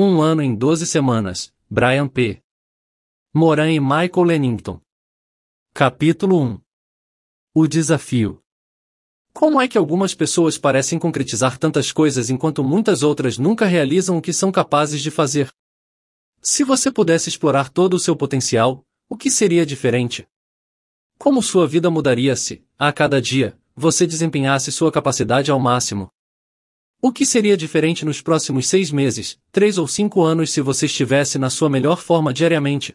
Um ano em 12 semanas, Brian P. Moran e Michael Lennington. Capítulo 1 O Desafio Como é que algumas pessoas parecem concretizar tantas coisas enquanto muitas outras nunca realizam o que são capazes de fazer? Se você pudesse explorar todo o seu potencial, o que seria diferente? Como sua vida mudaria se, a cada dia, você desempenhasse sua capacidade ao máximo? O que seria diferente nos próximos seis meses, três ou cinco anos se você estivesse na sua melhor forma diariamente?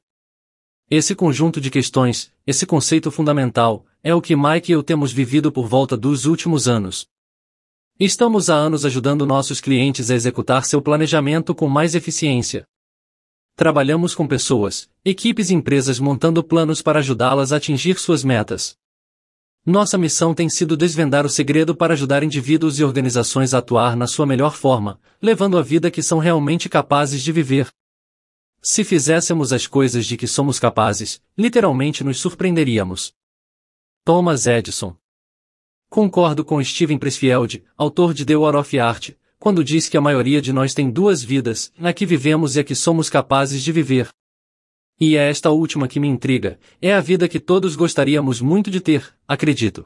Esse conjunto de questões, esse conceito fundamental, é o que Mike e eu temos vivido por volta dos últimos anos. Estamos há anos ajudando nossos clientes a executar seu planejamento com mais eficiência. Trabalhamos com pessoas, equipes e empresas montando planos para ajudá-las a atingir suas metas. Nossa missão tem sido desvendar o segredo para ajudar indivíduos e organizações a atuar na sua melhor forma, levando a vida que são realmente capazes de viver. Se fizéssemos as coisas de que somos capazes, literalmente nos surpreenderíamos. Thomas Edison Concordo com Steven Pressfield, autor de The War of Art, quando diz que a maioria de nós tem duas vidas, na que vivemos e a que somos capazes de viver. E é esta última que me intriga, é a vida que todos gostaríamos muito de ter, acredito.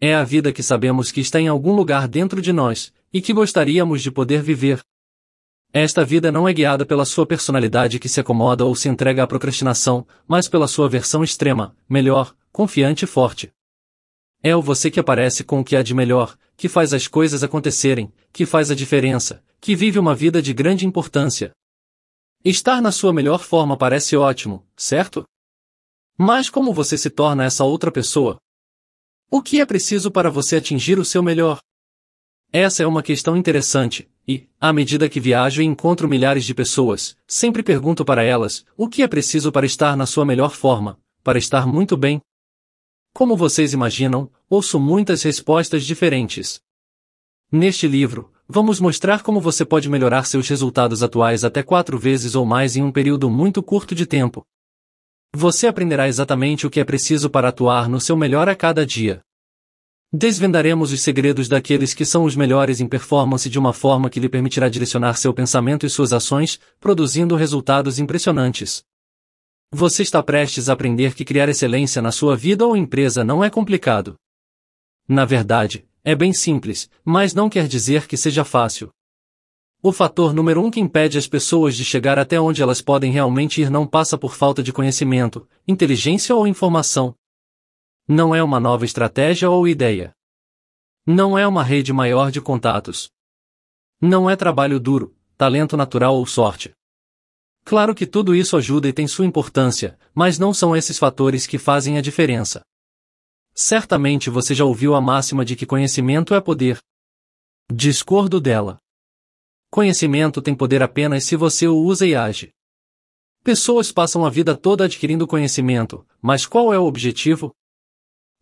É a vida que sabemos que está em algum lugar dentro de nós, e que gostaríamos de poder viver. Esta vida não é guiada pela sua personalidade que se acomoda ou se entrega à procrastinação, mas pela sua versão extrema, melhor, confiante e forte. É o você que aparece com o que há de melhor, que faz as coisas acontecerem, que faz a diferença, que vive uma vida de grande importância. Estar na sua melhor forma parece ótimo, certo? Mas como você se torna essa outra pessoa? O que é preciso para você atingir o seu melhor? Essa é uma questão interessante, e, à medida que viajo e encontro milhares de pessoas, sempre pergunto para elas o que é preciso para estar na sua melhor forma, para estar muito bem. Como vocês imaginam, ouço muitas respostas diferentes. Neste livro, Vamos mostrar como você pode melhorar seus resultados atuais até quatro vezes ou mais em um período muito curto de tempo. Você aprenderá exatamente o que é preciso para atuar no seu melhor a cada dia. Desvendaremos os segredos daqueles que são os melhores em performance de uma forma que lhe permitirá direcionar seu pensamento e suas ações, produzindo resultados impressionantes. Você está prestes a aprender que criar excelência na sua vida ou empresa não é complicado. Na verdade, é bem simples, mas não quer dizer que seja fácil. O fator número um que impede as pessoas de chegar até onde elas podem realmente ir não passa por falta de conhecimento, inteligência ou informação. Não é uma nova estratégia ou ideia. Não é uma rede maior de contatos. Não é trabalho duro, talento natural ou sorte. Claro que tudo isso ajuda e tem sua importância, mas não são esses fatores que fazem a diferença. Certamente você já ouviu a máxima de que conhecimento é poder. Discordo dela. Conhecimento tem poder apenas se você o usa e age. Pessoas passam a vida toda adquirindo conhecimento, mas qual é o objetivo?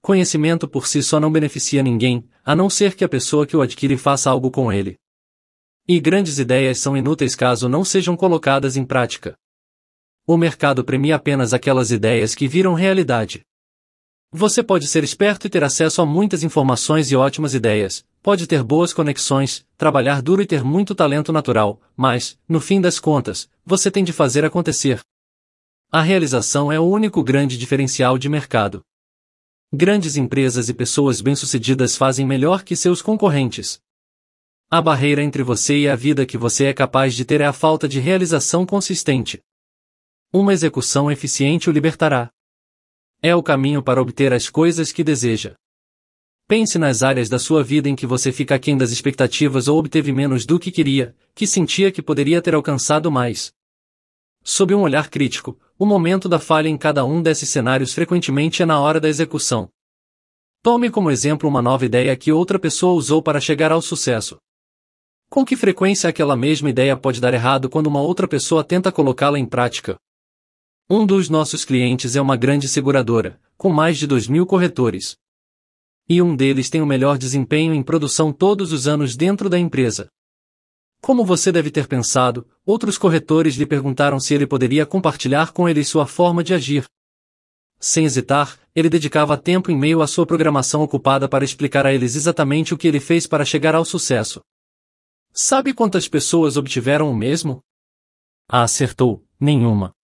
Conhecimento por si só não beneficia ninguém, a não ser que a pessoa que o adquire faça algo com ele. E grandes ideias são inúteis caso não sejam colocadas em prática. O mercado premia apenas aquelas ideias que viram realidade. Você pode ser esperto e ter acesso a muitas informações e ótimas ideias, pode ter boas conexões, trabalhar duro e ter muito talento natural, mas, no fim das contas, você tem de fazer acontecer. A realização é o único grande diferencial de mercado. Grandes empresas e pessoas bem-sucedidas fazem melhor que seus concorrentes. A barreira entre você e a vida que você é capaz de ter é a falta de realização consistente. Uma execução eficiente o libertará é o caminho para obter as coisas que deseja. Pense nas áreas da sua vida em que você fica aquém das expectativas ou obteve menos do que queria, que sentia que poderia ter alcançado mais. Sob um olhar crítico, o momento da falha em cada um desses cenários frequentemente é na hora da execução. Tome como exemplo uma nova ideia que outra pessoa usou para chegar ao sucesso. Com que frequência aquela mesma ideia pode dar errado quando uma outra pessoa tenta colocá-la em prática? Um dos nossos clientes é uma grande seguradora, com mais de 2 mil corretores. E um deles tem o melhor desempenho em produção todos os anos dentro da empresa. Como você deve ter pensado, outros corretores lhe perguntaram se ele poderia compartilhar com eles sua forma de agir. Sem hesitar, ele dedicava tempo e meio à sua programação ocupada para explicar a eles exatamente o que ele fez para chegar ao sucesso. Sabe quantas pessoas obtiveram o mesmo? Ah, acertou, nenhuma.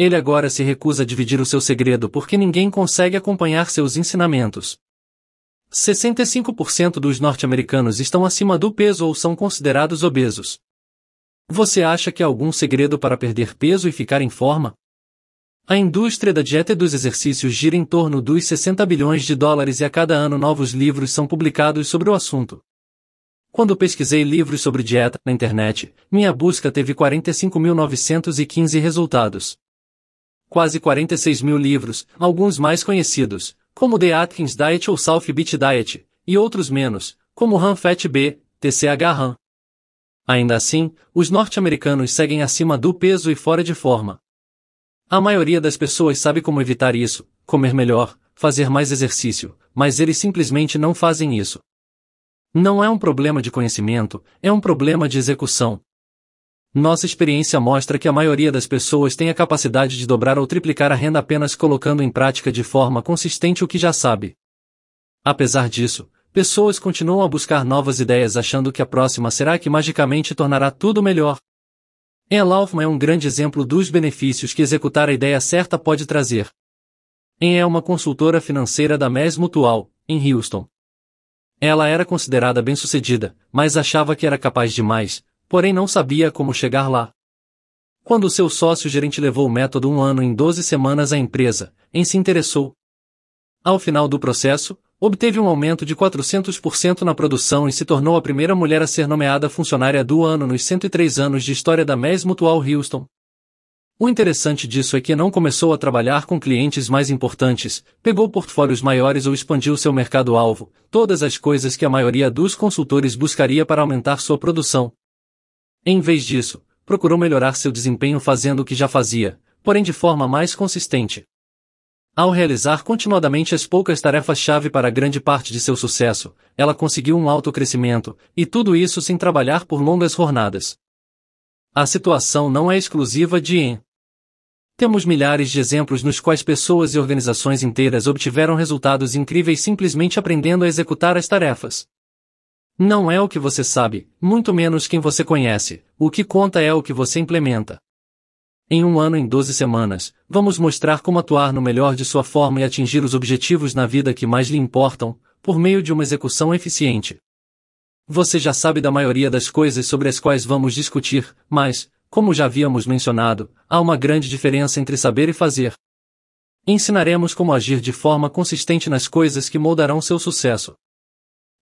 Ele agora se recusa a dividir o seu segredo porque ninguém consegue acompanhar seus ensinamentos. 65% dos norte-americanos estão acima do peso ou são considerados obesos. Você acha que há algum segredo para perder peso e ficar em forma? A indústria da dieta e dos exercícios gira em torno dos 60 bilhões de dólares e a cada ano novos livros são publicados sobre o assunto. Quando pesquisei livros sobre dieta na internet, minha busca teve 45.915 resultados quase 46 mil livros, alguns mais conhecidos, como The Atkins Diet ou South Beach Diet, e outros menos, como Han Fat B, TCH Han. Ainda assim, os norte-americanos seguem acima do peso e fora de forma. A maioria das pessoas sabe como evitar isso, comer melhor, fazer mais exercício, mas eles simplesmente não fazem isso. Não é um problema de conhecimento, é um problema de execução, nossa experiência mostra que a maioria das pessoas tem a capacidade de dobrar ou triplicar a renda apenas colocando em prática de forma consistente o que já sabe. Apesar disso, pessoas continuam a buscar novas ideias achando que a próxima será que magicamente tornará tudo melhor. Ian Laufman é um grande exemplo dos benefícios que executar a ideia certa pode trazer. Ian é uma consultora financeira da MES Mutual, em Houston. Ela era considerada bem-sucedida, mas achava que era capaz de mais, porém não sabia como chegar lá. Quando seu sócio-gerente levou o método um ano em 12 semanas à empresa, em se interessou. Ao final do processo, obteve um aumento de 400% na produção e se tornou a primeira mulher a ser nomeada funcionária do ano nos 103 anos de história da MES Mutual Houston. O interessante disso é que não começou a trabalhar com clientes mais importantes, pegou portfólios maiores ou expandiu seu mercado-alvo, todas as coisas que a maioria dos consultores buscaria para aumentar sua produção. Em vez disso, procurou melhorar seu desempenho fazendo o que já fazia, porém de forma mais consistente. Ao realizar continuadamente as poucas tarefas-chave para grande parte de seu sucesso, ela conseguiu um alto crescimento, e tudo isso sem trabalhar por longas jornadas. A situação não é exclusiva de Em. Temos milhares de exemplos nos quais pessoas e organizações inteiras obtiveram resultados incríveis simplesmente aprendendo a executar as tarefas. Não é o que você sabe, muito menos quem você conhece, o que conta é o que você implementa. Em um ano em 12 semanas, vamos mostrar como atuar no melhor de sua forma e atingir os objetivos na vida que mais lhe importam, por meio de uma execução eficiente. Você já sabe da maioria das coisas sobre as quais vamos discutir, mas, como já havíamos mencionado, há uma grande diferença entre saber e fazer. Ensinaremos como agir de forma consistente nas coisas que moldarão seu sucesso.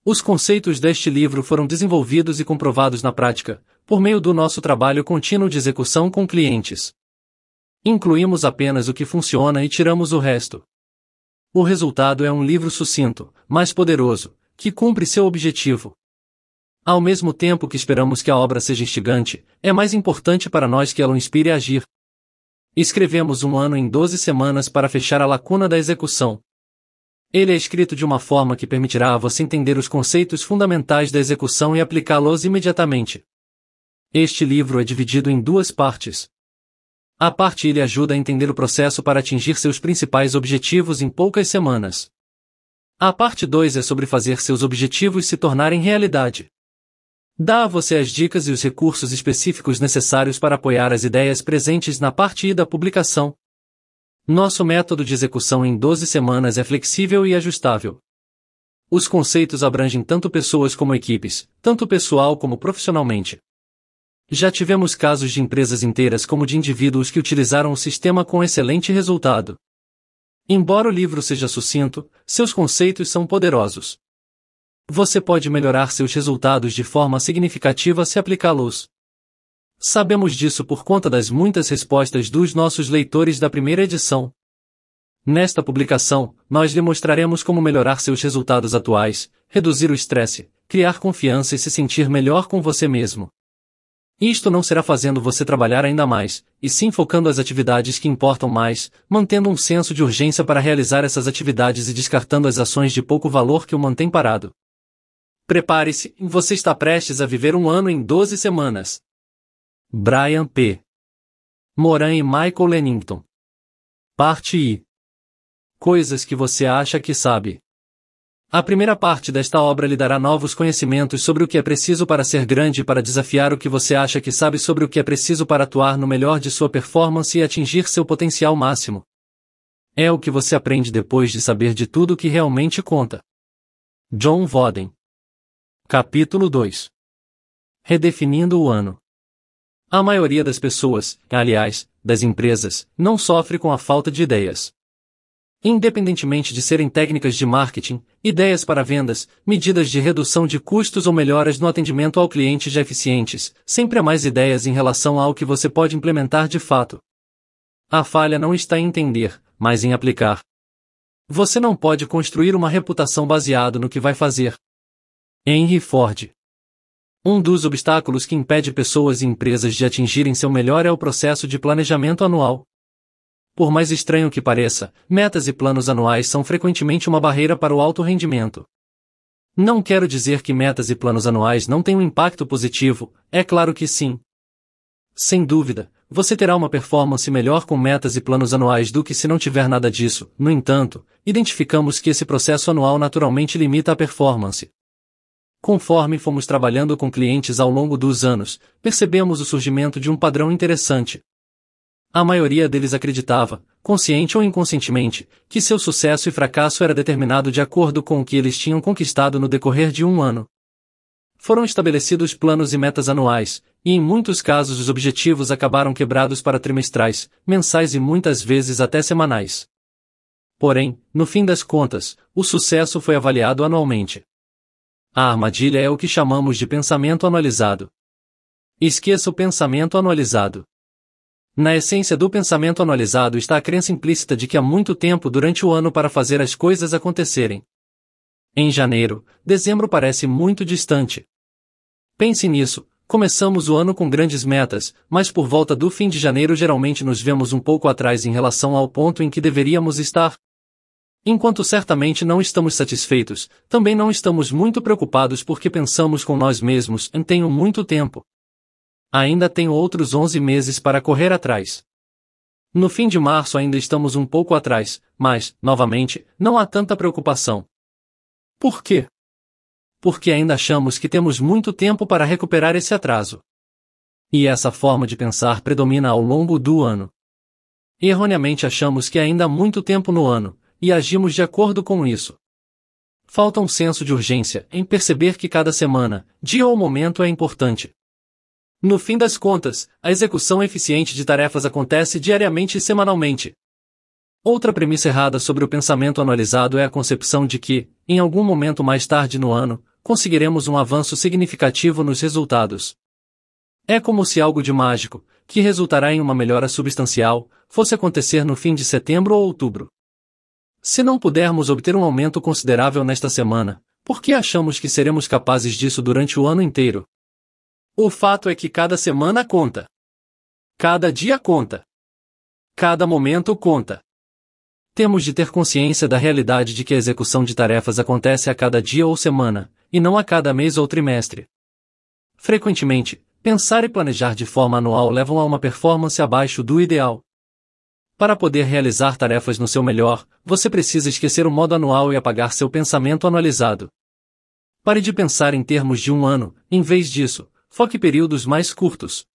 Os conceitos deste livro foram desenvolvidos e comprovados na prática, por meio do nosso trabalho contínuo de execução com clientes. Incluímos apenas o que funciona e tiramos o resto. O resultado é um livro sucinto, mas poderoso, que cumpre seu objetivo. Ao mesmo tempo que esperamos que a obra seja instigante, é mais importante para nós que ela o inspire a agir. Escrevemos um ano em 12 semanas para fechar a lacuna da execução. Ele é escrito de uma forma que permitirá a você entender os conceitos fundamentais da execução e aplicá-los imediatamente. Este livro é dividido em duas partes. A parte ele ajuda a entender o processo para atingir seus principais objetivos em poucas semanas. A parte 2 é sobre fazer seus objetivos se tornarem realidade. Dá a você as dicas e os recursos específicos necessários para apoiar as ideias presentes na parte I da publicação, nosso método de execução em 12 semanas é flexível e ajustável. Os conceitos abrangem tanto pessoas como equipes, tanto pessoal como profissionalmente. Já tivemos casos de empresas inteiras como de indivíduos que utilizaram o sistema com excelente resultado. Embora o livro seja sucinto, seus conceitos são poderosos. Você pode melhorar seus resultados de forma significativa se aplicá-los. Sabemos disso por conta das muitas respostas dos nossos leitores da primeira edição. Nesta publicação, nós lhe mostraremos como melhorar seus resultados atuais, reduzir o estresse, criar confiança e se sentir melhor com você mesmo. Isto não será fazendo você trabalhar ainda mais, e sim focando as atividades que importam mais, mantendo um senso de urgência para realizar essas atividades e descartando as ações de pouco valor que o mantém parado. Prepare-se, você está prestes a viver um ano em 12 semanas. Brian P. Moran e Michael Lennington. Parte I. Coisas que você acha que sabe. A primeira parte desta obra lhe dará novos conhecimentos sobre o que é preciso para ser grande e para desafiar o que você acha que sabe sobre o que é preciso para atuar no melhor de sua performance e atingir seu potencial máximo. É o que você aprende depois de saber de tudo o que realmente conta. John Voden. Capítulo 2 Redefinindo o ano. A maioria das pessoas, aliás, das empresas, não sofre com a falta de ideias. Independentemente de serem técnicas de marketing, ideias para vendas, medidas de redução de custos ou melhoras no atendimento ao cliente já eficientes, sempre há mais ideias em relação ao que você pode implementar de fato. A falha não está em entender, mas em aplicar. Você não pode construir uma reputação baseado no que vai fazer. Henry Ford um dos obstáculos que impede pessoas e empresas de atingirem seu melhor é o processo de planejamento anual. Por mais estranho que pareça, metas e planos anuais são frequentemente uma barreira para o alto rendimento. Não quero dizer que metas e planos anuais não têm um impacto positivo, é claro que sim. Sem dúvida, você terá uma performance melhor com metas e planos anuais do que se não tiver nada disso. No entanto, identificamos que esse processo anual naturalmente limita a performance. Conforme fomos trabalhando com clientes ao longo dos anos, percebemos o surgimento de um padrão interessante. A maioria deles acreditava, consciente ou inconscientemente, que seu sucesso e fracasso era determinado de acordo com o que eles tinham conquistado no decorrer de um ano. Foram estabelecidos planos e metas anuais, e em muitos casos os objetivos acabaram quebrados para trimestrais, mensais e muitas vezes até semanais. Porém, no fim das contas, o sucesso foi avaliado anualmente. A armadilha é o que chamamos de pensamento analisado. Esqueça o pensamento analisado. Na essência do pensamento analisado está a crença implícita de que há muito tempo durante o ano para fazer as coisas acontecerem. Em janeiro, dezembro parece muito distante. Pense nisso, começamos o ano com grandes metas, mas por volta do fim de janeiro geralmente nos vemos um pouco atrás em relação ao ponto em que deveríamos estar, Enquanto certamente não estamos satisfeitos, também não estamos muito preocupados porque pensamos com nós mesmos: tenho muito tempo. Ainda tenho outros 11 meses para correr atrás. No fim de março ainda estamos um pouco atrás, mas, novamente, não há tanta preocupação. Por quê? Porque ainda achamos que temos muito tempo para recuperar esse atraso. E essa forma de pensar predomina ao longo do ano. Erroneamente achamos que ainda há muito tempo no ano, e agimos de acordo com isso. Falta um senso de urgência em perceber que cada semana, dia ou momento é importante. No fim das contas, a execução eficiente de tarefas acontece diariamente e semanalmente. Outra premissa errada sobre o pensamento anualizado é a concepção de que, em algum momento mais tarde no ano, conseguiremos um avanço significativo nos resultados. É como se algo de mágico, que resultará em uma melhora substancial, fosse acontecer no fim de setembro ou outubro. Se não pudermos obter um aumento considerável nesta semana, por que achamos que seremos capazes disso durante o ano inteiro? O fato é que cada semana conta. Cada dia conta. Cada momento conta. Temos de ter consciência da realidade de que a execução de tarefas acontece a cada dia ou semana, e não a cada mês ou trimestre. Frequentemente, pensar e planejar de forma anual levam a uma performance abaixo do ideal, para poder realizar tarefas no seu melhor, você precisa esquecer o modo anual e apagar seu pensamento anualizado. Pare de pensar em termos de um ano, em vez disso, foque períodos mais curtos.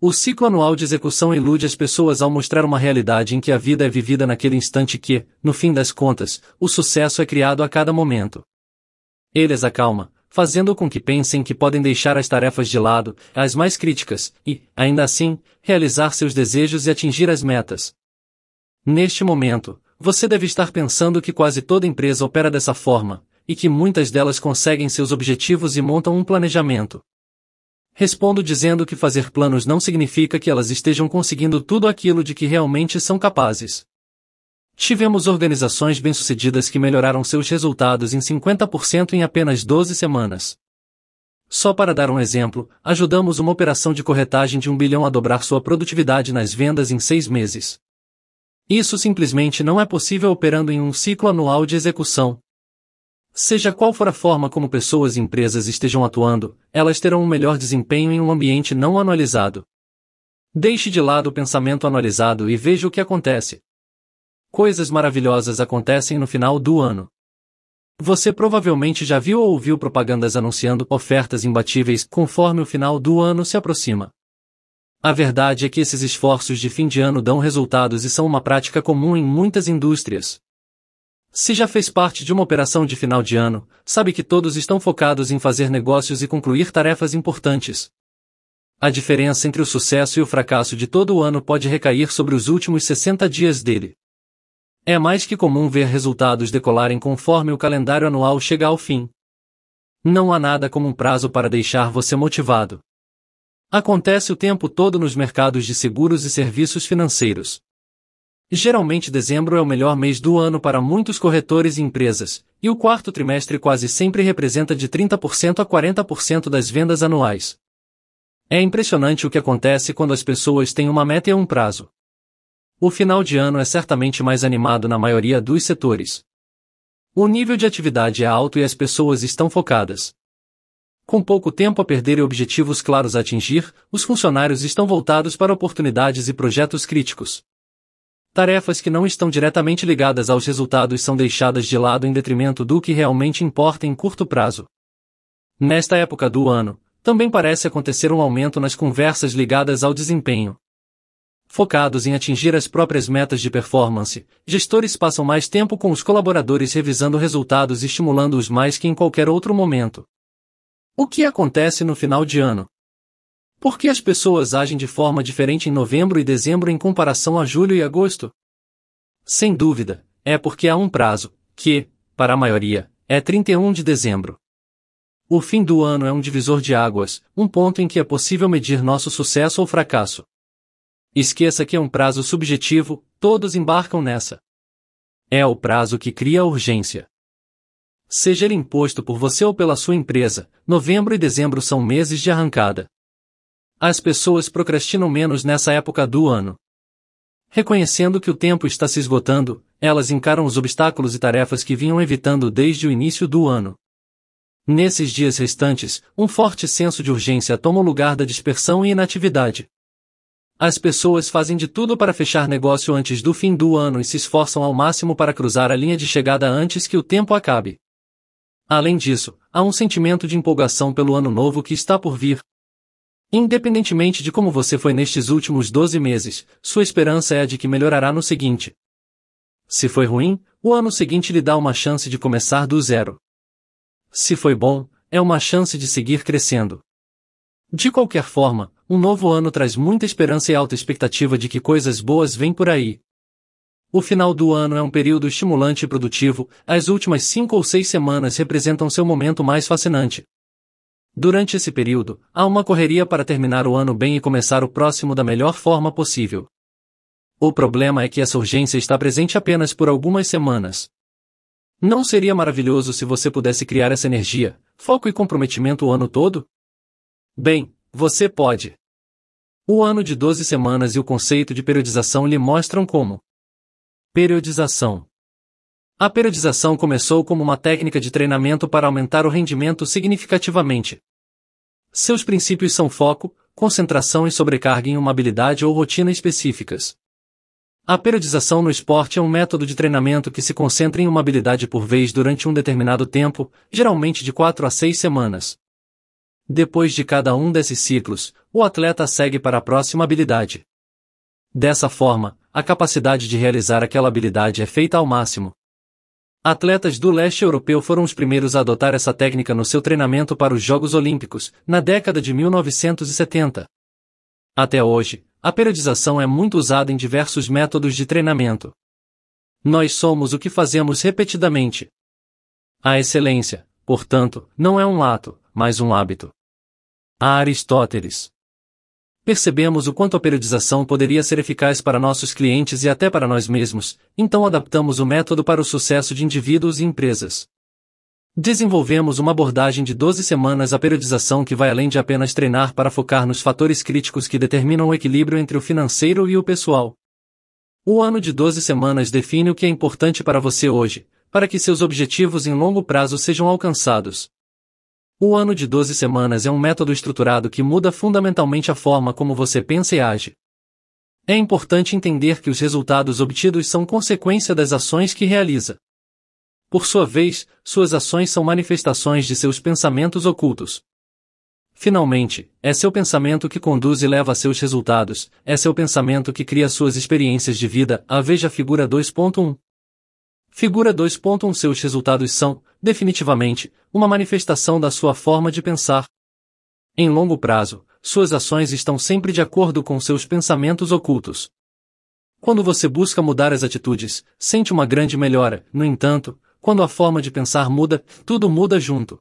O ciclo anual de execução ilude as pessoas ao mostrar uma realidade em que a vida é vivida naquele instante que, no fim das contas, o sucesso é criado a cada momento. Eles acalma, fazendo com que pensem que podem deixar as tarefas de lado, as mais críticas, e, ainda assim, realizar seus desejos e atingir as metas. Neste momento, você deve estar pensando que quase toda empresa opera dessa forma, e que muitas delas conseguem seus objetivos e montam um planejamento. Respondo dizendo que fazer planos não significa que elas estejam conseguindo tudo aquilo de que realmente são capazes. Tivemos organizações bem-sucedidas que melhoraram seus resultados em 50% em apenas 12 semanas. Só para dar um exemplo, ajudamos uma operação de corretagem de um bilhão a dobrar sua produtividade nas vendas em seis meses. Isso simplesmente não é possível operando em um ciclo anual de execução. Seja qual for a forma como pessoas e empresas estejam atuando, elas terão um melhor desempenho em um ambiente não anualizado. Deixe de lado o pensamento anualizado e veja o que acontece coisas maravilhosas acontecem no final do ano. Você provavelmente já viu ou ouviu propagandas anunciando ofertas imbatíveis conforme o final do ano se aproxima. A verdade é que esses esforços de fim de ano dão resultados e são uma prática comum em muitas indústrias. Se já fez parte de uma operação de final de ano, sabe que todos estão focados em fazer negócios e concluir tarefas importantes. A diferença entre o sucesso e o fracasso de todo o ano pode recair sobre os últimos 60 dias dele. É mais que comum ver resultados decolarem conforme o calendário anual chega ao fim. Não há nada como um prazo para deixar você motivado. Acontece o tempo todo nos mercados de seguros e serviços financeiros. Geralmente dezembro é o melhor mês do ano para muitos corretores e empresas, e o quarto trimestre quase sempre representa de 30% a 40% das vendas anuais. É impressionante o que acontece quando as pessoas têm uma meta e um prazo. O final de ano é certamente mais animado na maioria dos setores. O nível de atividade é alto e as pessoas estão focadas. Com pouco tempo a perder e objetivos claros a atingir, os funcionários estão voltados para oportunidades e projetos críticos. Tarefas que não estão diretamente ligadas aos resultados são deixadas de lado em detrimento do que realmente importa em curto prazo. Nesta época do ano, também parece acontecer um aumento nas conversas ligadas ao desempenho. Focados em atingir as próprias metas de performance, gestores passam mais tempo com os colaboradores revisando resultados e estimulando-os mais que em qualquer outro momento. O que acontece no final de ano? Por que as pessoas agem de forma diferente em novembro e dezembro em comparação a julho e agosto? Sem dúvida, é porque há um prazo, que, para a maioria, é 31 de dezembro. O fim do ano é um divisor de águas, um ponto em que é possível medir nosso sucesso ou fracasso. Esqueça que é um prazo subjetivo, todos embarcam nessa. É o prazo que cria a urgência. Seja ele imposto por você ou pela sua empresa, novembro e dezembro são meses de arrancada. As pessoas procrastinam menos nessa época do ano. Reconhecendo que o tempo está se esgotando, elas encaram os obstáculos e tarefas que vinham evitando desde o início do ano. Nesses dias restantes, um forte senso de urgência toma o lugar da dispersão e inatividade. As pessoas fazem de tudo para fechar negócio antes do fim do ano e se esforçam ao máximo para cruzar a linha de chegada antes que o tempo acabe. Além disso, há um sentimento de empolgação pelo ano novo que está por vir. Independentemente de como você foi nestes últimos 12 meses, sua esperança é a de que melhorará no seguinte. Se foi ruim, o ano seguinte lhe dá uma chance de começar do zero. Se foi bom, é uma chance de seguir crescendo. De qualquer forma, um novo ano traz muita esperança e alta expectativa de que coisas boas vêm por aí. O final do ano é um período estimulante e produtivo, as últimas cinco ou seis semanas representam seu momento mais fascinante. Durante esse período, há uma correria para terminar o ano bem e começar o próximo da melhor forma possível. O problema é que essa urgência está presente apenas por algumas semanas. Não seria maravilhoso se você pudesse criar essa energia, foco e comprometimento o ano todo? Bem, você pode. O ano de 12 semanas e o conceito de periodização lhe mostram como. Periodização. A periodização começou como uma técnica de treinamento para aumentar o rendimento significativamente. Seus princípios são foco, concentração e sobrecarga em uma habilidade ou rotina específicas. A periodização no esporte é um método de treinamento que se concentra em uma habilidade por vez durante um determinado tempo, geralmente de 4 a 6 semanas. Depois de cada um desses ciclos, o atleta segue para a próxima habilidade. Dessa forma, a capacidade de realizar aquela habilidade é feita ao máximo. Atletas do leste europeu foram os primeiros a adotar essa técnica no seu treinamento para os Jogos Olímpicos, na década de 1970. Até hoje, a periodização é muito usada em diversos métodos de treinamento. Nós somos o que fazemos repetidamente. A excelência, portanto, não é um ato, mas um hábito a Aristóteles. Percebemos o quanto a periodização poderia ser eficaz para nossos clientes e até para nós mesmos, então adaptamos o método para o sucesso de indivíduos e empresas. Desenvolvemos uma abordagem de 12 semanas à periodização que vai além de apenas treinar para focar nos fatores críticos que determinam o equilíbrio entre o financeiro e o pessoal. O ano de 12 semanas define o que é importante para você hoje, para que seus objetivos em longo prazo sejam alcançados. O ano de 12 semanas é um método estruturado que muda fundamentalmente a forma como você pensa e age. É importante entender que os resultados obtidos são consequência das ações que realiza. Por sua vez, suas ações são manifestações de seus pensamentos ocultos. Finalmente, é seu pensamento que conduz e leva a seus resultados, é seu pensamento que cria suas experiências de vida. A veja figura 2.1. Figura 2.1 Seus resultados são, definitivamente, uma manifestação da sua forma de pensar. Em longo prazo, suas ações estão sempre de acordo com seus pensamentos ocultos. Quando você busca mudar as atitudes, sente uma grande melhora, no entanto, quando a forma de pensar muda, tudo muda junto.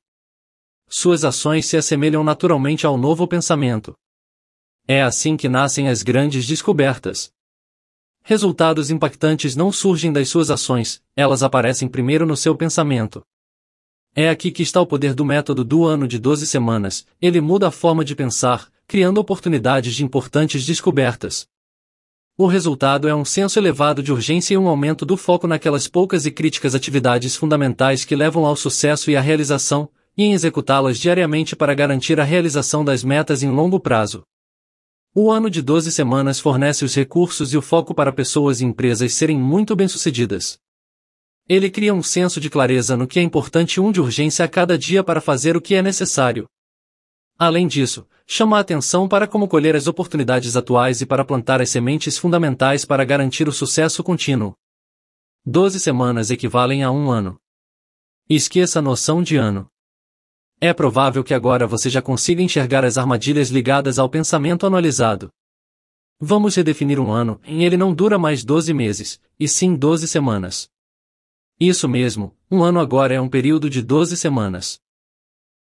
Suas ações se assemelham naturalmente ao novo pensamento. É assim que nascem as grandes descobertas. Resultados impactantes não surgem das suas ações, elas aparecem primeiro no seu pensamento. É aqui que está o poder do método do ano de 12 semanas, ele muda a forma de pensar, criando oportunidades de importantes descobertas. O resultado é um senso elevado de urgência e um aumento do foco naquelas poucas e críticas atividades fundamentais que levam ao sucesso e à realização, e em executá-las diariamente para garantir a realização das metas em longo prazo. O ano de 12 semanas fornece os recursos e o foco para pessoas e empresas serem muito bem-sucedidas. Ele cria um senso de clareza no que é importante e um de urgência a cada dia para fazer o que é necessário. Além disso, chama a atenção para como colher as oportunidades atuais e para plantar as sementes fundamentais para garantir o sucesso contínuo. Doze semanas equivalem a um ano. Esqueça a noção de ano. É provável que agora você já consiga enxergar as armadilhas ligadas ao pensamento anualizado. Vamos redefinir um ano, em ele não dura mais 12 meses, e sim 12 semanas. Isso mesmo, um ano agora é um período de 12 semanas.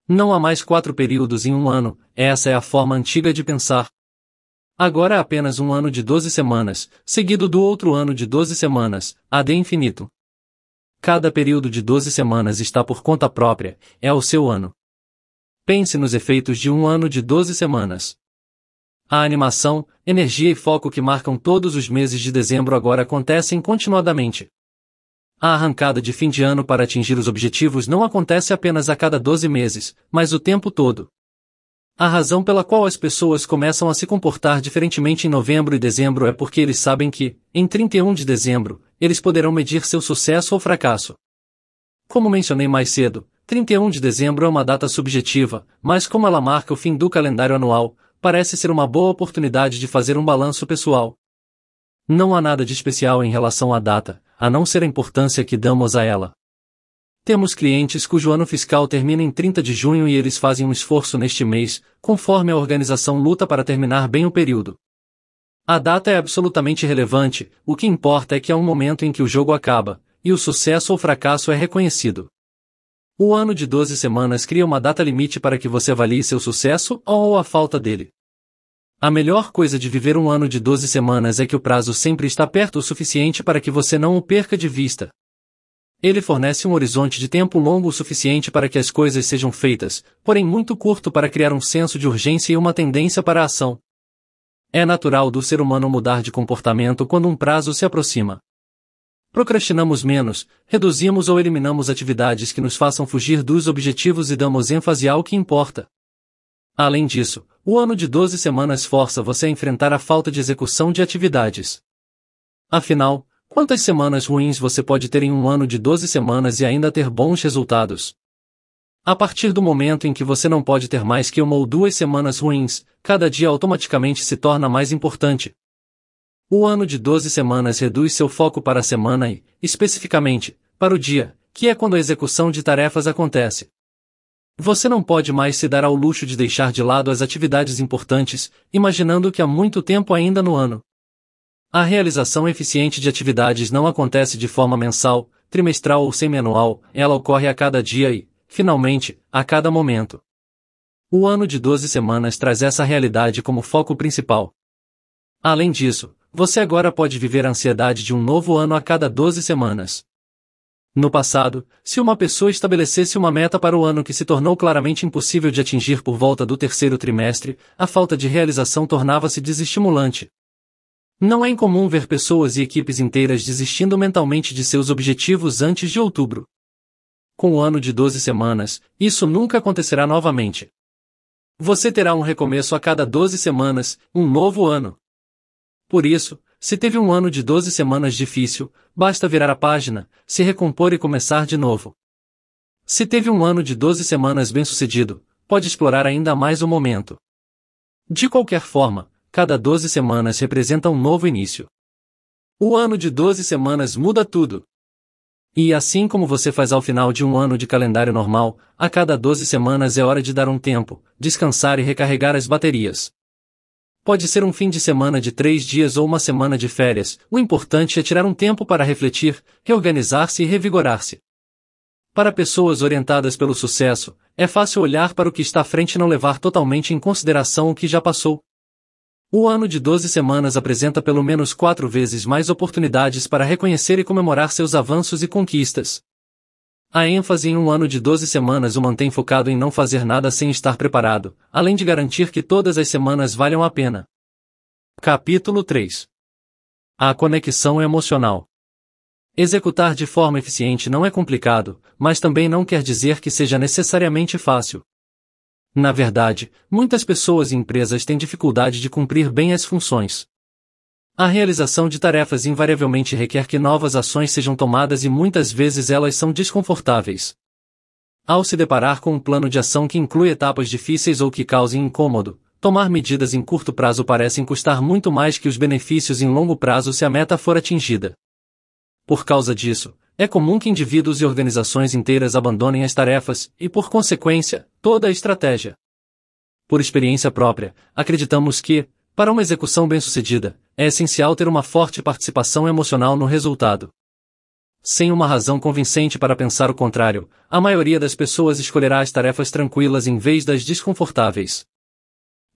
Não há mais quatro períodos em um ano, essa é a forma antiga de pensar. Agora é apenas um ano de 12 semanas, seguido do outro ano de 12 semanas, ad infinito. Cada período de 12 semanas está por conta própria, é o seu ano. Pense nos efeitos de um ano de 12 semanas. A animação, energia e foco que marcam todos os meses de dezembro agora acontecem continuadamente. A arrancada de fim de ano para atingir os objetivos não acontece apenas a cada 12 meses, mas o tempo todo. A razão pela qual as pessoas começam a se comportar diferentemente em novembro e dezembro é porque eles sabem que, em 31 de dezembro, eles poderão medir seu sucesso ou fracasso. Como mencionei mais cedo, 31 de dezembro é uma data subjetiva, mas como ela marca o fim do calendário anual, parece ser uma boa oportunidade de fazer um balanço pessoal. Não há nada de especial em relação à data, a não ser a importância que damos a ela. Temos clientes cujo ano fiscal termina em 30 de junho e eles fazem um esforço neste mês, conforme a organização luta para terminar bem o período. A data é absolutamente relevante, o que importa é que é um momento em que o jogo acaba, e o sucesso ou fracasso é reconhecido. O ano de 12 semanas cria uma data limite para que você avalie seu sucesso ou a falta dele. A melhor coisa de viver um ano de 12 semanas é que o prazo sempre está perto o suficiente para que você não o perca de vista. Ele fornece um horizonte de tempo longo o suficiente para que as coisas sejam feitas, porém muito curto para criar um senso de urgência e uma tendência para a ação. É natural do ser humano mudar de comportamento quando um prazo se aproxima. Procrastinamos menos, reduzimos ou eliminamos atividades que nos façam fugir dos objetivos e damos ênfase ao que importa. Além disso, o ano de 12 semanas força você a enfrentar a falta de execução de atividades. Afinal, quantas semanas ruins você pode ter em um ano de 12 semanas e ainda ter bons resultados? A partir do momento em que você não pode ter mais que uma ou duas semanas ruins, cada dia automaticamente se torna mais importante. O ano de 12 semanas reduz seu foco para a semana e, especificamente, para o dia, que é quando a execução de tarefas acontece. Você não pode mais se dar ao luxo de deixar de lado as atividades importantes, imaginando que há muito tempo ainda no ano. A realização eficiente de atividades não acontece de forma mensal, trimestral ou semianual, ela ocorre a cada dia e, finalmente, a cada momento. O ano de 12 semanas traz essa realidade como foco principal. Além disso, você agora pode viver a ansiedade de um novo ano a cada 12 semanas. No passado, se uma pessoa estabelecesse uma meta para o ano que se tornou claramente impossível de atingir por volta do terceiro trimestre, a falta de realização tornava-se desestimulante. Não é incomum ver pessoas e equipes inteiras desistindo mentalmente de seus objetivos antes de outubro. Com o ano de 12 semanas, isso nunca acontecerá novamente. Você terá um recomeço a cada 12 semanas, um novo ano. Por isso, se teve um ano de 12 semanas difícil, basta virar a página, se recompor e começar de novo. Se teve um ano de 12 semanas bem-sucedido, pode explorar ainda mais o momento. De qualquer forma, cada 12 semanas representa um novo início. O ano de 12 semanas muda tudo. E assim como você faz ao final de um ano de calendário normal, a cada 12 semanas é hora de dar um tempo, descansar e recarregar as baterias. Pode ser um fim de semana de três dias ou uma semana de férias, o importante é tirar um tempo para refletir, reorganizar-se e revigorar-se. Para pessoas orientadas pelo sucesso, é fácil olhar para o que está à frente e não levar totalmente em consideração o que já passou. O ano de 12 semanas apresenta pelo menos quatro vezes mais oportunidades para reconhecer e comemorar seus avanços e conquistas. A ênfase em um ano de 12 semanas o mantém focado em não fazer nada sem estar preparado, além de garantir que todas as semanas valham a pena. Capítulo 3 A conexão emocional. Executar de forma eficiente não é complicado, mas também não quer dizer que seja necessariamente fácil. Na verdade, muitas pessoas e empresas têm dificuldade de cumprir bem as funções. A realização de tarefas invariavelmente requer que novas ações sejam tomadas e muitas vezes elas são desconfortáveis. Ao se deparar com um plano de ação que inclui etapas difíceis ou que causem incômodo, tomar medidas em curto prazo parecem custar muito mais que os benefícios em longo prazo se a meta for atingida. Por causa disso, é comum que indivíduos e organizações inteiras abandonem as tarefas e, por consequência, toda a estratégia. Por experiência própria, acreditamos que, para uma execução bem-sucedida, é essencial ter uma forte participação emocional no resultado. Sem uma razão convincente para pensar o contrário, a maioria das pessoas escolherá as tarefas tranquilas em vez das desconfortáveis.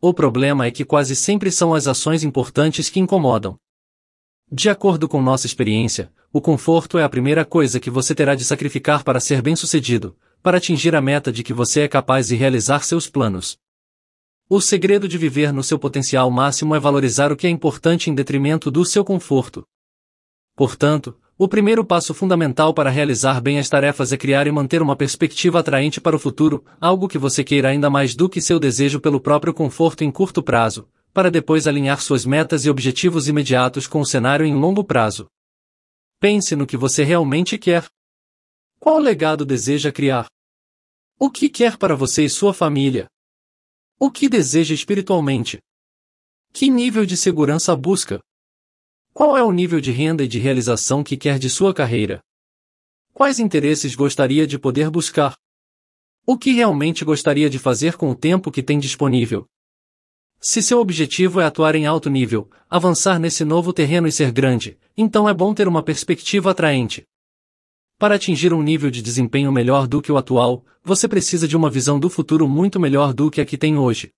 O problema é que quase sempre são as ações importantes que incomodam. De acordo com nossa experiência, o conforto é a primeira coisa que você terá de sacrificar para ser bem-sucedido, para atingir a meta de que você é capaz de realizar seus planos. O segredo de viver no seu potencial máximo é valorizar o que é importante em detrimento do seu conforto. Portanto, o primeiro passo fundamental para realizar bem as tarefas é criar e manter uma perspectiva atraente para o futuro, algo que você queira ainda mais do que seu desejo pelo próprio conforto em curto prazo, para depois alinhar suas metas e objetivos imediatos com o cenário em longo prazo. Pense no que você realmente quer. Qual legado deseja criar? O que quer para você e sua família? O que deseja espiritualmente? Que nível de segurança busca? Qual é o nível de renda e de realização que quer de sua carreira? Quais interesses gostaria de poder buscar? O que realmente gostaria de fazer com o tempo que tem disponível? Se seu objetivo é atuar em alto nível, avançar nesse novo terreno e ser grande, então é bom ter uma perspectiva atraente. Para atingir um nível de desempenho melhor do que o atual, você precisa de uma visão do futuro muito melhor do que a que tem hoje.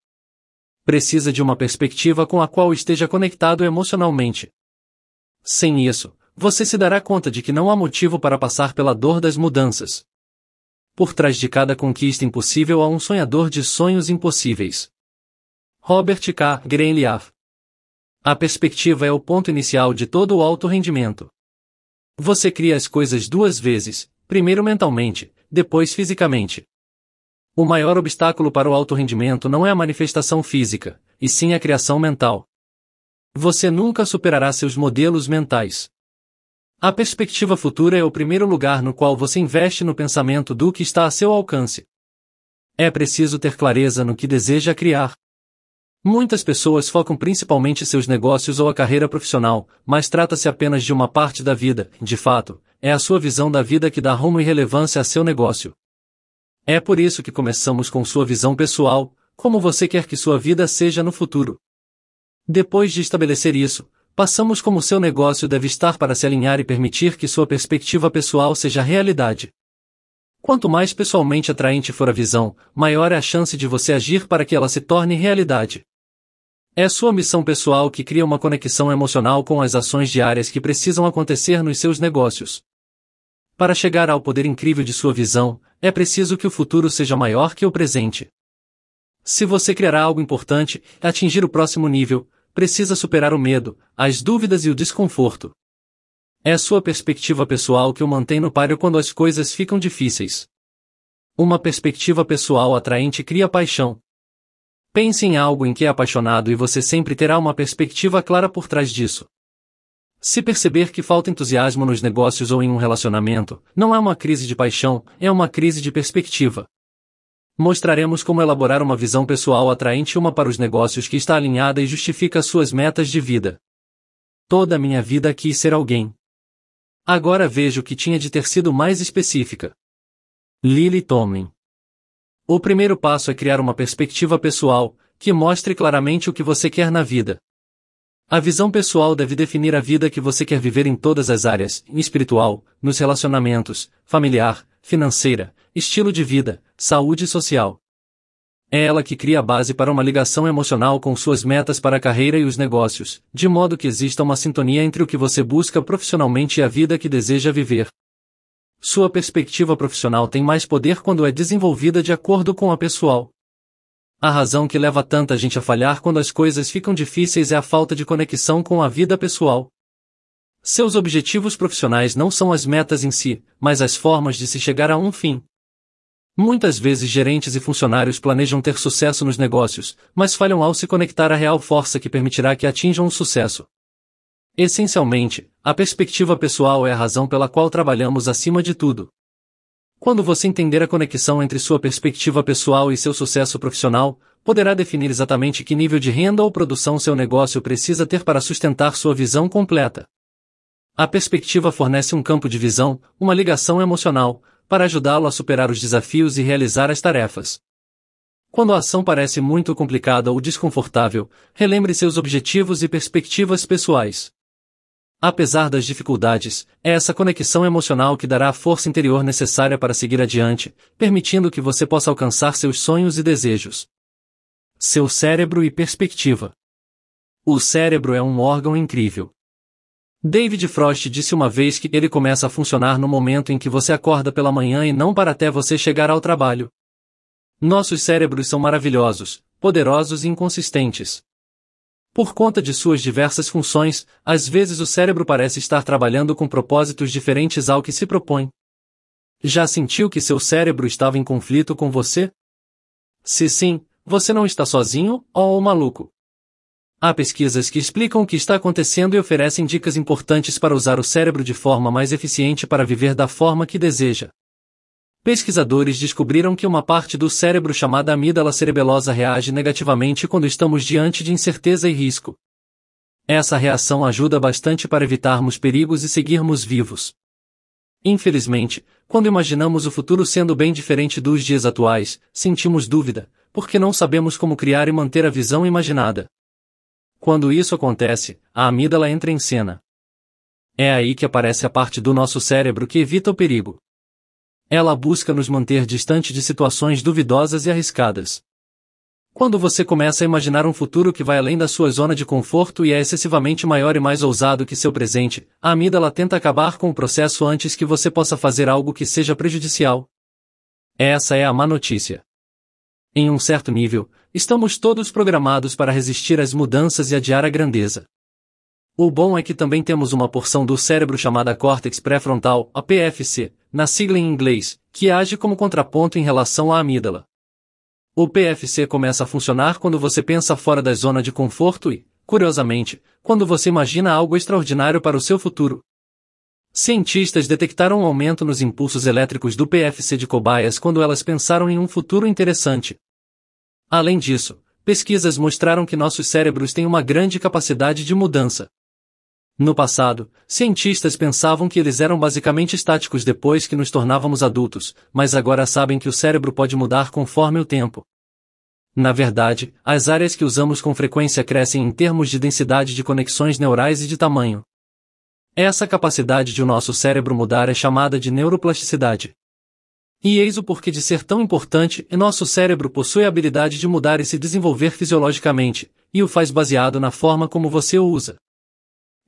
Precisa de uma perspectiva com a qual esteja conectado emocionalmente. Sem isso, você se dará conta de que não há motivo para passar pela dor das mudanças. Por trás de cada conquista impossível há um sonhador de sonhos impossíveis. Robert K. Greenleaf A perspectiva é o ponto inicial de todo o alto rendimento. Você cria as coisas duas vezes, primeiro mentalmente, depois fisicamente. O maior obstáculo para o alto rendimento não é a manifestação física, e sim a criação mental. Você nunca superará seus modelos mentais. A perspectiva futura é o primeiro lugar no qual você investe no pensamento do que está a seu alcance. É preciso ter clareza no que deseja criar, Muitas pessoas focam principalmente seus negócios ou a carreira profissional, mas trata-se apenas de uma parte da vida, de fato, é a sua visão da vida que dá rumo e relevância a seu negócio. É por isso que começamos com sua visão pessoal, como você quer que sua vida seja no futuro. Depois de estabelecer isso, passamos como seu negócio deve estar para se alinhar e permitir que sua perspectiva pessoal seja realidade. Quanto mais pessoalmente atraente for a visão, maior é a chance de você agir para que ela se torne realidade. É sua missão pessoal que cria uma conexão emocional com as ações diárias que precisam acontecer nos seus negócios. Para chegar ao poder incrível de sua visão, é preciso que o futuro seja maior que o presente. Se você criar algo importante, atingir o próximo nível, precisa superar o medo, as dúvidas e o desconforto. É sua perspectiva pessoal que o mantém no páreo quando as coisas ficam difíceis. Uma perspectiva pessoal atraente cria paixão, Pense em algo em que é apaixonado e você sempre terá uma perspectiva clara por trás disso. Se perceber que falta entusiasmo nos negócios ou em um relacionamento, não é uma crise de paixão, é uma crise de perspectiva. Mostraremos como elaborar uma visão pessoal atraente uma para os negócios que está alinhada e justifica suas metas de vida. Toda a minha vida quis ser alguém. Agora vejo que tinha de ter sido mais específica. Lily Tomlin o primeiro passo é criar uma perspectiva pessoal, que mostre claramente o que você quer na vida. A visão pessoal deve definir a vida que você quer viver em todas as áreas, espiritual, nos relacionamentos, familiar, financeira, estilo de vida, saúde e social. É ela que cria a base para uma ligação emocional com suas metas para a carreira e os negócios, de modo que exista uma sintonia entre o que você busca profissionalmente e a vida que deseja viver sua perspectiva profissional tem mais poder quando é desenvolvida de acordo com a pessoal. A razão que leva tanta gente a falhar quando as coisas ficam difíceis é a falta de conexão com a vida pessoal. Seus objetivos profissionais não são as metas em si, mas as formas de se chegar a um fim. Muitas vezes gerentes e funcionários planejam ter sucesso nos negócios, mas falham ao se conectar à real força que permitirá que atinjam o sucesso. Essencialmente, a perspectiva pessoal é a razão pela qual trabalhamos acima de tudo. Quando você entender a conexão entre sua perspectiva pessoal e seu sucesso profissional, poderá definir exatamente que nível de renda ou produção seu negócio precisa ter para sustentar sua visão completa. A perspectiva fornece um campo de visão, uma ligação emocional, para ajudá-lo a superar os desafios e realizar as tarefas. Quando a ação parece muito complicada ou desconfortável, relembre seus objetivos e perspectivas pessoais. Apesar das dificuldades, é essa conexão emocional que dará a força interior necessária para seguir adiante, permitindo que você possa alcançar seus sonhos e desejos. Seu cérebro e perspectiva. O cérebro é um órgão incrível. David Frost disse uma vez que ele começa a funcionar no momento em que você acorda pela manhã e não para até você chegar ao trabalho. Nossos cérebros são maravilhosos, poderosos e inconsistentes. Por conta de suas diversas funções, às vezes o cérebro parece estar trabalhando com propósitos diferentes ao que se propõe. Já sentiu que seu cérebro estava em conflito com você? Se sim, você não está sozinho ou maluco. Há pesquisas que explicam o que está acontecendo e oferecem dicas importantes para usar o cérebro de forma mais eficiente para viver da forma que deseja pesquisadores descobriram que uma parte do cérebro chamada amígdala cerebelosa reage negativamente quando estamos diante de incerteza e risco. Essa reação ajuda bastante para evitarmos perigos e seguirmos vivos. Infelizmente, quando imaginamos o futuro sendo bem diferente dos dias atuais, sentimos dúvida, porque não sabemos como criar e manter a visão imaginada. Quando isso acontece, a amígdala entra em cena. É aí que aparece a parte do nosso cérebro que evita o perigo ela busca nos manter distante de situações duvidosas e arriscadas. Quando você começa a imaginar um futuro que vai além da sua zona de conforto e é excessivamente maior e mais ousado que seu presente, a amígdala tenta acabar com o processo antes que você possa fazer algo que seja prejudicial. Essa é a má notícia. Em um certo nível, estamos todos programados para resistir às mudanças e adiar a grandeza. O bom é que também temos uma porção do cérebro chamada córtex pré-frontal, a PFC, na sigla em inglês, que age como contraponto em relação à amígdala. O PFC começa a funcionar quando você pensa fora da zona de conforto e, curiosamente, quando você imagina algo extraordinário para o seu futuro. Cientistas detectaram um aumento nos impulsos elétricos do PFC de cobaias quando elas pensaram em um futuro interessante. Além disso, pesquisas mostraram que nossos cérebros têm uma grande capacidade de mudança. No passado, cientistas pensavam que eles eram basicamente estáticos depois que nos tornávamos adultos, mas agora sabem que o cérebro pode mudar conforme o tempo. Na verdade, as áreas que usamos com frequência crescem em termos de densidade de conexões neurais e de tamanho. Essa capacidade de o nosso cérebro mudar é chamada de neuroplasticidade. E eis o porquê de ser tão importante e é nosso cérebro possui a habilidade de mudar e se desenvolver fisiologicamente, e o faz baseado na forma como você o usa.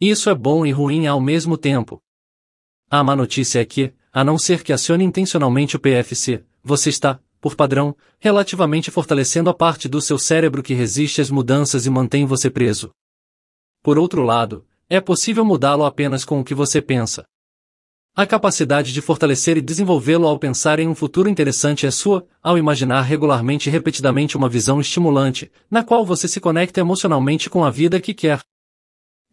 Isso é bom e ruim ao mesmo tempo. A má notícia é que, a não ser que acione intencionalmente o PFC, você está, por padrão, relativamente fortalecendo a parte do seu cérebro que resiste às mudanças e mantém você preso. Por outro lado, é possível mudá-lo apenas com o que você pensa. A capacidade de fortalecer e desenvolvê-lo ao pensar em um futuro interessante é sua, ao imaginar regularmente e repetidamente uma visão estimulante, na qual você se conecta emocionalmente com a vida que quer.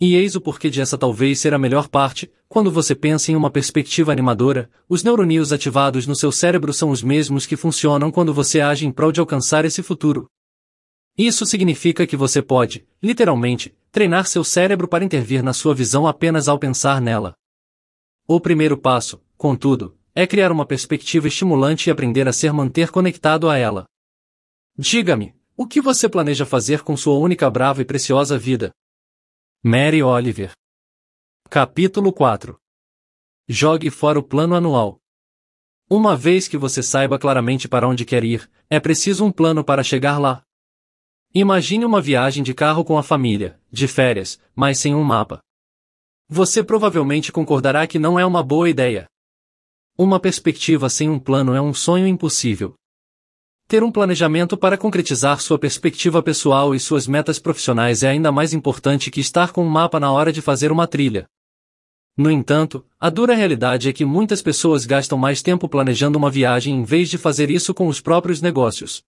E eis o porquê de essa talvez ser a melhor parte, quando você pensa em uma perspectiva animadora, os neurônios ativados no seu cérebro são os mesmos que funcionam quando você age em prol de alcançar esse futuro. Isso significa que você pode, literalmente, treinar seu cérebro para intervir na sua visão apenas ao pensar nela. O primeiro passo, contudo, é criar uma perspectiva estimulante e aprender a ser manter conectado a ela. Diga-me, o que você planeja fazer com sua única brava e preciosa vida? Mary Oliver. Capítulo 4 Jogue fora o plano anual. Uma vez que você saiba claramente para onde quer ir, é preciso um plano para chegar lá. Imagine uma viagem de carro com a família, de férias, mas sem um mapa. Você provavelmente concordará que não é uma boa ideia. Uma perspectiva sem um plano é um sonho impossível. Ter um planejamento para concretizar sua perspectiva pessoal e suas metas profissionais é ainda mais importante que estar com um mapa na hora de fazer uma trilha. No entanto, a dura realidade é que muitas pessoas gastam mais tempo planejando uma viagem em vez de fazer isso com os próprios negócios.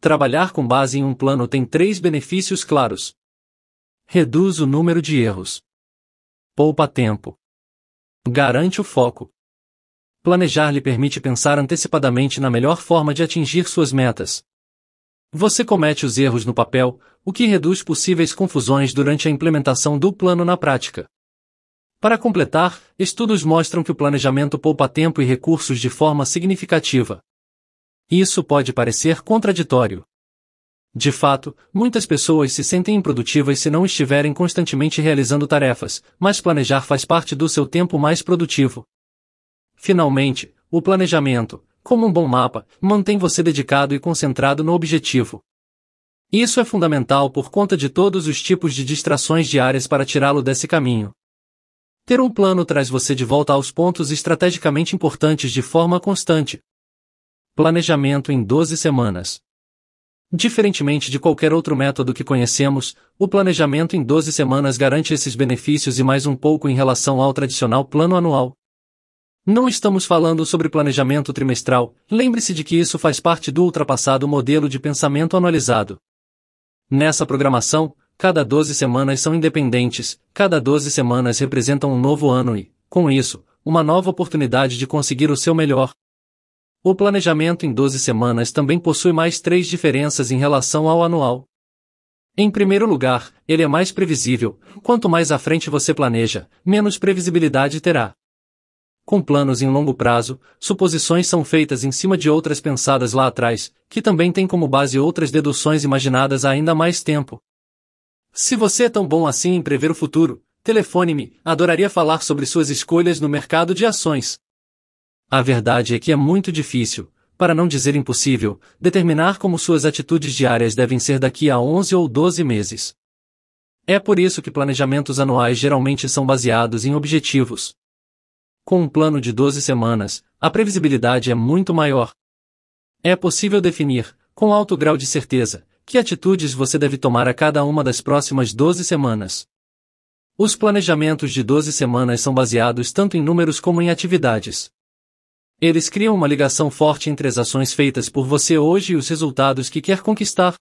Trabalhar com base em um plano tem três benefícios claros: reduz o número de erros, poupa tempo, garante o foco planejar lhe permite pensar antecipadamente na melhor forma de atingir suas metas. Você comete os erros no papel, o que reduz possíveis confusões durante a implementação do plano na prática. Para completar, estudos mostram que o planejamento poupa tempo e recursos de forma significativa. Isso pode parecer contraditório. De fato, muitas pessoas se sentem improdutivas se não estiverem constantemente realizando tarefas, mas planejar faz parte do seu tempo mais produtivo. Finalmente, o planejamento, como um bom mapa, mantém você dedicado e concentrado no objetivo. Isso é fundamental por conta de todos os tipos de distrações diárias para tirá-lo desse caminho. Ter um plano traz você de volta aos pontos estrategicamente importantes de forma constante. Planejamento em 12 semanas. Diferentemente de qualquer outro método que conhecemos, o planejamento em 12 semanas garante esses benefícios e mais um pouco em relação ao tradicional plano anual, não estamos falando sobre planejamento trimestral, lembre-se de que isso faz parte do ultrapassado modelo de pensamento analisado. Nessa programação, cada 12 semanas são independentes, cada 12 semanas representam um novo ano e, com isso, uma nova oportunidade de conseguir o seu melhor. O planejamento em 12 semanas também possui mais três diferenças em relação ao anual. Em primeiro lugar, ele é mais previsível, quanto mais à frente você planeja, menos previsibilidade terá com planos em longo prazo, suposições são feitas em cima de outras pensadas lá atrás, que também têm como base outras deduções imaginadas há ainda mais tempo. Se você é tão bom assim em prever o futuro, telefone-me, adoraria falar sobre suas escolhas no mercado de ações. A verdade é que é muito difícil, para não dizer impossível, determinar como suas atitudes diárias devem ser daqui a 11 ou 12 meses. É por isso que planejamentos anuais geralmente são baseados em objetivos com um plano de 12 semanas, a previsibilidade é muito maior. É possível definir, com alto grau de certeza, que atitudes você deve tomar a cada uma das próximas 12 semanas. Os planejamentos de 12 semanas são baseados tanto em números como em atividades. Eles criam uma ligação forte entre as ações feitas por você hoje e os resultados que quer conquistar.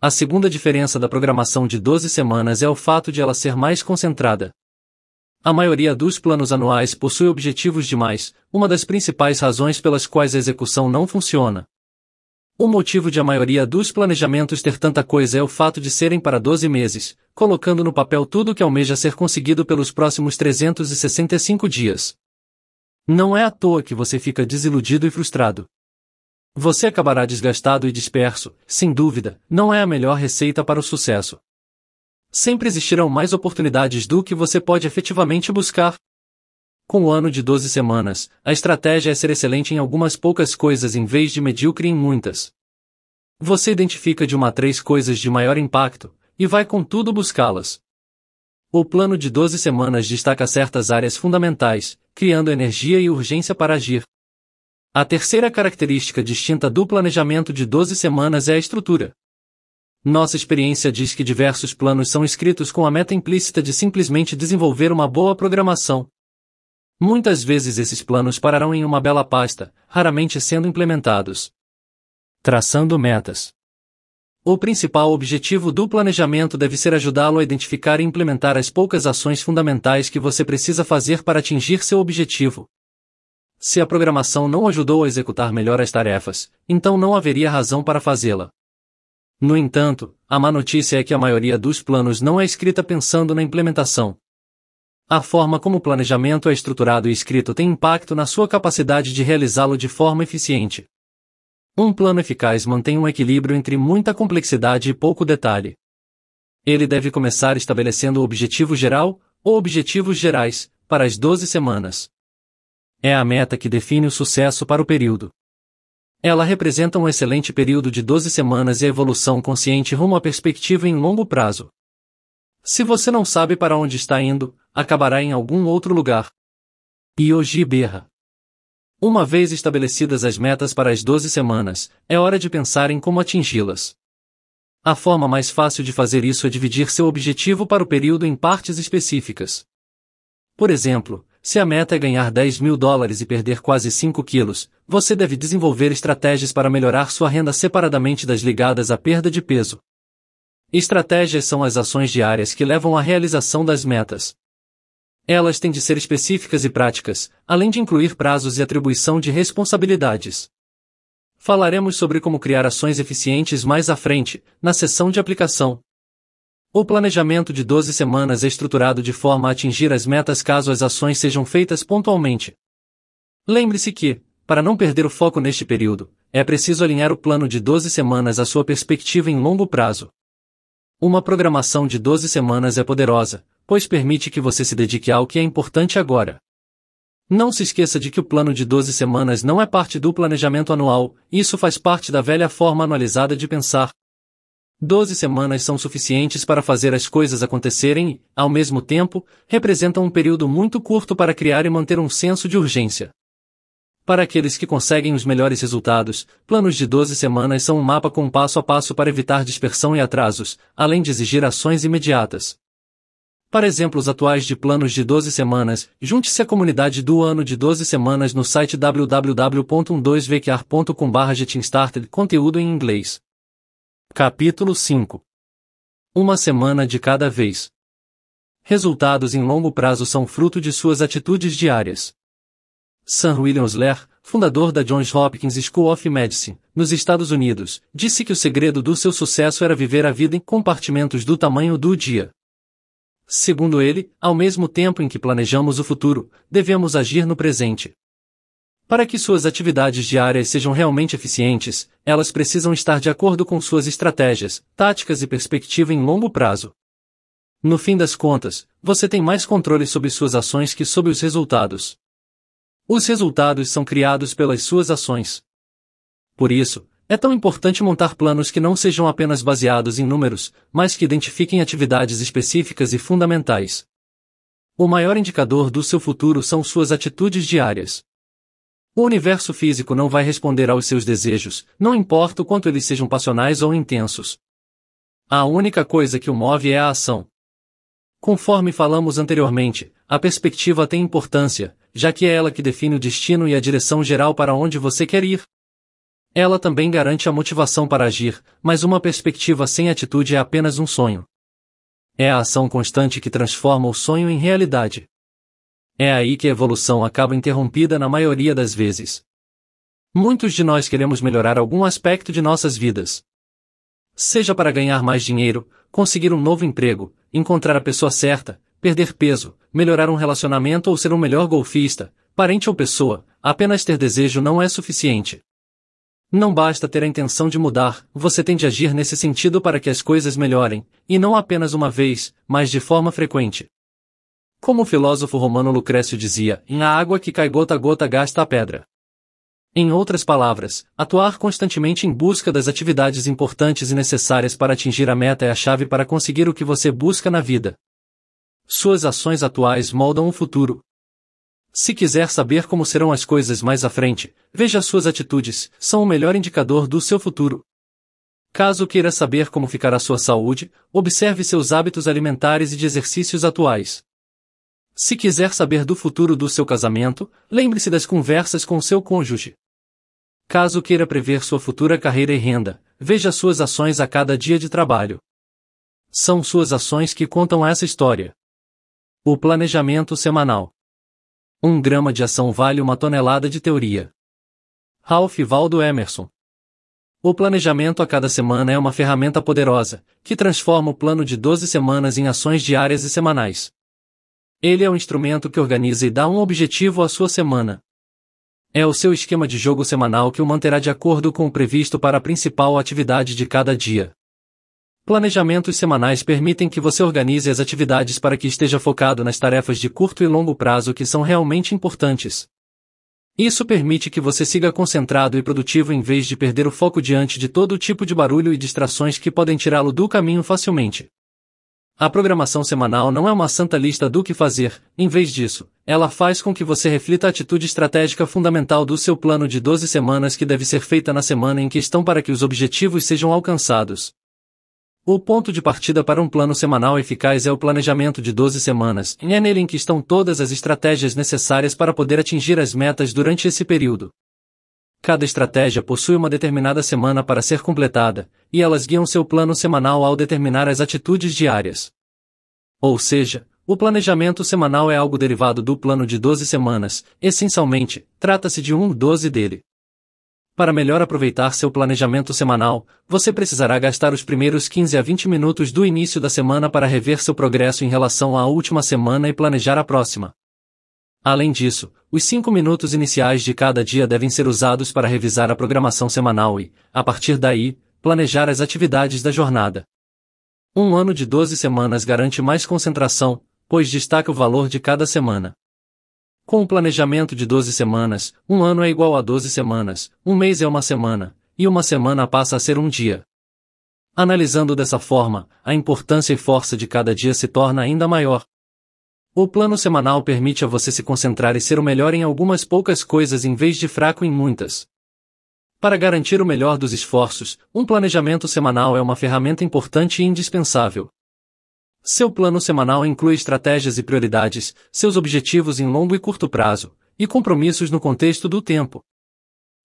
A segunda diferença da programação de 12 semanas é o fato de ela ser mais concentrada. A maioria dos planos anuais possui objetivos demais, uma das principais razões pelas quais a execução não funciona. O motivo de a maioria dos planejamentos ter tanta coisa é o fato de serem para 12 meses, colocando no papel tudo o que almeja ser conseguido pelos próximos 365 dias. Não é à toa que você fica desiludido e frustrado. Você acabará desgastado e disperso, sem dúvida, não é a melhor receita para o sucesso sempre existirão mais oportunidades do que você pode efetivamente buscar. Com o ano de 12 semanas, a estratégia é ser excelente em algumas poucas coisas em vez de medíocre em muitas. Você identifica de uma a três coisas de maior impacto, e vai contudo buscá-las. O plano de 12 semanas destaca certas áreas fundamentais, criando energia e urgência para agir. A terceira característica distinta do planejamento de 12 semanas é a estrutura. Nossa experiência diz que diversos planos são escritos com a meta implícita de simplesmente desenvolver uma boa programação. Muitas vezes esses planos pararão em uma bela pasta, raramente sendo implementados. Traçando metas. O principal objetivo do planejamento deve ser ajudá-lo a identificar e implementar as poucas ações fundamentais que você precisa fazer para atingir seu objetivo. Se a programação não ajudou a executar melhor as tarefas, então não haveria razão para fazê-la. No entanto, a má notícia é que a maioria dos planos não é escrita pensando na implementação. A forma como o planejamento é estruturado e escrito tem impacto na sua capacidade de realizá-lo de forma eficiente. Um plano eficaz mantém um equilíbrio entre muita complexidade e pouco detalhe. Ele deve começar estabelecendo o objetivo geral, ou objetivos gerais, para as 12 semanas. É a meta que define o sucesso para o período. Ela representa um excelente período de 12 semanas e a evolução consciente rumo à perspectiva em longo prazo. Se você não sabe para onde está indo, acabará em algum outro lugar. Yogi Berra Uma vez estabelecidas as metas para as 12 semanas, é hora de pensar em como atingi-las. A forma mais fácil de fazer isso é dividir seu objetivo para o período em partes específicas. Por exemplo, se a meta é ganhar 10 mil dólares e perder quase 5 quilos, você deve desenvolver estratégias para melhorar sua renda separadamente das ligadas à perda de peso. Estratégias são as ações diárias que levam à realização das metas. Elas têm de ser específicas e práticas, além de incluir prazos e atribuição de responsabilidades. Falaremos sobre como criar ações eficientes mais à frente, na sessão de aplicação. O planejamento de 12 semanas é estruturado de forma a atingir as metas caso as ações sejam feitas pontualmente. Lembre-se que, para não perder o foco neste período, é preciso alinhar o plano de 12 semanas à sua perspectiva em longo prazo. Uma programação de 12 semanas é poderosa, pois permite que você se dedique ao que é importante agora. Não se esqueça de que o plano de 12 semanas não é parte do planejamento anual, isso faz parte da velha forma anualizada de pensar, Doze semanas são suficientes para fazer as coisas acontecerem e, ao mesmo tempo, representam um período muito curto para criar e manter um senso de urgência. Para aqueles que conseguem os melhores resultados, planos de 12 semanas são um mapa com passo a passo para evitar dispersão e atrasos, além de exigir ações imediatas. Para exemplos atuais de planos de 12 semanas, junte-se à comunidade do ano de 12 semanas no site www.12vqar.com/getstarted, conteúdo em inglês. Capítulo 5 Uma semana de cada vez. Resultados em longo prazo são fruto de suas atitudes diárias. Sam Williams Lair, fundador da Johns Hopkins School of Medicine, nos Estados Unidos, disse que o segredo do seu sucesso era viver a vida em compartimentos do tamanho do dia. Segundo ele, ao mesmo tempo em que planejamos o futuro, devemos agir no presente. Para que suas atividades diárias sejam realmente eficientes, elas precisam estar de acordo com suas estratégias, táticas e perspectiva em longo prazo. No fim das contas, você tem mais controle sobre suas ações que sobre os resultados. Os resultados são criados pelas suas ações. Por isso, é tão importante montar planos que não sejam apenas baseados em números, mas que identifiquem atividades específicas e fundamentais. O maior indicador do seu futuro são suas atitudes diárias. O universo físico não vai responder aos seus desejos, não importa o quanto eles sejam passionais ou intensos. A única coisa que o move é a ação. Conforme falamos anteriormente, a perspectiva tem importância, já que é ela que define o destino e a direção geral para onde você quer ir. Ela também garante a motivação para agir, mas uma perspectiva sem atitude é apenas um sonho. É a ação constante que transforma o sonho em realidade. É aí que a evolução acaba interrompida na maioria das vezes. Muitos de nós queremos melhorar algum aspecto de nossas vidas. Seja para ganhar mais dinheiro, conseguir um novo emprego, encontrar a pessoa certa, perder peso, melhorar um relacionamento ou ser um melhor golfista, parente ou pessoa, apenas ter desejo não é suficiente. Não basta ter a intenção de mudar, você tem de agir nesse sentido para que as coisas melhorem, e não apenas uma vez, mas de forma frequente. Como o filósofo romano Lucrécio dizia, em a água que cai gota a gota gasta a pedra. Em outras palavras, atuar constantemente em busca das atividades importantes e necessárias para atingir a meta é a chave para conseguir o que você busca na vida. Suas ações atuais moldam o futuro. Se quiser saber como serão as coisas mais à frente, veja suas atitudes, são o melhor indicador do seu futuro. Caso queira saber como ficará sua saúde, observe seus hábitos alimentares e de exercícios atuais. Se quiser saber do futuro do seu casamento, lembre-se das conversas com seu cônjuge. Caso queira prever sua futura carreira e renda, veja suas ações a cada dia de trabalho. São suas ações que contam essa história. O planejamento semanal. Um grama de ação vale uma tonelada de teoria. Ralph Waldo Emerson. O planejamento a cada semana é uma ferramenta poderosa, que transforma o plano de 12 semanas em ações diárias e semanais. Ele é um instrumento que organiza e dá um objetivo à sua semana. É o seu esquema de jogo semanal que o manterá de acordo com o previsto para a principal atividade de cada dia. Planejamentos semanais permitem que você organize as atividades para que esteja focado nas tarefas de curto e longo prazo que são realmente importantes. Isso permite que você siga concentrado e produtivo em vez de perder o foco diante de todo tipo de barulho e distrações que podem tirá-lo do caminho facilmente. A programação semanal não é uma santa lista do que fazer, em vez disso, ela faz com que você reflita a atitude estratégica fundamental do seu plano de 12 semanas que deve ser feita na semana em questão para que os objetivos sejam alcançados. O ponto de partida para um plano semanal eficaz é o planejamento de 12 semanas, e é nele em que estão todas as estratégias necessárias para poder atingir as metas durante esse período. Cada estratégia possui uma determinada semana para ser completada, e elas guiam seu plano semanal ao determinar as atitudes diárias. Ou seja, o planejamento semanal é algo derivado do plano de 12 semanas, essencialmente, trata-se de um 12 dele. Para melhor aproveitar seu planejamento semanal, você precisará gastar os primeiros 15 a 20 minutos do início da semana para rever seu progresso em relação à última semana e planejar a próxima. Além disso, os cinco minutos iniciais de cada dia devem ser usados para revisar a programação semanal e, a partir daí, planejar as atividades da jornada. Um ano de 12 semanas garante mais concentração, pois destaca o valor de cada semana. Com o planejamento de 12 semanas, um ano é igual a 12 semanas, um mês é uma semana, e uma semana passa a ser um dia. Analisando dessa forma, a importância e força de cada dia se torna ainda maior, o plano semanal permite a você se concentrar e ser o melhor em algumas poucas coisas em vez de fraco em muitas. Para garantir o melhor dos esforços, um planejamento semanal é uma ferramenta importante e indispensável. Seu plano semanal inclui estratégias e prioridades, seus objetivos em longo e curto prazo, e compromissos no contexto do tempo.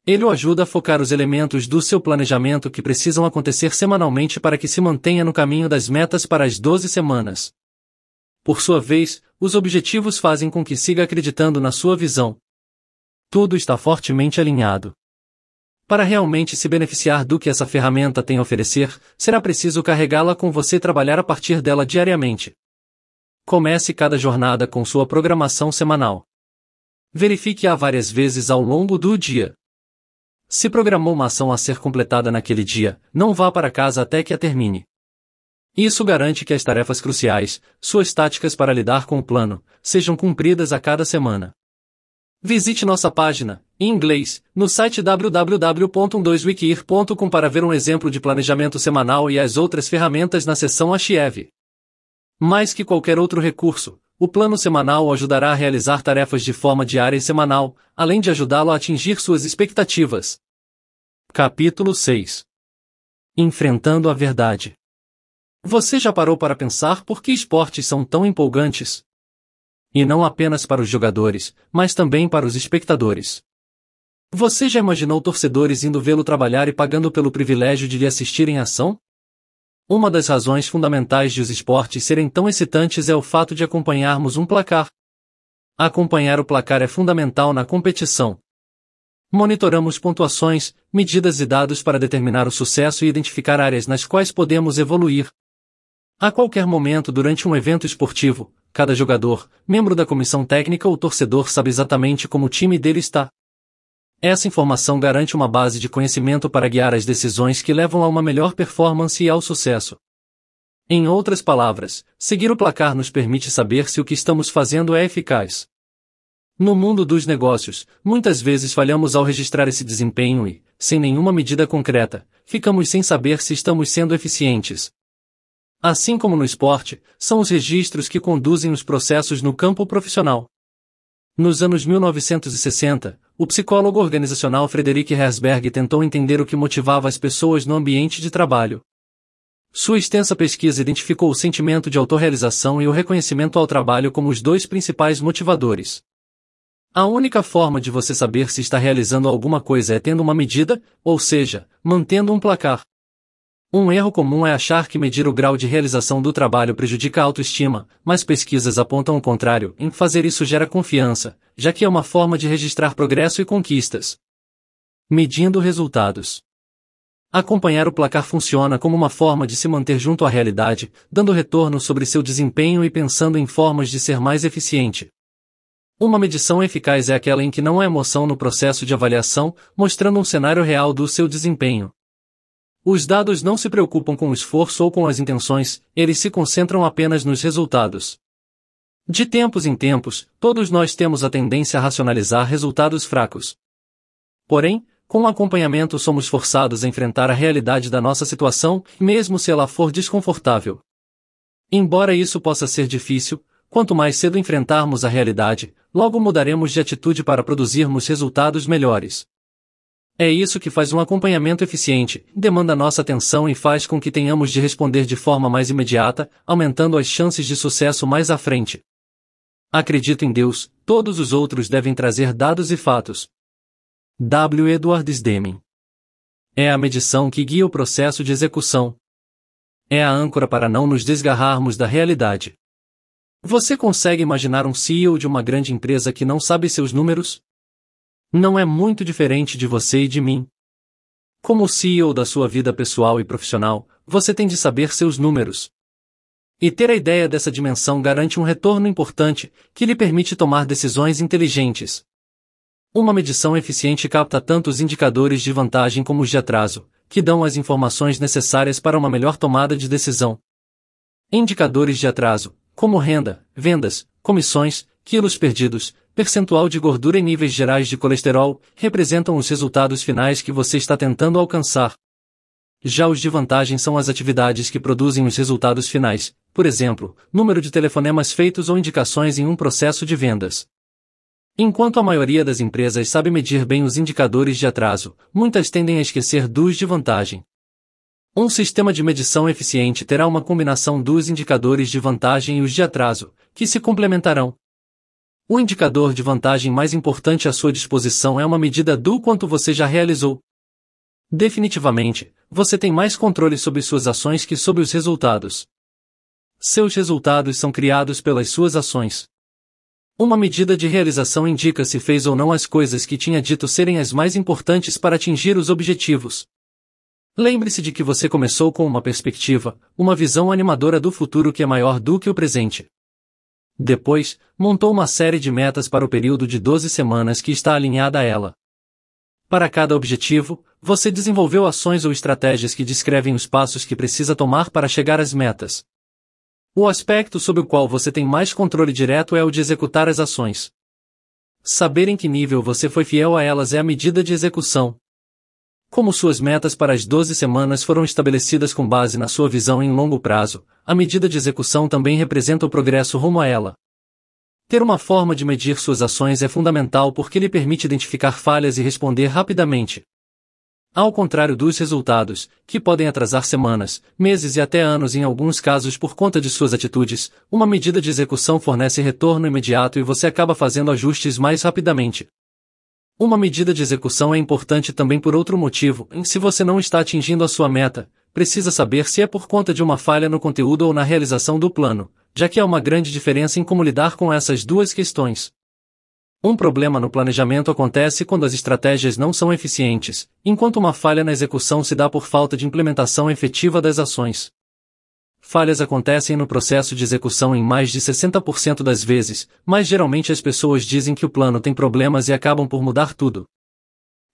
Ele o ajuda a focar os elementos do seu planejamento que precisam acontecer semanalmente para que se mantenha no caminho das metas para as 12 semanas. Por sua vez, os objetivos fazem com que siga acreditando na sua visão. Tudo está fortemente alinhado. Para realmente se beneficiar do que essa ferramenta tem a oferecer, será preciso carregá-la com você e trabalhar a partir dela diariamente. Comece cada jornada com sua programação semanal. Verifique-a várias vezes ao longo do dia. Se programou uma ação a ser completada naquele dia, não vá para casa até que a termine. Isso garante que as tarefas cruciais, suas táticas para lidar com o plano, sejam cumpridas a cada semana. Visite nossa página, em inglês, no site www.12wikir.com para ver um exemplo de planejamento semanal e as outras ferramentas na seção Achieve. Mais que qualquer outro recurso, o plano semanal ajudará a realizar tarefas de forma diária e semanal, além de ajudá-lo a atingir suas expectativas. Capítulo 6 Enfrentando a Verdade você já parou para pensar por que esportes são tão empolgantes? E não apenas para os jogadores, mas também para os espectadores. Você já imaginou torcedores indo vê-lo trabalhar e pagando pelo privilégio de lhe assistir em ação? Uma das razões fundamentais de os esportes serem tão excitantes é o fato de acompanharmos um placar. Acompanhar o placar é fundamental na competição. Monitoramos pontuações, medidas e dados para determinar o sucesso e identificar áreas nas quais podemos evoluir. A qualquer momento durante um evento esportivo, cada jogador, membro da comissão técnica ou torcedor sabe exatamente como o time dele está. Essa informação garante uma base de conhecimento para guiar as decisões que levam a uma melhor performance e ao sucesso. Em outras palavras, seguir o placar nos permite saber se o que estamos fazendo é eficaz. No mundo dos negócios, muitas vezes falhamos ao registrar esse desempenho e, sem nenhuma medida concreta, ficamos sem saber se estamos sendo eficientes assim como no esporte, são os registros que conduzem os processos no campo profissional. Nos anos 1960, o psicólogo organizacional Frederic Herzberg tentou entender o que motivava as pessoas no ambiente de trabalho. Sua extensa pesquisa identificou o sentimento de autorrealização e o reconhecimento ao trabalho como os dois principais motivadores. A única forma de você saber se está realizando alguma coisa é tendo uma medida, ou seja, mantendo um placar. Um erro comum é achar que medir o grau de realização do trabalho prejudica a autoestima, mas pesquisas apontam o contrário, em fazer isso gera confiança, já que é uma forma de registrar progresso e conquistas. Medindo resultados. Acompanhar o placar funciona como uma forma de se manter junto à realidade, dando retorno sobre seu desempenho e pensando em formas de ser mais eficiente. Uma medição eficaz é aquela em que não há emoção no processo de avaliação, mostrando um cenário real do seu desempenho. Os dados não se preocupam com o esforço ou com as intenções, eles se concentram apenas nos resultados. De tempos em tempos, todos nós temos a tendência a racionalizar resultados fracos. Porém, com o acompanhamento somos forçados a enfrentar a realidade da nossa situação, mesmo se ela for desconfortável. Embora isso possa ser difícil, quanto mais cedo enfrentarmos a realidade, logo mudaremos de atitude para produzirmos resultados melhores. É isso que faz um acompanhamento eficiente, demanda nossa atenção e faz com que tenhamos de responder de forma mais imediata, aumentando as chances de sucesso mais à frente. Acredito em Deus, todos os outros devem trazer dados e fatos. W. Edward Deming É a medição que guia o processo de execução. É a âncora para não nos desgarrarmos da realidade. Você consegue imaginar um CEO de uma grande empresa que não sabe seus números? Não é muito diferente de você e de mim. Como CEO da sua vida pessoal e profissional, você tem de saber seus números. E ter a ideia dessa dimensão garante um retorno importante, que lhe permite tomar decisões inteligentes. Uma medição eficiente capta tanto os indicadores de vantagem como os de atraso, que dão as informações necessárias para uma melhor tomada de decisão. Indicadores de atraso, como renda, vendas, comissões, quilos perdidos, percentual de gordura e níveis gerais de colesterol representam os resultados finais que você está tentando alcançar. Já os de vantagem são as atividades que produzem os resultados finais, por exemplo, número de telefonemas feitos ou indicações em um processo de vendas. Enquanto a maioria das empresas sabe medir bem os indicadores de atraso, muitas tendem a esquecer dos de vantagem. Um sistema de medição eficiente terá uma combinação dos indicadores de vantagem e os de atraso, que se complementarão. O indicador de vantagem mais importante à sua disposição é uma medida do quanto você já realizou. Definitivamente, você tem mais controle sobre suas ações que sobre os resultados. Seus resultados são criados pelas suas ações. Uma medida de realização indica se fez ou não as coisas que tinha dito serem as mais importantes para atingir os objetivos. Lembre-se de que você começou com uma perspectiva, uma visão animadora do futuro que é maior do que o presente. Depois, montou uma série de metas para o período de 12 semanas que está alinhada a ela. Para cada objetivo, você desenvolveu ações ou estratégias que descrevem os passos que precisa tomar para chegar às metas. O aspecto sobre o qual você tem mais controle direto é o de executar as ações. Saber em que nível você foi fiel a elas é a medida de execução, como suas metas para as 12 semanas foram estabelecidas com base na sua visão em longo prazo, a medida de execução também representa o progresso rumo a ela. Ter uma forma de medir suas ações é fundamental porque lhe permite identificar falhas e responder rapidamente. Ao contrário dos resultados, que podem atrasar semanas, meses e até anos em alguns casos por conta de suas atitudes, uma medida de execução fornece retorno imediato e você acaba fazendo ajustes mais rapidamente. Uma medida de execução é importante também por outro motivo, em se você não está atingindo a sua meta, precisa saber se é por conta de uma falha no conteúdo ou na realização do plano, já que há uma grande diferença em como lidar com essas duas questões. Um problema no planejamento acontece quando as estratégias não são eficientes, enquanto uma falha na execução se dá por falta de implementação efetiva das ações. Falhas acontecem no processo de execução em mais de 60% das vezes, mas geralmente as pessoas dizem que o plano tem problemas e acabam por mudar tudo.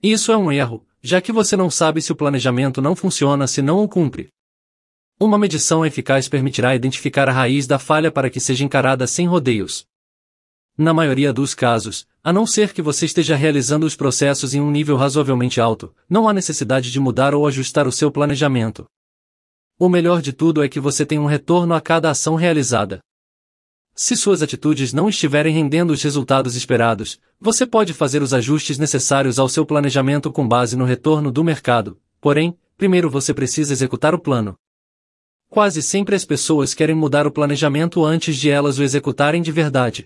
Isso é um erro, já que você não sabe se o planejamento não funciona se não o cumpre. Uma medição eficaz permitirá identificar a raiz da falha para que seja encarada sem rodeios. Na maioria dos casos, a não ser que você esteja realizando os processos em um nível razoavelmente alto, não há necessidade de mudar ou ajustar o seu planejamento. O melhor de tudo é que você tem um retorno a cada ação realizada. Se suas atitudes não estiverem rendendo os resultados esperados, você pode fazer os ajustes necessários ao seu planejamento com base no retorno do mercado, porém, primeiro você precisa executar o plano. Quase sempre as pessoas querem mudar o planejamento antes de elas o executarem de verdade.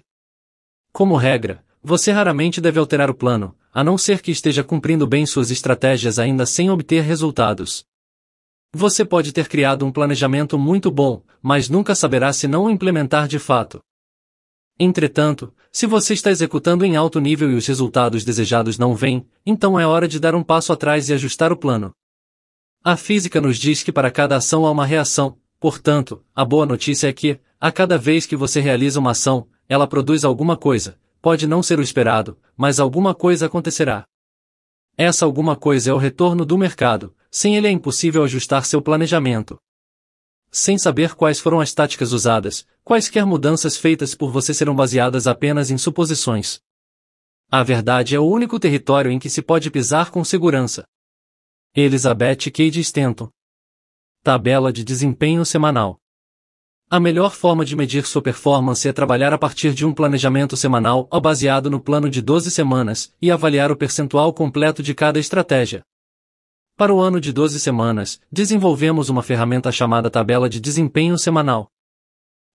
Como regra, você raramente deve alterar o plano, a não ser que esteja cumprindo bem suas estratégias ainda sem obter resultados. Você pode ter criado um planejamento muito bom, mas nunca saberá se não o implementar de fato. Entretanto, se você está executando em alto nível e os resultados desejados não vêm, então é hora de dar um passo atrás e ajustar o plano. A física nos diz que para cada ação há uma reação, portanto, a boa notícia é que, a cada vez que você realiza uma ação, ela produz alguma coisa, pode não ser o esperado, mas alguma coisa acontecerá. Essa alguma coisa é o retorno do mercado, sem ele é impossível ajustar seu planejamento. Sem saber quais foram as táticas usadas, quaisquer mudanças feitas por você serão baseadas apenas em suposições. A verdade é o único território em que se pode pisar com segurança. Elizabeth Cade Stanton Tabela de desempenho semanal a melhor forma de medir sua performance é trabalhar a partir de um planejamento semanal baseado no plano de 12 semanas e avaliar o percentual completo de cada estratégia. Para o ano de 12 semanas, desenvolvemos uma ferramenta chamada Tabela de Desempenho Semanal.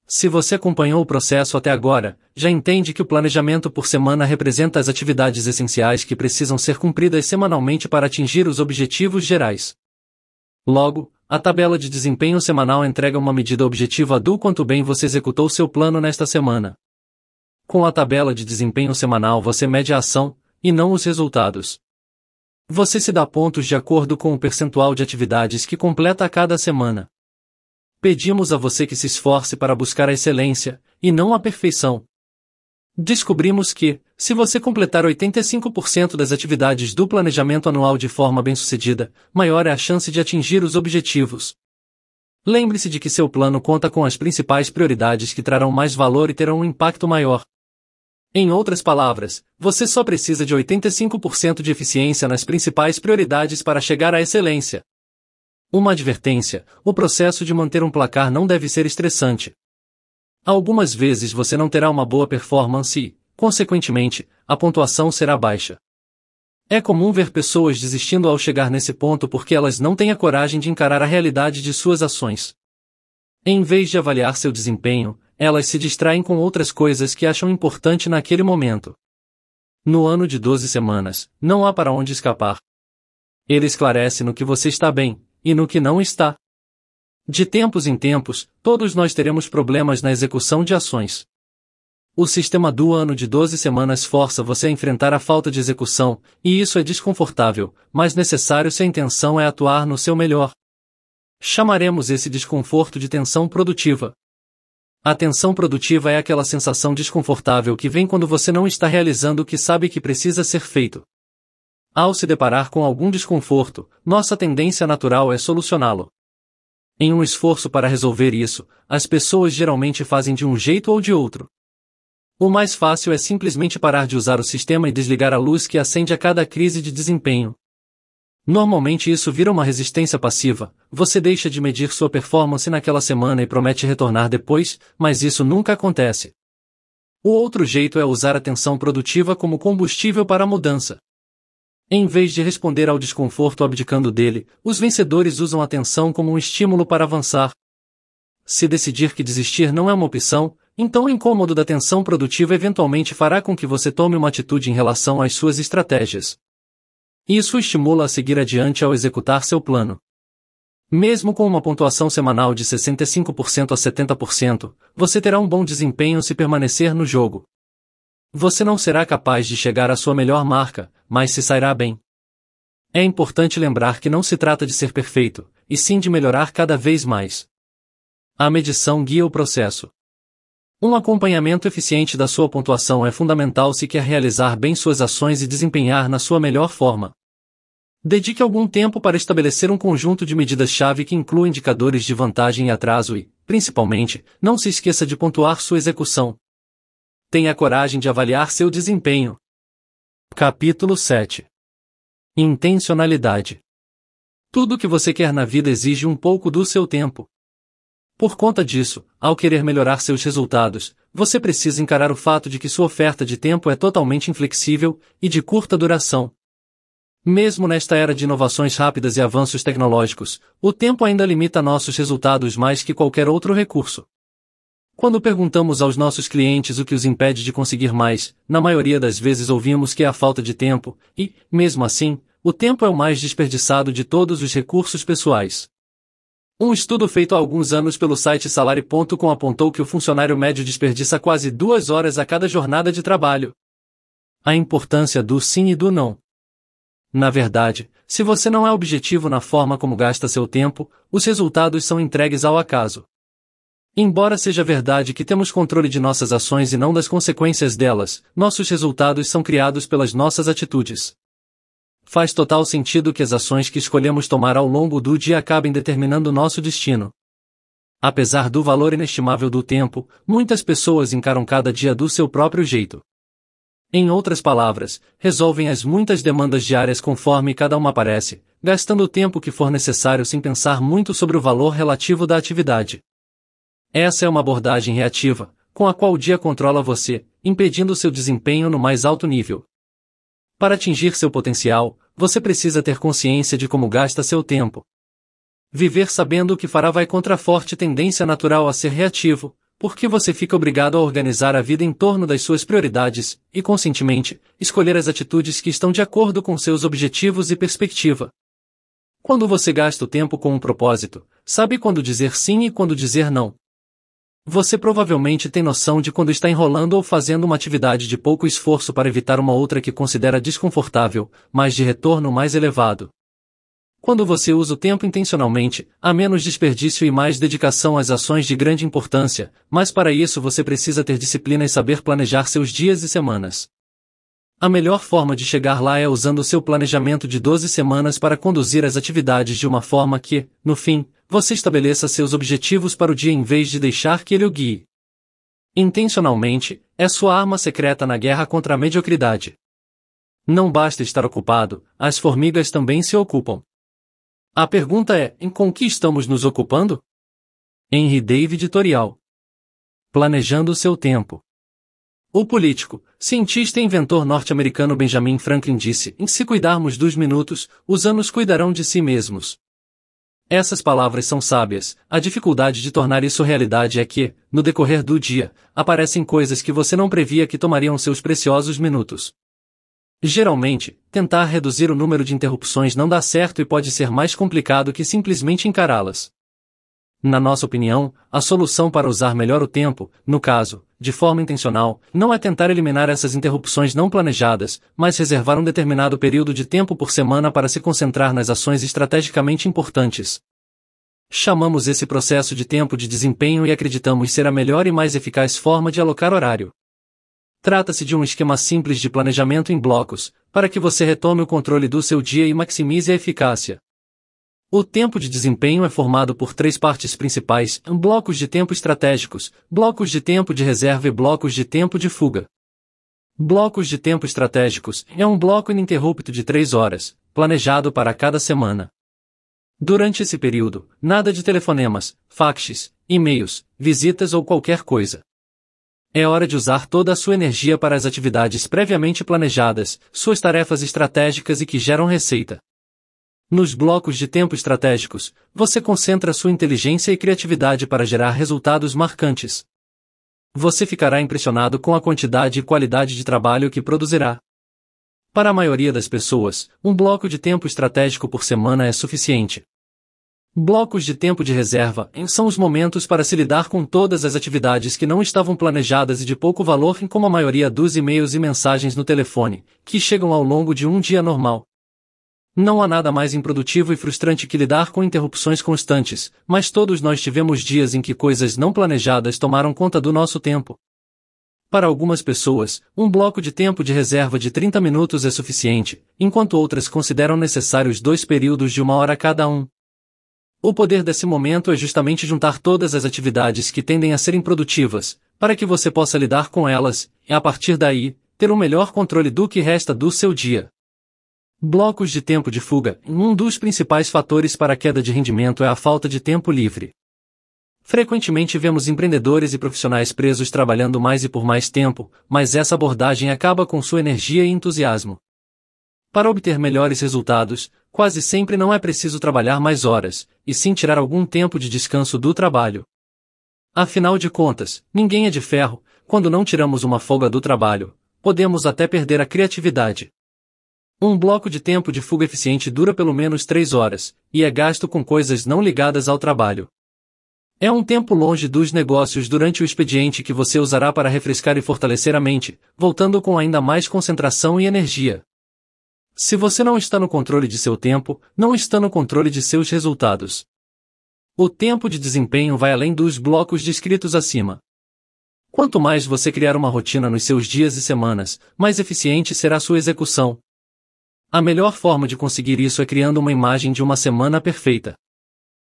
Se você acompanhou o processo até agora, já entende que o planejamento por semana representa as atividades essenciais que precisam ser cumpridas semanalmente para atingir os objetivos gerais. Logo, a tabela de desempenho semanal entrega uma medida objetiva do quanto bem você executou seu plano nesta semana. Com a tabela de desempenho semanal você mede a ação, e não os resultados. Você se dá pontos de acordo com o percentual de atividades que completa a cada semana. Pedimos a você que se esforce para buscar a excelência, e não a perfeição. Descobrimos que, se você completar 85% das atividades do planejamento anual de forma bem-sucedida, maior é a chance de atingir os objetivos. Lembre-se de que seu plano conta com as principais prioridades que trarão mais valor e terão um impacto maior. Em outras palavras, você só precisa de 85% de eficiência nas principais prioridades para chegar à excelência. Uma advertência: o processo de manter um placar não deve ser estressante. Algumas vezes você não terá uma boa performance e, consequentemente, a pontuação será baixa. É comum ver pessoas desistindo ao chegar nesse ponto porque elas não têm a coragem de encarar a realidade de suas ações. Em vez de avaliar seu desempenho, elas se distraem com outras coisas que acham importante naquele momento. No ano de 12 semanas, não há para onde escapar. Ele esclarece no que você está bem, e no que não está. De tempos em tempos, todos nós teremos problemas na execução de ações. O sistema do ano de 12 semanas força você a enfrentar a falta de execução, e isso é desconfortável, mas necessário se a intenção é atuar no seu melhor. Chamaremos esse desconforto de tensão produtiva. A tensão produtiva é aquela sensação desconfortável que vem quando você não está realizando o que sabe que precisa ser feito. Ao se deparar com algum desconforto, nossa tendência natural é solucioná-lo. Em um esforço para resolver isso, as pessoas geralmente fazem de um jeito ou de outro. O mais fácil é simplesmente parar de usar o sistema e desligar a luz que acende a cada crise de desempenho. Normalmente isso vira uma resistência passiva, você deixa de medir sua performance naquela semana e promete retornar depois, mas isso nunca acontece. O outro jeito é usar a tensão produtiva como combustível para a mudança. Em vez de responder ao desconforto abdicando dele, os vencedores usam a tensão como um estímulo para avançar. Se decidir que desistir não é uma opção, então o incômodo da tensão produtiva eventualmente fará com que você tome uma atitude em relação às suas estratégias. Isso estimula a seguir adiante ao executar seu plano. Mesmo com uma pontuação semanal de 65% a 70%, você terá um bom desempenho se permanecer no jogo. Você não será capaz de chegar à sua melhor marca, mas se sairá bem. É importante lembrar que não se trata de ser perfeito, e sim de melhorar cada vez mais. A medição guia o processo. Um acompanhamento eficiente da sua pontuação é fundamental se quer realizar bem suas ações e desempenhar na sua melhor forma. Dedique algum tempo para estabelecer um conjunto de medidas-chave que inclua indicadores de vantagem e atraso e, principalmente, não se esqueça de pontuar sua execução, tenha coragem de avaliar seu desempenho. Capítulo 7 Intencionalidade Tudo o que você quer na vida exige um pouco do seu tempo. Por conta disso, ao querer melhorar seus resultados, você precisa encarar o fato de que sua oferta de tempo é totalmente inflexível e de curta duração. Mesmo nesta era de inovações rápidas e avanços tecnológicos, o tempo ainda limita nossos resultados mais que qualquer outro recurso. Quando perguntamos aos nossos clientes o que os impede de conseguir mais, na maioria das vezes ouvimos que é a falta de tempo, e, mesmo assim, o tempo é o mais desperdiçado de todos os recursos pessoais. Um estudo feito há alguns anos pelo site Salari.com apontou que o funcionário médio desperdiça quase duas horas a cada jornada de trabalho. A importância do sim e do não. Na verdade, se você não é objetivo na forma como gasta seu tempo, os resultados são entregues ao acaso. Embora seja verdade que temos controle de nossas ações e não das consequências delas, nossos resultados são criados pelas nossas atitudes. Faz total sentido que as ações que escolhemos tomar ao longo do dia acabem determinando nosso destino. Apesar do valor inestimável do tempo, muitas pessoas encaram cada dia do seu próprio jeito. Em outras palavras, resolvem as muitas demandas diárias conforme cada uma aparece, gastando o tempo que for necessário sem pensar muito sobre o valor relativo da atividade. Essa é uma abordagem reativa, com a qual o dia controla você, impedindo seu desempenho no mais alto nível. Para atingir seu potencial, você precisa ter consciência de como gasta seu tempo. Viver sabendo o que fará vai contra a forte tendência natural a ser reativo, porque você fica obrigado a organizar a vida em torno das suas prioridades e, conscientemente, escolher as atitudes que estão de acordo com seus objetivos e perspectiva. Quando você gasta o tempo com um propósito, sabe quando dizer sim e quando dizer não. Você provavelmente tem noção de quando está enrolando ou fazendo uma atividade de pouco esforço para evitar uma outra que considera desconfortável, mas de retorno mais elevado. Quando você usa o tempo intencionalmente, há menos desperdício e mais dedicação às ações de grande importância, mas para isso você precisa ter disciplina e saber planejar seus dias e semanas. A melhor forma de chegar lá é usando seu planejamento de 12 semanas para conduzir as atividades de uma forma que, no fim, você estabeleça seus objetivos para o dia em vez de deixar que ele o guie. Intencionalmente, é sua arma secreta na guerra contra a mediocridade. Não basta estar ocupado, as formigas também se ocupam. A pergunta é: em com que estamos nos ocupando? Henry David Editorial. Planejando seu tempo. O político, cientista e inventor norte-americano Benjamin Franklin disse: em se cuidarmos dos minutos, os anos cuidarão de si mesmos. Essas palavras são sábias, a dificuldade de tornar isso realidade é que, no decorrer do dia, aparecem coisas que você não previa que tomariam seus preciosos minutos. Geralmente, tentar reduzir o número de interrupções não dá certo e pode ser mais complicado que simplesmente encará-las na nossa opinião, a solução para usar melhor o tempo, no caso, de forma intencional, não é tentar eliminar essas interrupções não planejadas, mas reservar um determinado período de tempo por semana para se concentrar nas ações estrategicamente importantes. Chamamos esse processo de tempo de desempenho e acreditamos ser a melhor e mais eficaz forma de alocar horário. Trata-se de um esquema simples de planejamento em blocos, para que você retome o controle do seu dia e maximize a eficácia. O tempo de desempenho é formado por três partes principais: blocos de tempo estratégicos, blocos de tempo de reserva e blocos de tempo de fuga. Blocos de tempo estratégicos é um bloco ininterrupto de três horas, planejado para cada semana. Durante esse período, nada de telefonemas, faxes, e-mails, visitas ou qualquer coisa. É hora de usar toda a sua energia para as atividades previamente planejadas, suas tarefas estratégicas e que geram receita. Nos blocos de tempo estratégicos, você concentra sua inteligência e criatividade para gerar resultados marcantes. Você ficará impressionado com a quantidade e qualidade de trabalho que produzirá. Para a maioria das pessoas, um bloco de tempo estratégico por semana é suficiente. Blocos de tempo de reserva são os momentos para se lidar com todas as atividades que não estavam planejadas e de pouco valor, como a maioria dos e-mails e mensagens no telefone, que chegam ao longo de um dia normal. Não há nada mais improdutivo e frustrante que lidar com interrupções constantes, mas todos nós tivemos dias em que coisas não planejadas tomaram conta do nosso tempo. Para algumas pessoas, um bloco de tempo de reserva de 30 minutos é suficiente, enquanto outras consideram necessários dois períodos de uma hora cada um. O poder desse momento é justamente juntar todas as atividades que tendem a ser improdutivas, para que você possa lidar com elas, e a partir daí, ter um melhor controle do que resta do seu dia. Blocos de tempo de fuga. Um dos principais fatores para a queda de rendimento é a falta de tempo livre. Frequentemente vemos empreendedores e profissionais presos trabalhando mais e por mais tempo, mas essa abordagem acaba com sua energia e entusiasmo. Para obter melhores resultados, quase sempre não é preciso trabalhar mais horas, e sim tirar algum tempo de descanso do trabalho. Afinal de contas, ninguém é de ferro, quando não tiramos uma folga do trabalho, podemos até perder a criatividade. Um bloco de tempo de fuga eficiente dura pelo menos 3 horas, e é gasto com coisas não ligadas ao trabalho. É um tempo longe dos negócios durante o expediente que você usará para refrescar e fortalecer a mente, voltando com ainda mais concentração e energia. Se você não está no controle de seu tempo, não está no controle de seus resultados. O tempo de desempenho vai além dos blocos descritos acima. Quanto mais você criar uma rotina nos seus dias e semanas, mais eficiente será sua execução, a melhor forma de conseguir isso é criando uma imagem de uma semana perfeita.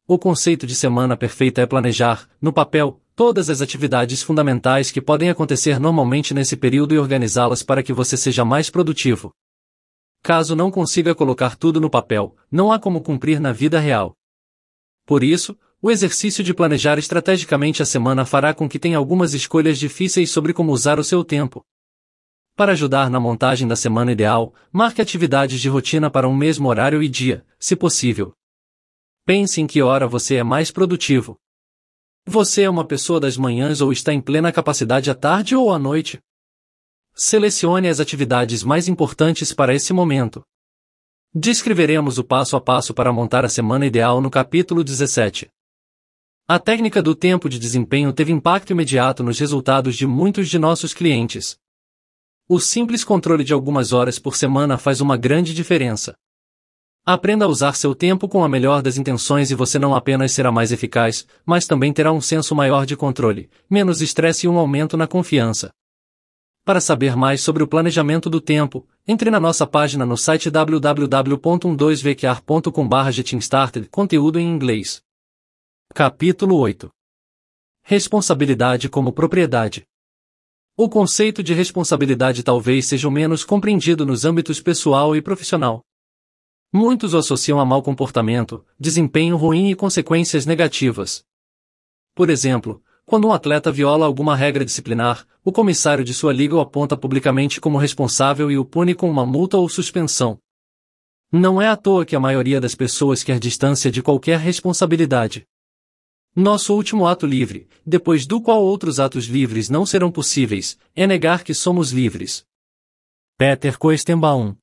O conceito de semana perfeita é planejar, no papel, todas as atividades fundamentais que podem acontecer normalmente nesse período e organizá-las para que você seja mais produtivo. Caso não consiga colocar tudo no papel, não há como cumprir na vida real. Por isso, o exercício de planejar estrategicamente a semana fará com que tenha algumas escolhas difíceis sobre como usar o seu tempo. Para ajudar na montagem da semana ideal, marque atividades de rotina para um mesmo horário e dia, se possível. Pense em que hora você é mais produtivo. Você é uma pessoa das manhãs ou está em plena capacidade à tarde ou à noite? Selecione as atividades mais importantes para esse momento. Descreveremos o passo a passo para montar a semana ideal no capítulo 17. A técnica do tempo de desempenho teve impacto imediato nos resultados de muitos de nossos clientes. O simples controle de algumas horas por semana faz uma grande diferença. Aprenda a usar seu tempo com a melhor das intenções e você não apenas será mais eficaz, mas também terá um senso maior de controle, menos estresse e um aumento na confiança. Para saber mais sobre o planejamento do tempo, entre na nossa página no site www.12vqar.com/getingstarted, conteúdo em inglês. Capítulo 8. Responsabilidade como propriedade. O conceito de responsabilidade talvez seja menos compreendido nos âmbitos pessoal e profissional. Muitos o associam a mau comportamento, desempenho ruim e consequências negativas. Por exemplo, quando um atleta viola alguma regra disciplinar, o comissário de sua liga o aponta publicamente como responsável e o pune com uma multa ou suspensão. Não é à toa que a maioria das pessoas quer distância de qualquer responsabilidade. Nosso último ato livre, depois do qual outros atos livres não serão possíveis, é negar que somos livres. Peter Coestembaum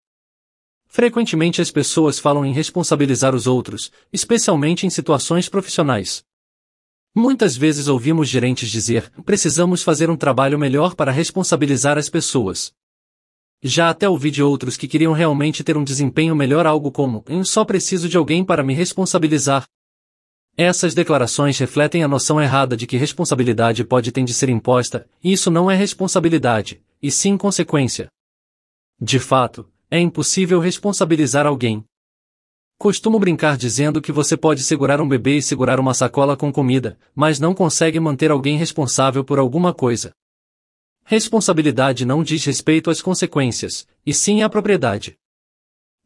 Frequentemente as pessoas falam em responsabilizar os outros, especialmente em situações profissionais. Muitas vezes ouvimos gerentes dizer: precisamos fazer um trabalho melhor para responsabilizar as pessoas. Já até ouvi de outros que queriam realmente ter um desempenho melhor, algo como: eu só preciso de alguém para me responsabilizar, essas declarações refletem a noção errada de que responsabilidade pode tem de ser imposta, e isso não é responsabilidade, e sim consequência. De fato, é impossível responsabilizar alguém. Costumo brincar dizendo que você pode segurar um bebê e segurar uma sacola com comida, mas não consegue manter alguém responsável por alguma coisa. Responsabilidade não diz respeito às consequências, e sim à propriedade.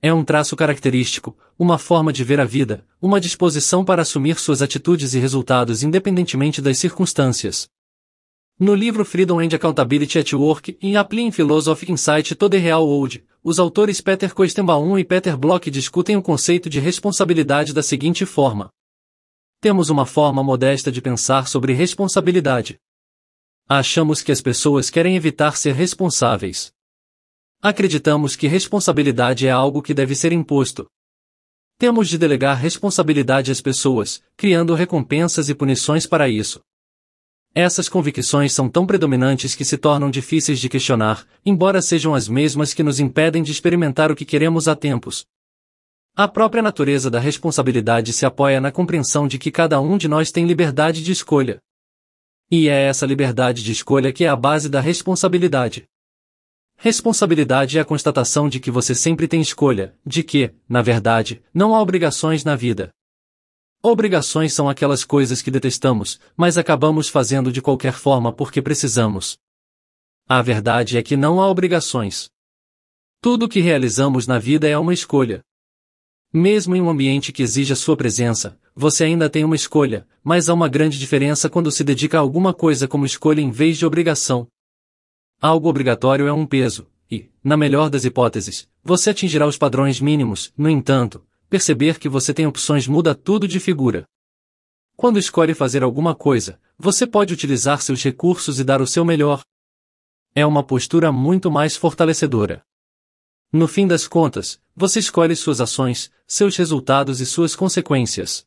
É um traço característico, uma forma de ver a vida, uma disposição para assumir suas atitudes e resultados independentemente das circunstâncias. No livro Freedom and Accountability at Work e Applying Philosophic Insight to the Real World, os autores Peter Koestenbaum e Peter Bloch discutem o conceito de responsabilidade da seguinte forma. Temos uma forma modesta de pensar sobre responsabilidade. Achamos que as pessoas querem evitar ser responsáveis. Acreditamos que responsabilidade é algo que deve ser imposto. Temos de delegar responsabilidade às pessoas, criando recompensas e punições para isso. Essas convicções são tão predominantes que se tornam difíceis de questionar, embora sejam as mesmas que nos impedem de experimentar o que queremos há tempos. A própria natureza da responsabilidade se apoia na compreensão de que cada um de nós tem liberdade de escolha. E é essa liberdade de escolha que é a base da responsabilidade. Responsabilidade é a constatação de que você sempre tem escolha, de que, na verdade, não há obrigações na vida. Obrigações são aquelas coisas que detestamos, mas acabamos fazendo de qualquer forma porque precisamos. A verdade é que não há obrigações. Tudo o que realizamos na vida é uma escolha. Mesmo em um ambiente que exija sua presença, você ainda tem uma escolha, mas há uma grande diferença quando se dedica a alguma coisa como escolha em vez de obrigação. Algo obrigatório é um peso, e, na melhor das hipóteses, você atingirá os padrões mínimos, no entanto, perceber que você tem opções muda tudo de figura. Quando escolhe fazer alguma coisa, você pode utilizar seus recursos e dar o seu melhor. É uma postura muito mais fortalecedora. No fim das contas, você escolhe suas ações, seus resultados e suas consequências.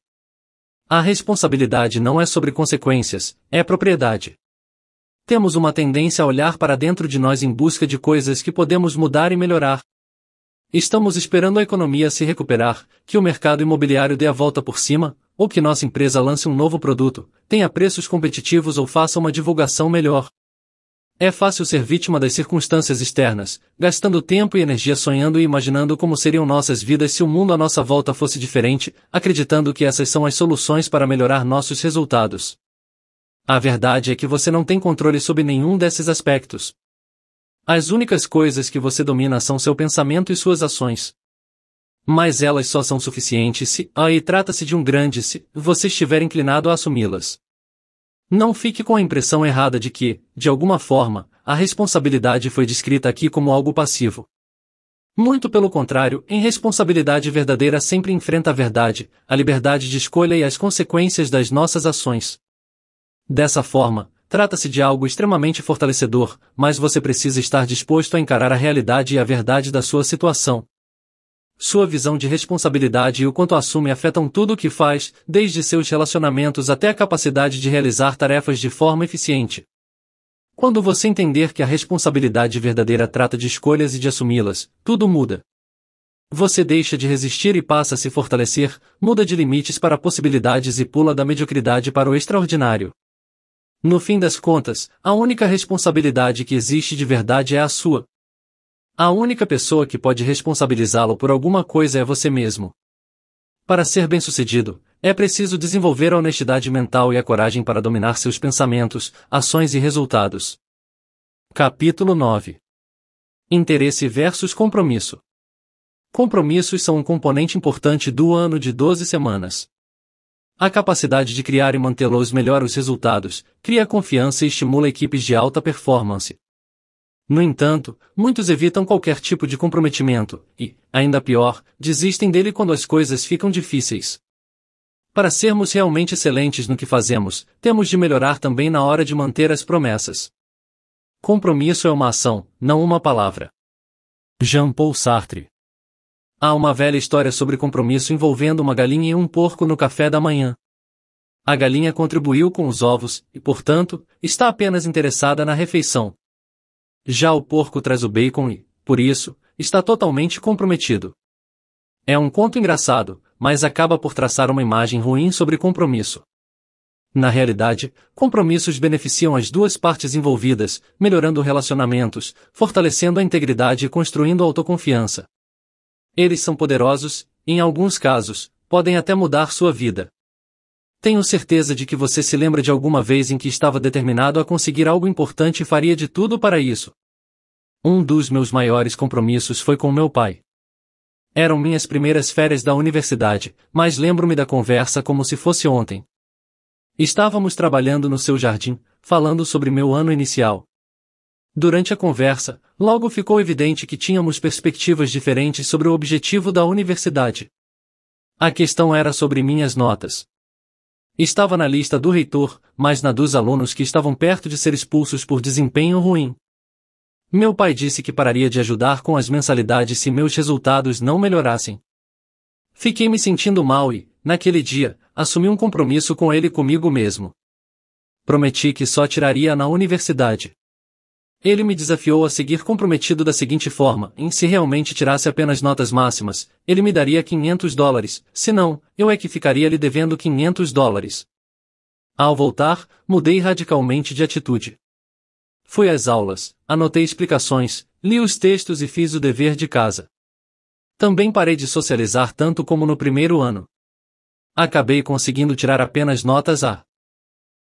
A responsabilidade não é sobre consequências, é propriedade. Temos uma tendência a olhar para dentro de nós em busca de coisas que podemos mudar e melhorar. Estamos esperando a economia se recuperar, que o mercado imobiliário dê a volta por cima, ou que nossa empresa lance um novo produto, tenha preços competitivos ou faça uma divulgação melhor. É fácil ser vítima das circunstâncias externas, gastando tempo e energia sonhando e imaginando como seriam nossas vidas se o mundo à nossa volta fosse diferente, acreditando que essas são as soluções para melhorar nossos resultados. A verdade é que você não tem controle sobre nenhum desses aspectos. As únicas coisas que você domina são seu pensamento e suas ações. Mas elas só são suficientes se, aí ah, trata-se de um grande se, você estiver inclinado a assumi-las. Não fique com a impressão errada de que, de alguma forma, a responsabilidade foi descrita aqui como algo passivo. Muito pelo contrário, em responsabilidade verdadeira sempre enfrenta a verdade, a liberdade de escolha e as consequências das nossas ações. Dessa forma, trata-se de algo extremamente fortalecedor, mas você precisa estar disposto a encarar a realidade e a verdade da sua situação. Sua visão de responsabilidade e o quanto assume afetam tudo o que faz, desde seus relacionamentos até a capacidade de realizar tarefas de forma eficiente. Quando você entender que a responsabilidade verdadeira trata de escolhas e de assumi-las, tudo muda. Você deixa de resistir e passa a se fortalecer, muda de limites para possibilidades e pula da mediocridade para o extraordinário. No fim das contas, a única responsabilidade que existe de verdade é a sua. A única pessoa que pode responsabilizá-lo por alguma coisa é você mesmo. Para ser bem-sucedido, é preciso desenvolver a honestidade mental e a coragem para dominar seus pensamentos, ações e resultados. Capítulo 9 Interesse versus compromisso. Compromissos são um componente importante do ano de 12 semanas. A capacidade de criar e manter los melhora os resultados, cria confiança e estimula equipes de alta performance. No entanto, muitos evitam qualquer tipo de comprometimento e, ainda pior, desistem dele quando as coisas ficam difíceis. Para sermos realmente excelentes no que fazemos, temos de melhorar também na hora de manter as promessas. Compromisso é uma ação, não uma palavra. Jean Paul Sartre Há uma velha história sobre compromisso envolvendo uma galinha e um porco no café da manhã. A galinha contribuiu com os ovos e, portanto, está apenas interessada na refeição. Já o porco traz o bacon e, por isso, está totalmente comprometido. É um conto engraçado, mas acaba por traçar uma imagem ruim sobre compromisso. Na realidade, compromissos beneficiam as duas partes envolvidas, melhorando relacionamentos, fortalecendo a integridade e construindo autoconfiança. Eles são poderosos, em alguns casos, podem até mudar sua vida. Tenho certeza de que você se lembra de alguma vez em que estava determinado a conseguir algo importante e faria de tudo para isso. Um dos meus maiores compromissos foi com meu pai. Eram minhas primeiras férias da universidade, mas lembro-me da conversa como se fosse ontem. Estávamos trabalhando no seu jardim, falando sobre meu ano inicial, Durante a conversa, logo ficou evidente que tínhamos perspectivas diferentes sobre o objetivo da universidade. A questão era sobre minhas notas. Estava na lista do reitor, mas na dos alunos que estavam perto de ser expulsos por desempenho ruim. Meu pai disse que pararia de ajudar com as mensalidades se meus resultados não melhorassem. Fiquei me sentindo mal e, naquele dia, assumi um compromisso com ele comigo mesmo. Prometi que só tiraria na universidade. Ele me desafiou a seguir comprometido da seguinte forma: em se realmente tirasse apenas notas máximas, ele me daria 500 dólares, se não, eu é que ficaria lhe devendo 500 dólares. Ao voltar, mudei radicalmente de atitude. Fui às aulas, anotei explicações, li os textos e fiz o dever de casa. Também parei de socializar tanto como no primeiro ano. Acabei conseguindo tirar apenas notas A.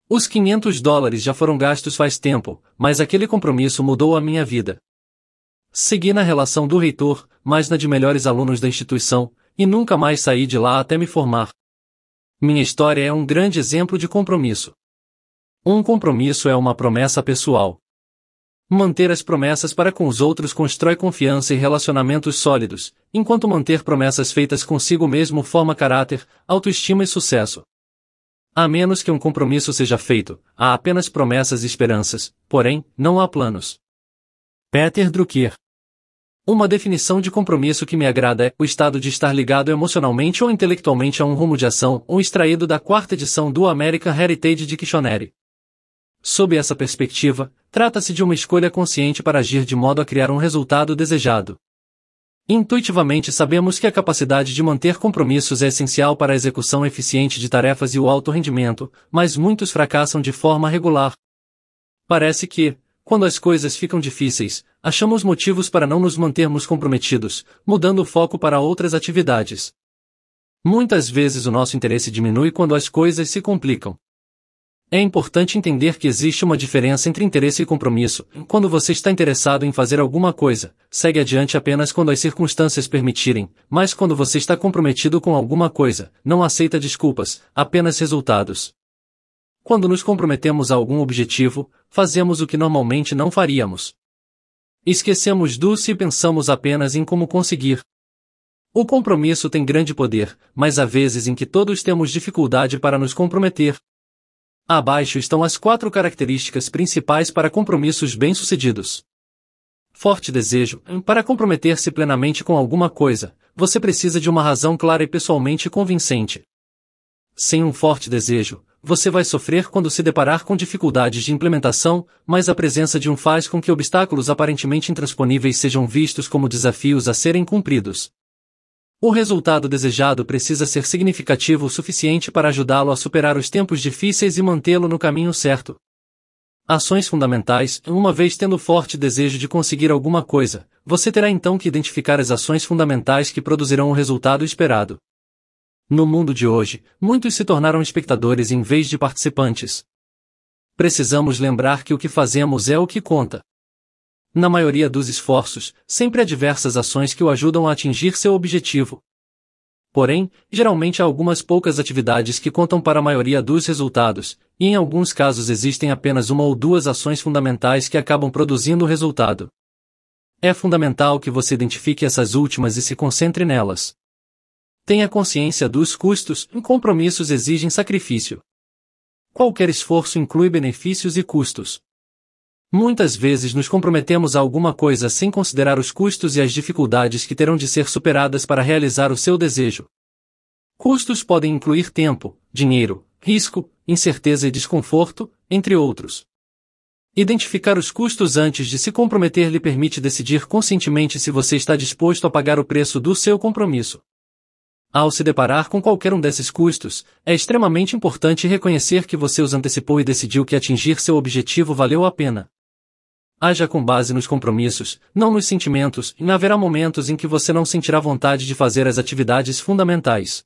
Os 500 dólares já foram gastos faz tempo, mas aquele compromisso mudou a minha vida. Segui na relação do reitor, mas na de melhores alunos da instituição, e nunca mais saí de lá até me formar. Minha história é um grande exemplo de compromisso. Um compromisso é uma promessa pessoal. Manter as promessas para com os outros constrói confiança e relacionamentos sólidos, enquanto manter promessas feitas consigo mesmo forma caráter, autoestima e sucesso. A menos que um compromisso seja feito, há apenas promessas e esperanças, porém, não há planos. Peter Drucker Uma definição de compromisso que me agrada é o estado de estar ligado emocionalmente ou intelectualmente a um rumo de ação, um extraído da quarta edição do American Heritage Dictionary. Sob essa perspectiva, trata-se de uma escolha consciente para agir de modo a criar um resultado desejado. Intuitivamente sabemos que a capacidade de manter compromissos é essencial para a execução eficiente de tarefas e o alto rendimento, mas muitos fracassam de forma regular. Parece que, quando as coisas ficam difíceis, achamos motivos para não nos mantermos comprometidos, mudando o foco para outras atividades. Muitas vezes o nosso interesse diminui quando as coisas se complicam. É importante entender que existe uma diferença entre interesse e compromisso. Quando você está interessado em fazer alguma coisa, segue adiante apenas quando as circunstâncias permitirem, mas quando você está comprometido com alguma coisa, não aceita desculpas, apenas resultados. Quando nos comprometemos a algum objetivo, fazemos o que normalmente não faríamos. Esquecemos do se pensamos apenas em como conseguir. O compromisso tem grande poder, mas há vezes em que todos temos dificuldade para nos comprometer, Abaixo estão as quatro características principais para compromissos bem-sucedidos. Forte desejo. Para comprometer-se plenamente com alguma coisa, você precisa de uma razão clara e pessoalmente convincente. Sem um forte desejo, você vai sofrer quando se deparar com dificuldades de implementação, mas a presença de um faz com que obstáculos aparentemente intransponíveis sejam vistos como desafios a serem cumpridos. O resultado desejado precisa ser significativo o suficiente para ajudá-lo a superar os tempos difíceis e mantê-lo no caminho certo. Ações fundamentais: Uma vez tendo forte desejo de conseguir alguma coisa, você terá então que identificar as ações fundamentais que produzirão o resultado esperado. No mundo de hoje, muitos se tornaram espectadores em vez de participantes. Precisamos lembrar que o que fazemos é o que conta na maioria dos esforços, sempre há diversas ações que o ajudam a atingir seu objetivo. Porém, geralmente há algumas poucas atividades que contam para a maioria dos resultados, e em alguns casos existem apenas uma ou duas ações fundamentais que acabam produzindo o resultado. É fundamental que você identifique essas últimas e se concentre nelas. Tenha consciência dos custos, compromissos exigem sacrifício. Qualquer esforço inclui benefícios e custos. Muitas vezes nos comprometemos a alguma coisa sem considerar os custos e as dificuldades que terão de ser superadas para realizar o seu desejo. Custos podem incluir tempo, dinheiro, risco, incerteza e desconforto, entre outros. Identificar os custos antes de se comprometer lhe permite decidir conscientemente se você está disposto a pagar o preço do seu compromisso. Ao se deparar com qualquer um desses custos, é extremamente importante reconhecer que você os antecipou e decidiu que atingir seu objetivo valeu a pena. Haja com base nos compromissos, não nos sentimentos, e haverá momentos em que você não sentirá vontade de fazer as atividades fundamentais.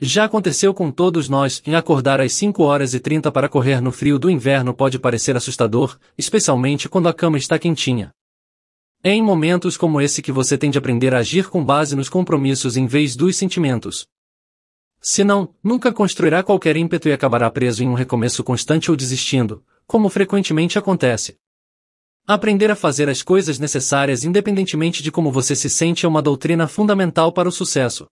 Já aconteceu com todos nós, em acordar às 5 horas e 30 para correr no frio do inverno pode parecer assustador, especialmente quando a cama está quentinha. É em momentos como esse que você tem de aprender a agir com base nos compromissos em vez dos sentimentos. Senão, nunca construirá qualquer ímpeto e acabará preso em um recomeço constante ou desistindo, como frequentemente acontece. Aprender a fazer as coisas necessárias independentemente de como você se sente é uma doutrina fundamental para o sucesso.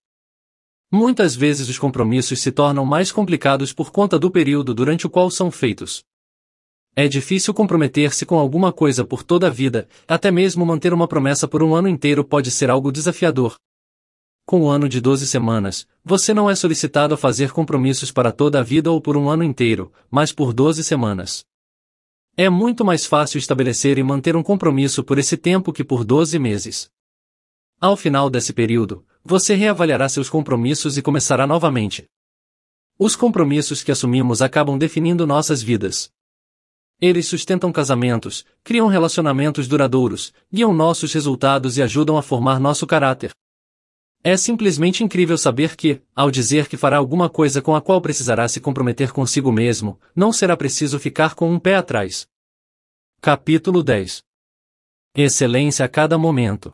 Muitas vezes os compromissos se tornam mais complicados por conta do período durante o qual são feitos. É difícil comprometer-se com alguma coisa por toda a vida, até mesmo manter uma promessa por um ano inteiro pode ser algo desafiador. Com o um ano de 12 semanas, você não é solicitado a fazer compromissos para toda a vida ou por um ano inteiro, mas por 12 semanas. É muito mais fácil estabelecer e manter um compromisso por esse tempo que por 12 meses. Ao final desse período, você reavaliará seus compromissos e começará novamente. Os compromissos que assumimos acabam definindo nossas vidas. Eles sustentam casamentos, criam relacionamentos duradouros, guiam nossos resultados e ajudam a formar nosso caráter. É simplesmente incrível saber que, ao dizer que fará alguma coisa com a qual precisará se comprometer consigo mesmo, não será preciso ficar com um pé atrás. Capítulo 10 Excelência a cada momento.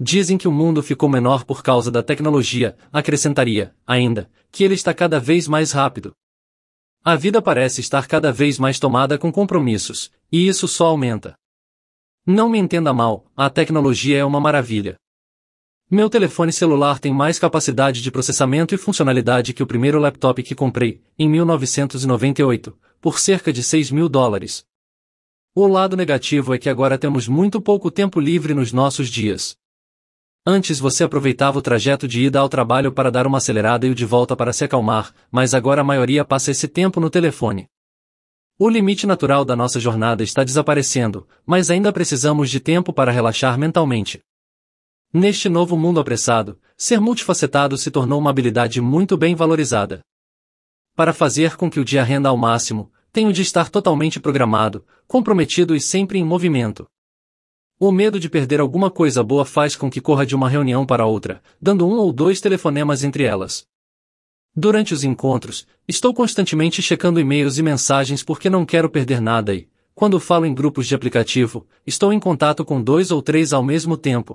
Dizem que o mundo ficou menor por causa da tecnologia, acrescentaria, ainda, que ele está cada vez mais rápido. A vida parece estar cada vez mais tomada com compromissos, e isso só aumenta. Não me entenda mal, a tecnologia é uma maravilha. Meu telefone celular tem mais capacidade de processamento e funcionalidade que o primeiro laptop que comprei, em 1998, por cerca de 6 mil dólares. O lado negativo é que agora temos muito pouco tempo livre nos nossos dias. Antes você aproveitava o trajeto de ida ao trabalho para dar uma acelerada e o de volta para se acalmar, mas agora a maioria passa esse tempo no telefone. O limite natural da nossa jornada está desaparecendo, mas ainda precisamos de tempo para relaxar mentalmente. Neste novo mundo apressado, ser multifacetado se tornou uma habilidade muito bem valorizada. Para fazer com que o dia renda ao máximo, tenho de estar totalmente programado, comprometido e sempre em movimento. O medo de perder alguma coisa boa faz com que corra de uma reunião para outra, dando um ou dois telefonemas entre elas. Durante os encontros, estou constantemente checando e-mails e mensagens porque não quero perder nada e, quando falo em grupos de aplicativo, estou em contato com dois ou três ao mesmo tempo.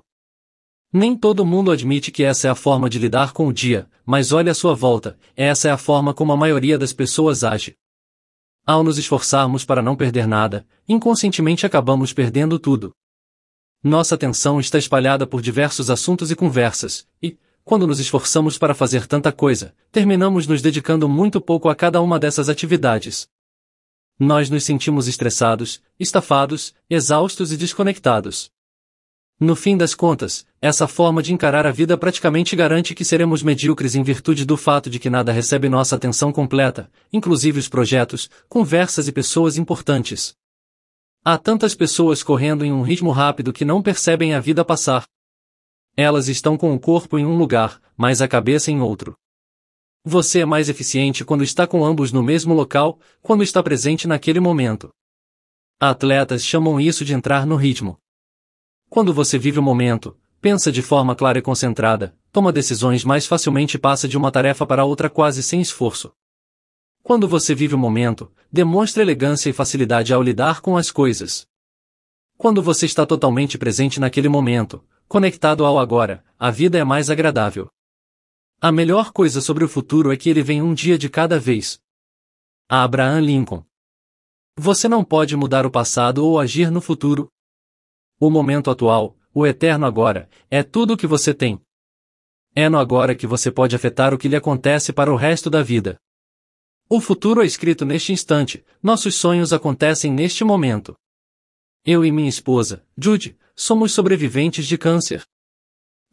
Nem todo mundo admite que essa é a forma de lidar com o dia, mas olhe à sua volta, essa é a forma como a maioria das pessoas age. Ao nos esforçarmos para não perder nada, inconscientemente acabamos perdendo tudo. Nossa atenção está espalhada por diversos assuntos e conversas, e, quando nos esforçamos para fazer tanta coisa, terminamos nos dedicando muito pouco a cada uma dessas atividades. Nós nos sentimos estressados, estafados, exaustos e desconectados. No fim das contas, essa forma de encarar a vida praticamente garante que seremos medíocres em virtude do fato de que nada recebe nossa atenção completa, inclusive os projetos, conversas e pessoas importantes. Há tantas pessoas correndo em um ritmo rápido que não percebem a vida passar. Elas estão com o corpo em um lugar, mas a cabeça em outro. Você é mais eficiente quando está com ambos no mesmo local, quando está presente naquele momento. Atletas chamam isso de entrar no ritmo. Quando você vive o momento, pensa de forma clara e concentrada, toma decisões mais facilmente e passa de uma tarefa para outra quase sem esforço. Quando você vive o momento, demonstra elegância e facilidade ao lidar com as coisas. Quando você está totalmente presente naquele momento, conectado ao agora, a vida é mais agradável. A melhor coisa sobre o futuro é que ele vem um dia de cada vez. A Abraham Lincoln. Você não pode mudar o passado ou agir no futuro, o momento atual, o eterno agora, é tudo o que você tem. É no agora que você pode afetar o que lhe acontece para o resto da vida. O futuro é escrito neste instante, nossos sonhos acontecem neste momento. Eu e minha esposa, Jude, somos sobreviventes de câncer.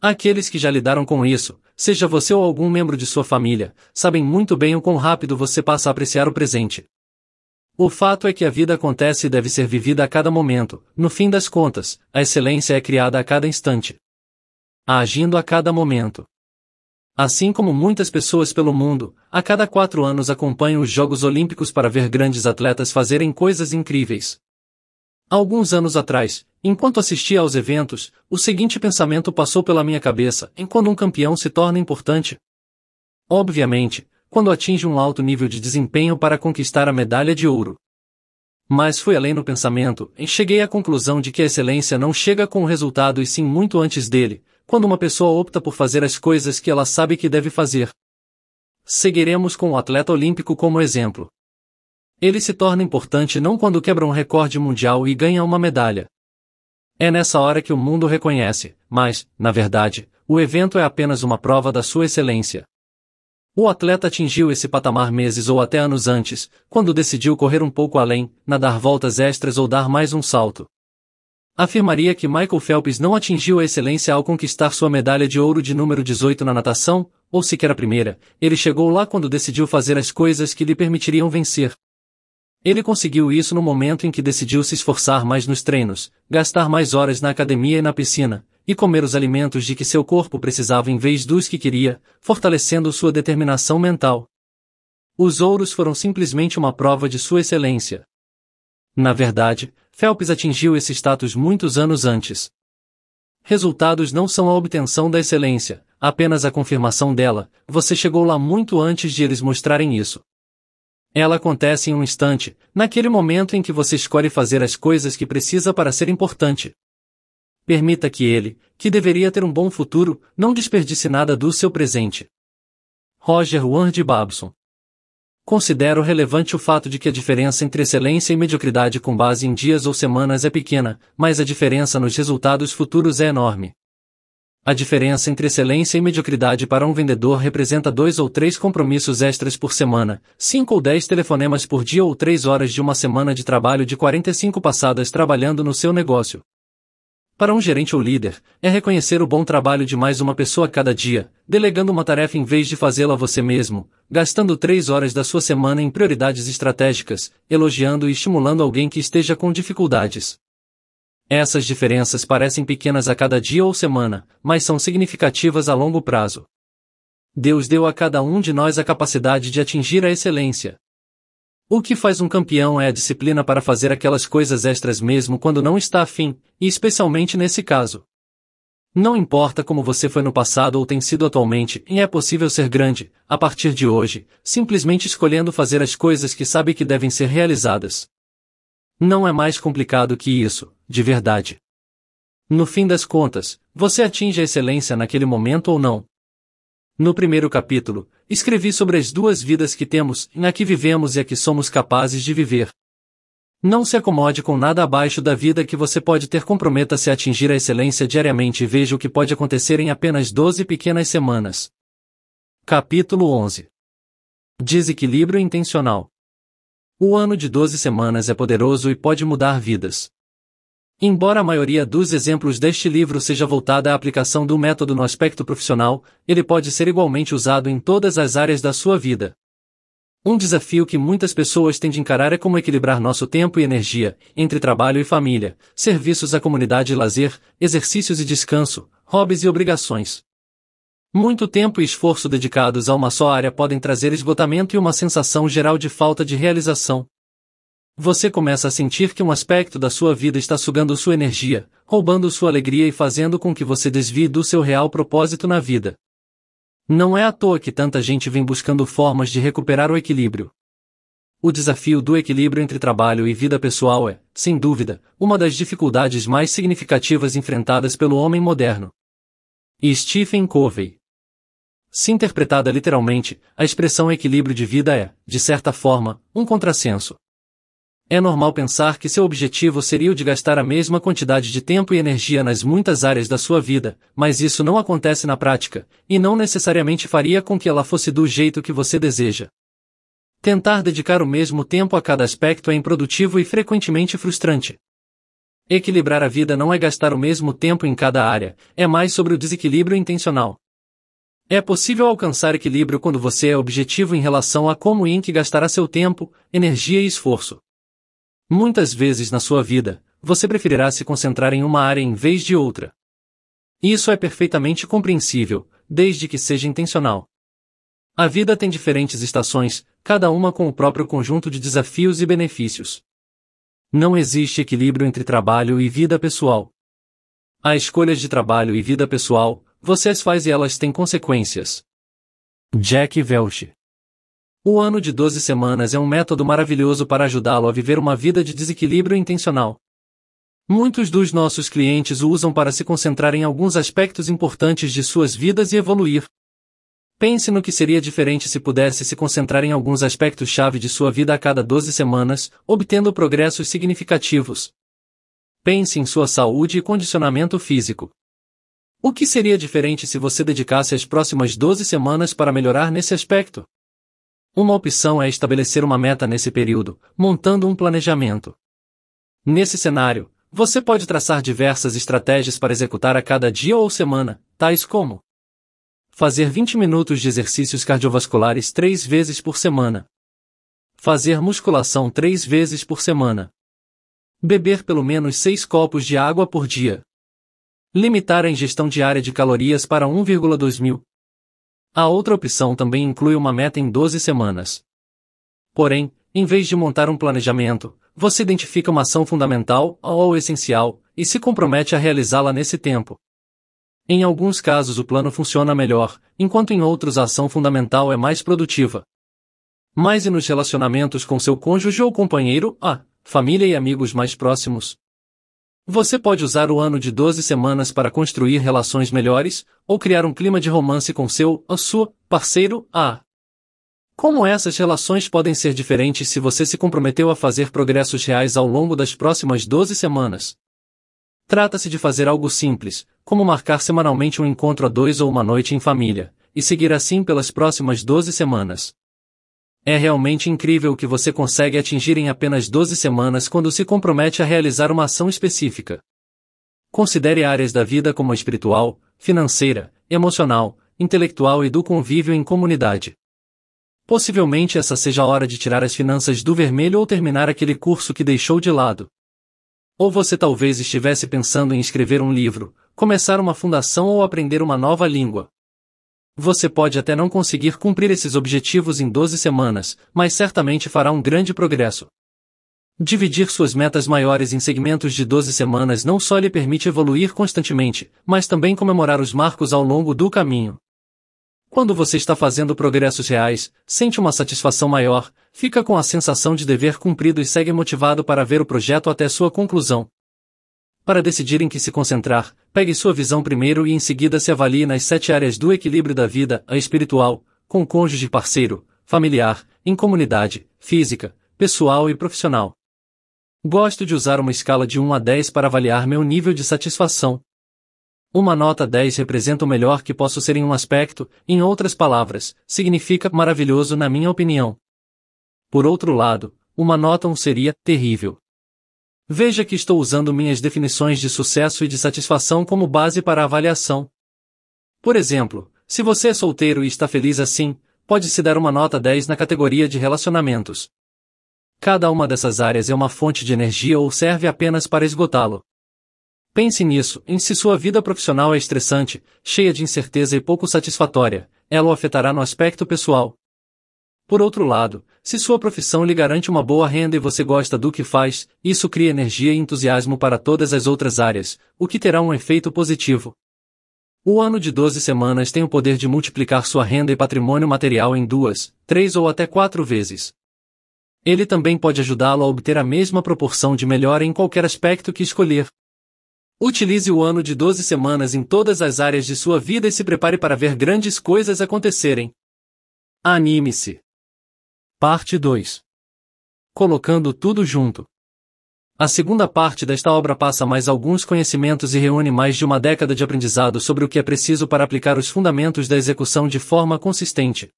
Aqueles que já lidaram com isso, seja você ou algum membro de sua família, sabem muito bem o quão rápido você passa a apreciar o presente. O fato é que a vida acontece e deve ser vivida a cada momento, no fim das contas, a excelência é criada a cada instante. Agindo a cada momento. Assim como muitas pessoas pelo mundo, a cada quatro anos acompanham os Jogos Olímpicos para ver grandes atletas fazerem coisas incríveis. Alguns anos atrás, enquanto assistia aos eventos, o seguinte pensamento passou pela minha cabeça: em quando um campeão se torna importante? Obviamente, quando atinge um alto nível de desempenho para conquistar a medalha de ouro. Mas fui além no pensamento e cheguei à conclusão de que a excelência não chega com o resultado e sim muito antes dele, quando uma pessoa opta por fazer as coisas que ela sabe que deve fazer. Seguiremos com o atleta olímpico como exemplo. Ele se torna importante não quando quebra um recorde mundial e ganha uma medalha. É nessa hora que o mundo reconhece, mas, na verdade, o evento é apenas uma prova da sua excelência. O atleta atingiu esse patamar meses ou até anos antes, quando decidiu correr um pouco além, nadar voltas extras ou dar mais um salto. Afirmaria que Michael Phelps não atingiu a excelência ao conquistar sua medalha de ouro de número 18 na natação, ou sequer a primeira, ele chegou lá quando decidiu fazer as coisas que lhe permitiriam vencer. Ele conseguiu isso no momento em que decidiu se esforçar mais nos treinos, gastar mais horas na academia e na piscina, e comer os alimentos de que seu corpo precisava em vez dos que queria, fortalecendo sua determinação mental. Os ouros foram simplesmente uma prova de sua excelência. Na verdade, Phelps atingiu esse status muitos anos antes. Resultados não são a obtenção da excelência, apenas a confirmação dela, você chegou lá muito antes de eles mostrarem isso. Ela acontece em um instante, naquele momento em que você escolhe fazer as coisas que precisa para ser importante. Permita que ele, que deveria ter um bom futuro, não desperdice nada do seu presente. Roger Ward Babson Considero relevante o fato de que a diferença entre excelência e mediocridade com base em dias ou semanas é pequena, mas a diferença nos resultados futuros é enorme. A diferença entre excelência e mediocridade para um vendedor representa dois ou três compromissos extras por semana, cinco ou dez telefonemas por dia ou três horas de uma semana de trabalho de 45 passadas trabalhando no seu negócio. Para um gerente ou líder, é reconhecer o bom trabalho de mais uma pessoa cada dia, delegando uma tarefa em vez de fazê-la você mesmo, gastando três horas da sua semana em prioridades estratégicas, elogiando e estimulando alguém que esteja com dificuldades. Essas diferenças parecem pequenas a cada dia ou semana, mas são significativas a longo prazo. Deus deu a cada um de nós a capacidade de atingir a excelência. O que faz um campeão é a disciplina para fazer aquelas coisas extras mesmo quando não está afim, e especialmente nesse caso. Não importa como você foi no passado ou tem sido atualmente, e é possível ser grande, a partir de hoje, simplesmente escolhendo fazer as coisas que sabe que devem ser realizadas. Não é mais complicado que isso, de verdade. No fim das contas, você atinge a excelência naquele momento ou não. No primeiro capítulo, escrevi sobre as duas vidas que temos, na que vivemos e a que somos capazes de viver. Não se acomode com nada abaixo da vida que você pode ter. Comprometa-se a atingir a excelência diariamente e veja o que pode acontecer em apenas 12 pequenas semanas. Capítulo 11 Desequilíbrio intencional. O ano de 12 semanas é poderoso e pode mudar vidas. Embora a maioria dos exemplos deste livro seja voltada à aplicação do método no aspecto profissional, ele pode ser igualmente usado em todas as áreas da sua vida. Um desafio que muitas pessoas têm de encarar é como equilibrar nosso tempo e energia, entre trabalho e família, serviços à comunidade e lazer, exercícios e descanso, hobbies e obrigações. Muito tempo e esforço dedicados a uma só área podem trazer esgotamento e uma sensação geral de falta de realização você começa a sentir que um aspecto da sua vida está sugando sua energia, roubando sua alegria e fazendo com que você desvie do seu real propósito na vida. Não é à toa que tanta gente vem buscando formas de recuperar o equilíbrio. O desafio do equilíbrio entre trabalho e vida pessoal é, sem dúvida, uma das dificuldades mais significativas enfrentadas pelo homem moderno. E Stephen Covey. Se interpretada literalmente, a expressão equilíbrio de vida é, de certa forma, um contrassenso. É normal pensar que seu objetivo seria o de gastar a mesma quantidade de tempo e energia nas muitas áreas da sua vida, mas isso não acontece na prática, e não necessariamente faria com que ela fosse do jeito que você deseja. Tentar dedicar o mesmo tempo a cada aspecto é improdutivo e frequentemente frustrante. Equilibrar a vida não é gastar o mesmo tempo em cada área, é mais sobre o desequilíbrio intencional. É possível alcançar equilíbrio quando você é objetivo em relação a como e em que gastará seu tempo, energia e esforço. Muitas vezes na sua vida, você preferirá se concentrar em uma área em vez de outra. Isso é perfeitamente compreensível, desde que seja intencional. A vida tem diferentes estações, cada uma com o próprio conjunto de desafios e benefícios. Não existe equilíbrio entre trabalho e vida pessoal. Há escolhas de trabalho e vida pessoal, você as faz e elas têm consequências. Jack Welch o ano de 12 semanas é um método maravilhoso para ajudá-lo a viver uma vida de desequilíbrio intencional. Muitos dos nossos clientes o usam para se concentrar em alguns aspectos importantes de suas vidas e evoluir. Pense no que seria diferente se pudesse se concentrar em alguns aspectos-chave de sua vida a cada 12 semanas, obtendo progressos significativos. Pense em sua saúde e condicionamento físico. O que seria diferente se você dedicasse as próximas 12 semanas para melhorar nesse aspecto? Uma opção é estabelecer uma meta nesse período, montando um planejamento. Nesse cenário, você pode traçar diversas estratégias para executar a cada dia ou semana, tais como fazer 20 minutos de exercícios cardiovasculares três vezes por semana, fazer musculação três vezes por semana, beber pelo menos seis copos de água por dia, limitar a ingestão diária de calorias para 1,2 mil a outra opção também inclui uma meta em 12 semanas. Porém, em vez de montar um planejamento, você identifica uma ação fundamental ou essencial e se compromete a realizá-la nesse tempo. Em alguns casos o plano funciona melhor, enquanto em outros a ação fundamental é mais produtiva. Mas e nos relacionamentos com seu cônjuge ou companheiro, a família e amigos mais próximos? Você pode usar o ano de 12 semanas para construir relações melhores ou criar um clima de romance com seu ou sua parceiro A. Como essas relações podem ser diferentes se você se comprometeu a fazer progressos reais ao longo das próximas 12 semanas? Trata-se de fazer algo simples, como marcar semanalmente um encontro a dois ou uma noite em família, e seguir assim pelas próximas 12 semanas. É realmente incrível o que você consegue atingir em apenas 12 semanas quando se compromete a realizar uma ação específica. Considere áreas da vida como a espiritual, financeira, emocional, intelectual e do convívio em comunidade. Possivelmente essa seja a hora de tirar as finanças do vermelho ou terminar aquele curso que deixou de lado. Ou você talvez estivesse pensando em escrever um livro, começar uma fundação ou aprender uma nova língua. Você pode até não conseguir cumprir esses objetivos em 12 semanas, mas certamente fará um grande progresso. Dividir suas metas maiores em segmentos de 12 semanas não só lhe permite evoluir constantemente, mas também comemorar os marcos ao longo do caminho. Quando você está fazendo progressos reais, sente uma satisfação maior, fica com a sensação de dever cumprido e segue motivado para ver o projeto até sua conclusão para decidir em que se concentrar, pegue sua visão primeiro e em seguida se avalie nas sete áreas do equilíbrio da vida: a espiritual, com cônjuge parceiro, familiar, em comunidade, física, pessoal e profissional. Gosto de usar uma escala de 1 a 10 para avaliar meu nível de satisfação. Uma nota 10 representa o melhor que posso ser em um aspecto, em outras palavras, significa maravilhoso na minha opinião. Por outro lado, uma nota 1 seria terrível. Veja que estou usando minhas definições de sucesso e de satisfação como base para a avaliação. Por exemplo, se você é solteiro e está feliz assim, pode-se dar uma nota 10 na categoria de relacionamentos. Cada uma dessas áreas é uma fonte de energia ou serve apenas para esgotá-lo. Pense nisso, em se sua vida profissional é estressante, cheia de incerteza e pouco satisfatória, ela o afetará no aspecto pessoal. Por outro lado, se sua profissão lhe garante uma boa renda e você gosta do que faz, isso cria energia e entusiasmo para todas as outras áreas, o que terá um efeito positivo. O ano de 12 semanas tem o poder de multiplicar sua renda e patrimônio material em duas, três ou até quatro vezes. Ele também pode ajudá-lo a obter a mesma proporção de melhora em qualquer aspecto que escolher. Utilize o ano de 12 semanas em todas as áreas de sua vida e se prepare para ver grandes coisas acontecerem. Anime-se! Parte 2. Colocando tudo junto. A segunda parte desta obra passa mais alguns conhecimentos e reúne mais de uma década de aprendizado sobre o que é preciso para aplicar os fundamentos da execução de forma consistente.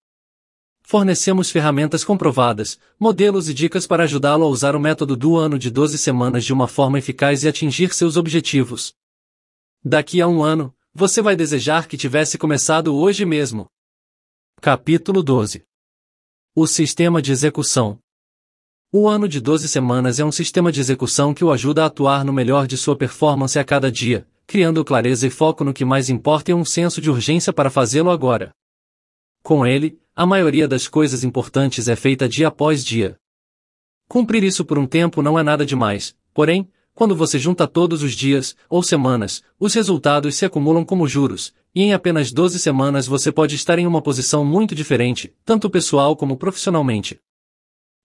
Fornecemos ferramentas comprovadas, modelos e dicas para ajudá-lo a usar o método do ano de 12 semanas de uma forma eficaz e atingir seus objetivos. Daqui a um ano, você vai desejar que tivesse começado hoje mesmo. Capítulo 12 o sistema de execução. O ano de 12 semanas é um sistema de execução que o ajuda a atuar no melhor de sua performance a cada dia, criando clareza e foco no que mais importa e um senso de urgência para fazê-lo agora. Com ele, a maioria das coisas importantes é feita dia após dia. Cumprir isso por um tempo não é nada demais, porém, quando você junta todos os dias, ou semanas, os resultados se acumulam como juros, e em apenas 12 semanas você pode estar em uma posição muito diferente, tanto pessoal como profissionalmente.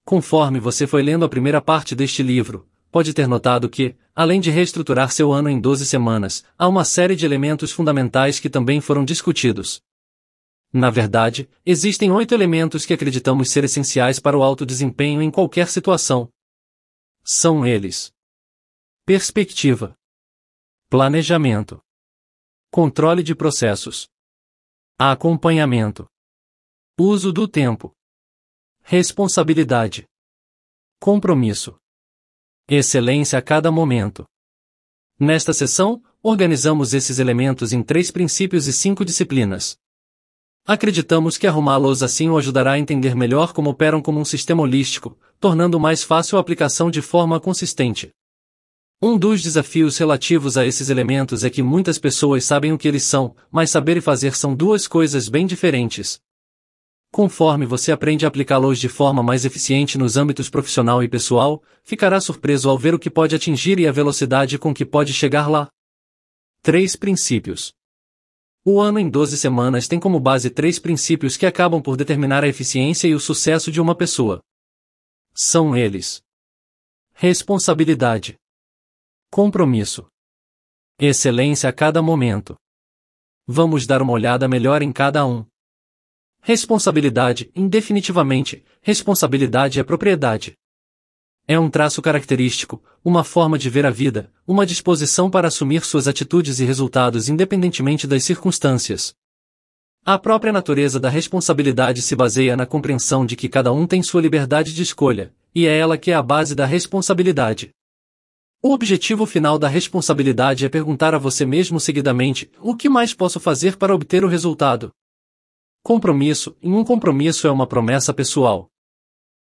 Conforme você foi lendo a primeira parte deste livro, pode ter notado que, além de reestruturar seu ano em 12 semanas, há uma série de elementos fundamentais que também foram discutidos. Na verdade, existem oito elementos que acreditamos ser essenciais para o alto desempenho em qualquer situação. São eles: perspectiva, planejamento, Controle de processos. Acompanhamento. Uso do tempo. Responsabilidade. Compromisso. Excelência a cada momento. Nesta sessão, organizamos esses elementos em três princípios e cinco disciplinas. Acreditamos que arrumá-los assim o ajudará a entender melhor como operam como um sistema holístico, tornando mais fácil a aplicação de forma consistente. Um dos desafios relativos a esses elementos é que muitas pessoas sabem o que eles são, mas saber e fazer são duas coisas bem diferentes. Conforme você aprende a aplicá-los de forma mais eficiente nos âmbitos profissional e pessoal, ficará surpreso ao ver o que pode atingir e a velocidade com que pode chegar lá. 3 Princípios O ano em 12 semanas tem como base três princípios que acabam por determinar a eficiência e o sucesso de uma pessoa. São eles: Responsabilidade Compromisso. Excelência a cada momento. Vamos dar uma olhada melhor em cada um. Responsabilidade, indefinitivamente, responsabilidade é propriedade. É um traço característico, uma forma de ver a vida, uma disposição para assumir suas atitudes e resultados independentemente das circunstâncias. A própria natureza da responsabilidade se baseia na compreensão de que cada um tem sua liberdade de escolha, e é ela que é a base da responsabilidade. O objetivo final da responsabilidade é perguntar a você mesmo seguidamente: o que mais posso fazer para obter o resultado? Compromisso, em um compromisso é uma promessa pessoal.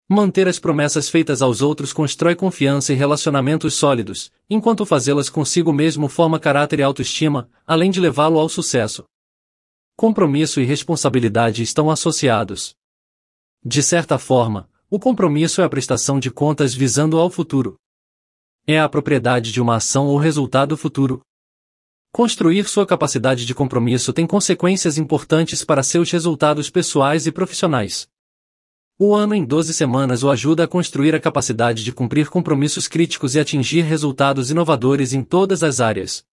Manter as promessas feitas aos outros constrói confiança e relacionamentos sólidos, enquanto fazê-las consigo mesmo forma caráter e autoestima, além de levá-lo ao sucesso. Compromisso e responsabilidade estão associados. De certa forma, o compromisso é a prestação de contas visando ao futuro, é a propriedade de uma ação ou resultado futuro. Construir sua capacidade de compromisso tem consequências importantes para seus resultados pessoais e profissionais. O ano em 12 semanas o ajuda a construir a capacidade de cumprir compromissos críticos e atingir resultados inovadores em todas as áreas.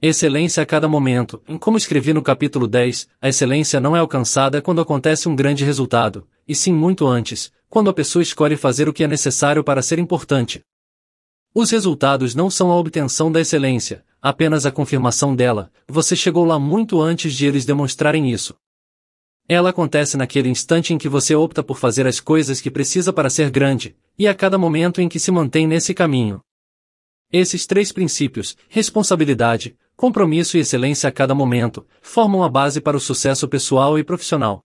Excelência a cada momento. Como escrevi no capítulo 10, a excelência não é alcançada quando acontece um grande resultado, e sim muito antes, quando a pessoa escolhe fazer o que é necessário para ser importante. Os resultados não são a obtenção da excelência, apenas a confirmação dela, você chegou lá muito antes de eles demonstrarem isso. Ela acontece naquele instante em que você opta por fazer as coisas que precisa para ser grande, e a cada momento em que se mantém nesse caminho. Esses três princípios, responsabilidade, compromisso e excelência a cada momento, formam a base para o sucesso pessoal e profissional.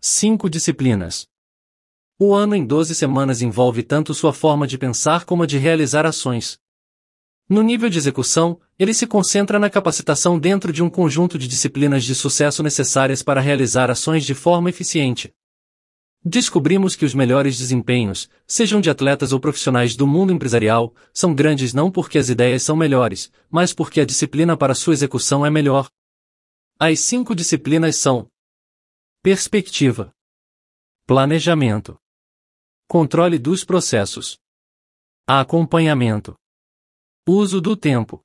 5 Disciplinas o ano em 12 semanas envolve tanto sua forma de pensar como a de realizar ações. No nível de execução, ele se concentra na capacitação dentro de um conjunto de disciplinas de sucesso necessárias para realizar ações de forma eficiente. Descobrimos que os melhores desempenhos, sejam de atletas ou profissionais do mundo empresarial, são grandes não porque as ideias são melhores, mas porque a disciplina para sua execução é melhor. As cinco disciplinas são: Perspectiva, Planejamento, Controle dos processos. Acompanhamento. Uso do tempo.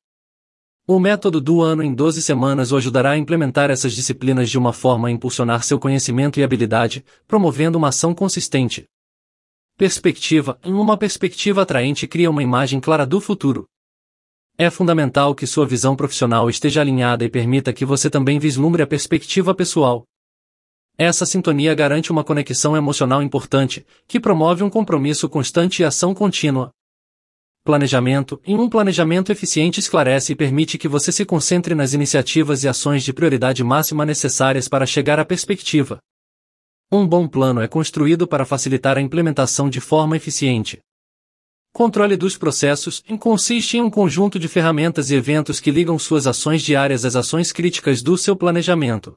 O método do ano em 12 semanas o ajudará a implementar essas disciplinas de uma forma a impulsionar seu conhecimento e habilidade, promovendo uma ação consistente. Perspectiva: Uma perspectiva atraente cria uma imagem clara do futuro. É fundamental que sua visão profissional esteja alinhada e permita que você também vislumbre a perspectiva pessoal. Essa sintonia garante uma conexão emocional importante, que promove um compromisso constante e ação contínua. Planejamento Em um planejamento eficiente esclarece e permite que você se concentre nas iniciativas e ações de prioridade máxima necessárias para chegar à perspectiva. Um bom plano é construído para facilitar a implementação de forma eficiente. Controle dos processos consiste em um conjunto de ferramentas e eventos que ligam suas ações diárias às ações críticas do seu planejamento.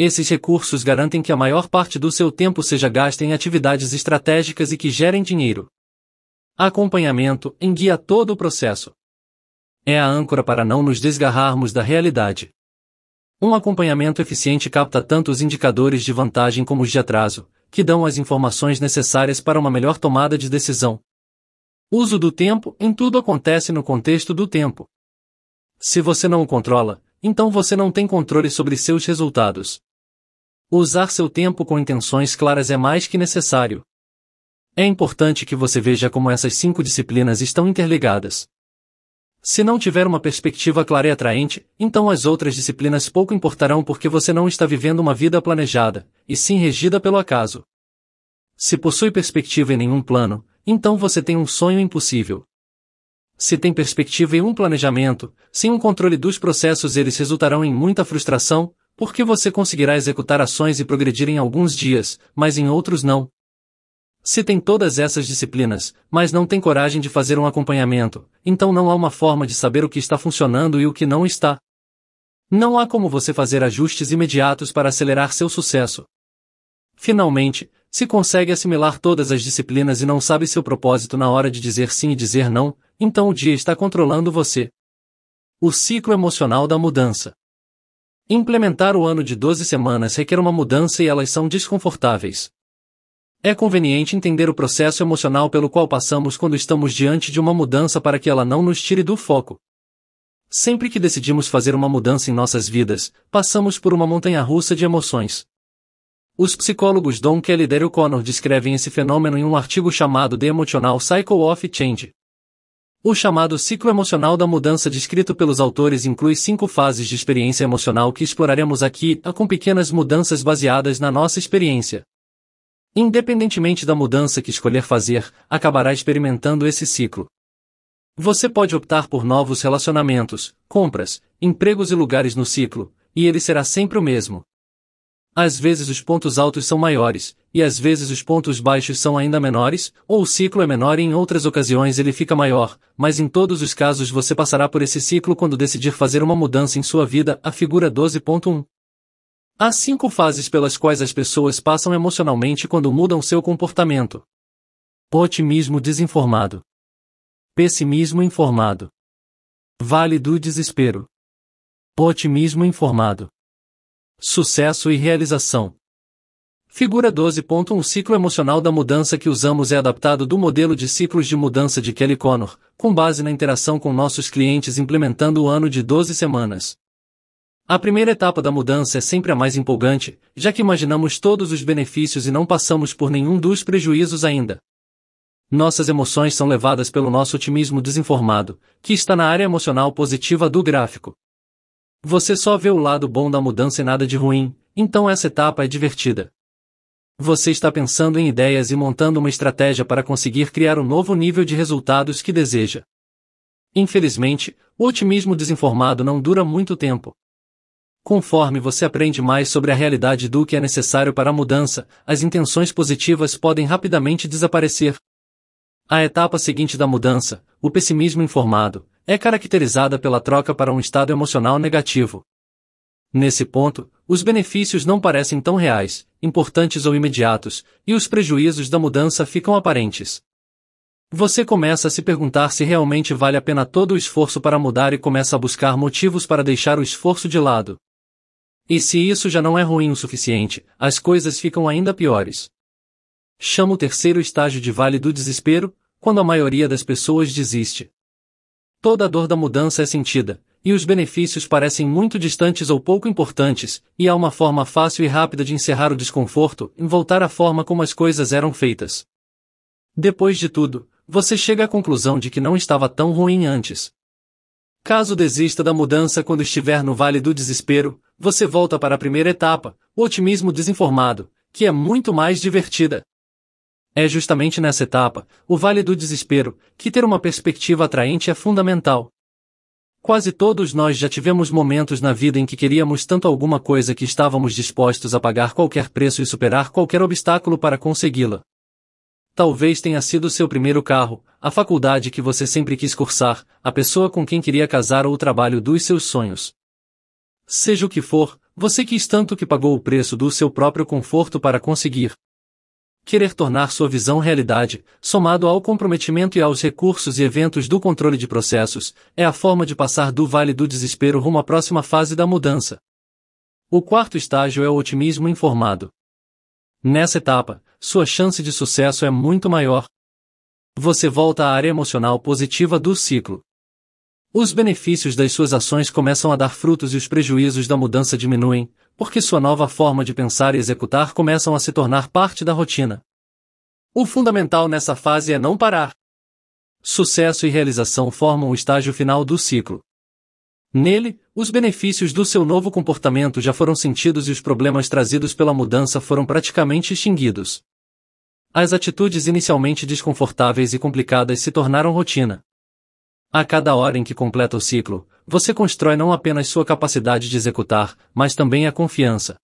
Esses recursos garantem que a maior parte do seu tempo seja gasta em atividades estratégicas e que gerem dinheiro. Acompanhamento enguia todo o processo. É a âncora para não nos desgarrarmos da realidade. Um acompanhamento eficiente capta tanto os indicadores de vantagem como os de atraso, que dão as informações necessárias para uma melhor tomada de decisão. Uso do tempo em tudo acontece no contexto do tempo. Se você não o controla, então você não tem controle sobre seus resultados. Usar seu tempo com intenções claras é mais que necessário. É importante que você veja como essas cinco disciplinas estão interligadas. Se não tiver uma perspectiva clara e atraente, então as outras disciplinas pouco importarão porque você não está vivendo uma vida planejada, e sim regida pelo acaso. Se possui perspectiva em nenhum plano, então você tem um sonho impossível. Se tem perspectiva e um planejamento, sem um controle dos processos eles resultarão em muita frustração, porque você conseguirá executar ações e progredir em alguns dias, mas em outros não. Se tem todas essas disciplinas, mas não tem coragem de fazer um acompanhamento, então não há uma forma de saber o que está funcionando e o que não está. Não há como você fazer ajustes imediatos para acelerar seu sucesso. Finalmente, se consegue assimilar todas as disciplinas e não sabe seu propósito na hora de dizer sim e dizer não, então o dia está controlando você. O ciclo emocional da mudança. Implementar o ano de 12 semanas requer uma mudança e elas são desconfortáveis. É conveniente entender o processo emocional pelo qual passamos quando estamos diante de uma mudança para que ela não nos tire do foco. Sempre que decidimos fazer uma mudança em nossas vidas, passamos por uma montanha russa de emoções. Os psicólogos Don Kelly e Daryl Connor descrevem esse fenômeno em um artigo chamado The Emotional Cycle of Change. O chamado ciclo emocional da mudança descrito pelos autores inclui cinco fases de experiência emocional que exploraremos aqui, tá, com pequenas mudanças baseadas na nossa experiência. Independentemente da mudança que escolher fazer, acabará experimentando esse ciclo. Você pode optar por novos relacionamentos, compras, empregos e lugares no ciclo, e ele será sempre o mesmo às vezes os pontos altos são maiores, e às vezes os pontos baixos são ainda menores, ou o ciclo é menor e em outras ocasiões ele fica maior, mas em todos os casos você passará por esse ciclo quando decidir fazer uma mudança em sua vida, a figura 12.1. Há cinco fases pelas quais as pessoas passam emocionalmente quando mudam seu comportamento. Otimismo desinformado. Pessimismo informado. Vale do desespero. Otimismo informado. Sucesso e realização. Figura 12.1 O ciclo emocional da mudança que usamos é adaptado do modelo de ciclos de mudança de Kelly Connor, com base na interação com nossos clientes implementando o ano de 12 semanas. A primeira etapa da mudança é sempre a mais empolgante, já que imaginamos todos os benefícios e não passamos por nenhum dos prejuízos ainda. Nossas emoções são levadas pelo nosso otimismo desinformado, que está na área emocional positiva do gráfico. Você só vê o lado bom da mudança e nada de ruim, então essa etapa é divertida. Você está pensando em ideias e montando uma estratégia para conseguir criar um novo nível de resultados que deseja. Infelizmente, o otimismo desinformado não dura muito tempo. Conforme você aprende mais sobre a realidade do que é necessário para a mudança, as intenções positivas podem rapidamente desaparecer. A etapa seguinte da mudança, o pessimismo informado, é caracterizada pela troca para um estado emocional negativo. Nesse ponto, os benefícios não parecem tão reais, importantes ou imediatos, e os prejuízos da mudança ficam aparentes. Você começa a se perguntar se realmente vale a pena todo o esforço para mudar e começa a buscar motivos para deixar o esforço de lado. E se isso já não é ruim o suficiente, as coisas ficam ainda piores. Chama o terceiro estágio de vale do desespero, quando a maioria das pessoas desiste. Toda a dor da mudança é sentida, e os benefícios parecem muito distantes ou pouco importantes, e há uma forma fácil e rápida de encerrar o desconforto em voltar à forma como as coisas eram feitas. Depois de tudo, você chega à conclusão de que não estava tão ruim antes. Caso desista da mudança quando estiver no vale do desespero, você volta para a primeira etapa, o otimismo desinformado, que é muito mais divertida. É justamente nessa etapa, o vale do desespero, que ter uma perspectiva atraente é fundamental. Quase todos nós já tivemos momentos na vida em que queríamos tanto alguma coisa que estávamos dispostos a pagar qualquer preço e superar qualquer obstáculo para consegui-la. Talvez tenha sido seu primeiro carro, a faculdade que você sempre quis cursar, a pessoa com quem queria casar ou o trabalho dos seus sonhos. Seja o que for, você quis tanto que pagou o preço do seu próprio conforto para conseguir querer tornar sua visão realidade, somado ao comprometimento e aos recursos e eventos do controle de processos, é a forma de passar do vale do desespero rumo à próxima fase da mudança. O quarto estágio é o otimismo informado. Nessa etapa, sua chance de sucesso é muito maior. Você volta à área emocional positiva do ciclo. Os benefícios das suas ações começam a dar frutos e os prejuízos da mudança diminuem, porque sua nova forma de pensar e executar começam a se tornar parte da rotina. O fundamental nessa fase é não parar. Sucesso e realização formam o estágio final do ciclo. Nele, os benefícios do seu novo comportamento já foram sentidos e os problemas trazidos pela mudança foram praticamente extinguidos. As atitudes inicialmente desconfortáveis e complicadas se tornaram rotina. A cada hora em que completa o ciclo, você constrói não apenas sua capacidade de executar, mas também a confiança.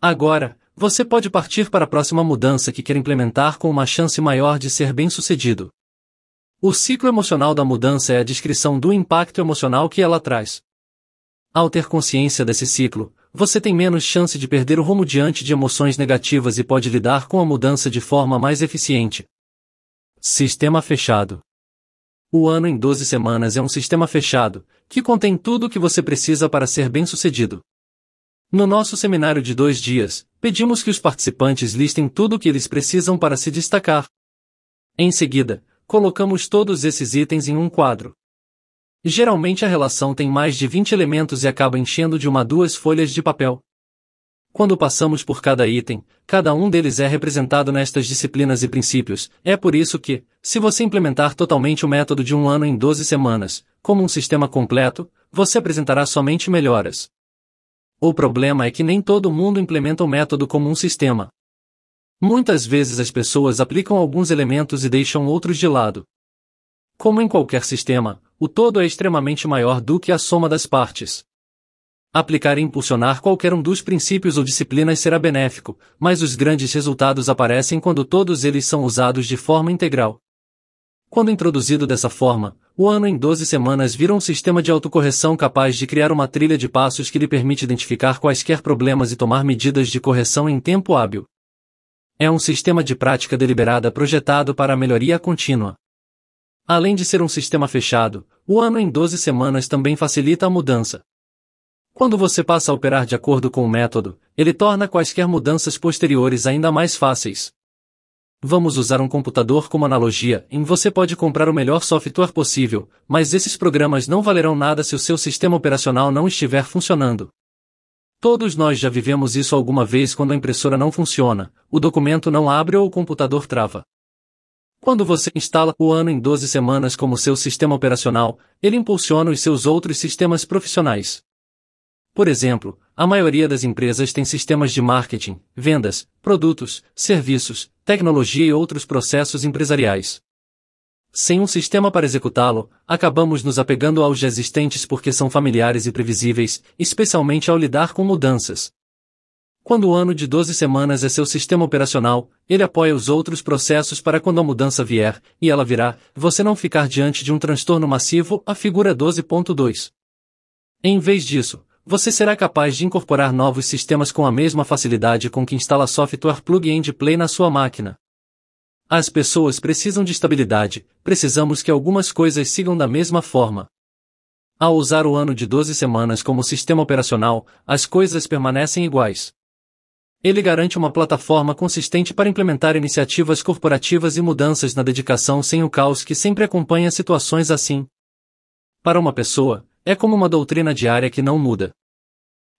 Agora, você pode partir para a próxima mudança que quer implementar com uma chance maior de ser bem-sucedido. O ciclo emocional da mudança é a descrição do impacto emocional que ela traz. Ao ter consciência desse ciclo, você tem menos chance de perder o rumo diante de emoções negativas e pode lidar com a mudança de forma mais eficiente. Sistema fechado. O ano em 12 semanas é um sistema fechado, que contém tudo o que você precisa para ser bem-sucedido. No nosso seminário de dois dias, pedimos que os participantes listem tudo o que eles precisam para se destacar. Em seguida, colocamos todos esses itens em um quadro. Geralmente a relação tem mais de 20 elementos e acaba enchendo de uma a duas folhas de papel. Quando passamos por cada item, cada um deles é representado nestas disciplinas e princípios, é por isso que, se você implementar totalmente o método de um ano em 12 semanas, como um sistema completo, você apresentará somente melhoras. O problema é que nem todo mundo implementa o método como um sistema. Muitas vezes as pessoas aplicam alguns elementos e deixam outros de lado. Como em qualquer sistema, o todo é extremamente maior do que a soma das partes. Aplicar e impulsionar qualquer um dos princípios ou disciplinas será benéfico, mas os grandes resultados aparecem quando todos eles são usados de forma integral. Quando introduzido dessa forma, o ano em 12 semanas vira um sistema de autocorreção capaz de criar uma trilha de passos que lhe permite identificar quaisquer problemas e tomar medidas de correção em tempo hábil. É um sistema de prática deliberada projetado para a melhoria contínua. Além de ser um sistema fechado, o ano em 12 semanas também facilita a mudança. Quando você passa a operar de acordo com o método, ele torna quaisquer mudanças posteriores ainda mais fáceis. Vamos usar um computador como analogia, em você pode comprar o melhor software possível, mas esses programas não valerão nada se o seu sistema operacional não estiver funcionando. Todos nós já vivemos isso alguma vez quando a impressora não funciona, o documento não abre ou o computador trava. Quando você instala o ano em 12 semanas como seu sistema operacional, ele impulsiona os seus outros sistemas profissionais. Por exemplo, a maioria das empresas tem sistemas de marketing, vendas, produtos, serviços, tecnologia e outros processos empresariais. Sem um sistema para executá-lo, acabamos nos apegando aos já existentes porque são familiares e previsíveis, especialmente ao lidar com mudanças. Quando o ano de 12 semanas é seu sistema operacional, ele apoia os outros processos para quando a mudança vier, e ela virá, você não ficar diante de um transtorno massivo, a figura 12.2. Em vez disso, você será capaz de incorporar novos sistemas com a mesma facilidade com que instala software plug in de play na sua máquina. As pessoas precisam de estabilidade, precisamos que algumas coisas sigam da mesma forma. Ao usar o ano de 12 semanas como sistema operacional, as coisas permanecem iguais. Ele garante uma plataforma consistente para implementar iniciativas corporativas e mudanças na dedicação sem o caos que sempre acompanha situações assim. Para uma pessoa, é como uma doutrina diária que não muda.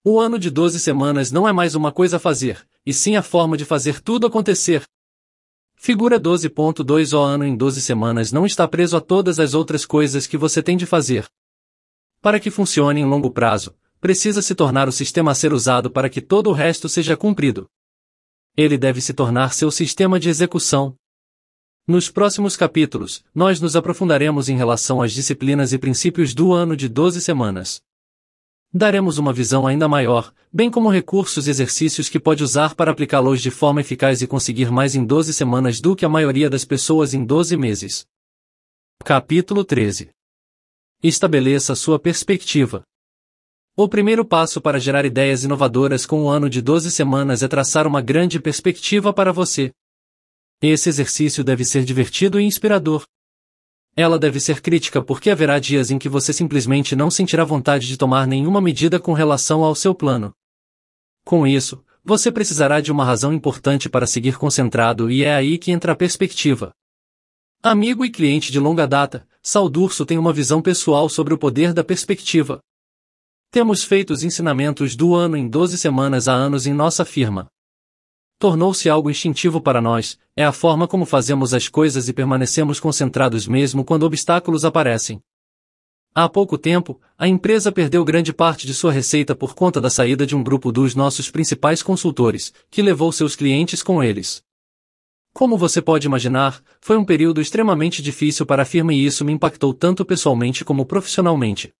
O ano de 12 semanas não é mais uma coisa a fazer, e sim a forma de fazer tudo acontecer. Figura 12.2 O ano em 12 semanas não está preso a todas as outras coisas que você tem de fazer. Para que funcione em longo prazo, precisa se tornar o sistema a ser usado para que todo o resto seja cumprido. Ele deve se tornar seu sistema de execução. Nos próximos capítulos, nós nos aprofundaremos em relação às disciplinas e princípios do ano de 12 semanas. Daremos uma visão ainda maior, bem como recursos e exercícios que pode usar para aplicá-los de forma eficaz e conseguir mais em 12 semanas do que a maioria das pessoas em 12 meses. Capítulo 13 Estabeleça sua perspectiva. O primeiro passo para gerar ideias inovadoras com o ano de 12 semanas é traçar uma grande perspectiva para você. Esse exercício deve ser divertido e inspirador. Ela deve ser crítica porque haverá dias em que você simplesmente não sentirá vontade de tomar nenhuma medida com relação ao seu plano. Com isso, você precisará de uma razão importante para seguir concentrado e é aí que entra a perspectiva. Amigo e cliente de longa data, Sal Durso tem uma visão pessoal sobre o poder da perspectiva. Temos feito os ensinamentos do ano em 12 semanas há anos em nossa firma tornou-se algo instintivo para nós, é a forma como fazemos as coisas e permanecemos concentrados mesmo quando obstáculos aparecem. Há pouco tempo, a empresa perdeu grande parte de sua receita por conta da saída de um grupo dos nossos principais consultores, que levou seus clientes com eles. Como você pode imaginar, foi um período extremamente difícil para a firma e isso me impactou tanto pessoalmente como profissionalmente.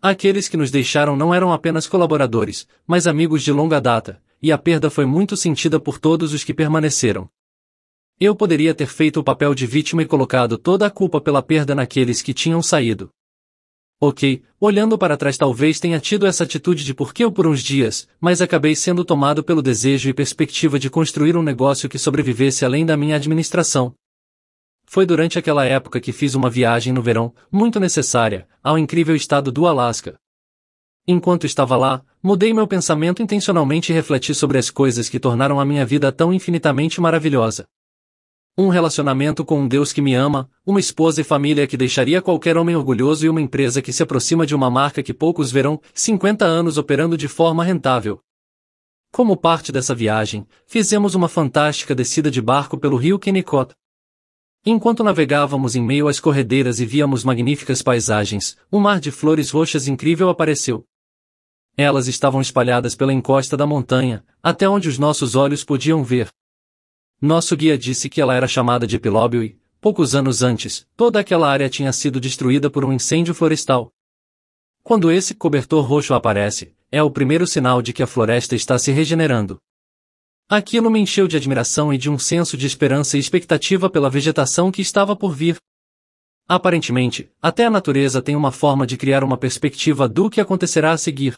Aqueles que nos deixaram não eram apenas colaboradores, mas amigos de longa data, e a perda foi muito sentida por todos os que permaneceram. Eu poderia ter feito o papel de vítima e colocado toda a culpa pela perda naqueles que tinham saído. Ok, olhando para trás talvez tenha tido essa atitude de porquê por uns dias, mas acabei sendo tomado pelo desejo e perspectiva de construir um negócio que sobrevivesse além da minha administração. Foi durante aquela época que fiz uma viagem no verão, muito necessária, ao incrível estado do Alasca, Enquanto estava lá, mudei meu pensamento intencionalmente e refleti sobre as coisas que tornaram a minha vida tão infinitamente maravilhosa. Um relacionamento com um Deus que me ama, uma esposa e família que deixaria qualquer homem orgulhoso e uma empresa que se aproxima de uma marca que poucos verão, 50 anos operando de forma rentável. Como parte dessa viagem, fizemos uma fantástica descida de barco pelo rio Kennecott. Enquanto navegávamos em meio às corredeiras e víamos magníficas paisagens, um mar de flores roxas incrível apareceu. Elas estavam espalhadas pela encosta da montanha, até onde os nossos olhos podiam ver. Nosso guia disse que ela era chamada de Epilóbio e, poucos anos antes, toda aquela área tinha sido destruída por um incêndio florestal. Quando esse cobertor roxo aparece, é o primeiro sinal de que a floresta está se regenerando. Aquilo me encheu de admiração e de um senso de esperança e expectativa pela vegetação que estava por vir. Aparentemente, até a natureza tem uma forma de criar uma perspectiva do que acontecerá a seguir.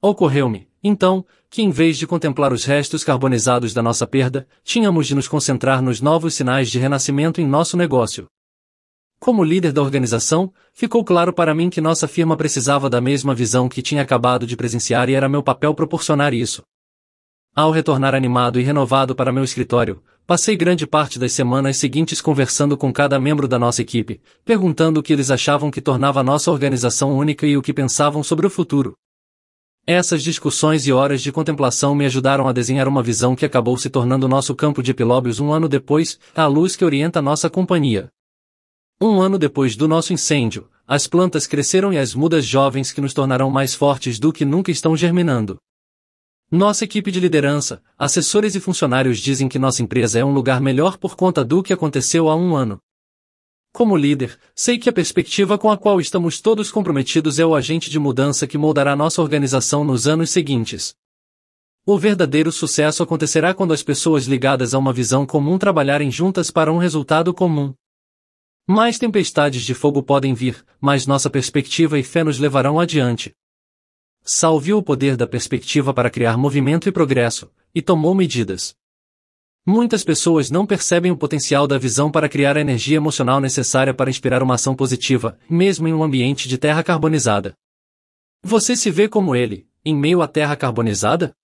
Ocorreu-me, então, que em vez de contemplar os restos carbonizados da nossa perda, tínhamos de nos concentrar nos novos sinais de renascimento em nosso negócio. Como líder da organização, ficou claro para mim que nossa firma precisava da mesma visão que tinha acabado de presenciar e era meu papel proporcionar isso. Ao retornar animado e renovado para meu escritório, passei grande parte das semanas seguintes conversando com cada membro da nossa equipe, perguntando o que eles achavam que tornava nossa organização única e o que pensavam sobre o futuro. Essas discussões e horas de contemplação me ajudaram a desenhar uma visão que acabou se tornando nosso campo de pilóbios um ano depois, a luz que orienta nossa companhia. Um ano depois do nosso incêndio, as plantas cresceram e as mudas jovens que nos tornarão mais fortes do que nunca estão germinando. Nossa equipe de liderança, assessores e funcionários dizem que nossa empresa é um lugar melhor por conta do que aconteceu há um ano. Como líder, sei que a perspectiva com a qual estamos todos comprometidos é o agente de mudança que moldará nossa organização nos anos seguintes. O verdadeiro sucesso acontecerá quando as pessoas ligadas a uma visão comum trabalharem juntas para um resultado comum. Mais tempestades de fogo podem vir, mas nossa perspectiva e fé nos levarão adiante. Salviu o poder da perspectiva para criar movimento e progresso, e tomou medidas. Muitas pessoas não percebem o potencial da visão para criar a energia emocional necessária para inspirar uma ação positiva, mesmo em um ambiente de terra carbonizada. Você se vê como ele, em meio à terra carbonizada?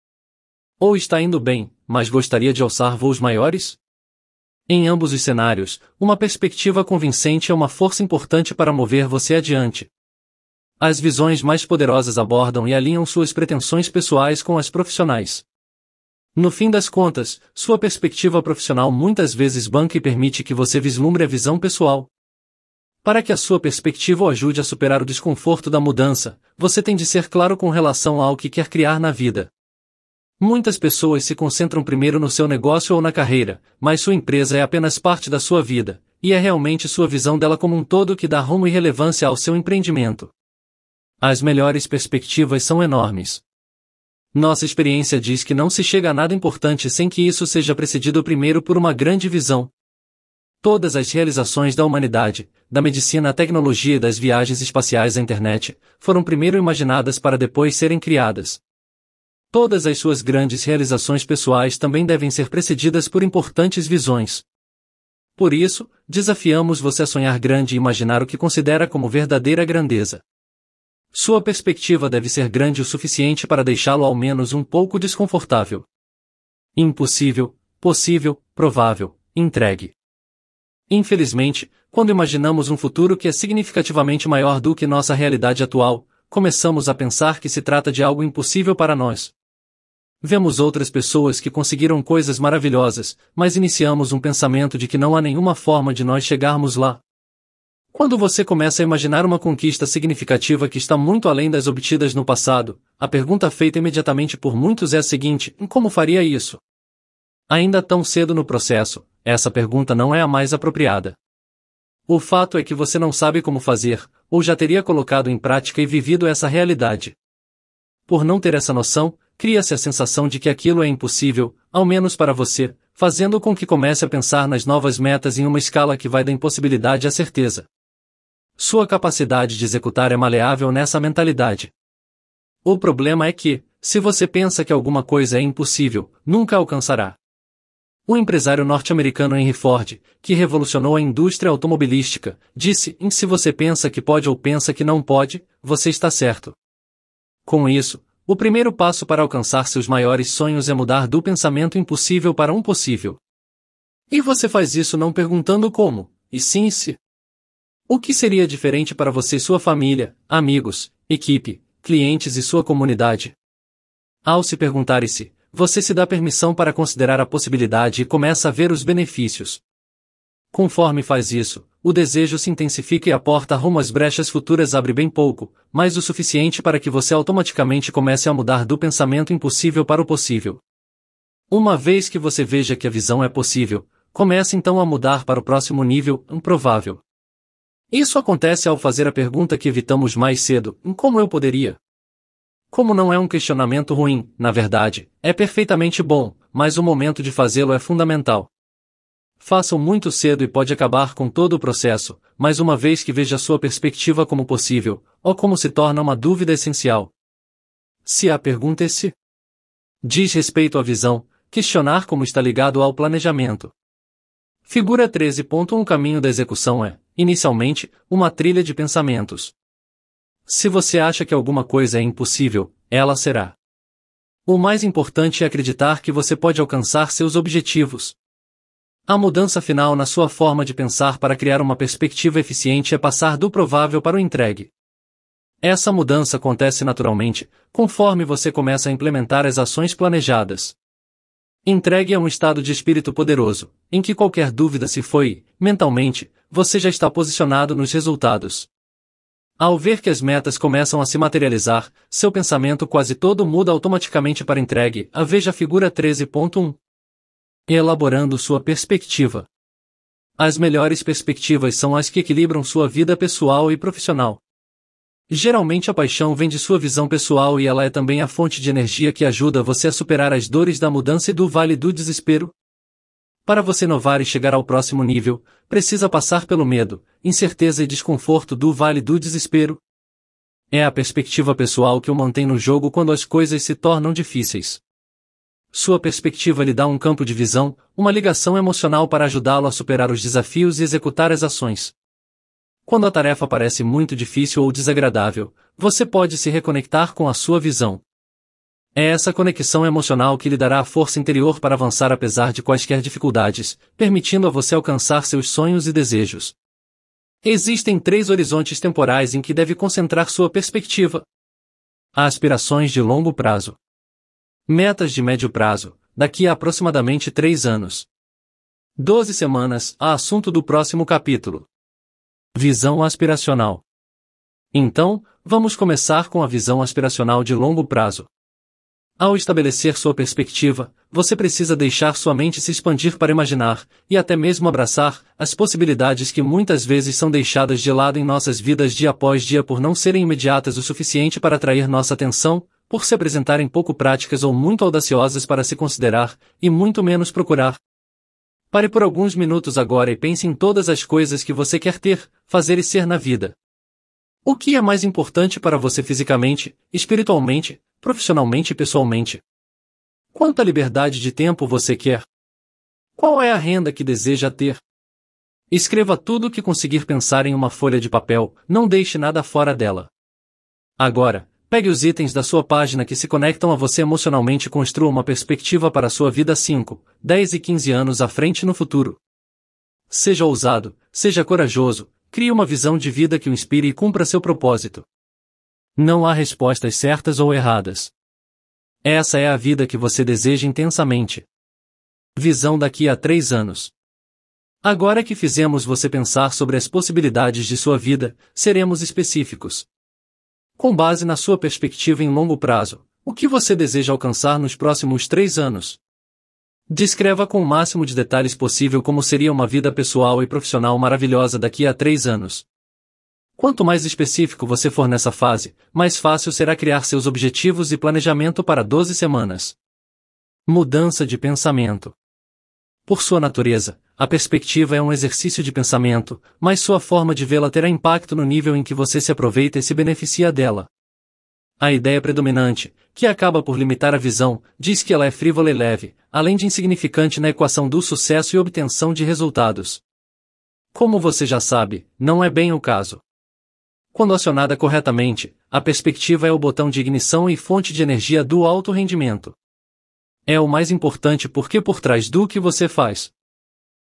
Ou está indo bem, mas gostaria de alçar voos maiores? Em ambos os cenários, uma perspectiva convincente é uma força importante para mover você adiante. As visões mais poderosas abordam e alinham suas pretensões pessoais com as profissionais. No fim das contas, sua perspectiva profissional muitas vezes banca e permite que você vislumbre a visão pessoal. Para que a sua perspectiva o ajude a superar o desconforto da mudança, você tem de ser claro com relação ao que quer criar na vida. Muitas pessoas se concentram primeiro no seu negócio ou na carreira, mas sua empresa é apenas parte da sua vida, e é realmente sua visão dela como um todo que dá rumo e relevância ao seu empreendimento. As melhores perspectivas são enormes. Nossa experiência diz que não se chega a nada importante sem que isso seja precedido primeiro por uma grande visão. Todas as realizações da humanidade, da medicina à tecnologia e das viagens espaciais à internet, foram primeiro imaginadas para depois serem criadas. Todas as suas grandes realizações pessoais também devem ser precedidas por importantes visões. Por isso, desafiamos você a sonhar grande e imaginar o que considera como verdadeira grandeza. Sua perspectiva deve ser grande o suficiente para deixá-lo ao menos um pouco desconfortável. Impossível, possível, provável, entregue. Infelizmente, quando imaginamos um futuro que é significativamente maior do que nossa realidade atual, começamos a pensar que se trata de algo impossível para nós. Vemos outras pessoas que conseguiram coisas maravilhosas, mas iniciamos um pensamento de que não há nenhuma forma de nós chegarmos lá. Quando você começa a imaginar uma conquista significativa que está muito além das obtidas no passado, a pergunta feita imediatamente por muitos é a seguinte: como faria isso? Ainda tão cedo no processo, essa pergunta não é a mais apropriada. O fato é que você não sabe como fazer, ou já teria colocado em prática e vivido essa realidade. Por não ter essa noção, cria-se a sensação de que aquilo é impossível, ao menos para você, fazendo com que comece a pensar nas novas metas em uma escala que vai da impossibilidade à certeza. Sua capacidade de executar é maleável nessa mentalidade. O problema é que, se você pensa que alguma coisa é impossível, nunca alcançará. O empresário norte-americano Henry Ford, que revolucionou a indústria automobilística, disse: Se você pensa que pode ou pensa que não pode, você está certo. Com isso, o primeiro passo para alcançar seus maiores sonhos é mudar do pensamento impossível para um possível. E você faz isso não perguntando como, e sim se. O que seria diferente para você sua família, amigos, equipe, clientes e sua comunidade? Ao se perguntar se você se dá permissão para considerar a possibilidade e começa a ver os benefícios. Conforme faz isso, o desejo se intensifica e a porta rumo às brechas futuras abre bem pouco, mas o suficiente para que você automaticamente comece a mudar do pensamento impossível para o possível. Uma vez que você veja que a visão é possível, comece então a mudar para o próximo nível, improvável. Isso acontece ao fazer a pergunta que evitamos mais cedo: como eu poderia? Como não é um questionamento ruim, na verdade, é perfeitamente bom, mas o momento de fazê-lo é fundamental. Façam muito cedo e pode acabar com todo o processo, mas uma vez que veja sua perspectiva como possível, ou como se torna uma dúvida essencial. Se a pergunta é se diz respeito à visão, questionar como está ligado ao planejamento. Figura 13.1 Caminho da execução é, inicialmente, uma trilha de pensamentos. Se você acha que alguma coisa é impossível, ela será. O mais importante é acreditar que você pode alcançar seus objetivos. A mudança final na sua forma de pensar para criar uma perspectiva eficiente é passar do provável para o entregue. Essa mudança acontece naturalmente, conforme você começa a implementar as ações planejadas. Entregue a um estado de espírito poderoso, em que qualquer dúvida se foi, mentalmente, você já está posicionado nos resultados. Ao ver que as metas começam a se materializar, seu pensamento quase todo muda automaticamente para entregue, a veja figura 13.1. Elaborando sua perspectiva. As melhores perspectivas são as que equilibram sua vida pessoal e profissional. Geralmente a paixão vem de sua visão pessoal e ela é também a fonte de energia que ajuda você a superar as dores da mudança e do vale do desespero. Para você inovar e chegar ao próximo nível, precisa passar pelo medo, incerteza e desconforto do vale do desespero. É a perspectiva pessoal que o mantém no jogo quando as coisas se tornam difíceis. Sua perspectiva lhe dá um campo de visão, uma ligação emocional para ajudá-lo a superar os desafios e executar as ações. Quando a tarefa parece muito difícil ou desagradável, você pode se reconectar com a sua visão. É essa conexão emocional que lhe dará a força interior para avançar apesar de quaisquer dificuldades, permitindo a você alcançar seus sonhos e desejos. Existem três horizontes temporais em que deve concentrar sua perspectiva: aspirações de longo prazo, metas de médio prazo, daqui a aproximadamente três anos, 12 semanas a assunto do próximo capítulo. Visão aspiracional. Então, vamos começar com a visão aspiracional de longo prazo. Ao estabelecer sua perspectiva, você precisa deixar sua mente se expandir para imaginar, e até mesmo abraçar, as possibilidades que muitas vezes são deixadas de lado em nossas vidas dia após dia por não serem imediatas o suficiente para atrair nossa atenção, por se apresentarem pouco práticas ou muito audaciosas para se considerar, e muito menos procurar, Pare por alguns minutos agora e pense em todas as coisas que você quer ter, fazer e ser na vida. O que é mais importante para você fisicamente, espiritualmente, profissionalmente e pessoalmente? Quanta liberdade de tempo você quer? Qual é a renda que deseja ter? Escreva tudo o que conseguir pensar em uma folha de papel, não deixe nada fora dela. Agora, Pegue os itens da sua página que se conectam a você emocionalmente e construa uma perspectiva para a sua vida 5, 10 e 15 anos à frente no futuro. Seja ousado, seja corajoso, crie uma visão de vida que o inspire e cumpra seu propósito. Não há respostas certas ou erradas. Essa é a vida que você deseja intensamente. Visão daqui a 3 anos. Agora que fizemos você pensar sobre as possibilidades de sua vida, seremos específicos. Com base na sua perspectiva em longo prazo, o que você deseja alcançar nos próximos três anos? Descreva com o máximo de detalhes possível como seria uma vida pessoal e profissional maravilhosa daqui a três anos. Quanto mais específico você for nessa fase, mais fácil será criar seus objetivos e planejamento para 12 semanas. Mudança de pensamento. Por sua natureza, a perspectiva é um exercício de pensamento, mas sua forma de vê-la terá impacto no nível em que você se aproveita e se beneficia dela. A ideia predominante, que acaba por limitar a visão, diz que ela é frívola e leve, além de insignificante na equação do sucesso e obtenção de resultados. Como você já sabe, não é bem o caso. Quando acionada corretamente, a perspectiva é o botão de ignição e fonte de energia do alto rendimento. É o mais importante porque por trás do que você faz,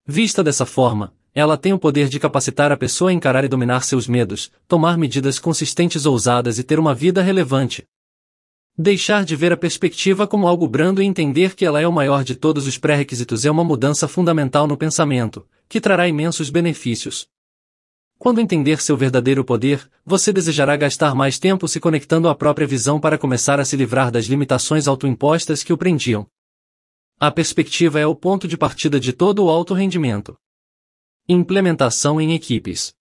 Vista dessa forma, ela tem o poder de capacitar a pessoa a encarar e dominar seus medos, tomar medidas consistentes ousadas e ter uma vida relevante. Deixar de ver a perspectiva como algo brando e entender que ela é o maior de todos os pré-requisitos é uma mudança fundamental no pensamento, que trará imensos benefícios. Quando entender seu verdadeiro poder, você desejará gastar mais tempo se conectando à própria visão para começar a se livrar das limitações autoimpostas que o prendiam. A perspectiva é o ponto de partida de todo o alto rendimento. Implementação em equipes.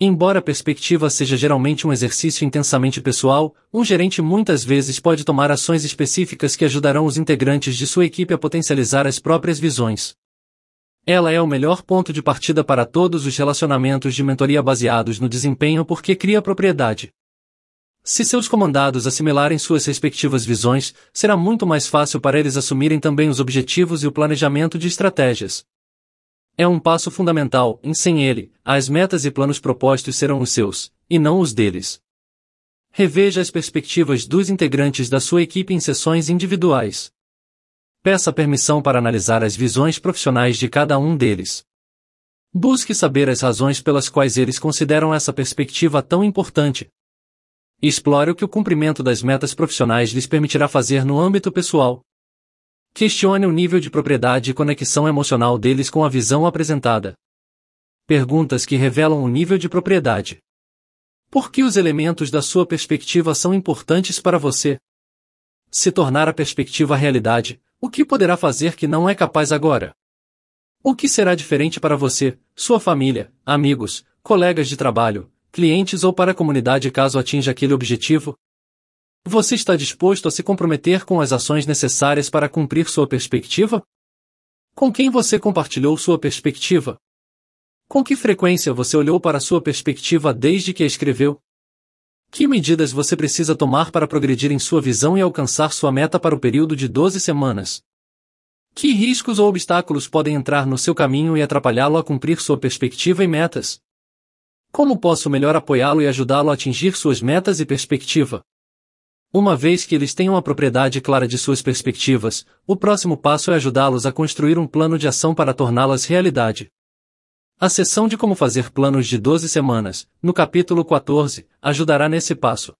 Embora a perspectiva seja geralmente um exercício intensamente pessoal, um gerente muitas vezes pode tomar ações específicas que ajudarão os integrantes de sua equipe a potencializar as próprias visões. Ela é o melhor ponto de partida para todos os relacionamentos de mentoria baseados no desempenho porque cria propriedade. Se seus comandados assimilarem suas respectivas visões, será muito mais fácil para eles assumirem também os objetivos e o planejamento de estratégias. É um passo fundamental, e sem ele, as metas e planos propostos serão os seus, e não os deles. Reveja as perspectivas dos integrantes da sua equipe em sessões individuais. Peça permissão para analisar as visões profissionais de cada um deles. Busque saber as razões pelas quais eles consideram essa perspectiva tão importante, Explore o que o cumprimento das metas profissionais lhes permitirá fazer no âmbito pessoal. Questione o nível de propriedade e conexão emocional deles com a visão apresentada. Perguntas que revelam o nível de propriedade. Por que os elementos da sua perspectiva são importantes para você? Se tornar a perspectiva realidade, o que poderá fazer que não é capaz agora? O que será diferente para você, sua família, amigos, colegas de trabalho, clientes ou para a comunidade caso atinja aquele objetivo? Você está disposto a se comprometer com as ações necessárias para cumprir sua perspectiva? Com quem você compartilhou sua perspectiva? Com que frequência você olhou para sua perspectiva desde que a escreveu? Que medidas você precisa tomar para progredir em sua visão e alcançar sua meta para o período de 12 semanas? Que riscos ou obstáculos podem entrar no seu caminho e atrapalhá-lo a cumprir sua perspectiva e metas? Como posso melhor apoiá-lo e ajudá-lo a atingir suas metas e perspectiva? Uma vez que eles tenham a propriedade clara de suas perspectivas, o próximo passo é ajudá-los a construir um plano de ação para torná-las realidade. A sessão de Como Fazer Planos de 12 Semanas, no capítulo 14, ajudará nesse passo.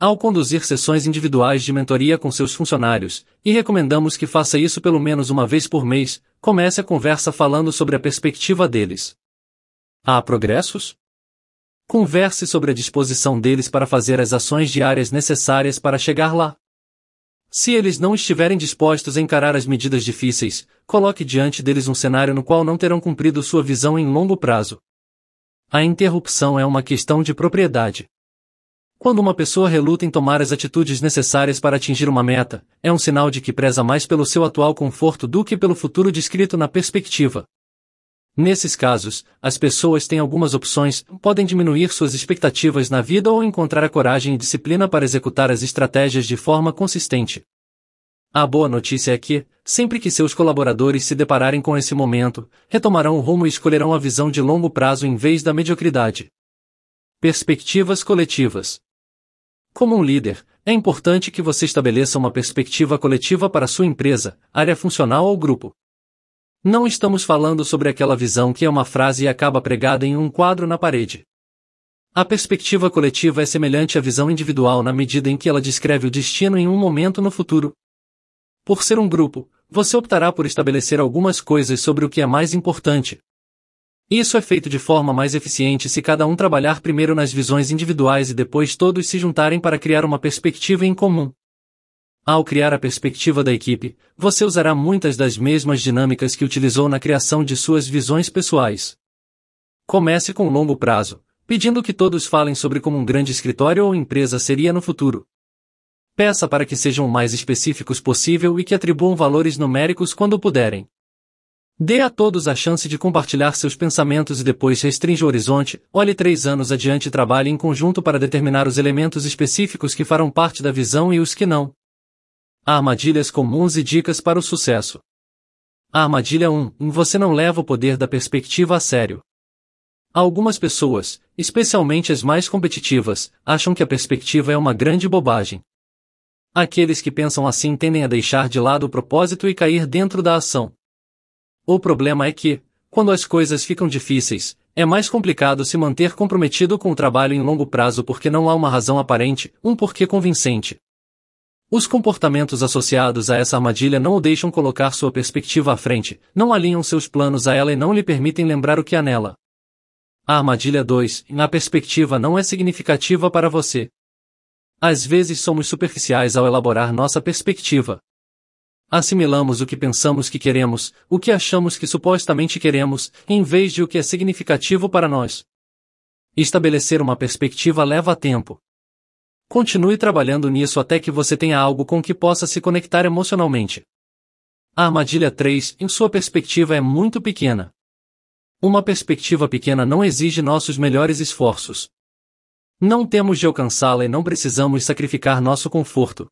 Ao conduzir sessões individuais de mentoria com seus funcionários, e recomendamos que faça isso pelo menos uma vez por mês, comece a conversa falando sobre a perspectiva deles. Há progressos? Converse sobre a disposição deles para fazer as ações diárias necessárias para chegar lá. Se eles não estiverem dispostos a encarar as medidas difíceis, coloque diante deles um cenário no qual não terão cumprido sua visão em longo prazo. A interrupção é uma questão de propriedade. Quando uma pessoa reluta em tomar as atitudes necessárias para atingir uma meta, é um sinal de que preza mais pelo seu atual conforto do que pelo futuro descrito na perspectiva. Nesses casos, as pessoas têm algumas opções, podem diminuir suas expectativas na vida ou encontrar a coragem e disciplina para executar as estratégias de forma consistente. A boa notícia é que, sempre que seus colaboradores se depararem com esse momento, retomarão o rumo e escolherão a visão de longo prazo em vez da mediocridade. Perspectivas coletivas. Como um líder, é importante que você estabeleça uma perspectiva coletiva para sua empresa, área funcional ou grupo. Não estamos falando sobre aquela visão que é uma frase e acaba pregada em um quadro na parede. A perspectiva coletiva é semelhante à visão individual na medida em que ela descreve o destino em um momento no futuro. Por ser um grupo, você optará por estabelecer algumas coisas sobre o que é mais importante. Isso é feito de forma mais eficiente se cada um trabalhar primeiro nas visões individuais e depois todos se juntarem para criar uma perspectiva em comum. Ao criar a perspectiva da equipe, você usará muitas das mesmas dinâmicas que utilizou na criação de suas visões pessoais. Comece com longo prazo, pedindo que todos falem sobre como um grande escritório ou empresa seria no futuro. Peça para que sejam o mais específicos possível e que atribuam valores numéricos quando puderem. Dê a todos a chance de compartilhar seus pensamentos e depois restringe o horizonte, olhe três anos adiante e trabalhe em conjunto para determinar os elementos específicos que farão parte da visão e os que não. Armadilhas comuns e dicas para o sucesso. Armadilha 1. Você não leva o poder da perspectiva a sério. Algumas pessoas, especialmente as mais competitivas, acham que a perspectiva é uma grande bobagem. Aqueles que pensam assim tendem a deixar de lado o propósito e cair dentro da ação. O problema é que, quando as coisas ficam difíceis, é mais complicado se manter comprometido com o trabalho em longo prazo porque não há uma razão aparente, um porquê convincente, os comportamentos associados a essa armadilha não o deixam colocar sua perspectiva à frente, não alinham seus planos a ela e não lhe permitem lembrar o que há nela. A armadilha 2, na perspectiva não é significativa para você. Às vezes somos superficiais ao elaborar nossa perspectiva. Assimilamos o que pensamos que queremos, o que achamos que supostamente queremos, em vez de o que é significativo para nós. Estabelecer uma perspectiva leva tempo. Continue trabalhando nisso até que você tenha algo com que possa se conectar emocionalmente. A armadilha 3, em sua perspectiva, é muito pequena. Uma perspectiva pequena não exige nossos melhores esforços. Não temos de alcançá-la e não precisamos sacrificar nosso conforto.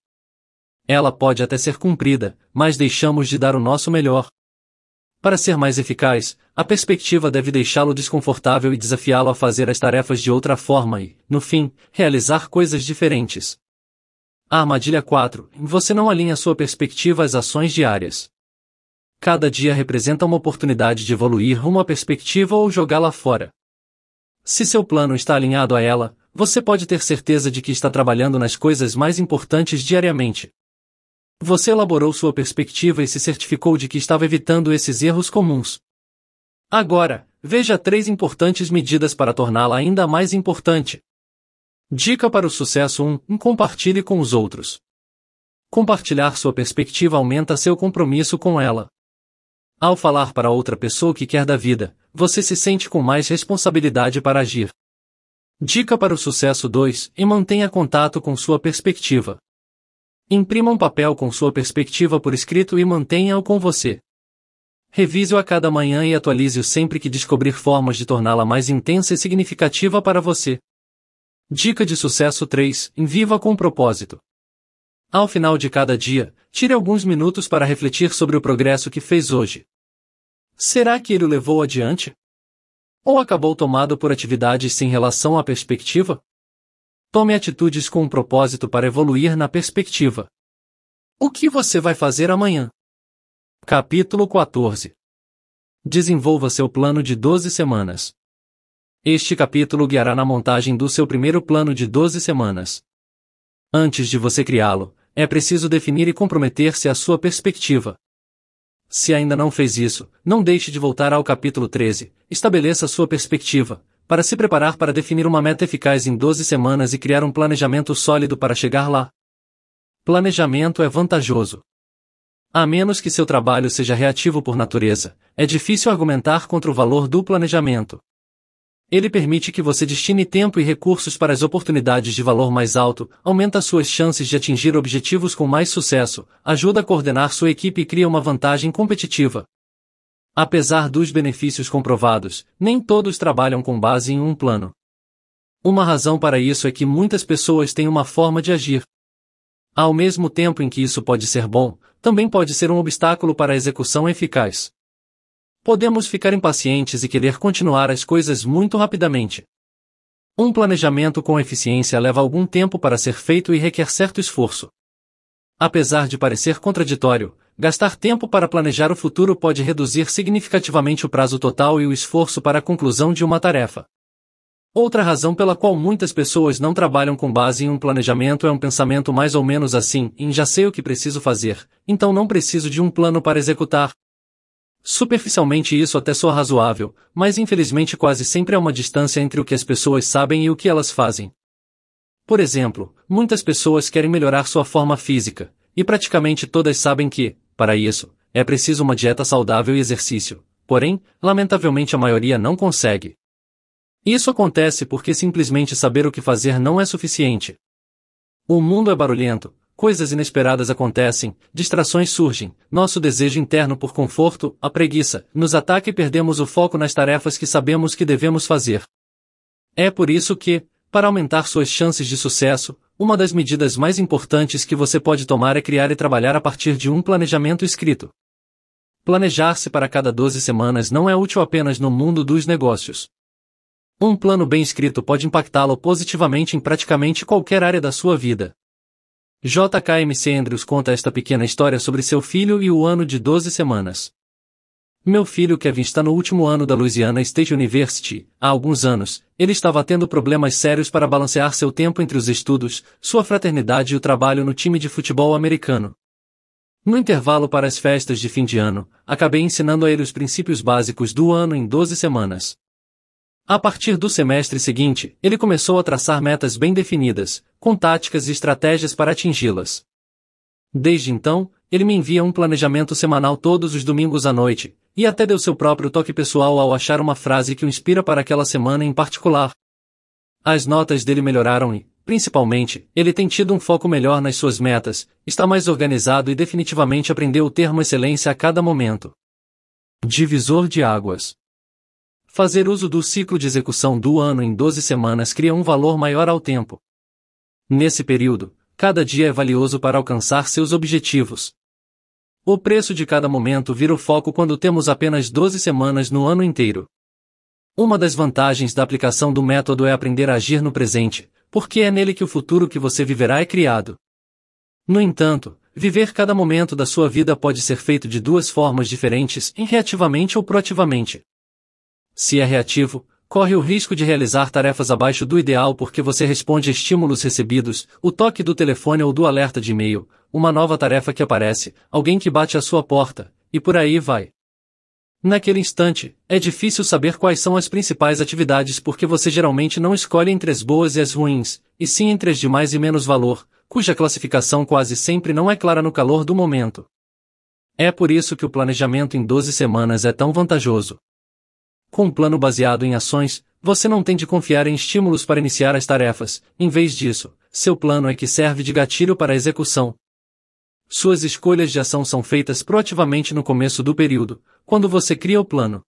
Ela pode até ser cumprida, mas deixamos de dar o nosso melhor, para ser mais eficaz, a perspectiva deve deixá-lo desconfortável e desafiá-lo a fazer as tarefas de outra forma e, no fim, realizar coisas diferentes. A armadilha 4. Você não alinha sua perspectiva às ações diárias. Cada dia representa uma oportunidade de evoluir rumo à perspectiva ou jogá-la fora. Se seu plano está alinhado a ela, você pode ter certeza de que está trabalhando nas coisas mais importantes diariamente. Você elaborou sua perspectiva e se certificou de que estava evitando esses erros comuns. Agora, veja três importantes medidas para torná-la ainda mais importante. Dica para o sucesso 1: um, compartilhe com os outros. Compartilhar sua perspectiva aumenta seu compromisso com ela. Ao falar para outra pessoa o que quer da vida, você se sente com mais responsabilidade para agir. Dica para o sucesso 2: e mantenha contato com sua perspectiva. Imprima um papel com sua perspectiva por escrito e mantenha-o com você. Revise-o a cada manhã e atualize-o sempre que descobrir formas de torná-la mais intensa e significativa para você. Dica de sucesso 3: Viva com propósito. Ao final de cada dia, tire alguns minutos para refletir sobre o progresso que fez hoje. Será que ele o levou adiante? Ou acabou tomado por atividades sem relação à perspectiva? Tome atitudes com um propósito para evoluir na perspectiva. O que você vai fazer amanhã? Capítulo 14 Desenvolva seu plano de 12 semanas. Este capítulo guiará na montagem do seu primeiro plano de 12 semanas. Antes de você criá-lo, é preciso definir e comprometer-se à sua perspectiva. Se ainda não fez isso, não deixe de voltar ao capítulo 13, estabeleça sua perspectiva, para se preparar para definir uma meta eficaz em 12 semanas e criar um planejamento sólido para chegar lá. Planejamento é vantajoso. A menos que seu trabalho seja reativo por natureza, é difícil argumentar contra o valor do planejamento. Ele permite que você destine tempo e recursos para as oportunidades de valor mais alto, aumenta suas chances de atingir objetivos com mais sucesso, ajuda a coordenar sua equipe e cria uma vantagem competitiva. Apesar dos benefícios comprovados, nem todos trabalham com base em um plano. Uma razão para isso é que muitas pessoas têm uma forma de agir. Ao mesmo tempo em que isso pode ser bom, também pode ser um obstáculo para a execução eficaz. Podemos ficar impacientes e querer continuar as coisas muito rapidamente. Um planejamento com eficiência leva algum tempo para ser feito e requer certo esforço. Apesar de parecer contraditório, Gastar tempo para planejar o futuro pode reduzir significativamente o prazo total e o esforço para a conclusão de uma tarefa. Outra razão pela qual muitas pessoas não trabalham com base em um planejamento é um pensamento mais ou menos assim: em já sei o que preciso fazer, então não preciso de um plano para executar. Superficialmente isso até soa razoável, mas infelizmente quase sempre há uma distância entre o que as pessoas sabem e o que elas fazem. Por exemplo, muitas pessoas querem melhorar sua forma física, e praticamente todas sabem que, para isso, é preciso uma dieta saudável e exercício, porém, lamentavelmente a maioria não consegue. Isso acontece porque simplesmente saber o que fazer não é suficiente. O mundo é barulhento, coisas inesperadas acontecem, distrações surgem, nosso desejo interno por conforto, a preguiça, nos ataca e perdemos o foco nas tarefas que sabemos que devemos fazer. É por isso que, para aumentar suas chances de sucesso, uma das medidas mais importantes que você pode tomar é criar e trabalhar a partir de um planejamento escrito. Planejar-se para cada 12 semanas não é útil apenas no mundo dos negócios. Um plano bem escrito pode impactá-lo positivamente em praticamente qualquer área da sua vida. JKMC Andrews conta esta pequena história sobre seu filho e o ano de 12 semanas. Meu filho Kevin está no último ano da Louisiana State University. Há alguns anos, ele estava tendo problemas sérios para balancear seu tempo entre os estudos, sua fraternidade e o trabalho no time de futebol americano. No intervalo para as festas de fim de ano, acabei ensinando a ele os princípios básicos do ano em 12 semanas. A partir do semestre seguinte, ele começou a traçar metas bem definidas, com táticas e estratégias para atingi-las. Desde então, ele me envia um planejamento semanal todos os domingos à noite, e até deu seu próprio toque pessoal ao achar uma frase que o inspira para aquela semana em particular. As notas dele melhoraram e, principalmente, ele tem tido um foco melhor nas suas metas, está mais organizado e definitivamente aprendeu o termo excelência a cada momento. Divisor de águas. Fazer uso do ciclo de execução do ano em 12 semanas cria um valor maior ao tempo. Nesse período, cada dia é valioso para alcançar seus objetivos. O preço de cada momento vira o foco quando temos apenas 12 semanas no ano inteiro. Uma das vantagens da aplicação do método é aprender a agir no presente, porque é nele que o futuro que você viverá é criado. No entanto, viver cada momento da sua vida pode ser feito de duas formas diferentes, reativamente ou proativamente. Se é reativo, corre o risco de realizar tarefas abaixo do ideal porque você responde a estímulos recebidos, o toque do telefone ou do alerta de e-mail, uma nova tarefa que aparece, alguém que bate à sua porta, e por aí vai. Naquele instante, é difícil saber quais são as principais atividades porque você geralmente não escolhe entre as boas e as ruins, e sim entre as de mais e menos valor, cuja classificação quase sempre não é clara no calor do momento. É por isso que o planejamento em 12 semanas é tão vantajoso. Com um plano baseado em ações, você não tem de confiar em estímulos para iniciar as tarefas, em vez disso, seu plano é que serve de gatilho para a execução, suas escolhas de ação são feitas proativamente no começo do período, quando você cria o plano.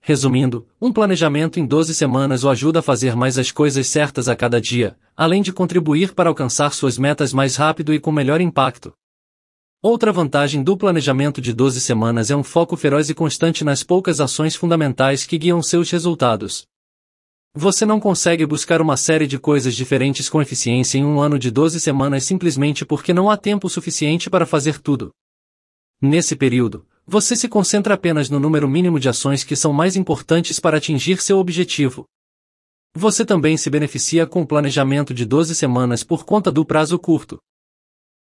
Resumindo, um planejamento em 12 semanas o ajuda a fazer mais as coisas certas a cada dia, além de contribuir para alcançar suas metas mais rápido e com melhor impacto. Outra vantagem do planejamento de 12 semanas é um foco feroz e constante nas poucas ações fundamentais que guiam seus resultados. Você não consegue buscar uma série de coisas diferentes com eficiência em um ano de 12 semanas simplesmente porque não há tempo suficiente para fazer tudo. Nesse período, você se concentra apenas no número mínimo de ações que são mais importantes para atingir seu objetivo. Você também se beneficia com o planejamento de 12 semanas por conta do prazo curto.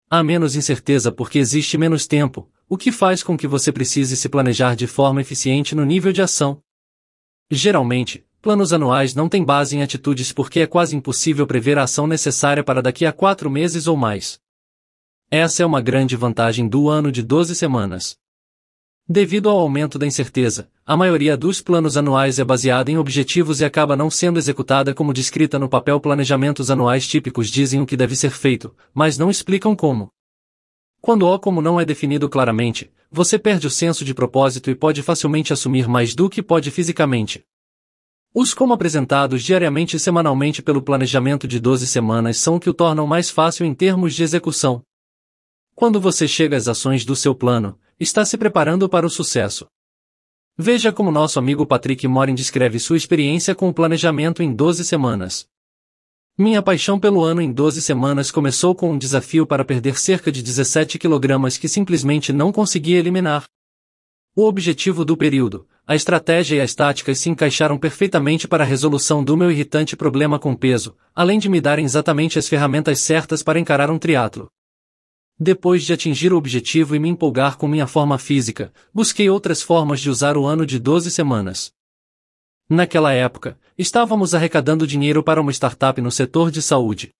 Há menos incerteza porque existe menos tempo, o que faz com que você precise se planejar de forma eficiente no nível de ação. Geralmente, Planos anuais não têm base em atitudes porque é quase impossível prever a ação necessária para daqui a quatro meses ou mais. Essa é uma grande vantagem do ano de 12 semanas. Devido ao aumento da incerteza, a maioria dos planos anuais é baseada em objetivos e acaba não sendo executada como descrita no papel. Planejamentos anuais típicos dizem o que deve ser feito, mas não explicam como. Quando o como não é definido claramente, você perde o senso de propósito e pode facilmente assumir mais do que pode fisicamente. Os como apresentados diariamente e semanalmente pelo planejamento de 12 semanas são o que o tornam mais fácil em termos de execução. Quando você chega às ações do seu plano, está se preparando para o sucesso. Veja como nosso amigo Patrick Morin descreve sua experiência com o planejamento em 12 semanas. Minha paixão pelo ano em 12 semanas começou com um desafio para perder cerca de 17 quilogramas que simplesmente não conseguia eliminar, o objetivo do período, a estratégia e as táticas se encaixaram perfeitamente para a resolução do meu irritante problema com peso, além de me darem exatamente as ferramentas certas para encarar um triatlo. Depois de atingir o objetivo e me empolgar com minha forma física, busquei outras formas de usar o ano de 12 semanas. Naquela época, estávamos arrecadando dinheiro para uma startup no setor de saúde.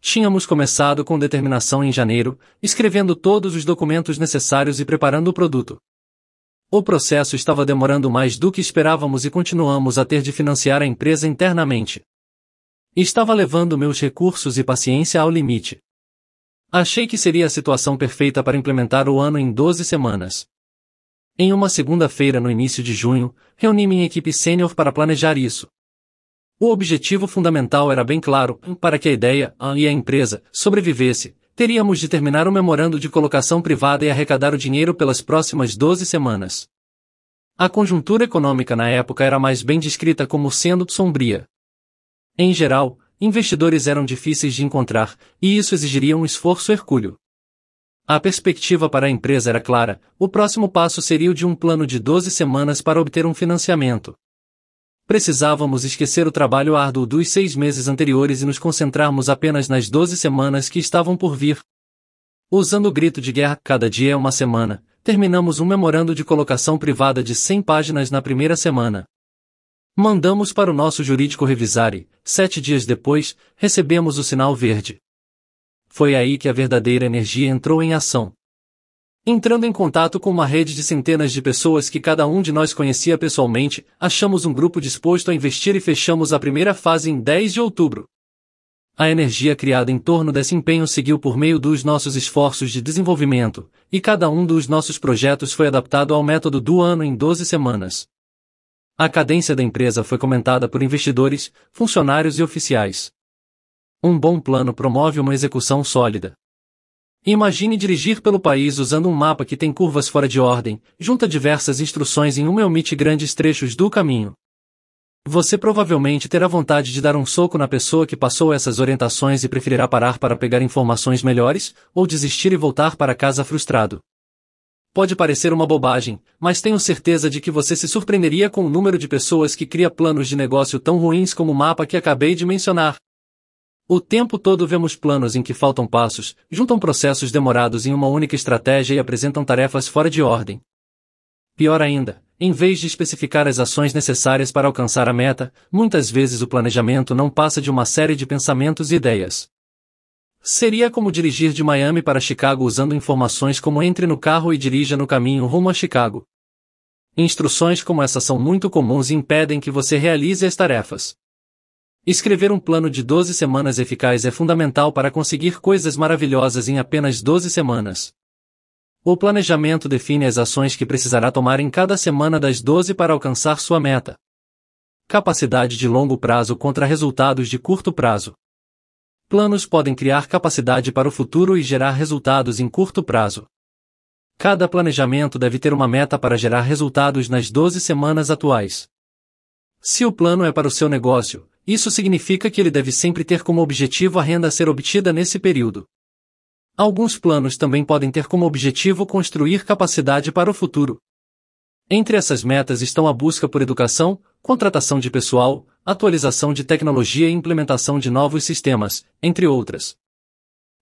Tínhamos começado com determinação em janeiro, escrevendo todos os documentos necessários e preparando o produto. O processo estava demorando mais do que esperávamos e continuamos a ter de financiar a empresa internamente. Estava levando meus recursos e paciência ao limite. Achei que seria a situação perfeita para implementar o ano em 12 semanas. Em uma segunda-feira no início de junho, reuni minha equipe sênior para planejar isso. O objetivo fundamental era bem claro, para que a ideia, a e a empresa, sobrevivesse, teríamos de terminar o memorando de colocação privada e arrecadar o dinheiro pelas próximas 12 semanas. A conjuntura econômica na época era mais bem descrita como sendo sombria. Em geral, investidores eram difíceis de encontrar, e isso exigiria um esforço hercúleo. A perspectiva para a empresa era clara, o próximo passo seria o de um plano de 12 semanas para obter um financiamento precisávamos esquecer o trabalho árduo dos seis meses anteriores e nos concentrarmos apenas nas doze semanas que estavam por vir. Usando o grito de guerra, cada dia é uma semana, terminamos um memorando de colocação privada de 100 páginas na primeira semana. Mandamos para o nosso jurídico revisar e, sete dias depois, recebemos o sinal verde. Foi aí que a verdadeira energia entrou em ação. Entrando em contato com uma rede de centenas de pessoas que cada um de nós conhecia pessoalmente, achamos um grupo disposto a investir e fechamos a primeira fase em 10 de outubro. A energia criada em torno desse empenho seguiu por meio dos nossos esforços de desenvolvimento, e cada um dos nossos projetos foi adaptado ao método do ano em 12 semanas. A cadência da empresa foi comentada por investidores, funcionários e oficiais. Um bom plano promove uma execução sólida. Imagine dirigir pelo país usando um mapa que tem curvas fora de ordem, junta diversas instruções em uma e omite grandes trechos do caminho. Você provavelmente terá vontade de dar um soco na pessoa que passou essas orientações e preferirá parar para pegar informações melhores, ou desistir e voltar para casa frustrado. Pode parecer uma bobagem, mas tenho certeza de que você se surpreenderia com o número de pessoas que cria planos de negócio tão ruins como o mapa que acabei de mencionar. O tempo todo vemos planos em que faltam passos, juntam processos demorados em uma única estratégia e apresentam tarefas fora de ordem. Pior ainda, em vez de especificar as ações necessárias para alcançar a meta, muitas vezes o planejamento não passa de uma série de pensamentos e ideias. Seria como dirigir de Miami para Chicago usando informações como entre no carro e dirija no caminho rumo a Chicago. Instruções como essa são muito comuns e impedem que você realize as tarefas. Escrever um plano de 12 semanas eficaz é fundamental para conseguir coisas maravilhosas em apenas 12 semanas. O planejamento define as ações que precisará tomar em cada semana das 12 para alcançar sua meta. Capacidade de longo prazo contra resultados de curto prazo. Planos podem criar capacidade para o futuro e gerar resultados em curto prazo. Cada planejamento deve ter uma meta para gerar resultados nas 12 semanas atuais. Se o plano é para o seu negócio, isso significa que ele deve sempre ter como objetivo a renda a ser obtida nesse período. Alguns planos também podem ter como objetivo construir capacidade para o futuro. Entre essas metas estão a busca por educação, contratação de pessoal, atualização de tecnologia e implementação de novos sistemas, entre outras.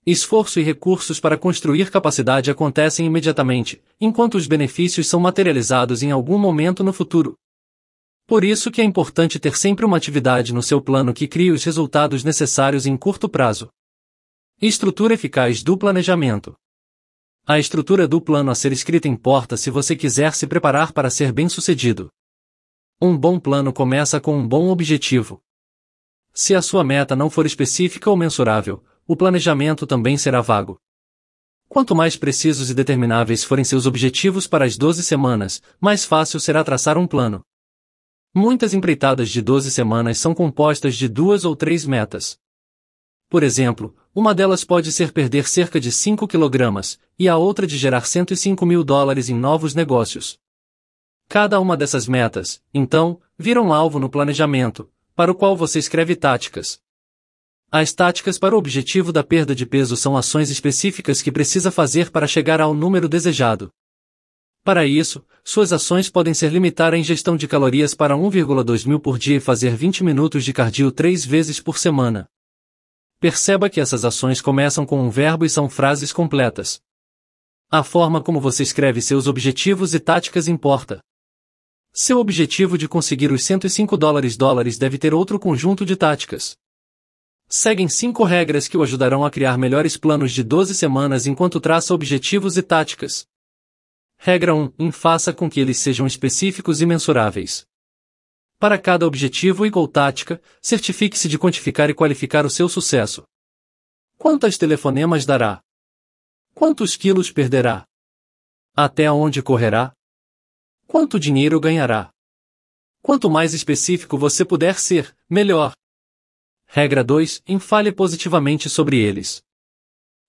Esforço e recursos para construir capacidade acontecem imediatamente, enquanto os benefícios são materializados em algum momento no futuro. Por isso que é importante ter sempre uma atividade no seu plano que crie os resultados necessários em curto prazo. Estrutura eficaz do planejamento. A estrutura do plano a ser escrita importa se você quiser se preparar para ser bem-sucedido. Um bom plano começa com um bom objetivo. Se a sua meta não for específica ou mensurável, o planejamento também será vago. Quanto mais precisos e determináveis forem seus objetivos para as 12 semanas, mais fácil será traçar um plano. Muitas empreitadas de 12 semanas são compostas de duas ou três metas. Por exemplo, uma delas pode ser perder cerca de 5 kg, e a outra de gerar 105 mil dólares em novos negócios. Cada uma dessas metas, então, vira um alvo no planejamento, para o qual você escreve táticas. As táticas para o objetivo da perda de peso são ações específicas que precisa fazer para chegar ao número desejado. Para isso, suas ações podem ser limitar a ingestão de calorias para 1,2 mil por dia e fazer 20 minutos de cardio três vezes por semana. Perceba que essas ações começam com um verbo e são frases completas. A forma como você escreve seus objetivos e táticas importa. Seu objetivo de conseguir os 105 dólares dólares deve ter outro conjunto de táticas. Seguem cinco regras que o ajudarão a criar melhores planos de 12 semanas enquanto traça objetivos e táticas. Regra 1. In faça com que eles sejam específicos e mensuráveis. Para cada objetivo e gol tática, certifique-se de quantificar e qualificar o seu sucesso. Quantas telefonemas dará? Quantos quilos perderá? Até onde correrá? Quanto dinheiro ganhará? Quanto mais específico você puder ser, melhor. Regra 2. Enfale positivamente sobre eles.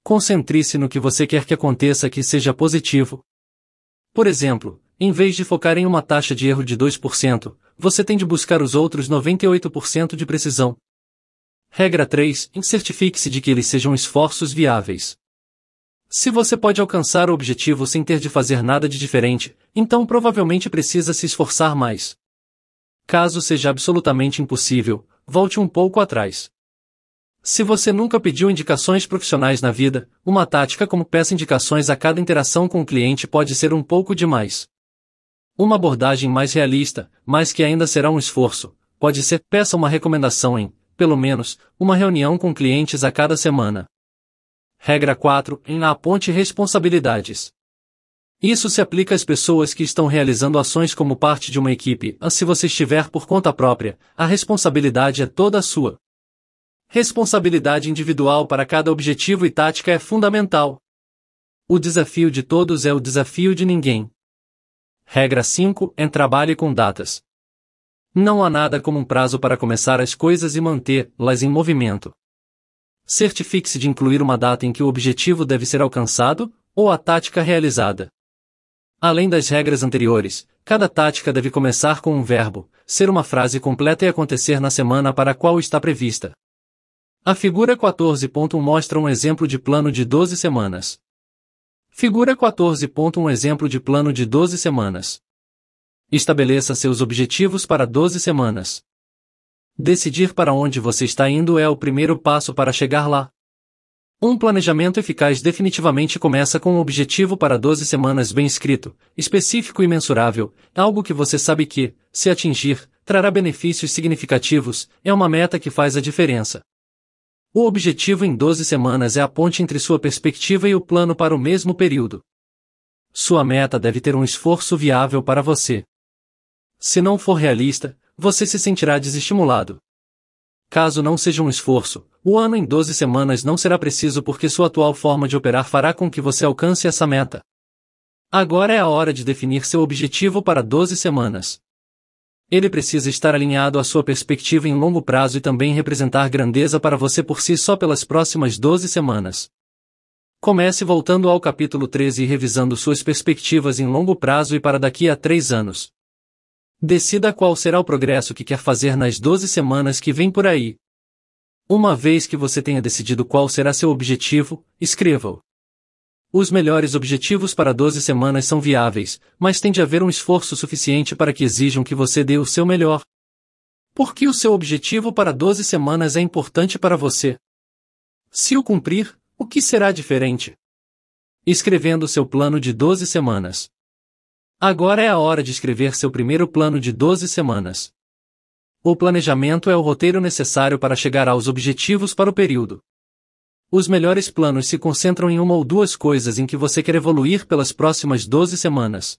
Concentre-se no que você quer que aconteça que seja positivo, por exemplo, em vez de focar em uma taxa de erro de 2%, você tem de buscar os outros 98% de precisão. Regra 3. Certifique-se de que eles sejam esforços viáveis. Se você pode alcançar o objetivo sem ter de fazer nada de diferente, então provavelmente precisa se esforçar mais. Caso seja absolutamente impossível, volte um pouco atrás. Se você nunca pediu indicações profissionais na vida, uma tática como peça indicações a cada interação com o cliente pode ser um pouco demais. Uma abordagem mais realista, mas que ainda será um esforço, pode ser peça uma recomendação em, pelo menos, uma reunião com clientes a cada semana. Regra 4. Em aponte responsabilidades. Isso se aplica às pessoas que estão realizando ações como parte de uma equipe, a se você estiver por conta própria, a responsabilidade é toda sua. Responsabilidade individual para cada objetivo e tática é fundamental. O desafio de todos é o desafio de ninguém. Regra 5: em trabalhe com datas. Não há nada como um prazo para começar as coisas e manter-las em movimento. Certifique-se de incluir uma data em que o objetivo deve ser alcançado ou a tática realizada. Além das regras anteriores, cada tática deve começar com um verbo, ser uma frase completa e acontecer na semana para a qual está prevista. A figura 14.1 mostra um exemplo de plano de 12 semanas. Figura 14.1 Exemplo de plano de 12 semanas. Estabeleça seus objetivos para 12 semanas. Decidir para onde você está indo é o primeiro passo para chegar lá. Um planejamento eficaz definitivamente começa com um objetivo para 12 semanas bem escrito, específico e mensurável, algo que você sabe que, se atingir, trará benefícios significativos, é uma meta que faz a diferença. O objetivo em 12 semanas é a ponte entre sua perspectiva e o plano para o mesmo período. Sua meta deve ter um esforço viável para você. Se não for realista, você se sentirá desestimulado. Caso não seja um esforço, o ano em 12 semanas não será preciso porque sua atual forma de operar fará com que você alcance essa meta. Agora é a hora de definir seu objetivo para 12 semanas ele precisa estar alinhado à sua perspectiva em longo prazo e também representar grandeza para você por si só pelas próximas 12 semanas. Comece voltando ao capítulo 13 e revisando suas perspectivas em longo prazo e para daqui a 3 anos. Decida qual será o progresso que quer fazer nas 12 semanas que vem por aí. Uma vez que você tenha decidido qual será seu objetivo, escreva-o. Os melhores objetivos para 12 semanas são viáveis, mas tem de haver um esforço suficiente para que exijam que você dê o seu melhor. Por que o seu objetivo para 12 semanas é importante para você? Se o cumprir, o que será diferente? Escrevendo seu plano de 12 semanas. Agora é a hora de escrever seu primeiro plano de 12 semanas. O planejamento é o roteiro necessário para chegar aos objetivos para o período. Os melhores planos se concentram em uma ou duas coisas em que você quer evoluir pelas próximas 12 semanas.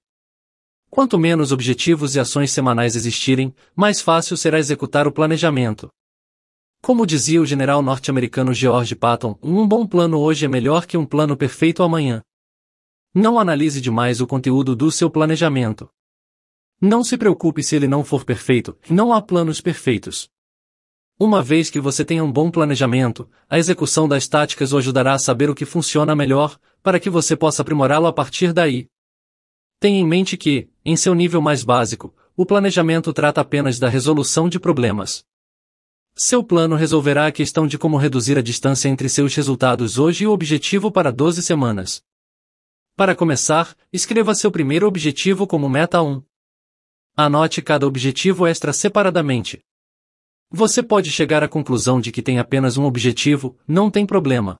Quanto menos objetivos e ações semanais existirem, mais fácil será executar o planejamento. Como dizia o general norte-americano George Patton, um bom plano hoje é melhor que um plano perfeito amanhã. Não analise demais o conteúdo do seu planejamento. Não se preocupe se ele não for perfeito, não há planos perfeitos. Uma vez que você tenha um bom planejamento, a execução das táticas o ajudará a saber o que funciona melhor, para que você possa aprimorá-lo a partir daí. Tenha em mente que, em seu nível mais básico, o planejamento trata apenas da resolução de problemas. Seu plano resolverá a questão de como reduzir a distância entre seus resultados hoje e o objetivo para 12 semanas. Para começar, escreva seu primeiro objetivo como meta 1. Anote cada objetivo extra separadamente. Você pode chegar à conclusão de que tem apenas um objetivo, não tem problema.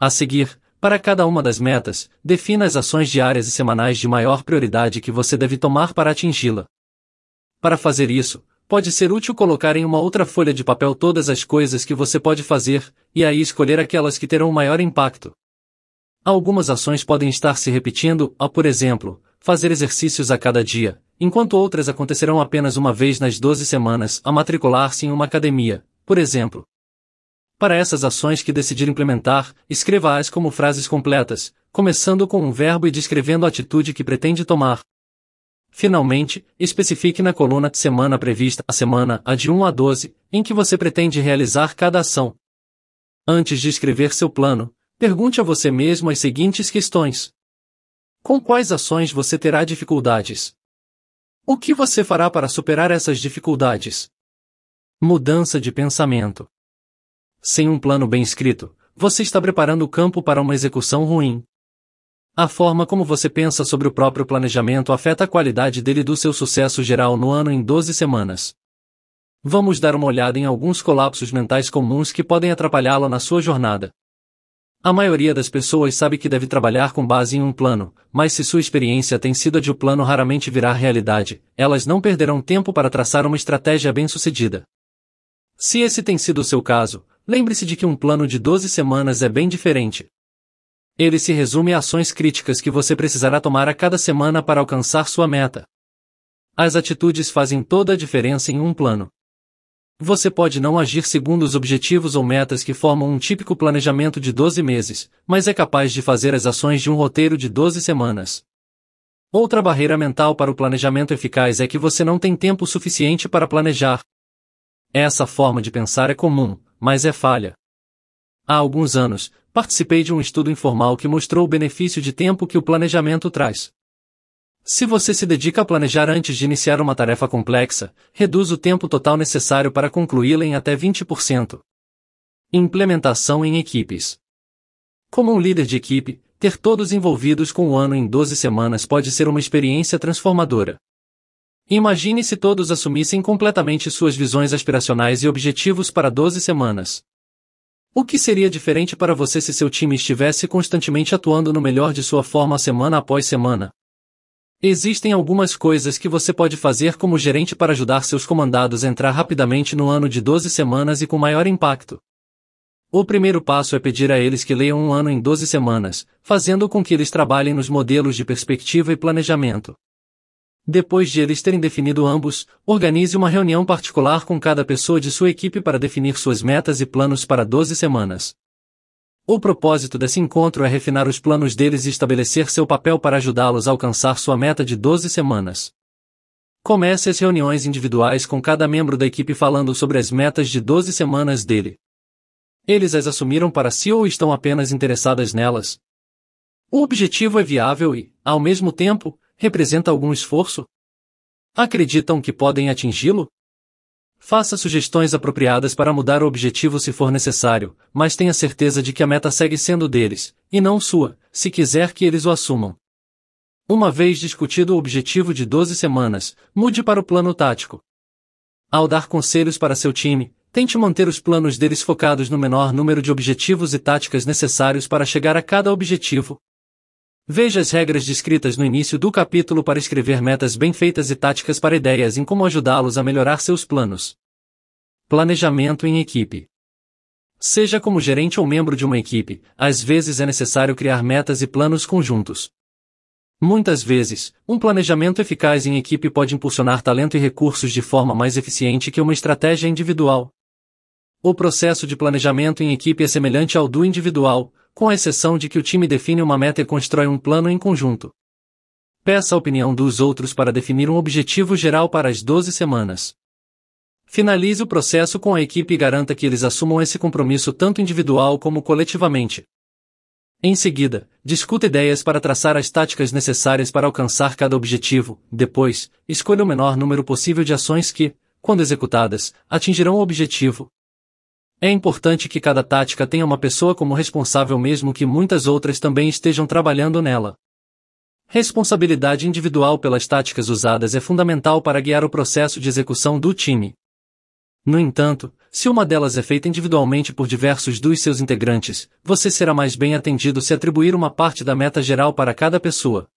A seguir, para cada uma das metas, defina as ações diárias e semanais de maior prioridade que você deve tomar para atingi-la. Para fazer isso, pode ser útil colocar em uma outra folha de papel todas as coisas que você pode fazer, e aí escolher aquelas que terão maior impacto. Algumas ações podem estar se repetindo, a por exemplo, fazer exercícios a cada dia, enquanto outras acontecerão apenas uma vez nas 12 semanas a matricular-se em uma academia, por exemplo. Para essas ações que decidir implementar, escreva-as como frases completas, começando com um verbo e descrevendo a atitude que pretende tomar. Finalmente, especifique na coluna semana prevista a semana a de 1 a 12, em que você pretende realizar cada ação. Antes de escrever seu plano, pergunte a você mesmo as seguintes questões: Com quais ações você terá dificuldades? O que você fará para superar essas dificuldades? Mudança de pensamento. Sem um plano bem escrito, você está preparando o campo para uma execução ruim. A forma como você pensa sobre o próprio planejamento afeta a qualidade dele do seu sucesso geral no ano em 12 semanas. Vamos dar uma olhada em alguns colapsos mentais comuns que podem atrapalhá-lo na sua jornada. A maioria das pessoas sabe que deve trabalhar com base em um plano, mas se sua experiência tem sido a de o plano raramente virar realidade, elas não perderão tempo para traçar uma estratégia bem-sucedida. Se esse tem sido o seu caso, lembre-se de que um plano de 12 semanas é bem diferente. Ele se resume a ações críticas que você precisará tomar a cada semana para alcançar sua meta. As atitudes fazem toda a diferença em um plano. Você pode não agir segundo os objetivos ou metas que formam um típico planejamento de 12 meses, mas é capaz de fazer as ações de um roteiro de 12 semanas. Outra barreira mental para o planejamento eficaz é que você não tem tempo suficiente para planejar. Essa forma de pensar é comum, mas é falha. Há alguns anos, participei de um estudo informal que mostrou o benefício de tempo que o planejamento traz. Se você se dedica a planejar antes de iniciar uma tarefa complexa, reduz o tempo total necessário para concluí-la em até 20%. Implementação em equipes. Como um líder de equipe, ter todos envolvidos com o ano em 12 semanas pode ser uma experiência transformadora. Imagine se todos assumissem completamente suas visões aspiracionais e objetivos para 12 semanas. O que seria diferente para você se seu time estivesse constantemente atuando no melhor de sua forma semana após semana? Existem algumas coisas que você pode fazer como gerente para ajudar seus comandados a entrar rapidamente no ano de 12 semanas e com maior impacto. O primeiro passo é pedir a eles que leiam um ano em 12 semanas, fazendo com que eles trabalhem nos modelos de perspectiva e planejamento. Depois de eles terem definido ambos, organize uma reunião particular com cada pessoa de sua equipe para definir suas metas e planos para 12 semanas. O propósito desse encontro é refinar os planos deles e estabelecer seu papel para ajudá-los a alcançar sua meta de 12 semanas. Comece as reuniões individuais com cada membro da equipe falando sobre as metas de 12 semanas dele. Eles as assumiram para si ou estão apenas interessadas nelas? O objetivo é viável e, ao mesmo tempo, representa algum esforço? Acreditam que podem atingi-lo? Faça sugestões apropriadas para mudar o objetivo se for necessário, mas tenha certeza de que a meta segue sendo deles, e não sua, se quiser que eles o assumam. Uma vez discutido o objetivo de 12 semanas, mude para o plano tático. Ao dar conselhos para seu time, tente manter os planos deles focados no menor número de objetivos e táticas necessários para chegar a cada objetivo, Veja as regras descritas no início do capítulo para escrever metas bem feitas e táticas para ideias em como ajudá-los a melhorar seus planos. Planejamento em equipe. Seja como gerente ou membro de uma equipe, às vezes é necessário criar metas e planos conjuntos. Muitas vezes, um planejamento eficaz em equipe pode impulsionar talento e recursos de forma mais eficiente que uma estratégia individual. O processo de planejamento em equipe é semelhante ao do individual, com exceção de que o time define uma meta e constrói um plano em conjunto. Peça a opinião dos outros para definir um objetivo geral para as 12 semanas. Finalize o processo com a equipe e garanta que eles assumam esse compromisso tanto individual como coletivamente. Em seguida, discuta ideias para traçar as táticas necessárias para alcançar cada objetivo. Depois, escolha o menor número possível de ações que, quando executadas, atingirão o objetivo, é importante que cada tática tenha uma pessoa como responsável, mesmo que muitas outras também estejam trabalhando nela. Responsabilidade individual pelas táticas usadas é fundamental para guiar o processo de execução do time. No entanto, se uma delas é feita individualmente por diversos dos seus integrantes, você será mais bem atendido se atribuir uma parte da meta geral para cada pessoa.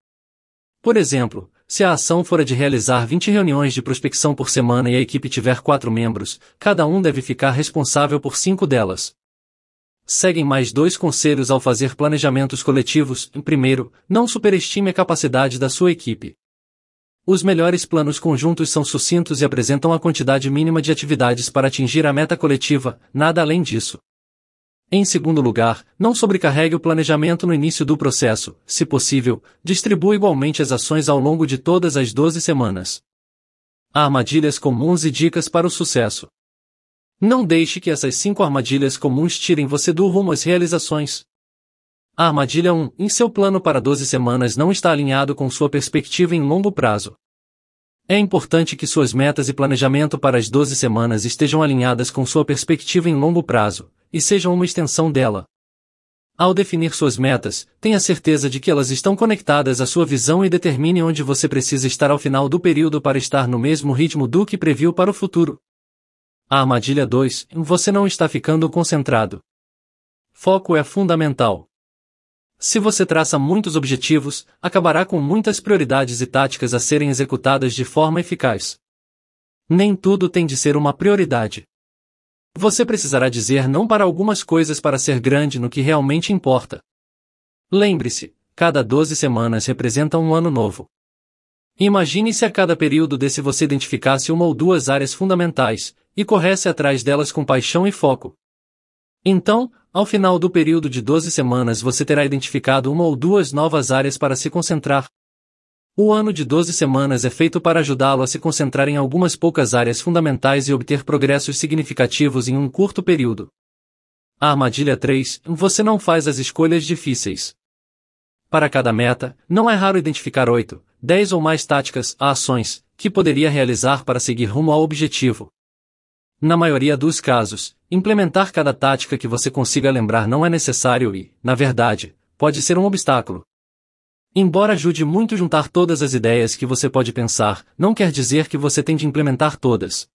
Por exemplo, se a ação for a de realizar 20 reuniões de prospecção por semana e a equipe tiver 4 membros, cada um deve ficar responsável por 5 delas. Seguem mais dois conselhos ao fazer planejamentos coletivos. Primeiro, não superestime a capacidade da sua equipe. Os melhores planos conjuntos são sucintos e apresentam a quantidade mínima de atividades para atingir a meta coletiva, nada além disso. Em segundo lugar, não sobrecarregue o planejamento no início do processo, se possível, distribua igualmente as ações ao longo de todas as 12 semanas. Armadilhas comuns e dicas para o sucesso. Não deixe que essas cinco armadilhas comuns tirem você do rumo às realizações. armadilha 1 em seu plano para 12 semanas não está alinhado com sua perspectiva em longo prazo. É importante que suas metas e planejamento para as 12 semanas estejam alinhadas com sua perspectiva em longo prazo, e sejam uma extensão dela. Ao definir suas metas, tenha certeza de que elas estão conectadas à sua visão e determine onde você precisa estar ao final do período para estar no mesmo ritmo do que previu para o futuro. A armadilha 2: Você não está ficando concentrado. Foco é fundamental. Se você traça muitos objetivos, acabará com muitas prioridades e táticas a serem executadas de forma eficaz. Nem tudo tem de ser uma prioridade. Você precisará dizer não para algumas coisas para ser grande no que realmente importa. Lembre-se, cada 12 semanas representa um ano novo. Imagine se a cada período desse você identificasse uma ou duas áreas fundamentais, e corresse atrás delas com paixão e foco. Então, ao final do período de 12 semanas você terá identificado uma ou duas novas áreas para se concentrar, o ano de 12 semanas é feito para ajudá-lo a se concentrar em algumas poucas áreas fundamentais e obter progressos significativos em um curto período. armadilha 3: Você não faz as escolhas difíceis. Para cada meta, não é raro identificar 8, 10 ou mais táticas ações que poderia realizar para seguir rumo ao objetivo. Na maioria dos casos, implementar cada tática que você consiga lembrar não é necessário e, na verdade, pode ser um obstáculo Embora ajude muito juntar todas as ideias que você pode pensar, não quer dizer que você tem de implementar todas.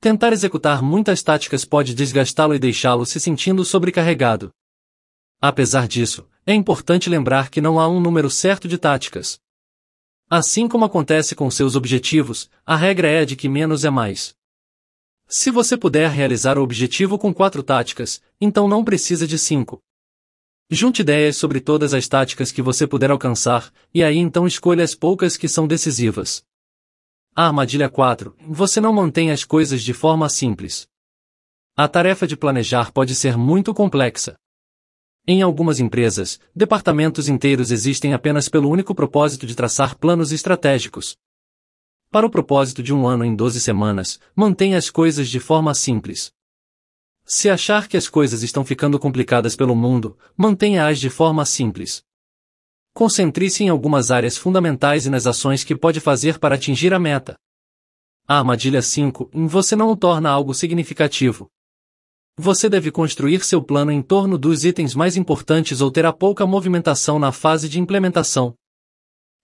Tentar executar muitas táticas pode desgastá-lo e deixá-lo se sentindo sobrecarregado. Apesar disso, é importante lembrar que não há um número certo de táticas. Assim como acontece com seus objetivos, a regra é a de que menos é mais. Se você puder realizar o objetivo com quatro táticas, então não precisa de cinco. Junte ideias sobre todas as táticas que você puder alcançar, e aí então escolha as poucas que são decisivas. A armadilha 4. Você não mantém as coisas de forma simples. A tarefa de planejar pode ser muito complexa. Em algumas empresas, departamentos inteiros existem apenas pelo único propósito de traçar planos estratégicos. Para o propósito de um ano em 12 semanas, mantenha as coisas de forma simples. Se achar que as coisas estão ficando complicadas pelo mundo, mantenha-as de forma simples. Concentre-se em algumas áreas fundamentais e nas ações que pode fazer para atingir a meta. A armadilha 5 em você não o torna algo significativo. Você deve construir seu plano em torno dos itens mais importantes ou terá pouca movimentação na fase de implementação.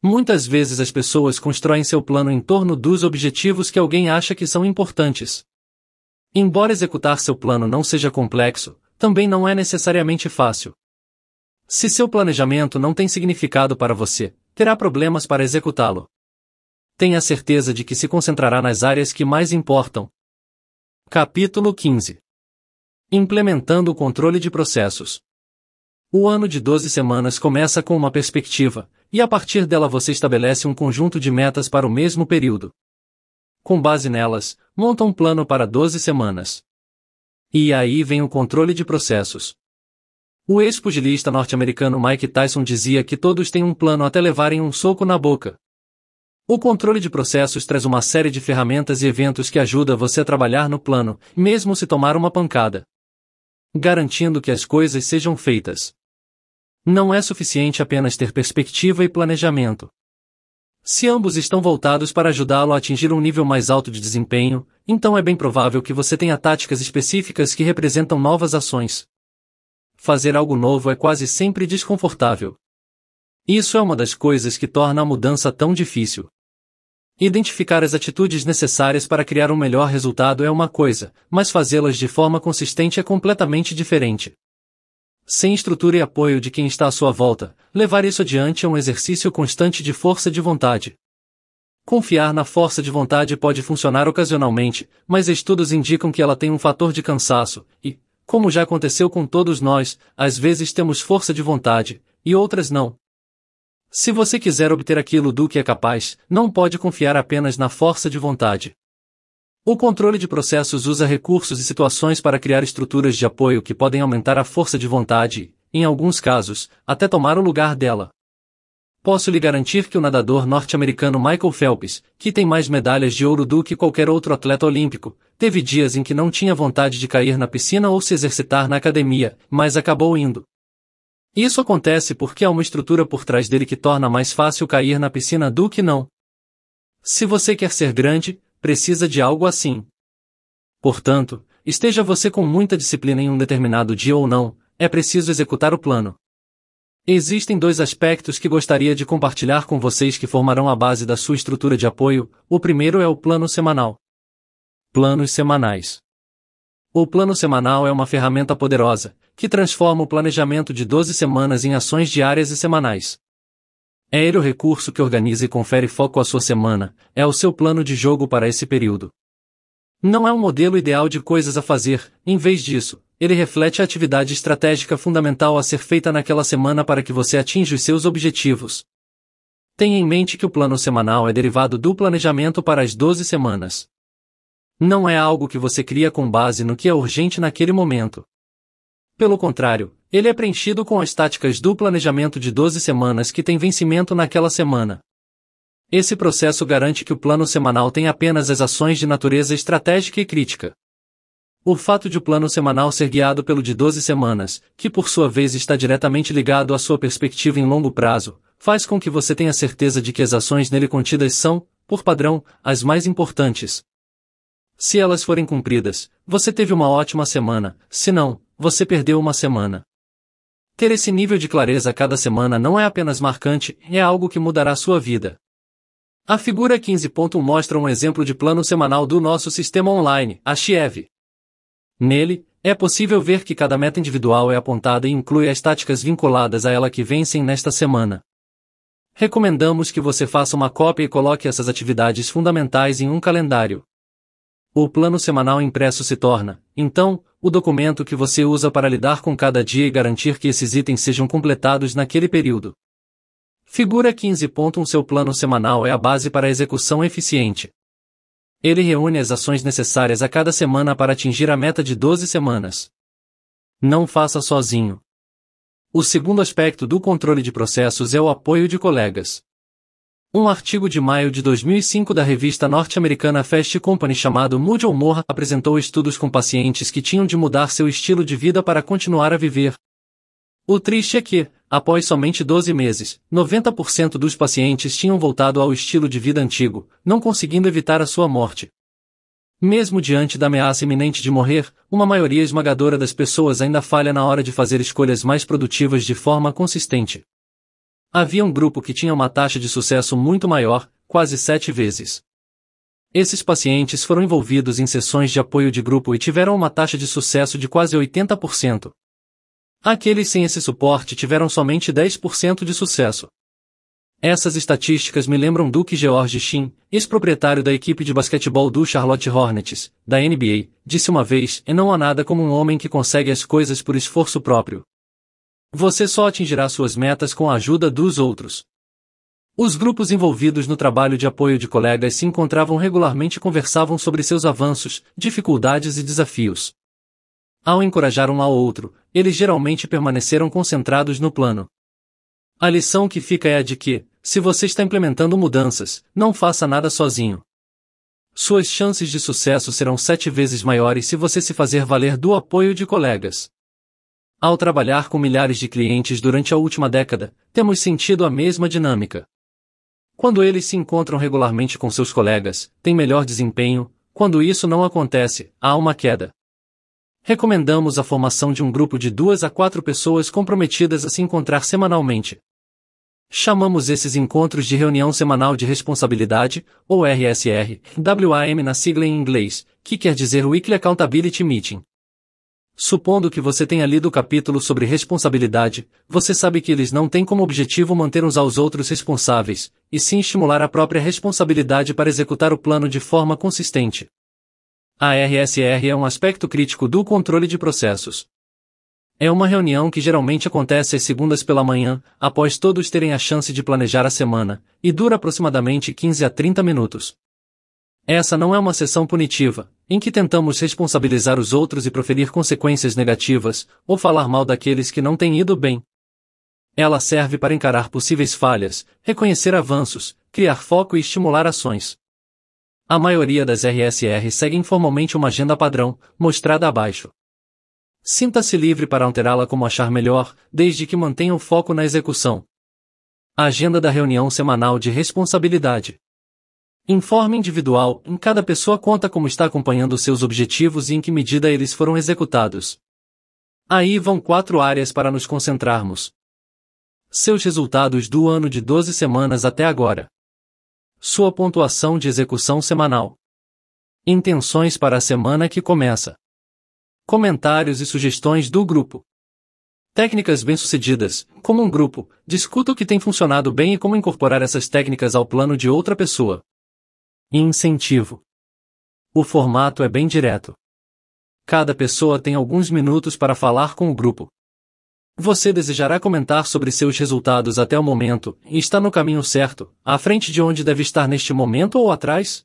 Muitas vezes as pessoas constroem seu plano em torno dos objetivos que alguém acha que são importantes. Embora executar seu plano não seja complexo, também não é necessariamente fácil. Se seu planejamento não tem significado para você, terá problemas para executá-lo. Tenha certeza de que se concentrará nas áreas que mais importam. Capítulo 15 Implementando o controle de processos. O ano de 12 semanas começa com uma perspectiva, e a partir dela você estabelece um conjunto de metas para o mesmo período com base nelas, monta um plano para 12 semanas. E aí vem o controle de processos. O ex-pugilista norte-americano Mike Tyson dizia que todos têm um plano até levarem um soco na boca. O controle de processos traz uma série de ferramentas e eventos que ajuda você a trabalhar no plano, mesmo se tomar uma pancada. Garantindo que as coisas sejam feitas. Não é suficiente apenas ter perspectiva e planejamento. Se ambos estão voltados para ajudá-lo a atingir um nível mais alto de desempenho, então é bem provável que você tenha táticas específicas que representam novas ações. Fazer algo novo é quase sempre desconfortável. Isso é uma das coisas que torna a mudança tão difícil. Identificar as atitudes necessárias para criar um melhor resultado é uma coisa, mas fazê-las de forma consistente é completamente diferente. Sem estrutura e apoio de quem está à sua volta, levar isso adiante é um exercício constante de força de vontade. Confiar na força de vontade pode funcionar ocasionalmente, mas estudos indicam que ela tem um fator de cansaço, e, como já aconteceu com todos nós, às vezes temos força de vontade, e outras não. Se você quiser obter aquilo do que é capaz, não pode confiar apenas na força de vontade. O controle de processos usa recursos e situações para criar estruturas de apoio que podem aumentar a força de vontade, em alguns casos, até tomar o lugar dela. Posso lhe garantir que o nadador norte-americano Michael Phelps, que tem mais medalhas de ouro do que qualquer outro atleta olímpico, teve dias em que não tinha vontade de cair na piscina ou se exercitar na academia, mas acabou indo. Isso acontece porque há uma estrutura por trás dele que torna mais fácil cair na piscina do que não. Se você quer ser grande, precisa de algo assim. Portanto, esteja você com muita disciplina em um determinado dia ou não, é preciso executar o plano. Existem dois aspectos que gostaria de compartilhar com vocês que formarão a base da sua estrutura de apoio. O primeiro é o plano semanal. Planos semanais. O plano semanal é uma ferramenta poderosa, que transforma o planejamento de 12 semanas em ações diárias e semanais. É ele o recurso que organiza e confere foco à sua semana, é o seu plano de jogo para esse período. Não é um modelo ideal de coisas a fazer, em vez disso, ele reflete a atividade estratégica fundamental a ser feita naquela semana para que você atinja os seus objetivos. Tenha em mente que o plano semanal é derivado do planejamento para as 12 semanas. Não é algo que você cria com base no que é urgente naquele momento. Pelo contrário, ele é preenchido com as táticas do planejamento de 12 semanas que tem vencimento naquela semana. Esse processo garante que o plano semanal tem apenas as ações de natureza estratégica e crítica. O fato de o plano semanal ser guiado pelo de 12 semanas, que por sua vez está diretamente ligado à sua perspectiva em longo prazo, faz com que você tenha certeza de que as ações nele contidas são, por padrão, as mais importantes. Se elas forem cumpridas, você teve uma ótima semana, se não, você perdeu uma semana. Ter esse nível de clareza cada semana não é apenas marcante, é algo que mudará sua vida. A figura 15.1 mostra um exemplo de plano semanal do nosso sistema online, a Chiev. Nele, é possível ver que cada meta individual é apontada e inclui as táticas vinculadas a ela que vencem nesta semana. Recomendamos que você faça uma cópia e coloque essas atividades fundamentais em um calendário. O plano semanal impresso se torna, então, o documento que você usa para lidar com cada dia e garantir que esses itens sejam completados naquele período. Figura 15.1 Seu plano semanal é a base para a execução eficiente. Ele reúne as ações necessárias a cada semana para atingir a meta de 12 semanas. Não faça sozinho. O segundo aspecto do controle de processos é o apoio de colegas. Um artigo de maio de 2005 da revista norte-americana Fast Company chamado Mood ou Morra apresentou estudos com pacientes que tinham de mudar seu estilo de vida para continuar a viver. O triste é que, após somente 12 meses, 90% dos pacientes tinham voltado ao estilo de vida antigo, não conseguindo evitar a sua morte. Mesmo diante da ameaça iminente de morrer, uma maioria esmagadora das pessoas ainda falha na hora de fazer escolhas mais produtivas de forma consistente. Havia um grupo que tinha uma taxa de sucesso muito maior, quase sete vezes. Esses pacientes foram envolvidos em sessões de apoio de grupo e tiveram uma taxa de sucesso de quase 80%. Aqueles sem esse suporte tiveram somente 10% de sucesso. Essas estatísticas me lembram do que George Shin, ex-proprietário da equipe de basquetebol do Charlotte Hornets, da NBA, disse uma vez: E não há nada como um homem que consegue as coisas por esforço próprio. Você só atingirá suas metas com a ajuda dos outros. Os grupos envolvidos no trabalho de apoio de colegas se encontravam regularmente e conversavam sobre seus avanços, dificuldades e desafios. Ao encorajar um ao outro, eles geralmente permaneceram concentrados no plano. A lição que fica é a de que, se você está implementando mudanças, não faça nada sozinho. Suas chances de sucesso serão sete vezes maiores se você se fazer valer do apoio de colegas. Ao trabalhar com milhares de clientes durante a última década, temos sentido a mesma dinâmica. Quando eles se encontram regularmente com seus colegas, têm melhor desempenho, quando isso não acontece, há uma queda. Recomendamos a formação de um grupo de duas a quatro pessoas comprometidas a se encontrar semanalmente. Chamamos esses encontros de Reunião Semanal de Responsabilidade, ou RSR, WAM na sigla em inglês, que quer dizer Weekly Accountability Meeting. Supondo que você tenha lido o capítulo sobre responsabilidade, você sabe que eles não têm como objetivo manter uns aos outros responsáveis, e sim estimular a própria responsabilidade para executar o plano de forma consistente. A RSR é um aspecto crítico do controle de processos. É uma reunião que geralmente acontece às segundas pela manhã, após todos terem a chance de planejar a semana, e dura aproximadamente 15 a 30 minutos. Essa não é uma sessão punitiva, em que tentamos responsabilizar os outros e proferir consequências negativas, ou falar mal daqueles que não têm ido bem. Ela serve para encarar possíveis falhas, reconhecer avanços, criar foco e estimular ações. A maioria das RSR segue informalmente uma agenda padrão, mostrada abaixo. Sinta-se livre para alterá-la como achar melhor, desde que mantenha o foco na execução. agenda da reunião semanal de responsabilidade. Informe individual, em cada pessoa conta como está acompanhando seus objetivos e em que medida eles foram executados. Aí vão quatro áreas para nos concentrarmos. Seus resultados do ano de 12 semanas até agora. Sua pontuação de execução semanal. Intenções para a semana que começa. Comentários e sugestões do grupo. Técnicas bem-sucedidas. Como um grupo, discuta o que tem funcionado bem e como incorporar essas técnicas ao plano de outra pessoa e incentivo. O formato é bem direto. Cada pessoa tem alguns minutos para falar com o grupo. Você desejará comentar sobre seus resultados até o momento e está no caminho certo, à frente de onde deve estar neste momento ou atrás?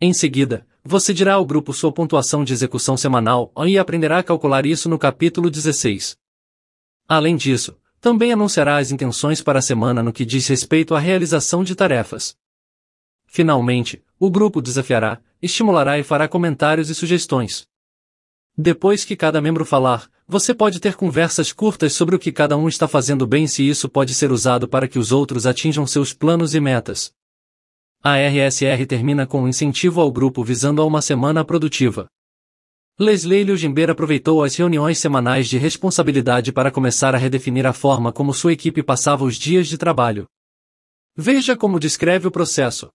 Em seguida, você dirá ao grupo sua pontuação de execução semanal e aprenderá a calcular isso no capítulo 16. Além disso, também anunciará as intenções para a semana no que diz respeito à realização de tarefas. Finalmente, o grupo desafiará, estimulará e fará comentários e sugestões. Depois que cada membro falar, você pode ter conversas curtas sobre o que cada um está fazendo bem e se isso pode ser usado para que os outros atinjam seus planos e metas. A RSR termina com um incentivo ao grupo visando a uma semana produtiva. Leslie Ljungberg aproveitou as reuniões semanais de responsabilidade para começar a redefinir a forma como sua equipe passava os dias de trabalho. Veja como descreve o processo.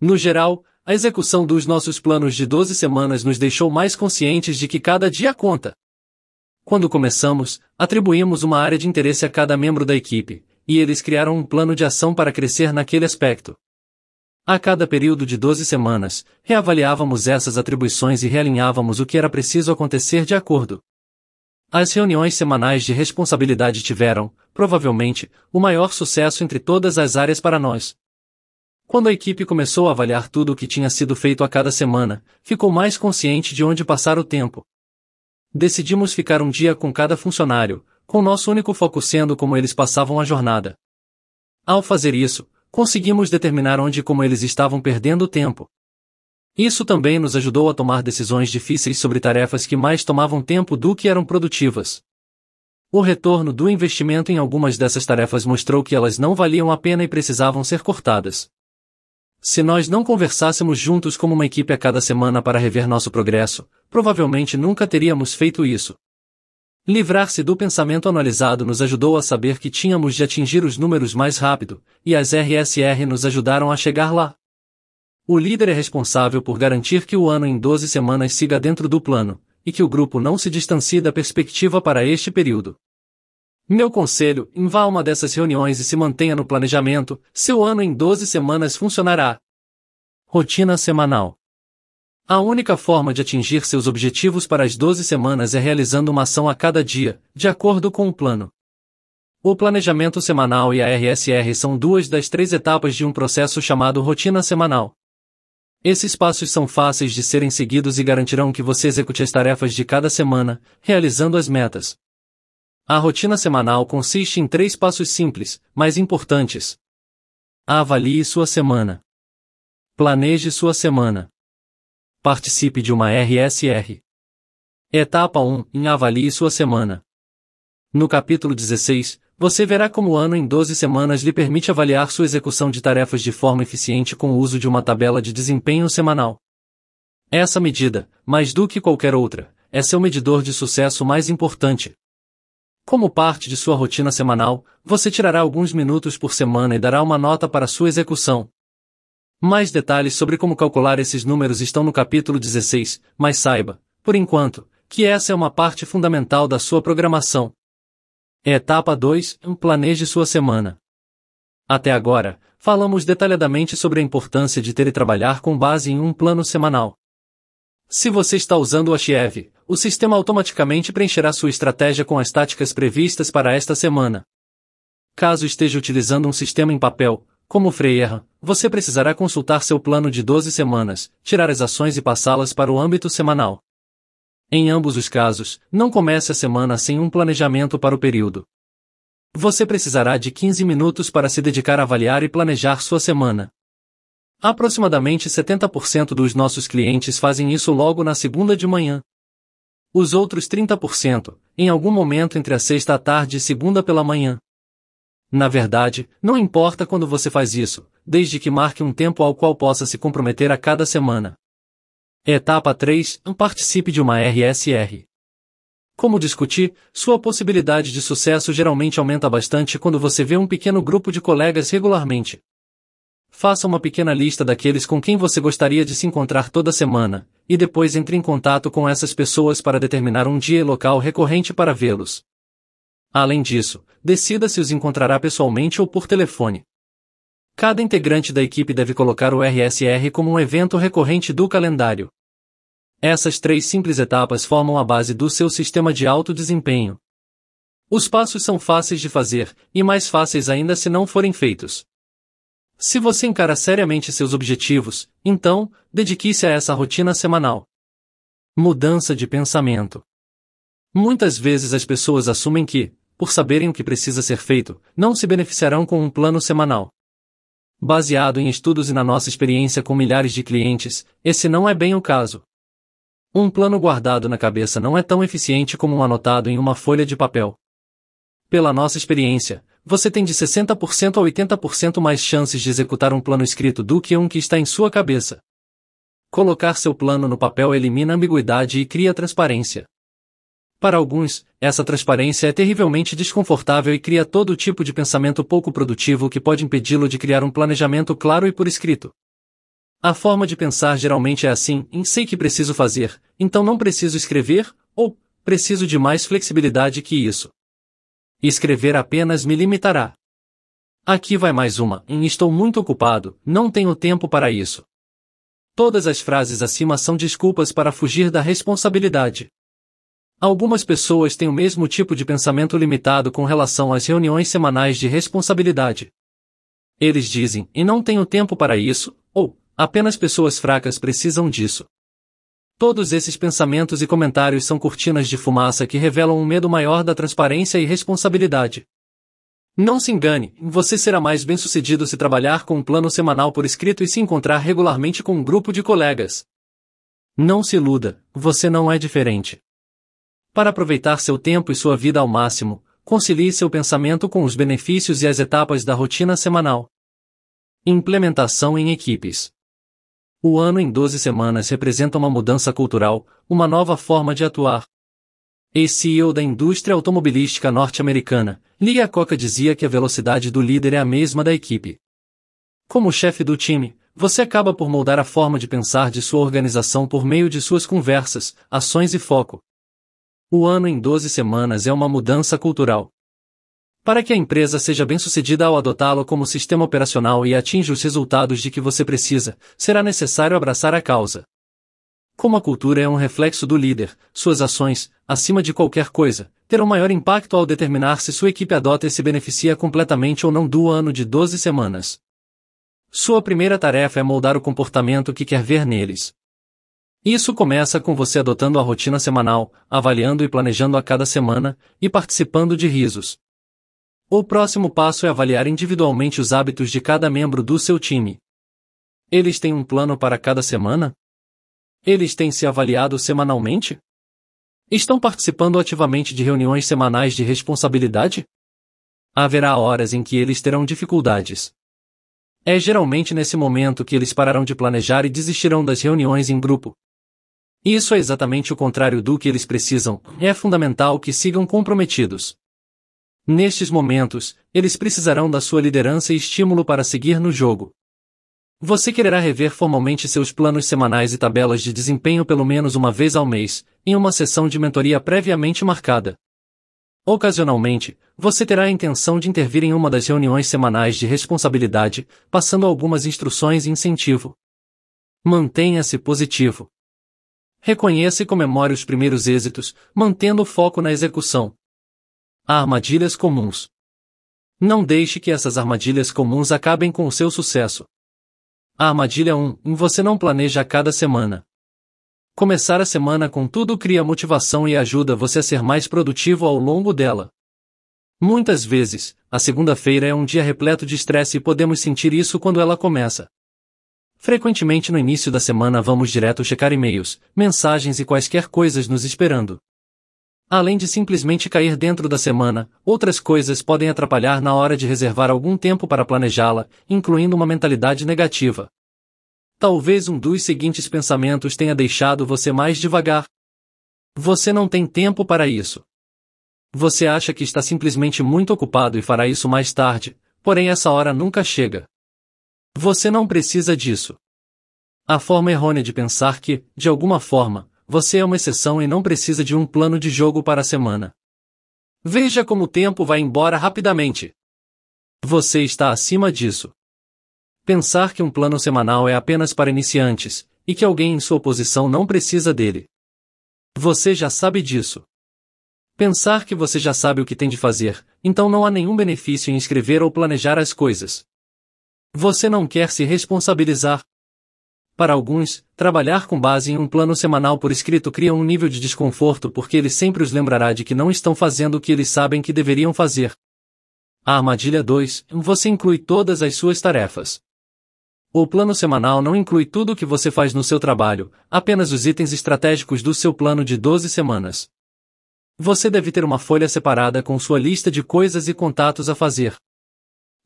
No geral, a execução dos nossos planos de 12 semanas nos deixou mais conscientes de que cada dia conta. Quando começamos, atribuímos uma área de interesse a cada membro da equipe, e eles criaram um plano de ação para crescer naquele aspecto. A cada período de 12 semanas, reavaliávamos essas atribuições e realinhávamos o que era preciso acontecer de acordo. As reuniões semanais de responsabilidade tiveram, provavelmente, o maior sucesso entre todas as áreas para nós. Quando a equipe começou a avaliar tudo o que tinha sido feito a cada semana, ficou mais consciente de onde passar o tempo. Decidimos ficar um dia com cada funcionário, com nosso único foco sendo como eles passavam a jornada. Ao fazer isso, conseguimos determinar onde e como eles estavam perdendo tempo. Isso também nos ajudou a tomar decisões difíceis sobre tarefas que mais tomavam tempo do que eram produtivas. O retorno do investimento em algumas dessas tarefas mostrou que elas não valiam a pena e precisavam ser cortadas. Se nós não conversássemos juntos como uma equipe a cada semana para rever nosso progresso, provavelmente nunca teríamos feito isso. Livrar-se do pensamento analisado nos ajudou a saber que tínhamos de atingir os números mais rápido, e as RSR nos ajudaram a chegar lá. O líder é responsável por garantir que o ano em 12 semanas siga dentro do plano, e que o grupo não se distancie da perspectiva para este período. Meu conselho, vá a uma dessas reuniões e se mantenha no planejamento, seu ano em 12 semanas funcionará. Rotina semanal. A única forma de atingir seus objetivos para as 12 semanas é realizando uma ação a cada dia, de acordo com o plano. O planejamento semanal e a RSR são duas das três etapas de um processo chamado rotina semanal. Esses passos são fáceis de serem seguidos e garantirão que você execute as tarefas de cada semana, realizando as metas. A rotina semanal consiste em três passos simples, mas importantes. Avalie sua semana. Planeje sua semana. Participe de uma RSR. Etapa 1 em Avalie sua semana. No capítulo 16, você verá como o ano em 12 semanas lhe permite avaliar sua execução de tarefas de forma eficiente com o uso de uma tabela de desempenho semanal. Essa medida, mais do que qualquer outra, é seu medidor de sucesso mais importante. Como parte de sua rotina semanal, você tirará alguns minutos por semana e dará uma nota para sua execução. Mais detalhes sobre como calcular esses números estão no capítulo 16, mas saiba, por enquanto, que essa é uma parte fundamental da sua programação. É etapa 2 Planeje sua semana. Até agora, falamos detalhadamente sobre a importância de ter e trabalhar com base em um plano semanal. Se você está usando o Achiev, o sistema automaticamente preencherá sua estratégia com as táticas previstas para esta semana. Caso esteja utilizando um sistema em papel, como Freire, você precisará consultar seu plano de 12 semanas, tirar as ações e passá-las para o âmbito semanal. Em ambos os casos, não comece a semana sem um planejamento para o período. Você precisará de 15 minutos para se dedicar a avaliar e planejar sua semana. Aproximadamente 70% dos nossos clientes fazem isso logo na segunda de manhã, os outros 30%, em algum momento entre a sexta à tarde e segunda pela manhã. Na verdade, não importa quando você faz isso, desde que marque um tempo ao qual possa se comprometer a cada semana. Etapa 3. Participe de uma RSR. Como discuti, sua possibilidade de sucesso geralmente aumenta bastante quando você vê um pequeno grupo de colegas regularmente, Faça uma pequena lista daqueles com quem você gostaria de se encontrar toda semana, e depois entre em contato com essas pessoas para determinar um dia e local recorrente para vê-los. Além disso, decida se os encontrará pessoalmente ou por telefone. Cada integrante da equipe deve colocar o RSR como um evento recorrente do calendário. Essas três simples etapas formam a base do seu sistema de alto desempenho. Os passos são fáceis de fazer, e mais fáceis ainda se não forem feitos. Se você encara seriamente seus objetivos, então, dedique-se a essa rotina semanal. Mudança de pensamento. Muitas vezes as pessoas assumem que, por saberem o que precisa ser feito, não se beneficiarão com um plano semanal. Baseado em estudos e na nossa experiência com milhares de clientes, esse não é bem o caso. Um plano guardado na cabeça não é tão eficiente como um anotado em uma folha de papel. Pela nossa experiência, você tem de 60% a 80% mais chances de executar um plano escrito do que um que está em sua cabeça. Colocar seu plano no papel elimina ambiguidade e cria transparência. Para alguns, essa transparência é terrivelmente desconfortável e cria todo tipo de pensamento pouco produtivo que pode impedi-lo de criar um planejamento claro e por escrito. A forma de pensar geralmente é assim: em sei que preciso fazer, então não preciso escrever, ou preciso de mais flexibilidade que isso. Escrever apenas me limitará. Aqui vai mais uma, hum, estou muito ocupado, não tenho tempo para isso. Todas as frases acima são desculpas para fugir da responsabilidade. Algumas pessoas têm o mesmo tipo de pensamento limitado com relação às reuniões semanais de responsabilidade. Eles dizem, e não tenho tempo para isso, ou, apenas pessoas fracas precisam disso. Todos esses pensamentos e comentários são cortinas de fumaça que revelam um medo maior da transparência e responsabilidade. Não se engane, você será mais bem-sucedido se trabalhar com um plano semanal por escrito e se encontrar regularmente com um grupo de colegas. Não se iluda, você não é diferente. Para aproveitar seu tempo e sua vida ao máximo, concilie seu pensamento com os benefícios e as etapas da rotina semanal. Implementação em equipes. O ano em 12 semanas representa uma mudança cultural, uma nova forma de atuar. Ex-CEO da indústria automobilística norte-americana, Lia Coca dizia que a velocidade do líder é a mesma da equipe. Como chefe do time, você acaba por moldar a forma de pensar de sua organização por meio de suas conversas, ações e foco. O ano em 12 semanas é uma mudança cultural. Para que a empresa seja bem-sucedida ao adotá-lo como sistema operacional e atinja os resultados de que você precisa, será necessário abraçar a causa. Como a cultura é um reflexo do líder, suas ações, acima de qualquer coisa, terão maior impacto ao determinar se sua equipe adota e se beneficia completamente ou não do ano de 12 semanas. Sua primeira tarefa é moldar o comportamento que quer ver neles. Isso começa com você adotando a rotina semanal, avaliando e planejando a cada semana, e participando de risos, o próximo passo é avaliar individualmente os hábitos de cada membro do seu time. Eles têm um plano para cada semana? Eles têm se avaliado semanalmente? Estão participando ativamente de reuniões semanais de responsabilidade? Haverá horas em que eles terão dificuldades. É geralmente nesse momento que eles pararão de planejar e desistirão das reuniões em grupo. Isso é exatamente o contrário do que eles precisam, é fundamental que sigam comprometidos. Nestes momentos, eles precisarão da sua liderança e estímulo para seguir no jogo. Você quererá rever formalmente seus planos semanais e tabelas de desempenho pelo menos uma vez ao mês, em uma sessão de mentoria previamente marcada. Ocasionalmente, você terá a intenção de intervir em uma das reuniões semanais de responsabilidade, passando algumas instruções e incentivo. Mantenha-se positivo. Reconheça e comemore os primeiros êxitos, mantendo o foco na execução. Armadilhas comuns. Não deixe que essas armadilhas comuns acabem com o seu sucesso. armadilha 1. Você não planeja cada semana. Começar a semana com tudo cria motivação e ajuda você a ser mais produtivo ao longo dela. Muitas vezes, a segunda-feira é um dia repleto de estresse e podemos sentir isso quando ela começa. Frequentemente no início da semana vamos direto checar e-mails, mensagens e quaisquer coisas nos esperando. Além de simplesmente cair dentro da semana, outras coisas podem atrapalhar na hora de reservar algum tempo para planejá-la, incluindo uma mentalidade negativa. Talvez um dos seguintes pensamentos tenha deixado você mais devagar. Você não tem tempo para isso. Você acha que está simplesmente muito ocupado e fará isso mais tarde, porém essa hora nunca chega. Você não precisa disso. A forma errônea de pensar que, de alguma forma, você é uma exceção e não precisa de um plano de jogo para a semana. Veja como o tempo vai embora rapidamente. Você está acima disso. Pensar que um plano semanal é apenas para iniciantes, e que alguém em sua posição não precisa dele. Você já sabe disso. Pensar que você já sabe o que tem de fazer, então não há nenhum benefício em escrever ou planejar as coisas. Você não quer se responsabilizar, para alguns, trabalhar com base em um plano semanal por escrito cria um nível de desconforto porque ele sempre os lembrará de que não estão fazendo o que eles sabem que deveriam fazer. A armadilha 2: você inclui todas as suas tarefas. O plano semanal não inclui tudo o que você faz no seu trabalho, apenas os itens estratégicos do seu plano de 12 semanas. Você deve ter uma folha separada com sua lista de coisas e contatos a fazer.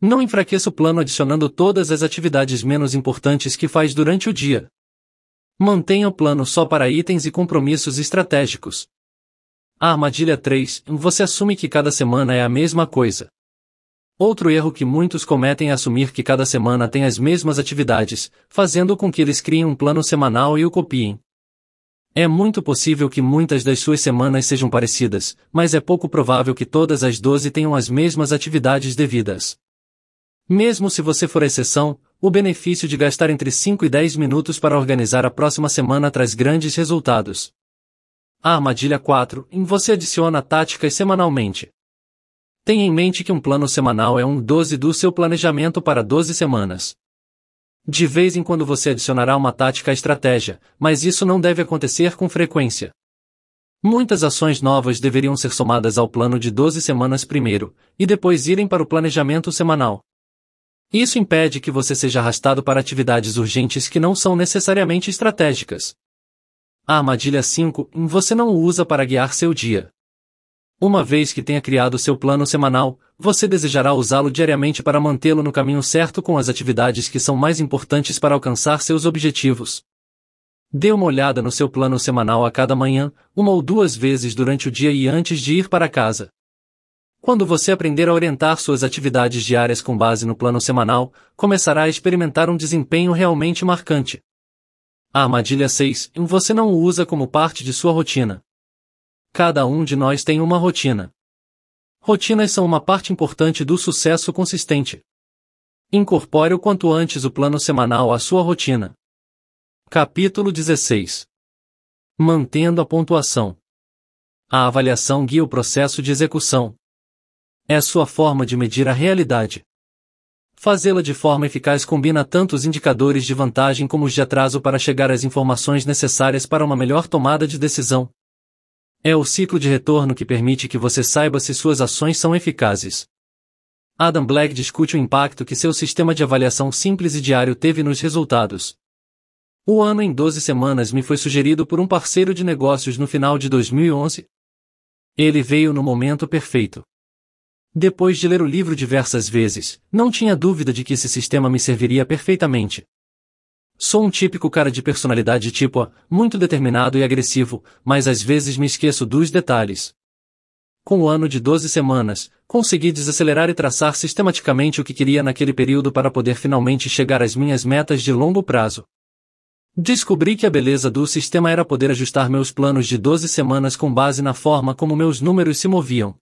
Não enfraqueça o plano adicionando todas as atividades menos importantes que faz durante o dia. Mantenha o plano só para itens e compromissos estratégicos. A armadilha 3. Você assume que cada semana é a mesma coisa. Outro erro que muitos cometem é assumir que cada semana tem as mesmas atividades, fazendo com que eles criem um plano semanal e o copiem. É muito possível que muitas das suas semanas sejam parecidas, mas é pouco provável que todas as 12 tenham as mesmas atividades devidas. Mesmo se você for exceção, o benefício de gastar entre 5 e 10 minutos para organizar a próxima semana traz grandes resultados. A armadilha 4 em você adiciona táticas semanalmente. Tenha em mente que um plano semanal é um 12 do seu planejamento para 12 semanas. De vez em quando você adicionará uma tática à estratégia, mas isso não deve acontecer com frequência. Muitas ações novas deveriam ser somadas ao plano de 12 semanas primeiro, e depois irem para o planejamento semanal. Isso impede que você seja arrastado para atividades urgentes que não são necessariamente estratégicas. A armadilha 5 você não usa para guiar seu dia. Uma vez que tenha criado seu plano semanal, você desejará usá-lo diariamente para mantê-lo no caminho certo com as atividades que são mais importantes para alcançar seus objetivos. Dê uma olhada no seu plano semanal a cada manhã, uma ou duas vezes durante o dia e antes de ir para casa. Quando você aprender a orientar suas atividades diárias com base no plano semanal, começará a experimentar um desempenho realmente marcante. A armadilha 6. Você não o usa como parte de sua rotina. Cada um de nós tem uma rotina. Rotinas são uma parte importante do sucesso consistente. Incorpore o quanto antes o plano semanal à sua rotina. Capítulo 16. Mantendo a pontuação. A avaliação guia o processo de execução. É a sua forma de medir a realidade. Fazê-la de forma eficaz combina tanto os indicadores de vantagem como os de atraso para chegar às informações necessárias para uma melhor tomada de decisão. É o ciclo de retorno que permite que você saiba se suas ações são eficazes. Adam Black discute o impacto que seu sistema de avaliação simples e diário teve nos resultados. O ano em 12 semanas me foi sugerido por um parceiro de negócios no final de 2011. Ele veio no momento perfeito. Depois de ler o livro diversas vezes, não tinha dúvida de que esse sistema me serviria perfeitamente. Sou um típico cara de personalidade tipo A, ah, muito determinado e agressivo, mas às vezes me esqueço dos detalhes. Com o ano de 12 semanas, consegui desacelerar e traçar sistematicamente o que queria naquele período para poder finalmente chegar às minhas metas de longo prazo. Descobri que a beleza do sistema era poder ajustar meus planos de 12 semanas com base na forma como meus números se moviam.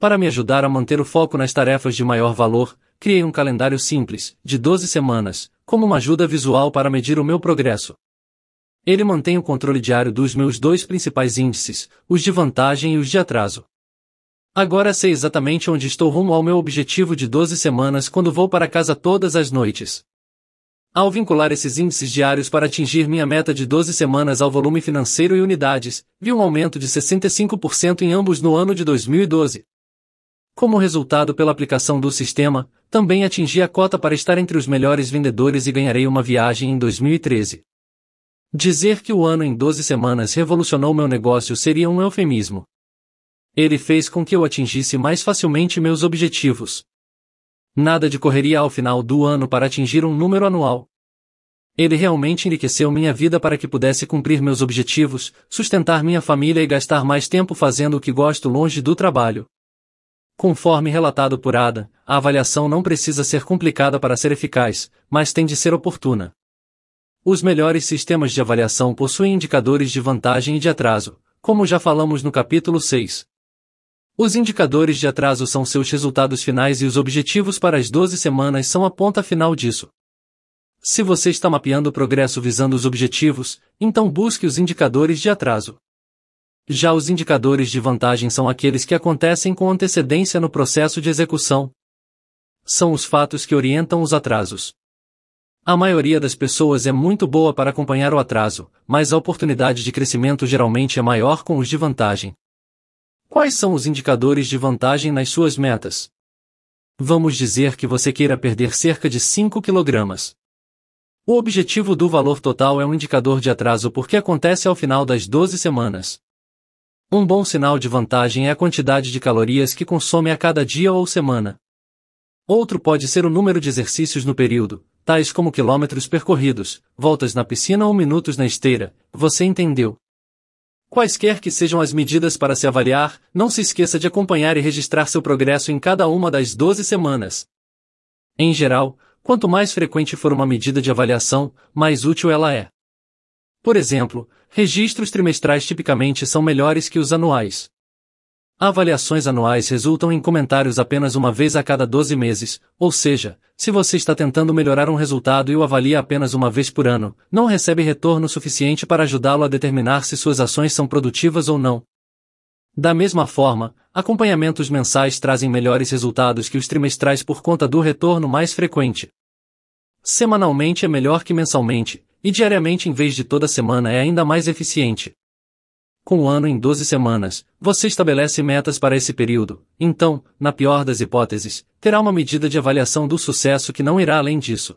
Para me ajudar a manter o foco nas tarefas de maior valor, criei um calendário simples, de 12 semanas, como uma ajuda visual para medir o meu progresso. Ele mantém o controle diário dos meus dois principais índices, os de vantagem e os de atraso. Agora sei exatamente onde estou rumo ao meu objetivo de 12 semanas quando vou para casa todas as noites. Ao vincular esses índices diários para atingir minha meta de 12 semanas ao volume financeiro e unidades, vi um aumento de 65% em ambos no ano de 2012. Como resultado pela aplicação do sistema, também atingi a cota para estar entre os melhores vendedores e ganharei uma viagem em 2013. Dizer que o ano em 12 semanas revolucionou meu negócio seria um eufemismo. Ele fez com que eu atingisse mais facilmente meus objetivos. Nada de correria ao final do ano para atingir um número anual. Ele realmente enriqueceu minha vida para que pudesse cumprir meus objetivos, sustentar minha família e gastar mais tempo fazendo o que gosto longe do trabalho. Conforme relatado por Ada, a avaliação não precisa ser complicada para ser eficaz, mas tem de ser oportuna. Os melhores sistemas de avaliação possuem indicadores de vantagem e de atraso, como já falamos no capítulo 6. Os indicadores de atraso são seus resultados finais e os objetivos para as 12 semanas são a ponta final disso. Se você está mapeando o progresso visando os objetivos, então busque os indicadores de atraso. Já os indicadores de vantagem são aqueles que acontecem com antecedência no processo de execução. São os fatos que orientam os atrasos. A maioria das pessoas é muito boa para acompanhar o atraso, mas a oportunidade de crescimento geralmente é maior com os de vantagem. Quais são os indicadores de vantagem nas suas metas? Vamos dizer que você queira perder cerca de 5 kg. O objetivo do valor total é um indicador de atraso porque acontece ao final das 12 semanas. Um bom sinal de vantagem é a quantidade de calorias que consome a cada dia ou semana. Outro pode ser o número de exercícios no período, tais como quilômetros percorridos, voltas na piscina ou minutos na esteira, você entendeu. Quaisquer que sejam as medidas para se avaliar, não se esqueça de acompanhar e registrar seu progresso em cada uma das 12 semanas. Em geral, quanto mais frequente for uma medida de avaliação, mais útil ela é. Por exemplo, Registros trimestrais tipicamente são melhores que os anuais. Avaliações anuais resultam em comentários apenas uma vez a cada 12 meses, ou seja, se você está tentando melhorar um resultado e o avalia apenas uma vez por ano, não recebe retorno suficiente para ajudá-lo a determinar se suas ações são produtivas ou não. Da mesma forma, acompanhamentos mensais trazem melhores resultados que os trimestrais por conta do retorno mais frequente. Semanalmente é melhor que mensalmente, e diariamente em vez de toda semana é ainda mais eficiente. Com o ano em 12 semanas, você estabelece metas para esse período, então, na pior das hipóteses, terá uma medida de avaliação do sucesso que não irá além disso.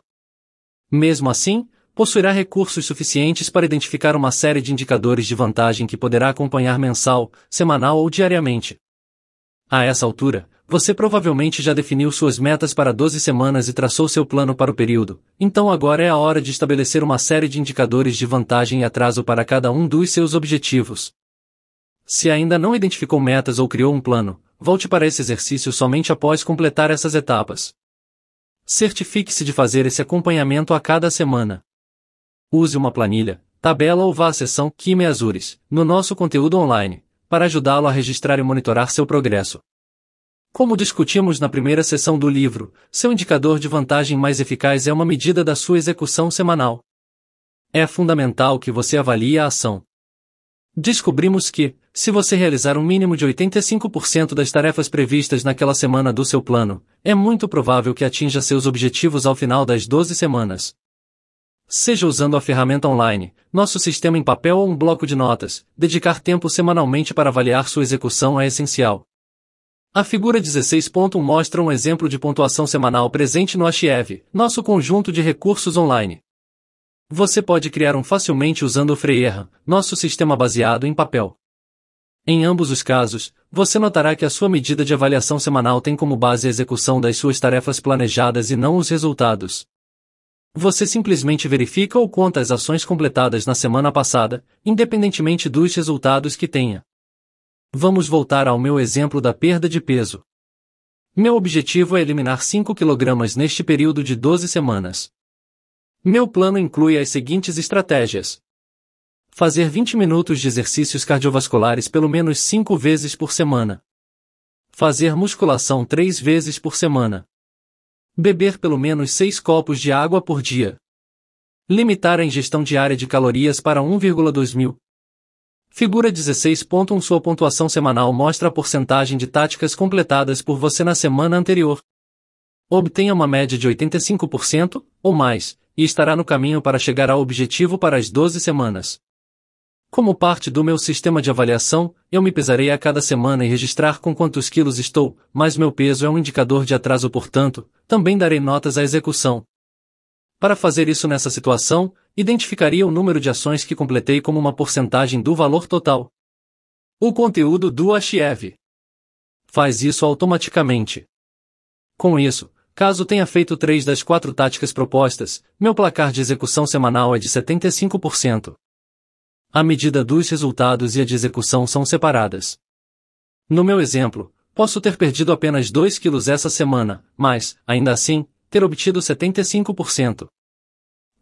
Mesmo assim, possuirá recursos suficientes para identificar uma série de indicadores de vantagem que poderá acompanhar mensal, semanal ou diariamente. A essa altura, você provavelmente já definiu suas metas para 12 semanas e traçou seu plano para o período, então agora é a hora de estabelecer uma série de indicadores de vantagem e atraso para cada um dos seus objetivos. Se ainda não identificou metas ou criou um plano, volte para esse exercício somente após completar essas etapas. Certifique-se de fazer esse acompanhamento a cada semana. Use uma planilha, tabela ou vá à seção Quime Azures, no nosso conteúdo online, para ajudá-lo a registrar e monitorar seu progresso. Como discutimos na primeira sessão do livro, seu indicador de vantagem mais eficaz é uma medida da sua execução semanal. É fundamental que você avalie a ação. Descobrimos que, se você realizar um mínimo de 85% das tarefas previstas naquela semana do seu plano, é muito provável que atinja seus objetivos ao final das 12 semanas. Seja usando a ferramenta online, nosso sistema em papel ou um bloco de notas, dedicar tempo semanalmente para avaliar sua execução é essencial. A figura 16.1 mostra um exemplo de pontuação semanal presente no Achiev, nosso conjunto de recursos online. Você pode criar um facilmente usando o Freire, nosso sistema baseado em papel. Em ambos os casos, você notará que a sua medida de avaliação semanal tem como base a execução das suas tarefas planejadas e não os resultados. Você simplesmente verifica ou conta as ações completadas na semana passada, independentemente dos resultados que tenha. Vamos voltar ao meu exemplo da perda de peso. Meu objetivo é eliminar 5 kg neste período de 12 semanas. Meu plano inclui as seguintes estratégias: fazer 20 minutos de exercícios cardiovasculares pelo menos 5 vezes por semana, fazer musculação 3 vezes por semana, beber pelo menos 6 copos de água por dia, limitar a ingestão diária de calorias para 1,2 mil Figura 16.1 Sua pontuação semanal mostra a porcentagem de táticas completadas por você na semana anterior. Obtenha uma média de 85%, ou mais, e estará no caminho para chegar ao objetivo para as 12 semanas. Como parte do meu sistema de avaliação, eu me pesarei a cada semana e registrar com quantos quilos estou, mas meu peso é um indicador de atraso, portanto, também darei notas à execução. Para fazer isso nessa situação, identificaria o número de ações que completei como uma porcentagem do valor total. O conteúdo do Archive faz isso automaticamente. Com isso, caso tenha feito três das quatro táticas propostas, meu placar de execução semanal é de 75%. A medida dos resultados e a de execução são separadas. No meu exemplo, posso ter perdido apenas 2 quilos essa semana, mas, ainda assim, ter obtido 75%.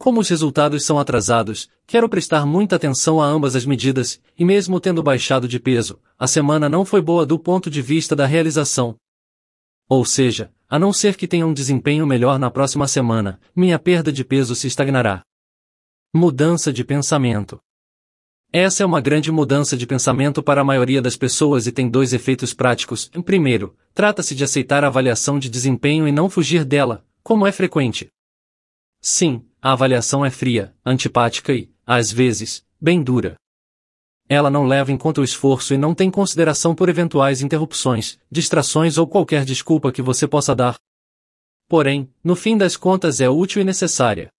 Como os resultados são atrasados, quero prestar muita atenção a ambas as medidas, e mesmo tendo baixado de peso, a semana não foi boa do ponto de vista da realização. Ou seja, a não ser que tenha um desempenho melhor na próxima semana, minha perda de peso se estagnará. Mudança de pensamento. Essa é uma grande mudança de pensamento para a maioria das pessoas e tem dois efeitos práticos. Em primeiro, trata-se de aceitar a avaliação de desempenho e não fugir dela, como é frequente. Sim, a avaliação é fria, antipática e, às vezes, bem dura. Ela não leva em conta o esforço e não tem consideração por eventuais interrupções, distrações ou qualquer desculpa que você possa dar. Porém, no fim das contas é útil e necessária.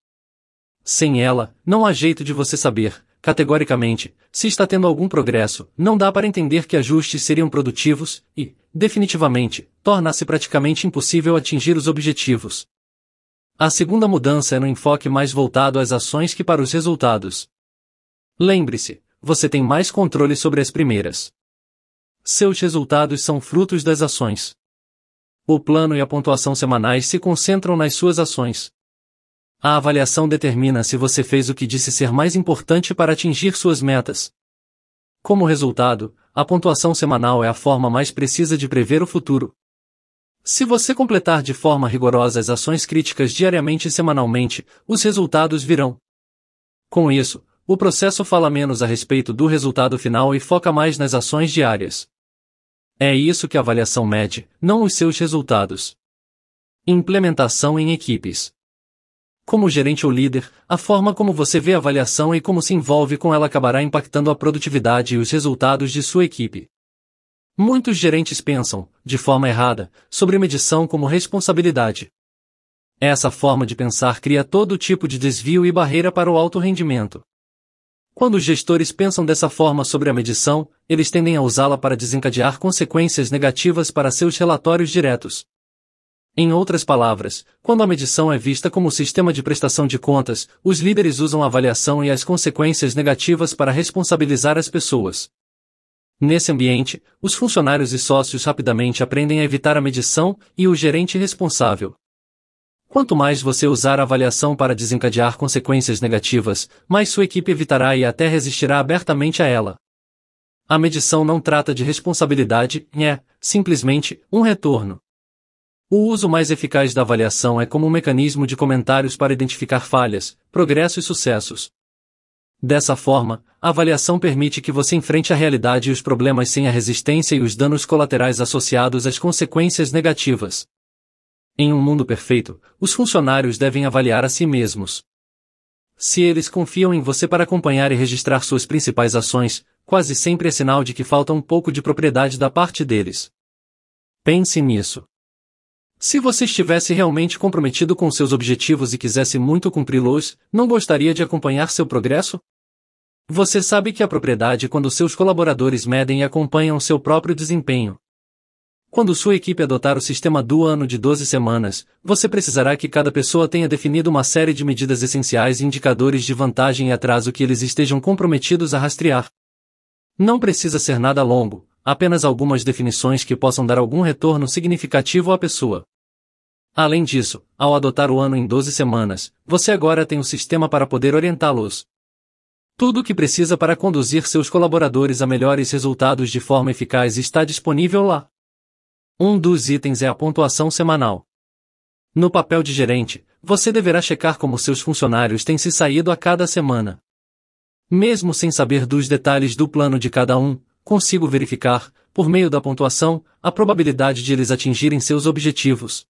Sem ela, não há jeito de você saber, categoricamente, se está tendo algum progresso, não dá para entender que ajustes seriam produtivos, e, definitivamente, torna-se praticamente impossível atingir os objetivos. A segunda mudança é no enfoque mais voltado às ações que para os resultados. Lembre-se, você tem mais controle sobre as primeiras. Seus resultados são frutos das ações. O plano e a pontuação semanais se concentram nas suas ações. A avaliação determina se você fez o que disse ser mais importante para atingir suas metas. Como resultado, a pontuação semanal é a forma mais precisa de prever o futuro. Se você completar de forma rigorosa as ações críticas diariamente e semanalmente, os resultados virão. Com isso, o processo fala menos a respeito do resultado final e foca mais nas ações diárias. É isso que a avaliação mede, não os seus resultados. Implementação em equipes. Como gerente ou líder, a forma como você vê a avaliação e como se envolve com ela acabará impactando a produtividade e os resultados de sua equipe. Muitos gerentes pensam, de forma errada, sobre medição como responsabilidade. Essa forma de pensar cria todo tipo de desvio e barreira para o alto rendimento. Quando os gestores pensam dessa forma sobre a medição, eles tendem a usá-la para desencadear consequências negativas para seus relatórios diretos. Em outras palavras, quando a medição é vista como sistema de prestação de contas, os líderes usam a avaliação e as consequências negativas para responsabilizar as pessoas. Nesse ambiente, os funcionários e sócios rapidamente aprendem a evitar a medição e o gerente responsável. Quanto mais você usar a avaliação para desencadear consequências negativas, mais sua equipe evitará e até resistirá abertamente a ela. A medição não trata de responsabilidade, é, simplesmente, um retorno. O uso mais eficaz da avaliação é como um mecanismo de comentários para identificar falhas, progresso e sucessos. Dessa forma, a avaliação permite que você enfrente a realidade e os problemas sem a resistência e os danos colaterais associados às consequências negativas. Em um mundo perfeito, os funcionários devem avaliar a si mesmos. Se eles confiam em você para acompanhar e registrar suas principais ações, quase sempre é sinal de que falta um pouco de propriedade da parte deles. Pense nisso. Se você estivesse realmente comprometido com seus objetivos e quisesse muito cumpri-los, não gostaria de acompanhar seu progresso? Você sabe que a propriedade quando seus colaboradores medem e acompanham seu próprio desempenho. Quando sua equipe adotar o sistema do ano de 12 semanas, você precisará que cada pessoa tenha definido uma série de medidas essenciais e indicadores de vantagem e atraso que eles estejam comprometidos a rastrear. Não precisa ser nada longo, apenas algumas definições que possam dar algum retorno significativo à pessoa. Além disso, ao adotar o ano em 12 semanas, você agora tem um sistema para poder orientá-los. Tudo o que precisa para conduzir seus colaboradores a melhores resultados de forma eficaz está disponível lá. Um dos itens é a pontuação semanal. No papel de gerente, você deverá checar como seus funcionários têm se saído a cada semana. Mesmo sem saber dos detalhes do plano de cada um, consigo verificar, por meio da pontuação, a probabilidade de eles atingirem seus objetivos.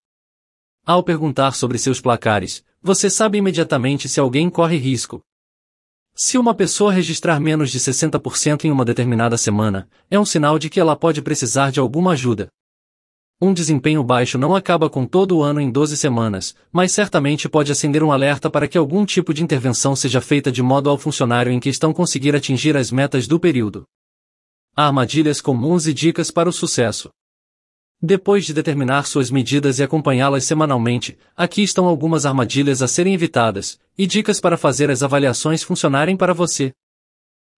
Ao perguntar sobre seus placares, você sabe imediatamente se alguém corre risco. Se uma pessoa registrar menos de 60% em uma determinada semana, é um sinal de que ela pode precisar de alguma ajuda. Um desempenho baixo não acaba com todo o ano em 12 semanas, mas certamente pode acender um alerta para que algum tipo de intervenção seja feita de modo ao funcionário em questão conseguir atingir as metas do período. Armadilhas comuns e dicas para o sucesso. Depois de determinar suas medidas e acompanhá-las semanalmente, aqui estão algumas armadilhas a serem evitadas e dicas para fazer as avaliações funcionarem para você.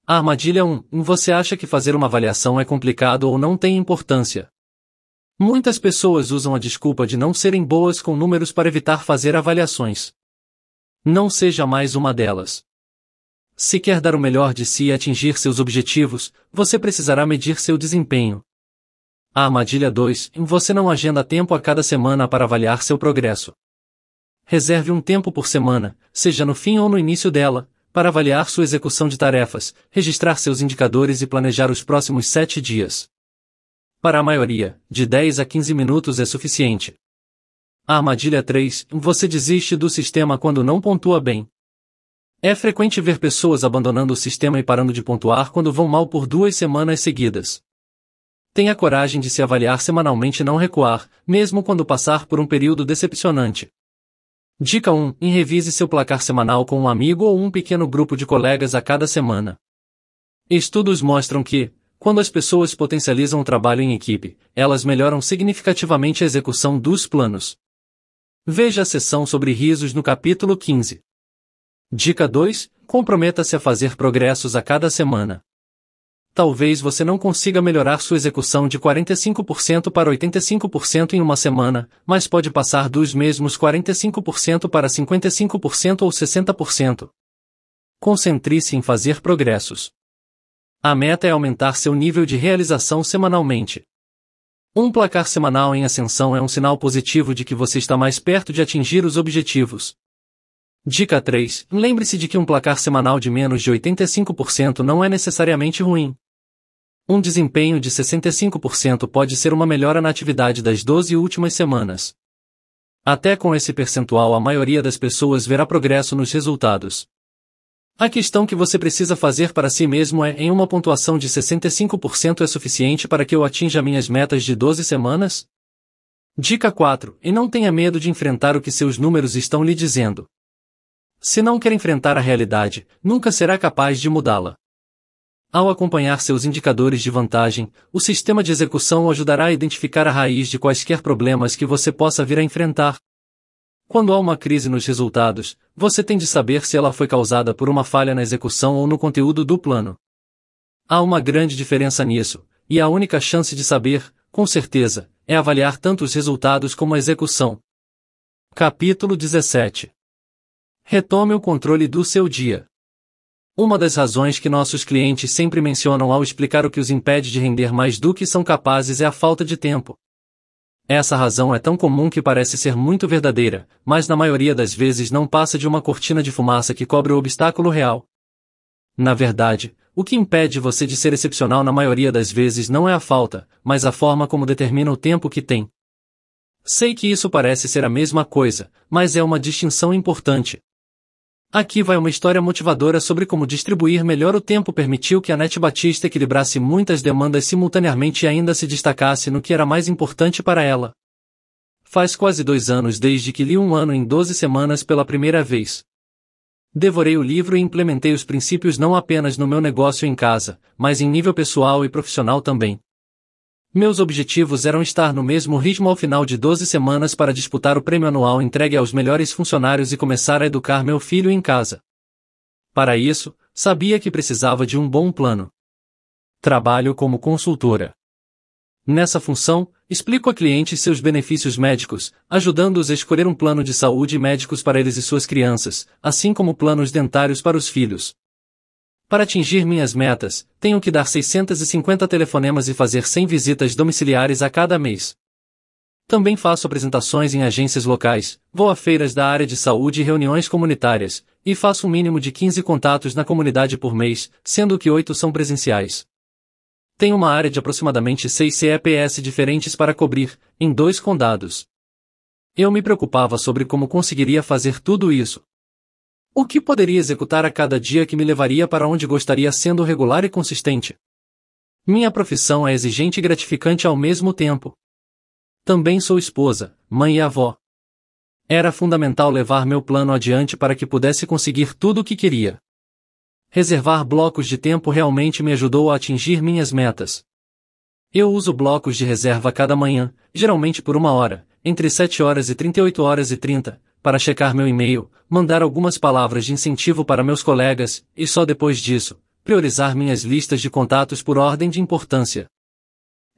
A armadilha 1. Você acha que fazer uma avaliação é complicado ou não tem importância? Muitas pessoas usam a desculpa de não serem boas com números para evitar fazer avaliações. Não seja mais uma delas. Se quer dar o melhor de si e atingir seus objetivos, você precisará medir seu desempenho, a ah, Armadilha 2 Você não agenda tempo a cada semana para avaliar seu progresso. Reserve um tempo por semana, seja no fim ou no início dela, para avaliar sua execução de tarefas, registrar seus indicadores e planejar os próximos 7 dias. Para a maioria, de 10 a 15 minutos é suficiente. A armadilha 3 Você desiste do sistema quando não pontua bem. É frequente ver pessoas abandonando o sistema e parando de pontuar quando vão mal por duas semanas seguidas tenha coragem de se avaliar semanalmente e não recuar, mesmo quando passar por um período decepcionante. Dica 1. Revise seu placar semanal com um amigo ou um pequeno grupo de colegas a cada semana. Estudos mostram que, quando as pessoas potencializam o trabalho em equipe, elas melhoram significativamente a execução dos planos. Veja a sessão sobre risos no capítulo 15. Dica 2. Comprometa-se a fazer progressos a cada semana talvez você não consiga melhorar sua execução de 45% para 85% em uma semana, mas pode passar dos mesmos 45% para 55% ou 60%. Concentre-se em fazer progressos. A meta é aumentar seu nível de realização semanalmente. Um placar semanal em ascensão é um sinal positivo de que você está mais perto de atingir os objetivos. Dica 3. Lembre-se de que um placar semanal de menos de 85% não é necessariamente ruim. Um desempenho de 65% pode ser uma melhora na atividade das 12 últimas semanas. Até com esse percentual, a maioria das pessoas verá progresso nos resultados. A questão que você precisa fazer para si mesmo é: em uma pontuação de 65% é suficiente para que eu atinja minhas metas de 12 semanas? Dica 4: E não tenha medo de enfrentar o que seus números estão lhe dizendo. Se não quer enfrentar a realidade, nunca será capaz de mudá-la. Ao acompanhar seus indicadores de vantagem, o sistema de execução o ajudará a identificar a raiz de quaisquer problemas que você possa vir a enfrentar. Quando há uma crise nos resultados, você tem de saber se ela foi causada por uma falha na execução ou no conteúdo do plano. Há uma grande diferença nisso, e a única chance de saber, com certeza, é avaliar tanto os resultados como a execução. Capítulo 17 Retome o controle do seu dia. Uma das razões que nossos clientes sempre mencionam ao explicar o que os impede de render mais do que são capazes é a falta de tempo. Essa razão é tão comum que parece ser muito verdadeira, mas na maioria das vezes não passa de uma cortina de fumaça que cobre o obstáculo real. Na verdade, o que impede você de ser excepcional na maioria das vezes não é a falta, mas a forma como determina o tempo que tem. Sei que isso parece ser a mesma coisa, mas é uma distinção importante. Aqui vai uma história motivadora sobre como distribuir melhor o tempo permitiu que a Nete Batista equilibrasse muitas demandas simultaneamente e ainda se destacasse no que era mais importante para ela. Faz quase dois anos desde que li um ano em doze semanas pela primeira vez. Devorei o livro e implementei os princípios não apenas no meu negócio em casa, mas em nível pessoal e profissional também. Meus objetivos eram estar no mesmo ritmo ao final de 12 semanas para disputar o prêmio anual entregue aos melhores funcionários e começar a educar meu filho em casa. Para isso, sabia que precisava de um bom plano. Trabalho como consultora. Nessa função, explico a clientes seus benefícios médicos, ajudando-os a escolher um plano de saúde médicos para eles e suas crianças, assim como planos dentários para os filhos. Para atingir minhas metas, tenho que dar 650 telefonemas e fazer 100 visitas domiciliares a cada mês. Também faço apresentações em agências locais, vou a feiras da área de saúde e reuniões comunitárias, e faço um mínimo de 15 contatos na comunidade por mês, sendo que 8 são presenciais. Tenho uma área de aproximadamente 6 CEPS diferentes para cobrir, em dois condados. Eu me preocupava sobre como conseguiria fazer tudo isso, o que poderia executar a cada dia que me levaria para onde gostaria sendo regular e consistente? Minha profissão é exigente e gratificante ao mesmo tempo. Também sou esposa, mãe e avó. Era fundamental levar meu plano adiante para que pudesse conseguir tudo o que queria. Reservar blocos de tempo realmente me ajudou a atingir minhas metas. Eu uso blocos de reserva cada manhã, geralmente por uma hora, entre 7 horas e 38 horas e 30, para checar meu e-mail, mandar algumas palavras de incentivo para meus colegas, e só depois disso, priorizar minhas listas de contatos por ordem de importância.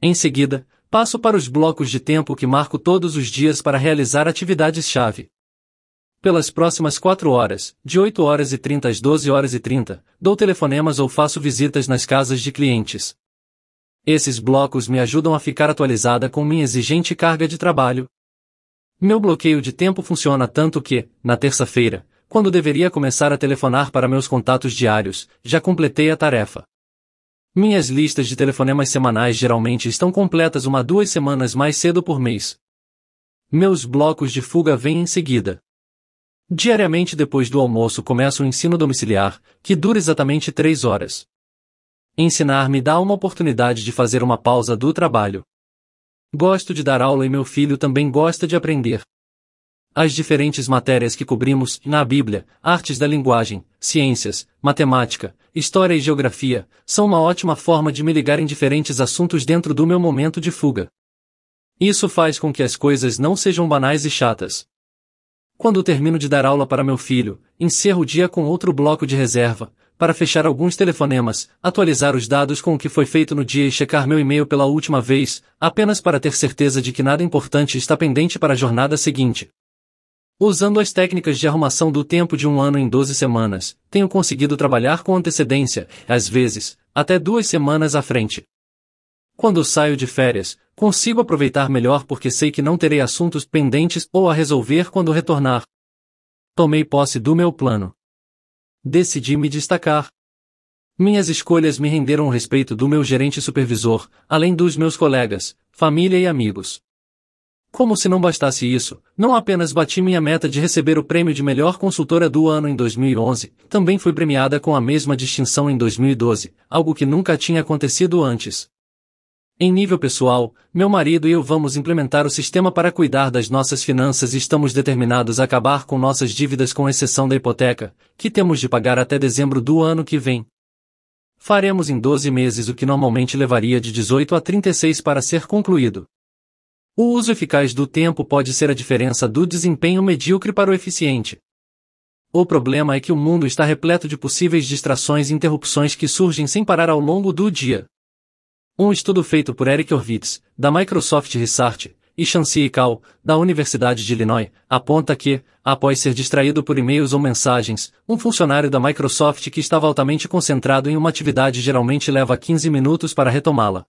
Em seguida, passo para os blocos de tempo que marco todos os dias para realizar atividades-chave. Pelas próximas 4 horas, de 8 horas e 30 às 12 horas e 30, dou telefonemas ou faço visitas nas casas de clientes. Esses blocos me ajudam a ficar atualizada com minha exigente carga de trabalho, meu bloqueio de tempo funciona tanto que, na terça-feira, quando deveria começar a telefonar para meus contatos diários, já completei a tarefa. Minhas listas de telefonemas semanais geralmente estão completas uma duas semanas mais cedo por mês. Meus blocos de fuga vêm em seguida. Diariamente depois do almoço começo o ensino domiciliar, que dura exatamente três horas. Ensinar me dá uma oportunidade de fazer uma pausa do trabalho. Gosto de dar aula e meu filho também gosta de aprender. As diferentes matérias que cobrimos na Bíblia, artes da linguagem, ciências, matemática, história e geografia, são uma ótima forma de me ligar em diferentes assuntos dentro do meu momento de fuga. Isso faz com que as coisas não sejam banais e chatas. Quando termino de dar aula para meu filho, encerro o dia com outro bloco de reserva, para fechar alguns telefonemas, atualizar os dados com o que foi feito no dia e checar meu e-mail pela última vez, apenas para ter certeza de que nada importante está pendente para a jornada seguinte. Usando as técnicas de arrumação do tempo de um ano em 12 semanas, tenho conseguido trabalhar com antecedência, às vezes, até duas semanas à frente. Quando saio de férias, consigo aproveitar melhor porque sei que não terei assuntos pendentes ou a resolver quando retornar. Tomei posse do meu plano. Decidi me destacar. Minhas escolhas me renderam o respeito do meu gerente supervisor, além dos meus colegas, família e amigos. Como se não bastasse isso, não apenas bati minha meta de receber o prêmio de melhor consultora do ano em 2011, também fui premiada com a mesma distinção em 2012, algo que nunca tinha acontecido antes. Em nível pessoal, meu marido e eu vamos implementar o sistema para cuidar das nossas finanças e estamos determinados a acabar com nossas dívidas com exceção da hipoteca, que temos de pagar até dezembro do ano que vem. Faremos em 12 meses o que normalmente levaria de 18 a 36 para ser concluído. O uso eficaz do tempo pode ser a diferença do desempenho medíocre para o eficiente. O problema é que o mundo está repleto de possíveis distrações e interrupções que surgem sem parar ao longo do dia. Um estudo feito por Eric Horvitz, da Microsoft Research, e Chancey Cal, da Universidade de Illinois, aponta que, após ser distraído por e-mails ou mensagens, um funcionário da Microsoft que estava altamente concentrado em uma atividade geralmente leva 15 minutos para retomá-la.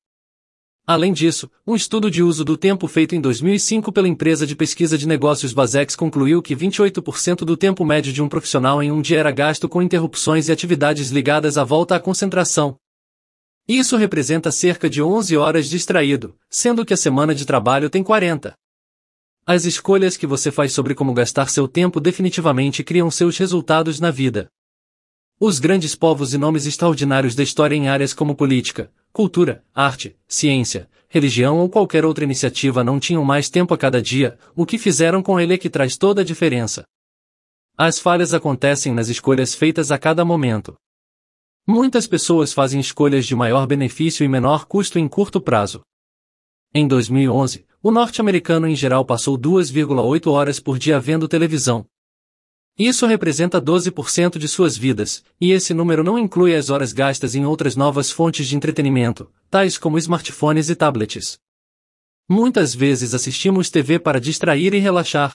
Além disso, um estudo de uso do tempo feito em 2005 pela empresa de pesquisa de negócios Basex concluiu que 28% do tempo médio de um profissional em um dia era gasto com interrupções e atividades ligadas à volta à concentração, isso representa cerca de 11 horas distraído, sendo que a semana de trabalho tem 40. As escolhas que você faz sobre como gastar seu tempo definitivamente criam seus resultados na vida. Os grandes povos e nomes extraordinários da história em áreas como política, cultura, arte, ciência, religião ou qualquer outra iniciativa não tinham mais tempo a cada dia, o que fizeram com ele é que traz toda a diferença. As falhas acontecem nas escolhas feitas a cada momento. Muitas pessoas fazem escolhas de maior benefício e menor custo em curto prazo. Em 2011, o norte-americano em geral passou 2,8 horas por dia vendo televisão. Isso representa 12% de suas vidas, e esse número não inclui as horas gastas em outras novas fontes de entretenimento, tais como smartphones e tablets. Muitas vezes assistimos TV para distrair e relaxar.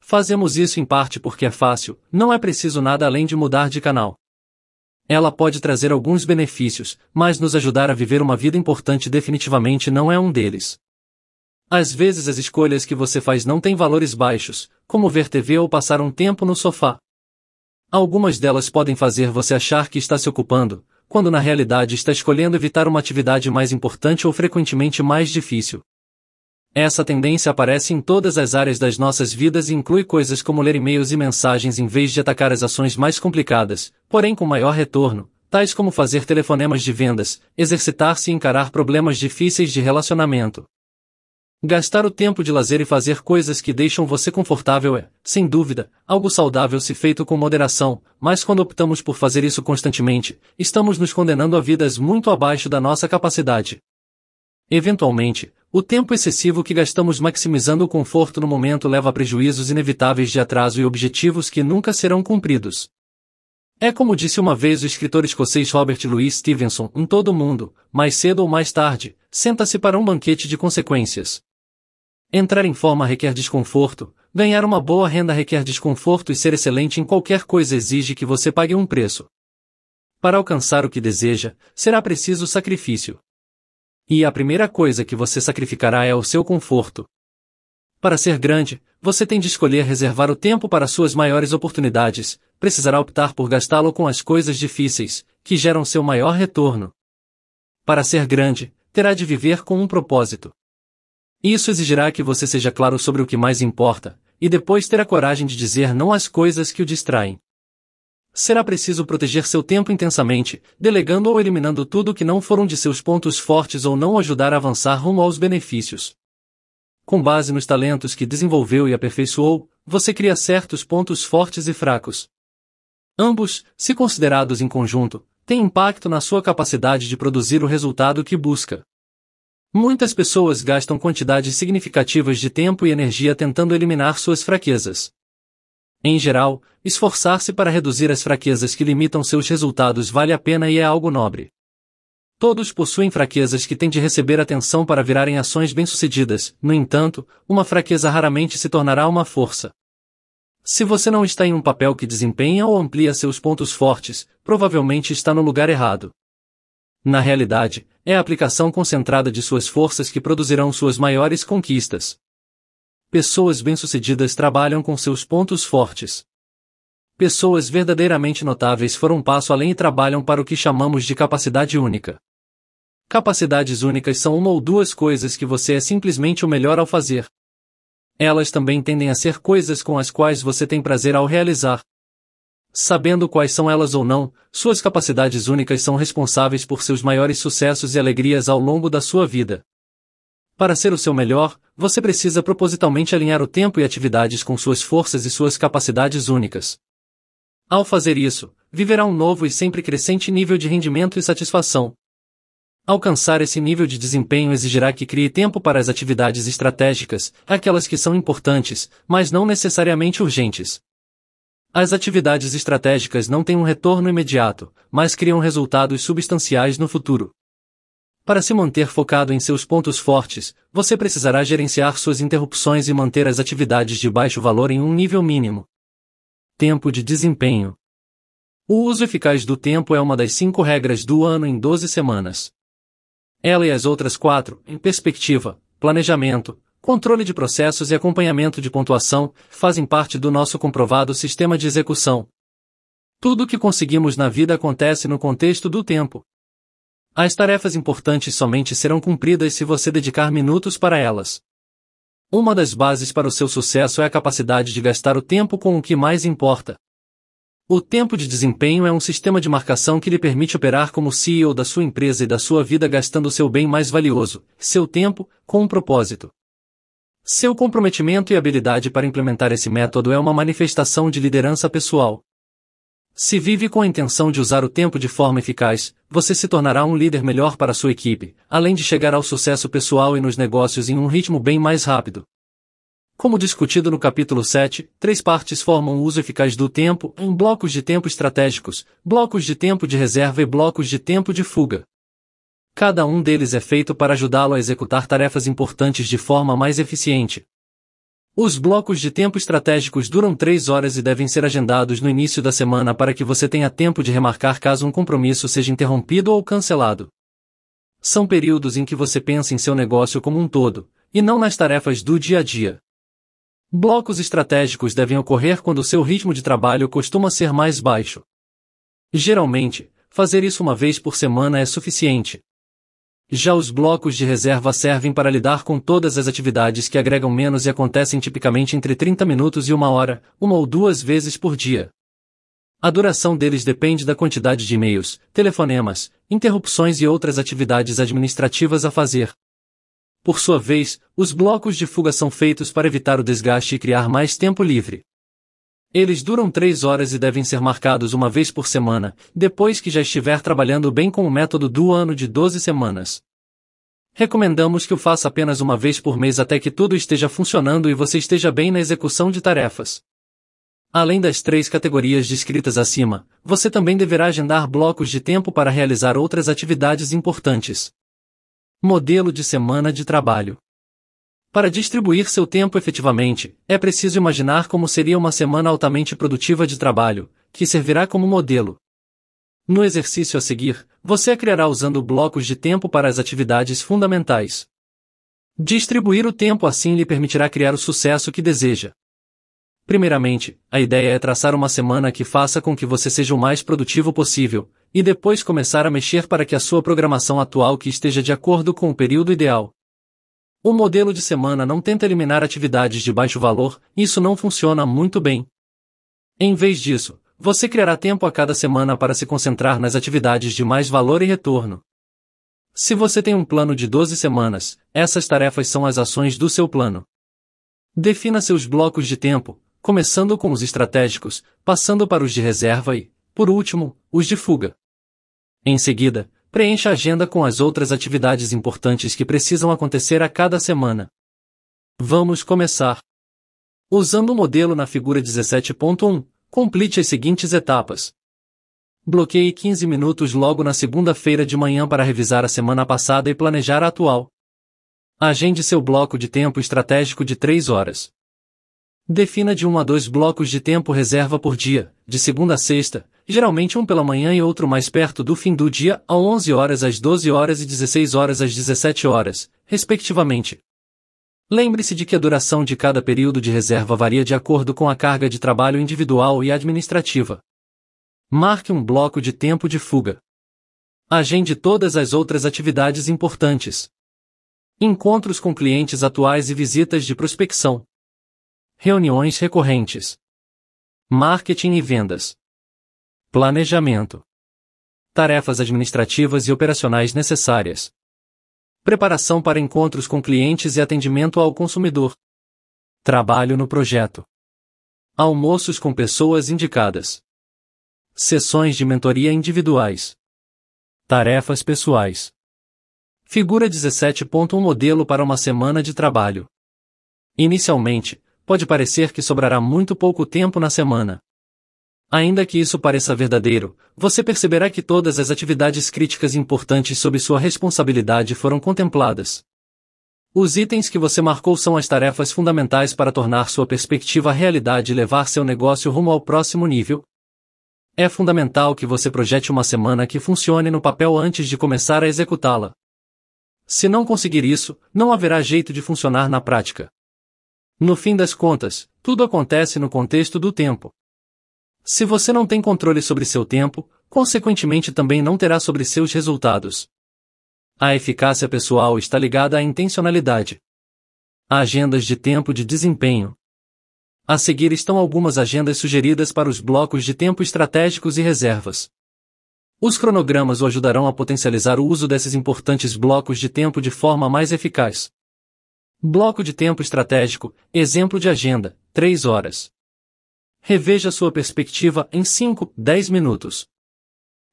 Fazemos isso em parte porque é fácil, não é preciso nada além de mudar de canal. Ela pode trazer alguns benefícios, mas nos ajudar a viver uma vida importante definitivamente não é um deles. Às vezes as escolhas que você faz não têm valores baixos, como ver TV ou passar um tempo no sofá. Algumas delas podem fazer você achar que está se ocupando, quando na realidade está escolhendo evitar uma atividade mais importante ou frequentemente mais difícil. Essa tendência aparece em todas as áreas das nossas vidas e inclui coisas como ler e-mails e mensagens em vez de atacar as ações mais complicadas, porém com maior retorno, tais como fazer telefonemas de vendas, exercitar-se e encarar problemas difíceis de relacionamento. Gastar o tempo de lazer e fazer coisas que deixam você confortável é, sem dúvida, algo saudável se feito com moderação, mas quando optamos por fazer isso constantemente, estamos nos condenando a vidas muito abaixo da nossa capacidade. Eventualmente, o tempo excessivo que gastamos maximizando o conforto no momento leva a prejuízos inevitáveis de atraso e objetivos que nunca serão cumpridos. É como disse uma vez o escritor escocês Robert Louis Stevenson: em todo mundo, mais cedo ou mais tarde, senta-se para um banquete de consequências. Entrar em forma requer desconforto, ganhar uma boa renda requer desconforto e ser excelente em qualquer coisa exige que você pague um preço. Para alcançar o que deseja, será preciso sacrifício. E a primeira coisa que você sacrificará é o seu conforto. Para ser grande, você tem de escolher reservar o tempo para suas maiores oportunidades, precisará optar por gastá-lo com as coisas difíceis, que geram seu maior retorno. Para ser grande, terá de viver com um propósito. Isso exigirá que você seja claro sobre o que mais importa, e depois terá coragem de dizer não às coisas que o distraem será preciso proteger seu tempo intensamente, delegando ou eliminando tudo que não foram de seus pontos fortes ou não ajudar a avançar rumo aos benefícios. Com base nos talentos que desenvolveu e aperfeiçoou, você cria certos pontos fortes e fracos. Ambos, se considerados em conjunto, têm impacto na sua capacidade de produzir o resultado que busca. Muitas pessoas gastam quantidades significativas de tempo e energia tentando eliminar suas fraquezas. Em geral, esforçar-se para reduzir as fraquezas que limitam seus resultados vale a pena e é algo nobre. Todos possuem fraquezas que têm de receber atenção para virarem ações bem-sucedidas, no entanto, uma fraqueza raramente se tornará uma força. Se você não está em um papel que desempenha ou amplia seus pontos fortes, provavelmente está no lugar errado. Na realidade, é a aplicação concentrada de suas forças que produzirão suas maiores conquistas. Pessoas bem-sucedidas trabalham com seus pontos fortes. Pessoas verdadeiramente notáveis foram um passo além e trabalham para o que chamamos de capacidade única. Capacidades únicas são uma ou duas coisas que você é simplesmente o melhor ao fazer. Elas também tendem a ser coisas com as quais você tem prazer ao realizar. Sabendo quais são elas ou não, suas capacidades únicas são responsáveis por seus maiores sucessos e alegrias ao longo da sua vida. Para ser o seu melhor, você precisa propositalmente alinhar o tempo e atividades com suas forças e suas capacidades únicas. Ao fazer isso, viverá um novo e sempre crescente nível de rendimento e satisfação. Alcançar esse nível de desempenho exigirá que crie tempo para as atividades estratégicas, aquelas que são importantes, mas não necessariamente urgentes. As atividades estratégicas não têm um retorno imediato, mas criam resultados substanciais no futuro. Para se manter focado em seus pontos fortes, você precisará gerenciar suas interrupções e manter as atividades de baixo valor em um nível mínimo. Tempo de desempenho. O uso eficaz do tempo é uma das cinco regras do ano em 12 semanas. Ela e as outras quatro, em perspectiva, planejamento, controle de processos e acompanhamento de pontuação, fazem parte do nosso comprovado sistema de execução. Tudo o que conseguimos na vida acontece no contexto do tempo. As tarefas importantes somente serão cumpridas se você dedicar minutos para elas. Uma das bases para o seu sucesso é a capacidade de gastar o tempo com o que mais importa. O tempo de desempenho é um sistema de marcação que lhe permite operar como CEO da sua empresa e da sua vida gastando seu bem mais valioso, seu tempo, com um propósito. Seu comprometimento e habilidade para implementar esse método é uma manifestação de liderança pessoal. Se vive com a intenção de usar o tempo de forma eficaz, você se tornará um líder melhor para sua equipe, além de chegar ao sucesso pessoal e nos negócios em um ritmo bem mais rápido. Como discutido no capítulo 7, três partes formam o uso eficaz do tempo em blocos de tempo estratégicos, blocos de tempo de reserva e blocos de tempo de fuga. Cada um deles é feito para ajudá-lo a executar tarefas importantes de forma mais eficiente. Os blocos de tempo estratégicos duram 3 horas e devem ser agendados no início da semana para que você tenha tempo de remarcar caso um compromisso seja interrompido ou cancelado. São períodos em que você pensa em seu negócio como um todo, e não nas tarefas do dia a dia. Blocos estratégicos devem ocorrer quando seu ritmo de trabalho costuma ser mais baixo. Geralmente, fazer isso uma vez por semana é suficiente, já os blocos de reserva servem para lidar com todas as atividades que agregam menos e acontecem tipicamente entre 30 minutos e uma hora, uma ou duas vezes por dia. A duração deles depende da quantidade de e-mails, telefonemas, interrupções e outras atividades administrativas a fazer. Por sua vez, os blocos de fuga são feitos para evitar o desgaste e criar mais tempo livre. Eles duram três horas e devem ser marcados uma vez por semana, depois que já estiver trabalhando bem com o método do ano de 12 semanas. Recomendamos que o faça apenas uma vez por mês até que tudo esteja funcionando e você esteja bem na execução de tarefas. Além das três categorias descritas acima, você também deverá agendar blocos de tempo para realizar outras atividades importantes. Modelo de semana de trabalho para distribuir seu tempo efetivamente, é preciso imaginar como seria uma semana altamente produtiva de trabalho, que servirá como modelo. No exercício a seguir, você a criará usando blocos de tempo para as atividades fundamentais. Distribuir o tempo assim lhe permitirá criar o sucesso que deseja. Primeiramente, a ideia é traçar uma semana que faça com que você seja o mais produtivo possível, e depois começar a mexer para que a sua programação atual que esteja de acordo com o período ideal. O modelo de semana não tenta eliminar atividades de baixo valor, isso não funciona muito bem. Em vez disso, você criará tempo a cada semana para se concentrar nas atividades de mais valor e retorno. Se você tem um plano de 12 semanas, essas tarefas são as ações do seu plano. Defina seus blocos de tempo, começando com os estratégicos, passando para os de reserva e, por último, os de fuga. Em seguida, Preencha a agenda com as outras atividades importantes que precisam acontecer a cada semana. Vamos começar. Usando o modelo na figura 17.1, complete as seguintes etapas. Bloqueie 15 minutos logo na segunda-feira de manhã para revisar a semana passada e planejar a atual. Agende seu bloco de tempo estratégico de 3 horas. Defina de 1 a 2 blocos de tempo reserva por dia, de segunda a sexta, geralmente um pela manhã e outro mais perto do fim do dia, às 11 horas às 12 horas e 16 horas às 17 horas, respectivamente. Lembre-se de que a duração de cada período de reserva varia de acordo com a carga de trabalho individual e administrativa. Marque um bloco de tempo de fuga. Agende todas as outras atividades importantes. Encontros com clientes atuais e visitas de prospecção. Reuniões recorrentes. Marketing e vendas. Planejamento. Tarefas administrativas e operacionais necessárias. Preparação para encontros com clientes e atendimento ao consumidor. Trabalho no projeto. Almoços com pessoas indicadas. Sessões de mentoria individuais. Tarefas pessoais. Figura 17.1 Modelo para uma semana de trabalho. Inicialmente, pode parecer que sobrará muito pouco tempo na semana. Ainda que isso pareça verdadeiro, você perceberá que todas as atividades críticas importantes sob sua responsabilidade foram contempladas. Os itens que você marcou são as tarefas fundamentais para tornar sua perspectiva realidade e levar seu negócio rumo ao próximo nível. É fundamental que você projete uma semana que funcione no papel antes de começar a executá-la. Se não conseguir isso, não haverá jeito de funcionar na prática. No fim das contas, tudo acontece no contexto do tempo. Se você não tem controle sobre seu tempo, consequentemente também não terá sobre seus resultados. A eficácia pessoal está ligada à intencionalidade. Agendas de tempo de desempenho. A seguir estão algumas agendas sugeridas para os blocos de tempo estratégicos e reservas. Os cronogramas o ajudarão a potencializar o uso desses importantes blocos de tempo de forma mais eficaz. Bloco de tempo estratégico, exemplo de agenda, 3 horas. Reveja sua perspectiva em 5, 10 minutos.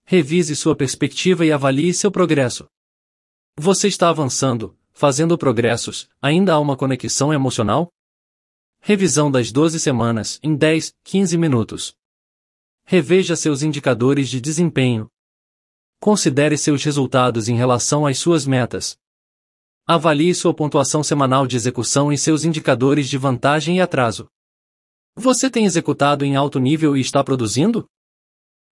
Revise sua perspectiva e avalie seu progresso. Você está avançando, fazendo progressos, ainda há uma conexão emocional? Revisão das 12 semanas em 10, 15 minutos. Reveja seus indicadores de desempenho. Considere seus resultados em relação às suas metas. Avalie sua pontuação semanal de execução e seus indicadores de vantagem e atraso. Você tem executado em alto nível e está produzindo?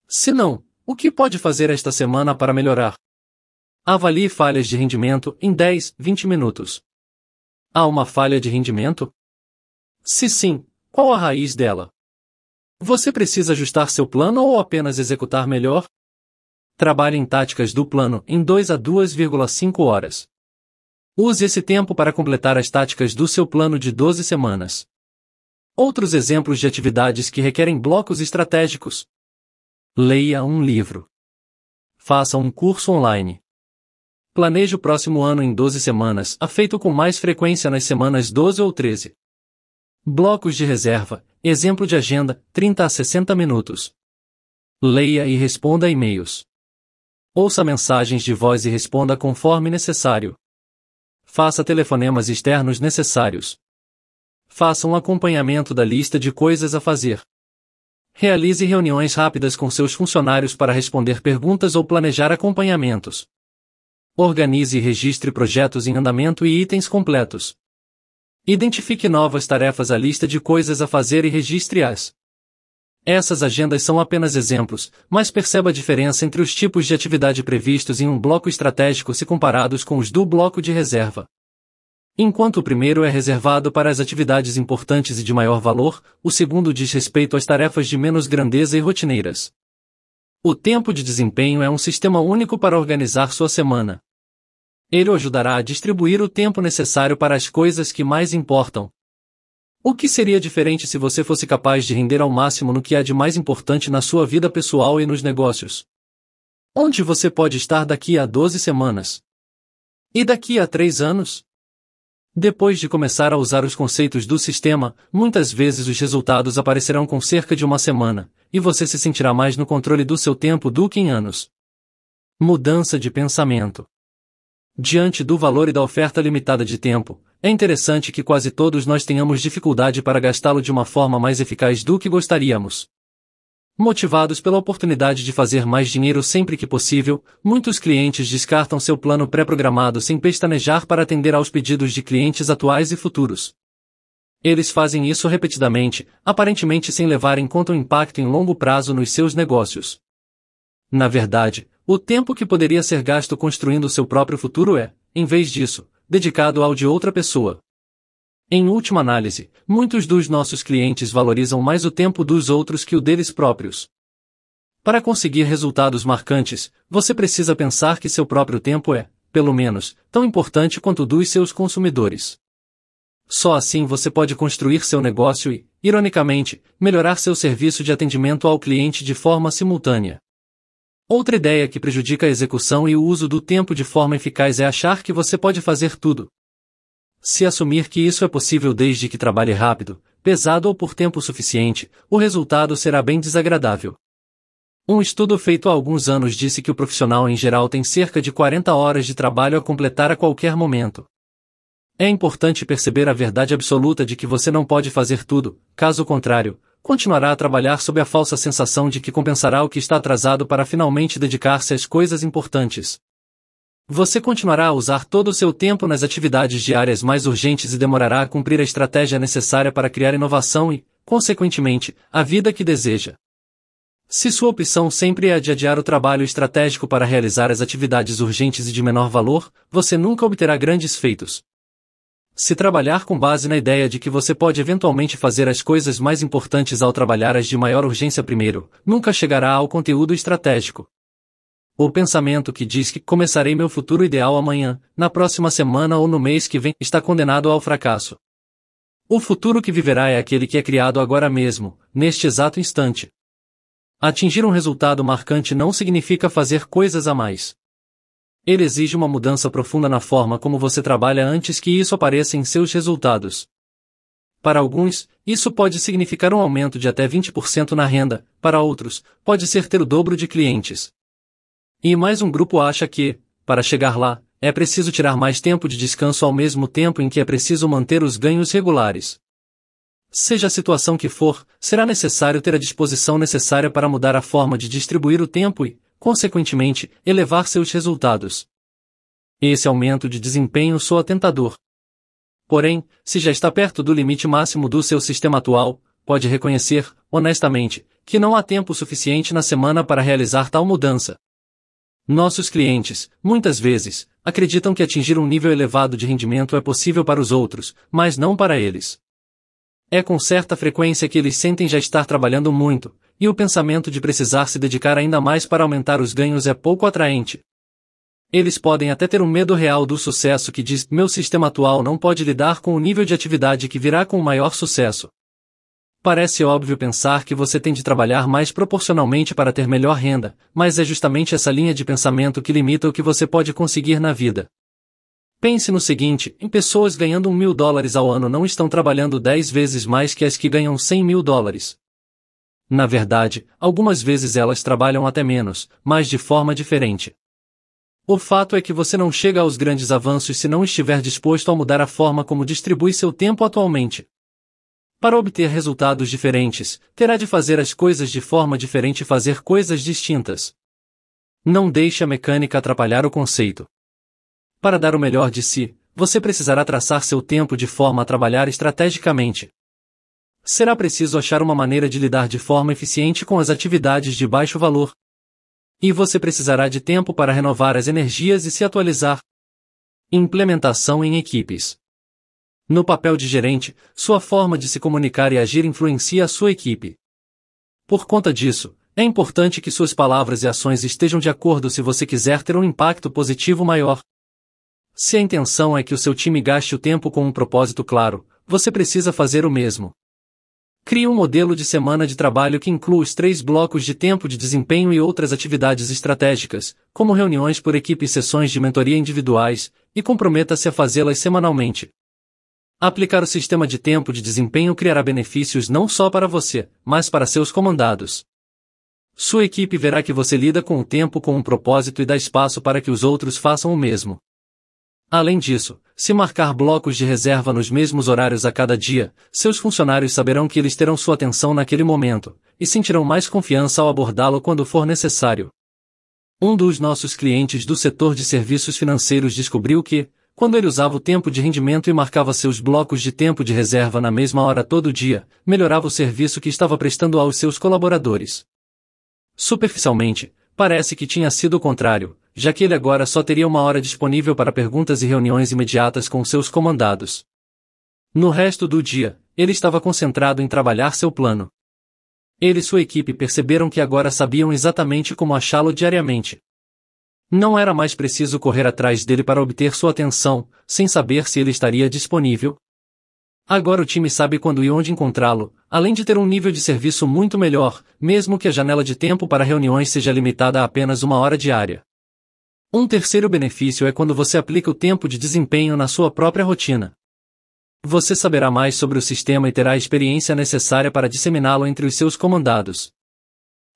Se não, o que pode fazer esta semana para melhorar? Avalie falhas de rendimento em 10, 20 minutos. Há uma falha de rendimento? Se sim, qual a raiz dela? Você precisa ajustar seu plano ou apenas executar melhor? Trabalhe em táticas do plano em 2 a 2,5 horas. Use esse tempo para completar as táticas do seu plano de 12 semanas. Outros exemplos de atividades que requerem blocos estratégicos. Leia um livro. Faça um curso online. Planeje o próximo ano em 12 semanas, afeito com mais frequência nas semanas 12 ou 13. Blocos de reserva, exemplo de agenda, 30 a 60 minutos. Leia e responda e-mails. Ouça mensagens de voz e responda conforme necessário. Faça telefonemas externos necessários. Faça um acompanhamento da lista de coisas a fazer. Realize reuniões rápidas com seus funcionários para responder perguntas ou planejar acompanhamentos. Organize e registre projetos em andamento e itens completos. Identifique novas tarefas à lista de coisas a fazer e registre-as. Essas agendas são apenas exemplos, mas perceba a diferença entre os tipos de atividade previstos em um bloco estratégico se comparados com os do bloco de reserva. Enquanto o primeiro é reservado para as atividades importantes e de maior valor, o segundo diz respeito às tarefas de menos grandeza e rotineiras. O tempo de desempenho é um sistema único para organizar sua semana. Ele o ajudará a distribuir o tempo necessário para as coisas que mais importam. O que seria diferente se você fosse capaz de render ao máximo no que há de mais importante na sua vida pessoal e nos negócios? Onde você pode estar daqui a 12 semanas? E daqui a 3 anos? Depois de começar a usar os conceitos do sistema, muitas vezes os resultados aparecerão com cerca de uma semana, e você se sentirá mais no controle do seu tempo do que em anos. Mudança de pensamento. Diante do valor e da oferta limitada de tempo, é interessante que quase todos nós tenhamos dificuldade para gastá-lo de uma forma mais eficaz do que gostaríamos. Motivados pela oportunidade de fazer mais dinheiro sempre que possível, muitos clientes descartam seu plano pré-programado sem pestanejar para atender aos pedidos de clientes atuais e futuros. Eles fazem isso repetidamente, aparentemente sem levar em conta o impacto em longo prazo nos seus negócios. Na verdade, o tempo que poderia ser gasto construindo seu próprio futuro é, em vez disso, dedicado ao de outra pessoa. Em última análise, muitos dos nossos clientes valorizam mais o tempo dos outros que o deles próprios. Para conseguir resultados marcantes, você precisa pensar que seu próprio tempo é, pelo menos, tão importante quanto o dos seus consumidores. Só assim você pode construir seu negócio e, ironicamente, melhorar seu serviço de atendimento ao cliente de forma simultânea. Outra ideia que prejudica a execução e o uso do tempo de forma eficaz é achar que você pode fazer tudo. Se assumir que isso é possível desde que trabalhe rápido, pesado ou por tempo suficiente, o resultado será bem desagradável. Um estudo feito há alguns anos disse que o profissional em geral tem cerca de 40 horas de trabalho a completar a qualquer momento. É importante perceber a verdade absoluta de que você não pode fazer tudo, caso contrário, continuará a trabalhar sob a falsa sensação de que compensará o que está atrasado para finalmente dedicar-se às coisas importantes. Você continuará a usar todo o seu tempo nas atividades diárias mais urgentes e demorará a cumprir a estratégia necessária para criar inovação e, consequentemente, a vida que deseja. Se sua opção sempre é a de adiar o trabalho estratégico para realizar as atividades urgentes e de menor valor, você nunca obterá grandes feitos. Se trabalhar com base na ideia de que você pode eventualmente fazer as coisas mais importantes ao trabalhar as de maior urgência primeiro, nunca chegará ao conteúdo estratégico. O pensamento que diz que começarei meu futuro ideal amanhã, na próxima semana ou no mês que vem está condenado ao fracasso. O futuro que viverá é aquele que é criado agora mesmo, neste exato instante. Atingir um resultado marcante não significa fazer coisas a mais. Ele exige uma mudança profunda na forma como você trabalha antes que isso apareça em seus resultados. Para alguns, isso pode significar um aumento de até 20% na renda, para outros, pode ser ter o dobro de clientes. E mais um grupo acha que, para chegar lá, é preciso tirar mais tempo de descanso ao mesmo tempo em que é preciso manter os ganhos regulares. Seja a situação que for, será necessário ter a disposição necessária para mudar a forma de distribuir o tempo e, consequentemente, elevar seus resultados. Esse aumento de desempenho soa tentador. Porém, se já está perto do limite máximo do seu sistema atual, pode reconhecer, honestamente, que não há tempo suficiente na semana para realizar tal mudança. Nossos clientes, muitas vezes, acreditam que atingir um nível elevado de rendimento é possível para os outros, mas não para eles. É com certa frequência que eles sentem já estar trabalhando muito, e o pensamento de precisar se dedicar ainda mais para aumentar os ganhos é pouco atraente. Eles podem até ter um medo real do sucesso que diz: meu sistema atual não pode lidar com o nível de atividade que virá com o maior sucesso. Parece óbvio pensar que você tem de trabalhar mais proporcionalmente para ter melhor renda, mas é justamente essa linha de pensamento que limita o que você pode conseguir na vida. Pense no seguinte: em pessoas ganhando mil dólares ao ano não estão trabalhando 10 vezes mais que as que ganham 100 mil dólares. Na verdade, algumas vezes elas trabalham até menos, mas de forma diferente. O fato é que você não chega aos grandes avanços se não estiver disposto a mudar a forma como distribui seu tempo atualmente. Para obter resultados diferentes, terá de fazer as coisas de forma diferente e fazer coisas distintas. Não deixe a mecânica atrapalhar o conceito. Para dar o melhor de si, você precisará traçar seu tempo de forma a trabalhar estrategicamente. Será preciso achar uma maneira de lidar de forma eficiente com as atividades de baixo valor. E você precisará de tempo para renovar as energias e se atualizar. Implementação em equipes. No papel de gerente, sua forma de se comunicar e agir influencia a sua equipe. Por conta disso, é importante que suas palavras e ações estejam de acordo se você quiser ter um impacto positivo maior. Se a intenção é que o seu time gaste o tempo com um propósito claro, você precisa fazer o mesmo. Crie um modelo de semana de trabalho que inclua os três blocos de tempo de desempenho e outras atividades estratégicas, como reuniões por equipe e sessões de mentoria individuais, e comprometa-se a fazê-las semanalmente. Aplicar o sistema de tempo de desempenho criará benefícios não só para você, mas para seus comandados. Sua equipe verá que você lida com o tempo com um propósito e dá espaço para que os outros façam o mesmo. Além disso, se marcar blocos de reserva nos mesmos horários a cada dia, seus funcionários saberão que eles terão sua atenção naquele momento, e sentirão mais confiança ao abordá-lo quando for necessário. Um dos nossos clientes do setor de serviços financeiros descobriu que, quando ele usava o tempo de rendimento e marcava seus blocos de tempo de reserva na mesma hora todo dia, melhorava o serviço que estava prestando aos seus colaboradores. Superficialmente, parece que tinha sido o contrário, já que ele agora só teria uma hora disponível para perguntas e reuniões imediatas com seus comandados. No resto do dia, ele estava concentrado em trabalhar seu plano. Ele e sua equipe perceberam que agora sabiam exatamente como achá-lo diariamente. Não era mais preciso correr atrás dele para obter sua atenção, sem saber se ele estaria disponível. Agora o time sabe quando e onde encontrá-lo, além de ter um nível de serviço muito melhor, mesmo que a janela de tempo para reuniões seja limitada a apenas uma hora diária. Um terceiro benefício é quando você aplica o tempo de desempenho na sua própria rotina. Você saberá mais sobre o sistema e terá a experiência necessária para disseminá-lo entre os seus comandados.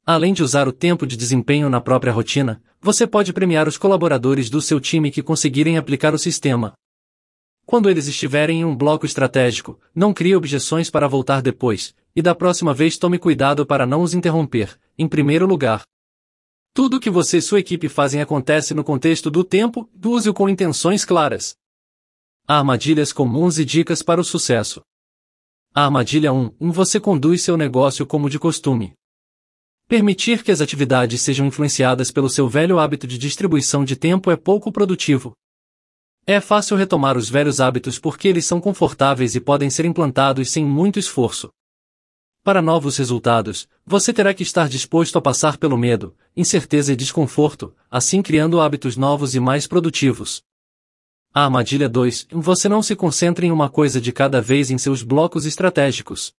Além de usar o tempo de desempenho na própria rotina, você pode premiar os colaboradores do seu time que conseguirem aplicar o sistema. Quando eles estiverem em um bloco estratégico, não crie objeções para voltar depois, e da próxima vez tome cuidado para não os interromper, em primeiro lugar. Tudo o que você e sua equipe fazem acontece no contexto do tempo, use-o com intenções claras. Armadilhas comuns e dicas para o sucesso. armadilha 1. Você conduz seu negócio como de costume. Permitir que as atividades sejam influenciadas pelo seu velho hábito de distribuição de tempo é pouco produtivo. É fácil retomar os velhos hábitos porque eles são confortáveis e podem ser implantados sem muito esforço. Para novos resultados, você terá que estar disposto a passar pelo medo, incerteza e desconforto, assim criando hábitos novos e mais produtivos. A armadilha 2: Você não se concentra em uma coisa de cada vez em seus blocos estratégicos.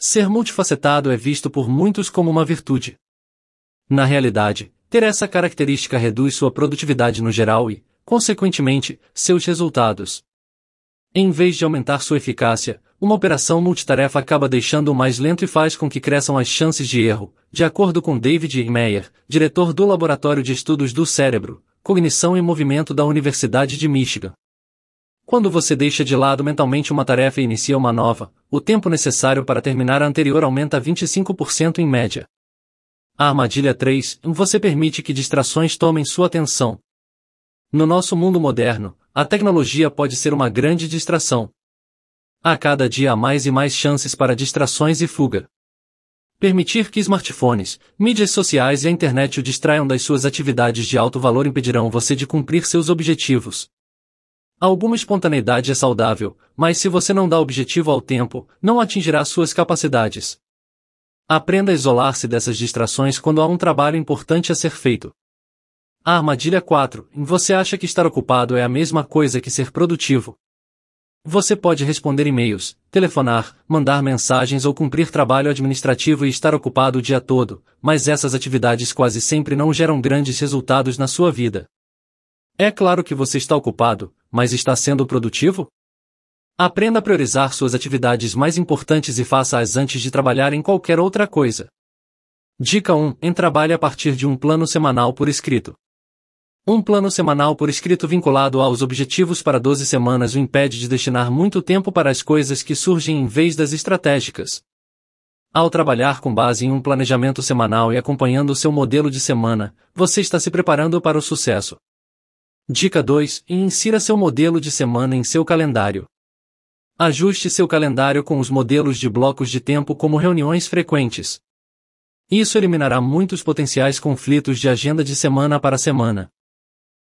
Ser multifacetado é visto por muitos como uma virtude. Na realidade, ter essa característica reduz sua produtividade no geral e, consequentemente, seus resultados. Em vez de aumentar sua eficácia, uma operação multitarefa acaba deixando-o mais lento e faz com que cresçam as chances de erro, de acordo com David Meyer, diretor do Laboratório de Estudos do Cérebro, Cognição e Movimento da Universidade de Michigan. Quando você deixa de lado mentalmente uma tarefa e inicia uma nova, o tempo necessário para terminar a anterior aumenta 25% em média. A armadilha 3. Você permite que distrações tomem sua atenção. No nosso mundo moderno, a tecnologia pode ser uma grande distração. Há cada dia mais e mais chances para distrações e fuga. Permitir que smartphones, mídias sociais e a internet o distraiam das suas atividades de alto valor impedirão você de cumprir seus objetivos. Alguma espontaneidade é saudável, mas se você não dá objetivo ao tempo, não atingirá suas capacidades. Aprenda a isolar-se dessas distrações quando há um trabalho importante a ser feito. A armadilha 4. Você acha que estar ocupado é a mesma coisa que ser produtivo. Você pode responder e-mails, telefonar, mandar mensagens ou cumprir trabalho administrativo e estar ocupado o dia todo, mas essas atividades quase sempre não geram grandes resultados na sua vida. É claro que você está ocupado, mas está sendo produtivo? Aprenda a priorizar suas atividades mais importantes e faça-as antes de trabalhar em qualquer outra coisa. Dica 1. Em trabalhe a partir de um plano semanal por escrito. Um plano semanal por escrito vinculado aos objetivos para 12 semanas o impede de destinar muito tempo para as coisas que surgem em vez das estratégicas. Ao trabalhar com base em um planejamento semanal e acompanhando o seu modelo de semana, você está se preparando para o sucesso. Dica 2. Insira seu modelo de semana em seu calendário. Ajuste seu calendário com os modelos de blocos de tempo como reuniões frequentes. Isso eliminará muitos potenciais conflitos de agenda de semana para semana.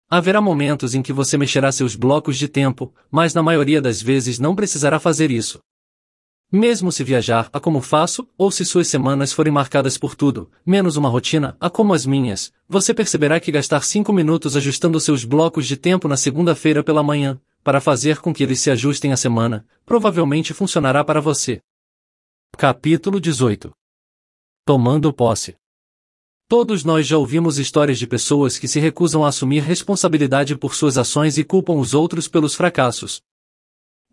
Haverá momentos em que você mexerá seus blocos de tempo, mas na maioria das vezes não precisará fazer isso. Mesmo se viajar a como faço, ou se suas semanas forem marcadas por tudo, menos uma rotina a como as minhas, você perceberá que gastar 5 minutos ajustando seus blocos de tempo na segunda-feira pela manhã, para fazer com que eles se ajustem à semana, provavelmente funcionará para você. Capítulo 18 Tomando posse Todos nós já ouvimos histórias de pessoas que se recusam a assumir responsabilidade por suas ações e culpam os outros pelos fracassos.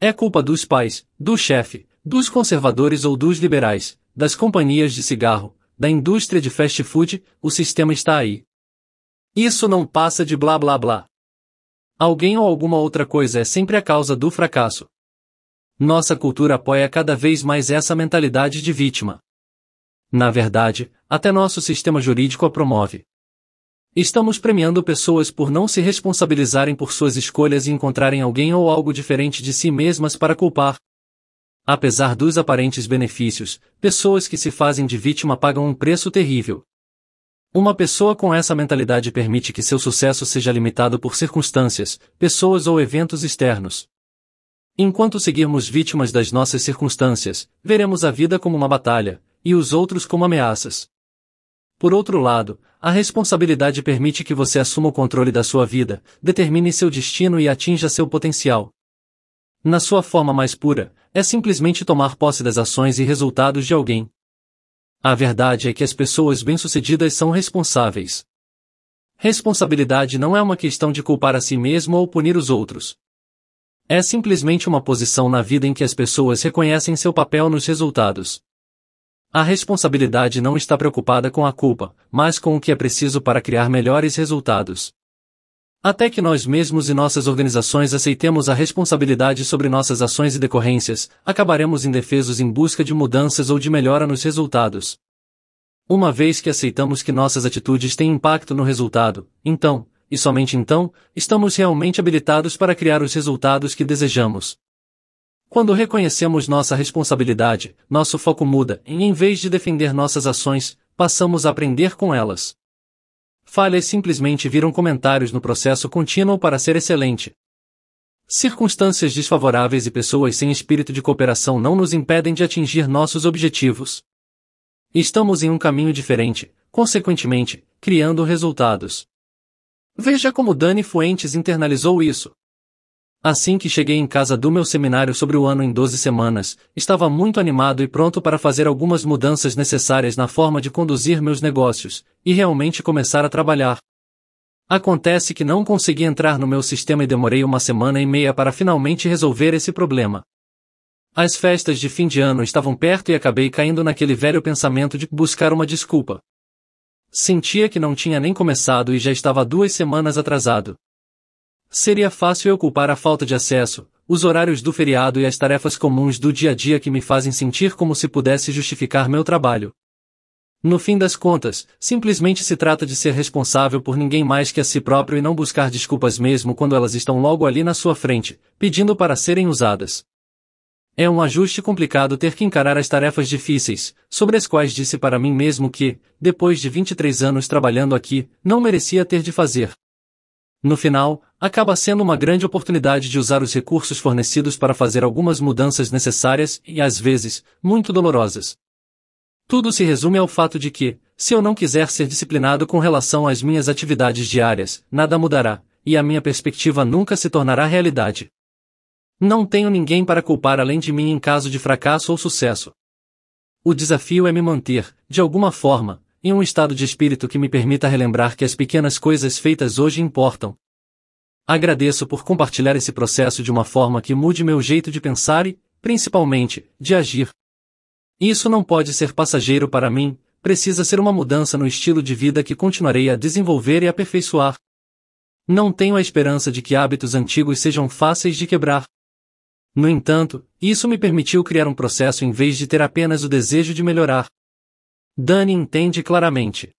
É culpa dos pais, do chefe, dos conservadores ou dos liberais, das companhias de cigarro, da indústria de fast food, o sistema está aí. Isso não passa de blá blá blá. Alguém ou alguma outra coisa é sempre a causa do fracasso. Nossa cultura apoia cada vez mais essa mentalidade de vítima. Na verdade, até nosso sistema jurídico a promove. Estamos premiando pessoas por não se responsabilizarem por suas escolhas e encontrarem alguém ou algo diferente de si mesmas para culpar, Apesar dos aparentes benefícios, pessoas que se fazem de vítima pagam um preço terrível. Uma pessoa com essa mentalidade permite que seu sucesso seja limitado por circunstâncias, pessoas ou eventos externos. Enquanto seguirmos vítimas das nossas circunstâncias, veremos a vida como uma batalha, e os outros como ameaças. Por outro lado, a responsabilidade permite que você assuma o controle da sua vida, determine seu destino e atinja seu potencial. Na sua forma mais pura, é simplesmente tomar posse das ações e resultados de alguém. A verdade é que as pessoas bem-sucedidas são responsáveis. Responsabilidade não é uma questão de culpar a si mesmo ou punir os outros. É simplesmente uma posição na vida em que as pessoas reconhecem seu papel nos resultados. A responsabilidade não está preocupada com a culpa, mas com o que é preciso para criar melhores resultados. Até que nós mesmos e nossas organizações aceitemos a responsabilidade sobre nossas ações e decorrências, acabaremos indefesos em busca de mudanças ou de melhora nos resultados. Uma vez que aceitamos que nossas atitudes têm impacto no resultado, então, e somente então, estamos realmente habilitados para criar os resultados que desejamos. Quando reconhecemos nossa responsabilidade, nosso foco muda, e em vez de defender nossas ações, passamos a aprender com elas falhas simplesmente viram comentários no processo contínuo para ser excelente. Circunstâncias desfavoráveis e pessoas sem espírito de cooperação não nos impedem de atingir nossos objetivos. Estamos em um caminho diferente, consequentemente, criando resultados. Veja como Dani Fuentes internalizou isso. Assim que cheguei em casa do meu seminário sobre o ano em 12 semanas, estava muito animado e pronto para fazer algumas mudanças necessárias na forma de conduzir meus negócios, e realmente começar a trabalhar. Acontece que não consegui entrar no meu sistema e demorei uma semana e meia para finalmente resolver esse problema. As festas de fim de ano estavam perto e acabei caindo naquele velho pensamento de buscar uma desculpa. Sentia que não tinha nem começado e já estava duas semanas atrasado. Seria fácil eu culpar a falta de acesso, os horários do feriado e as tarefas comuns do dia a dia que me fazem sentir como se pudesse justificar meu trabalho. No fim das contas, simplesmente se trata de ser responsável por ninguém mais que a si próprio e não buscar desculpas mesmo quando elas estão logo ali na sua frente, pedindo para serem usadas. É um ajuste complicado ter que encarar as tarefas difíceis, sobre as quais disse para mim mesmo que, depois de 23 anos trabalhando aqui, não merecia ter de fazer. No final, acaba sendo uma grande oportunidade de usar os recursos fornecidos para fazer algumas mudanças necessárias e, às vezes, muito dolorosas. Tudo se resume ao fato de que, se eu não quiser ser disciplinado com relação às minhas atividades diárias, nada mudará, e a minha perspectiva nunca se tornará realidade. Não tenho ninguém para culpar além de mim em caso de fracasso ou sucesso. O desafio é me manter, de alguma forma, em um estado de espírito que me permita relembrar que as pequenas coisas feitas hoje importam, Agradeço por compartilhar esse processo de uma forma que mude meu jeito de pensar e, principalmente, de agir. Isso não pode ser passageiro para mim, precisa ser uma mudança no estilo de vida que continuarei a desenvolver e aperfeiçoar. Não tenho a esperança de que hábitos antigos sejam fáceis de quebrar. No entanto, isso me permitiu criar um processo em vez de ter apenas o desejo de melhorar. Dani entende claramente.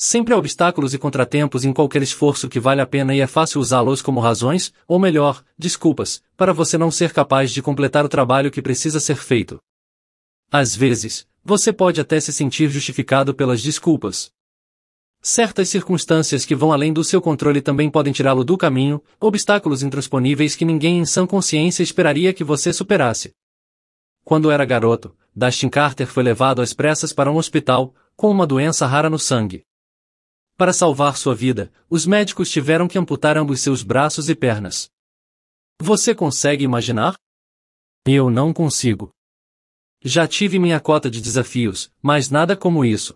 Sempre há obstáculos e contratempos em qualquer esforço que vale a pena e é fácil usá-los como razões, ou melhor, desculpas, para você não ser capaz de completar o trabalho que precisa ser feito. Às vezes, você pode até se sentir justificado pelas desculpas. Certas circunstâncias que vão além do seu controle também podem tirá-lo do caminho, obstáculos intransponíveis que ninguém em sã consciência esperaria que você superasse. Quando era garoto, Dustin Carter foi levado às pressas para um hospital, com uma doença rara no sangue. Para salvar sua vida, os médicos tiveram que amputar ambos seus braços e pernas. Você consegue imaginar? Eu não consigo. Já tive minha cota de desafios, mas nada como isso.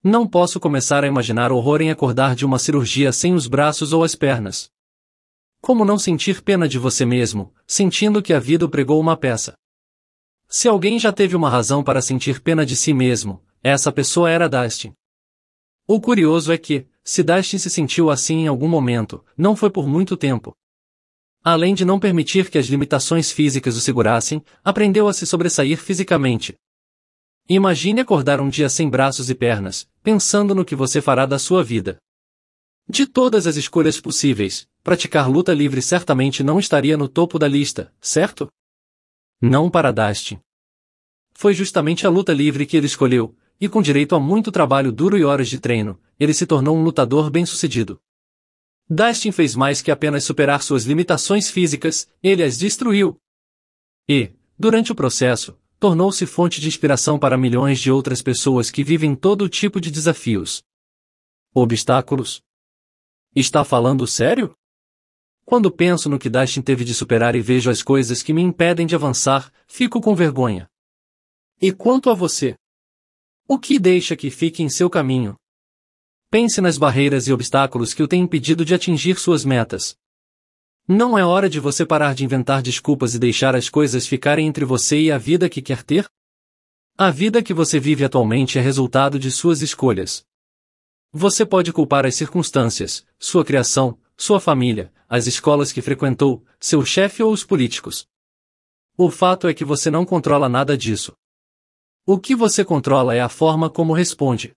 Não posso começar a imaginar horror em acordar de uma cirurgia sem os braços ou as pernas. Como não sentir pena de você mesmo, sentindo que a vida pregou uma peça? Se alguém já teve uma razão para sentir pena de si mesmo, essa pessoa era Dustin. O curioso é que, se Dustin se sentiu assim em algum momento, não foi por muito tempo. Além de não permitir que as limitações físicas o segurassem, aprendeu a se sobressair fisicamente. Imagine acordar um dia sem braços e pernas, pensando no que você fará da sua vida. De todas as escolhas possíveis, praticar luta livre certamente não estaria no topo da lista, certo? Não para Dustin. Foi justamente a luta livre que ele escolheu, e com direito a muito trabalho duro e horas de treino, ele se tornou um lutador bem-sucedido. Dustin fez mais que apenas superar suas limitações físicas, ele as destruiu. E, durante o processo, tornou-se fonte de inspiração para milhões de outras pessoas que vivem todo tipo de desafios. Obstáculos. Está falando sério? Quando penso no que Dustin teve de superar e vejo as coisas que me impedem de avançar, fico com vergonha. E quanto a você? O que deixa que fique em seu caminho? Pense nas barreiras e obstáculos que o têm impedido de atingir suas metas. Não é hora de você parar de inventar desculpas e deixar as coisas ficarem entre você e a vida que quer ter? A vida que você vive atualmente é resultado de suas escolhas. Você pode culpar as circunstâncias, sua criação, sua família, as escolas que frequentou, seu chefe ou os políticos. O fato é que você não controla nada disso. O que você controla é a forma como responde.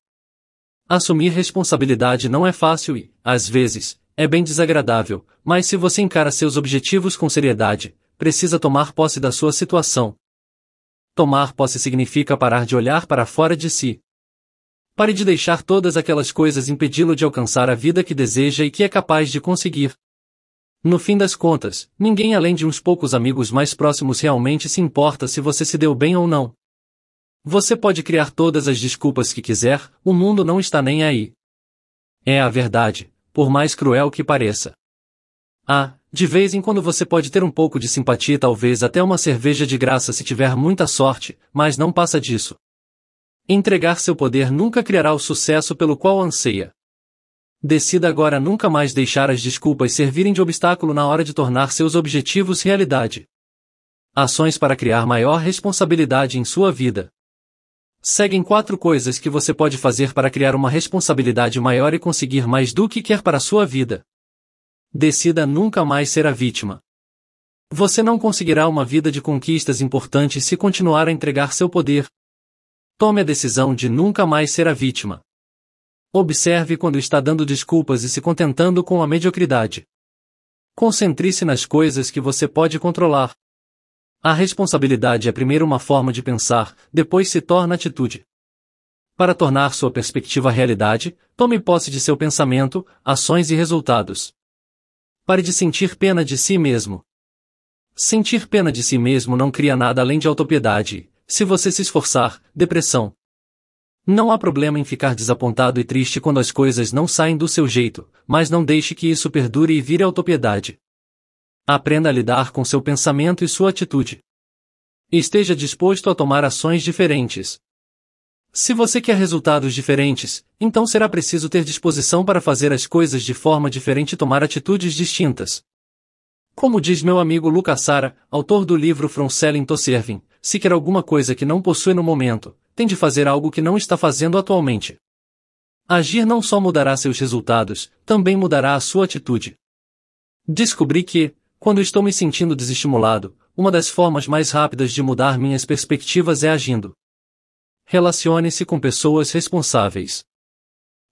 Assumir responsabilidade não é fácil e, às vezes, é bem desagradável, mas se você encara seus objetivos com seriedade, precisa tomar posse da sua situação. Tomar posse significa parar de olhar para fora de si. Pare de deixar todas aquelas coisas impedi-lo de alcançar a vida que deseja e que é capaz de conseguir. No fim das contas, ninguém além de uns poucos amigos mais próximos realmente se importa se você se deu bem ou não. Você pode criar todas as desculpas que quiser, o mundo não está nem aí. É a verdade, por mais cruel que pareça. Ah, de vez em quando você pode ter um pouco de simpatia e talvez até uma cerveja de graça se tiver muita sorte, mas não passa disso. Entregar seu poder nunca criará o sucesso pelo qual anseia. Decida agora nunca mais deixar as desculpas servirem de obstáculo na hora de tornar seus objetivos realidade. Ações para criar maior responsabilidade em sua vida. Seguem quatro coisas que você pode fazer para criar uma responsabilidade maior e conseguir mais do que quer para a sua vida. Decida nunca mais ser a vítima. Você não conseguirá uma vida de conquistas importantes se continuar a entregar seu poder. Tome a decisão de nunca mais ser a vítima. Observe quando está dando desculpas e se contentando com a mediocridade. Concentre-se nas coisas que você pode controlar. A responsabilidade é primeiro uma forma de pensar, depois se torna atitude. Para tornar sua perspectiva realidade, tome posse de seu pensamento, ações e resultados. Pare de sentir pena de si mesmo. Sentir pena de si mesmo não cria nada além de autopiedade, se você se esforçar, depressão. Não há problema em ficar desapontado e triste quando as coisas não saem do seu jeito, mas não deixe que isso perdure e vire autopiedade. Aprenda a lidar com seu pensamento e sua atitude. Esteja disposto a tomar ações diferentes. Se você quer resultados diferentes, então será preciso ter disposição para fazer as coisas de forma diferente e tomar atitudes distintas. Como diz meu amigo Lucas Sara, autor do livro From Selling to Serving, se quer alguma coisa que não possui no momento, tem de fazer algo que não está fazendo atualmente. Agir não só mudará seus resultados, também mudará a sua atitude. Descobri que, quando estou me sentindo desestimulado, uma das formas mais rápidas de mudar minhas perspectivas é agindo. Relacione-se com pessoas responsáveis.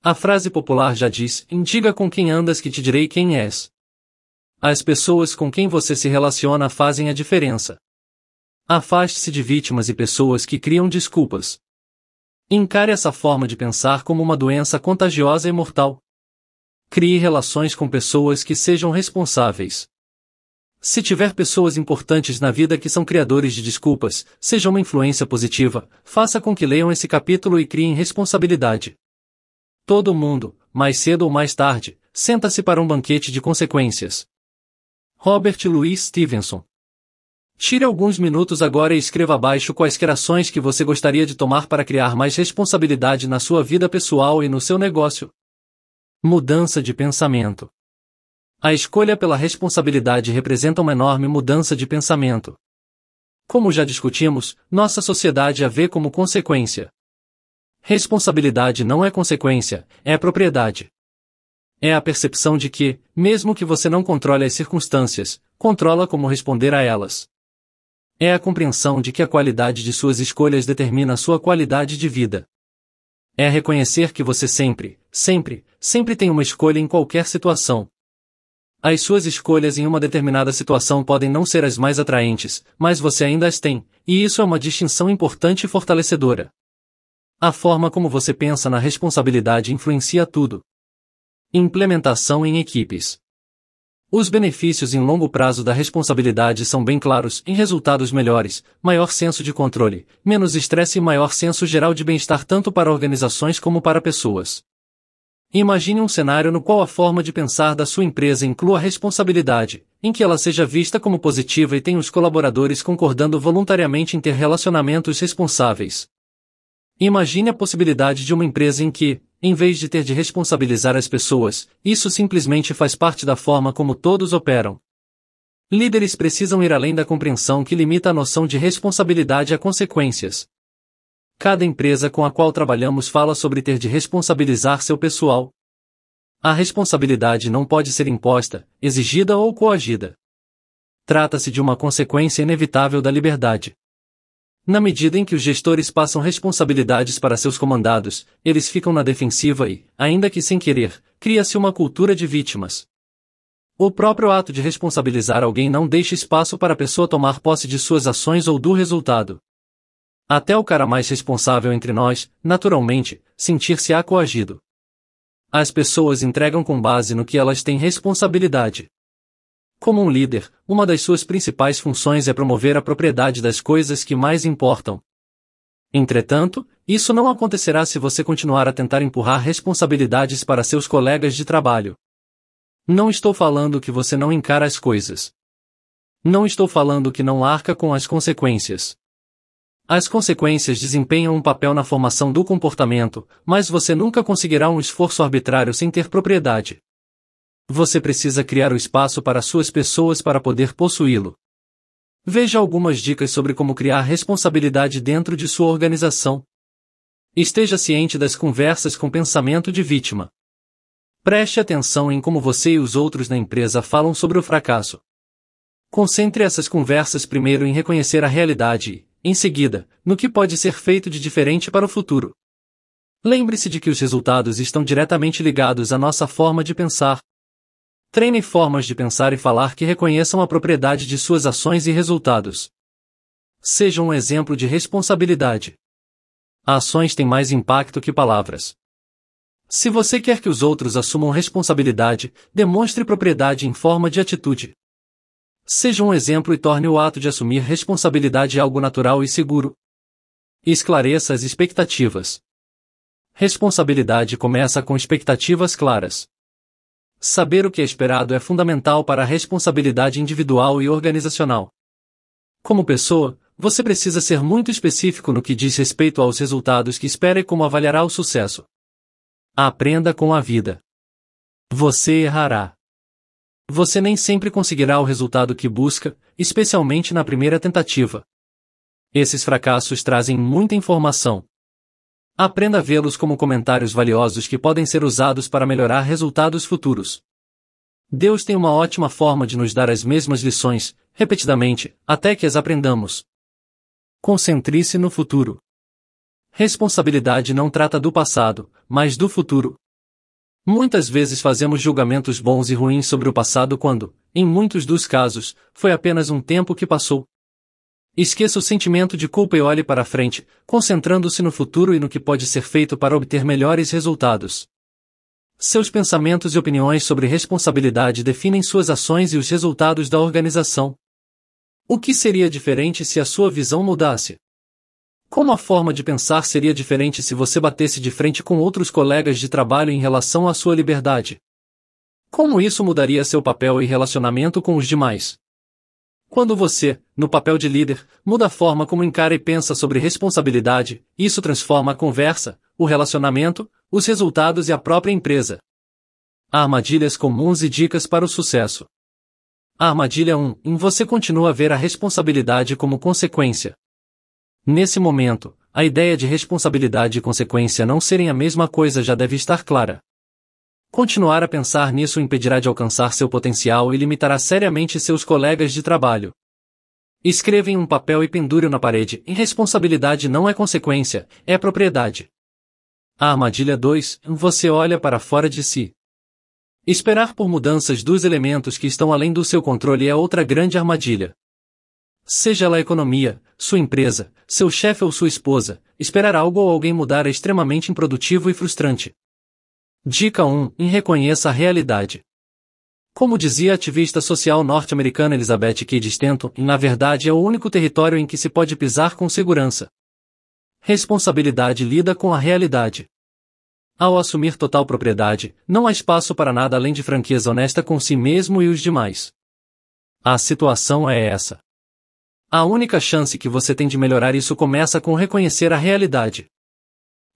A frase popular já diz: Indiga com quem andas que te direi quem és. As pessoas com quem você se relaciona fazem a diferença. Afaste-se de vítimas e pessoas que criam desculpas. Encare essa forma de pensar como uma doença contagiosa e mortal. Crie relações com pessoas que sejam responsáveis. Se tiver pessoas importantes na vida que são criadores de desculpas, seja uma influência positiva, faça com que leiam esse capítulo e criem responsabilidade. Todo mundo, mais cedo ou mais tarde, senta-se para um banquete de consequências. Robert Louis Stevenson Tire alguns minutos agora e escreva abaixo quaisquer ações que você gostaria de tomar para criar mais responsabilidade na sua vida pessoal e no seu negócio. Mudança de pensamento a escolha pela responsabilidade representa uma enorme mudança de pensamento. Como já discutimos, nossa sociedade a vê como consequência. Responsabilidade não é consequência, é propriedade. É a percepção de que, mesmo que você não controle as circunstâncias, controla como responder a elas. É a compreensão de que a qualidade de suas escolhas determina a sua qualidade de vida. É reconhecer que você sempre, sempre, sempre tem uma escolha em qualquer situação, as suas escolhas em uma determinada situação podem não ser as mais atraentes, mas você ainda as tem, e isso é uma distinção importante e fortalecedora. A forma como você pensa na responsabilidade influencia tudo. Implementação em equipes. Os benefícios em longo prazo da responsabilidade são bem claros em resultados melhores, maior senso de controle, menos estresse e maior senso geral de bem-estar tanto para organizações como para pessoas. Imagine um cenário no qual a forma de pensar da sua empresa inclua responsabilidade, em que ela seja vista como positiva e tenha os colaboradores concordando voluntariamente em ter relacionamentos responsáveis. Imagine a possibilidade de uma empresa em que, em vez de ter de responsabilizar as pessoas, isso simplesmente faz parte da forma como todos operam. Líderes precisam ir além da compreensão que limita a noção de responsabilidade a consequências. Cada empresa com a qual trabalhamos fala sobre ter de responsabilizar seu pessoal. A responsabilidade não pode ser imposta, exigida ou coagida. Trata-se de uma consequência inevitável da liberdade. Na medida em que os gestores passam responsabilidades para seus comandados, eles ficam na defensiva e, ainda que sem querer, cria-se uma cultura de vítimas. O próprio ato de responsabilizar alguém não deixa espaço para a pessoa tomar posse de suas ações ou do resultado. Até o cara mais responsável entre nós, naturalmente, sentir se acoagido. coagido. As pessoas entregam com base no que elas têm responsabilidade. Como um líder, uma das suas principais funções é promover a propriedade das coisas que mais importam. Entretanto, isso não acontecerá se você continuar a tentar empurrar responsabilidades para seus colegas de trabalho. Não estou falando que você não encara as coisas. Não estou falando que não arca com as consequências. As consequências desempenham um papel na formação do comportamento, mas você nunca conseguirá um esforço arbitrário sem ter propriedade. Você precisa criar o espaço para suas pessoas para poder possuí-lo. Veja algumas dicas sobre como criar responsabilidade dentro de sua organização. Esteja ciente das conversas com pensamento de vítima. Preste atenção em como você e os outros na empresa falam sobre o fracasso. Concentre essas conversas primeiro em reconhecer a realidade em seguida, no que pode ser feito de diferente para o futuro. Lembre-se de que os resultados estão diretamente ligados à nossa forma de pensar. Treine formas de pensar e falar que reconheçam a propriedade de suas ações e resultados. Seja um exemplo de responsabilidade. Ações têm mais impacto que palavras. Se você quer que os outros assumam responsabilidade, demonstre propriedade em forma de atitude. Seja um exemplo e torne o ato de assumir responsabilidade algo natural e seguro. Esclareça as expectativas. Responsabilidade começa com expectativas claras. Saber o que é esperado é fundamental para a responsabilidade individual e organizacional. Como pessoa, você precisa ser muito específico no que diz respeito aos resultados que espera e como avaliará o sucesso. Aprenda com a vida. Você errará. Você nem sempre conseguirá o resultado que busca, especialmente na primeira tentativa. Esses fracassos trazem muita informação. Aprenda a vê-los como comentários valiosos que podem ser usados para melhorar resultados futuros. Deus tem uma ótima forma de nos dar as mesmas lições, repetidamente, até que as aprendamos. Concentre-se no futuro. Responsabilidade não trata do passado, mas do futuro. Muitas vezes fazemos julgamentos bons e ruins sobre o passado quando, em muitos dos casos, foi apenas um tempo que passou. Esqueça o sentimento de culpa e olhe para a frente, concentrando-se no futuro e no que pode ser feito para obter melhores resultados. Seus pensamentos e opiniões sobre responsabilidade definem suas ações e os resultados da organização. O que seria diferente se a sua visão mudasse? Como a forma de pensar seria diferente se você batesse de frente com outros colegas de trabalho em relação à sua liberdade? Como isso mudaria seu papel e relacionamento com os demais? Quando você, no papel de líder, muda a forma como encara e pensa sobre responsabilidade, isso transforma a conversa, o relacionamento, os resultados e a própria empresa. Armadilhas comuns e dicas para o sucesso. armadilha 1. Em você continua a ver a responsabilidade como consequência. Nesse momento, a ideia de responsabilidade e consequência não serem a mesma coisa já deve estar clara. Continuar a pensar nisso impedirá de alcançar seu potencial e limitará seriamente seus colegas de trabalho. Escreva em um papel e pendure-o na parede. Irresponsabilidade não é consequência, é propriedade. A armadilha 2. Você olha para fora de si. Esperar por mudanças dos elementos que estão além do seu controle é outra grande armadilha. Seja lá a economia, sua empresa, seu chefe ou sua esposa, esperar algo ou alguém mudar é extremamente improdutivo e frustrante. Dica 1. Em reconheça a realidade. Como dizia a ativista social norte-americana Elizabeth Kidd Stanton, na verdade é o único território em que se pode pisar com segurança. Responsabilidade lida com a realidade. Ao assumir total propriedade, não há espaço para nada além de franqueza honesta com si mesmo e os demais. A situação é essa. A única chance que você tem de melhorar isso começa com reconhecer a realidade.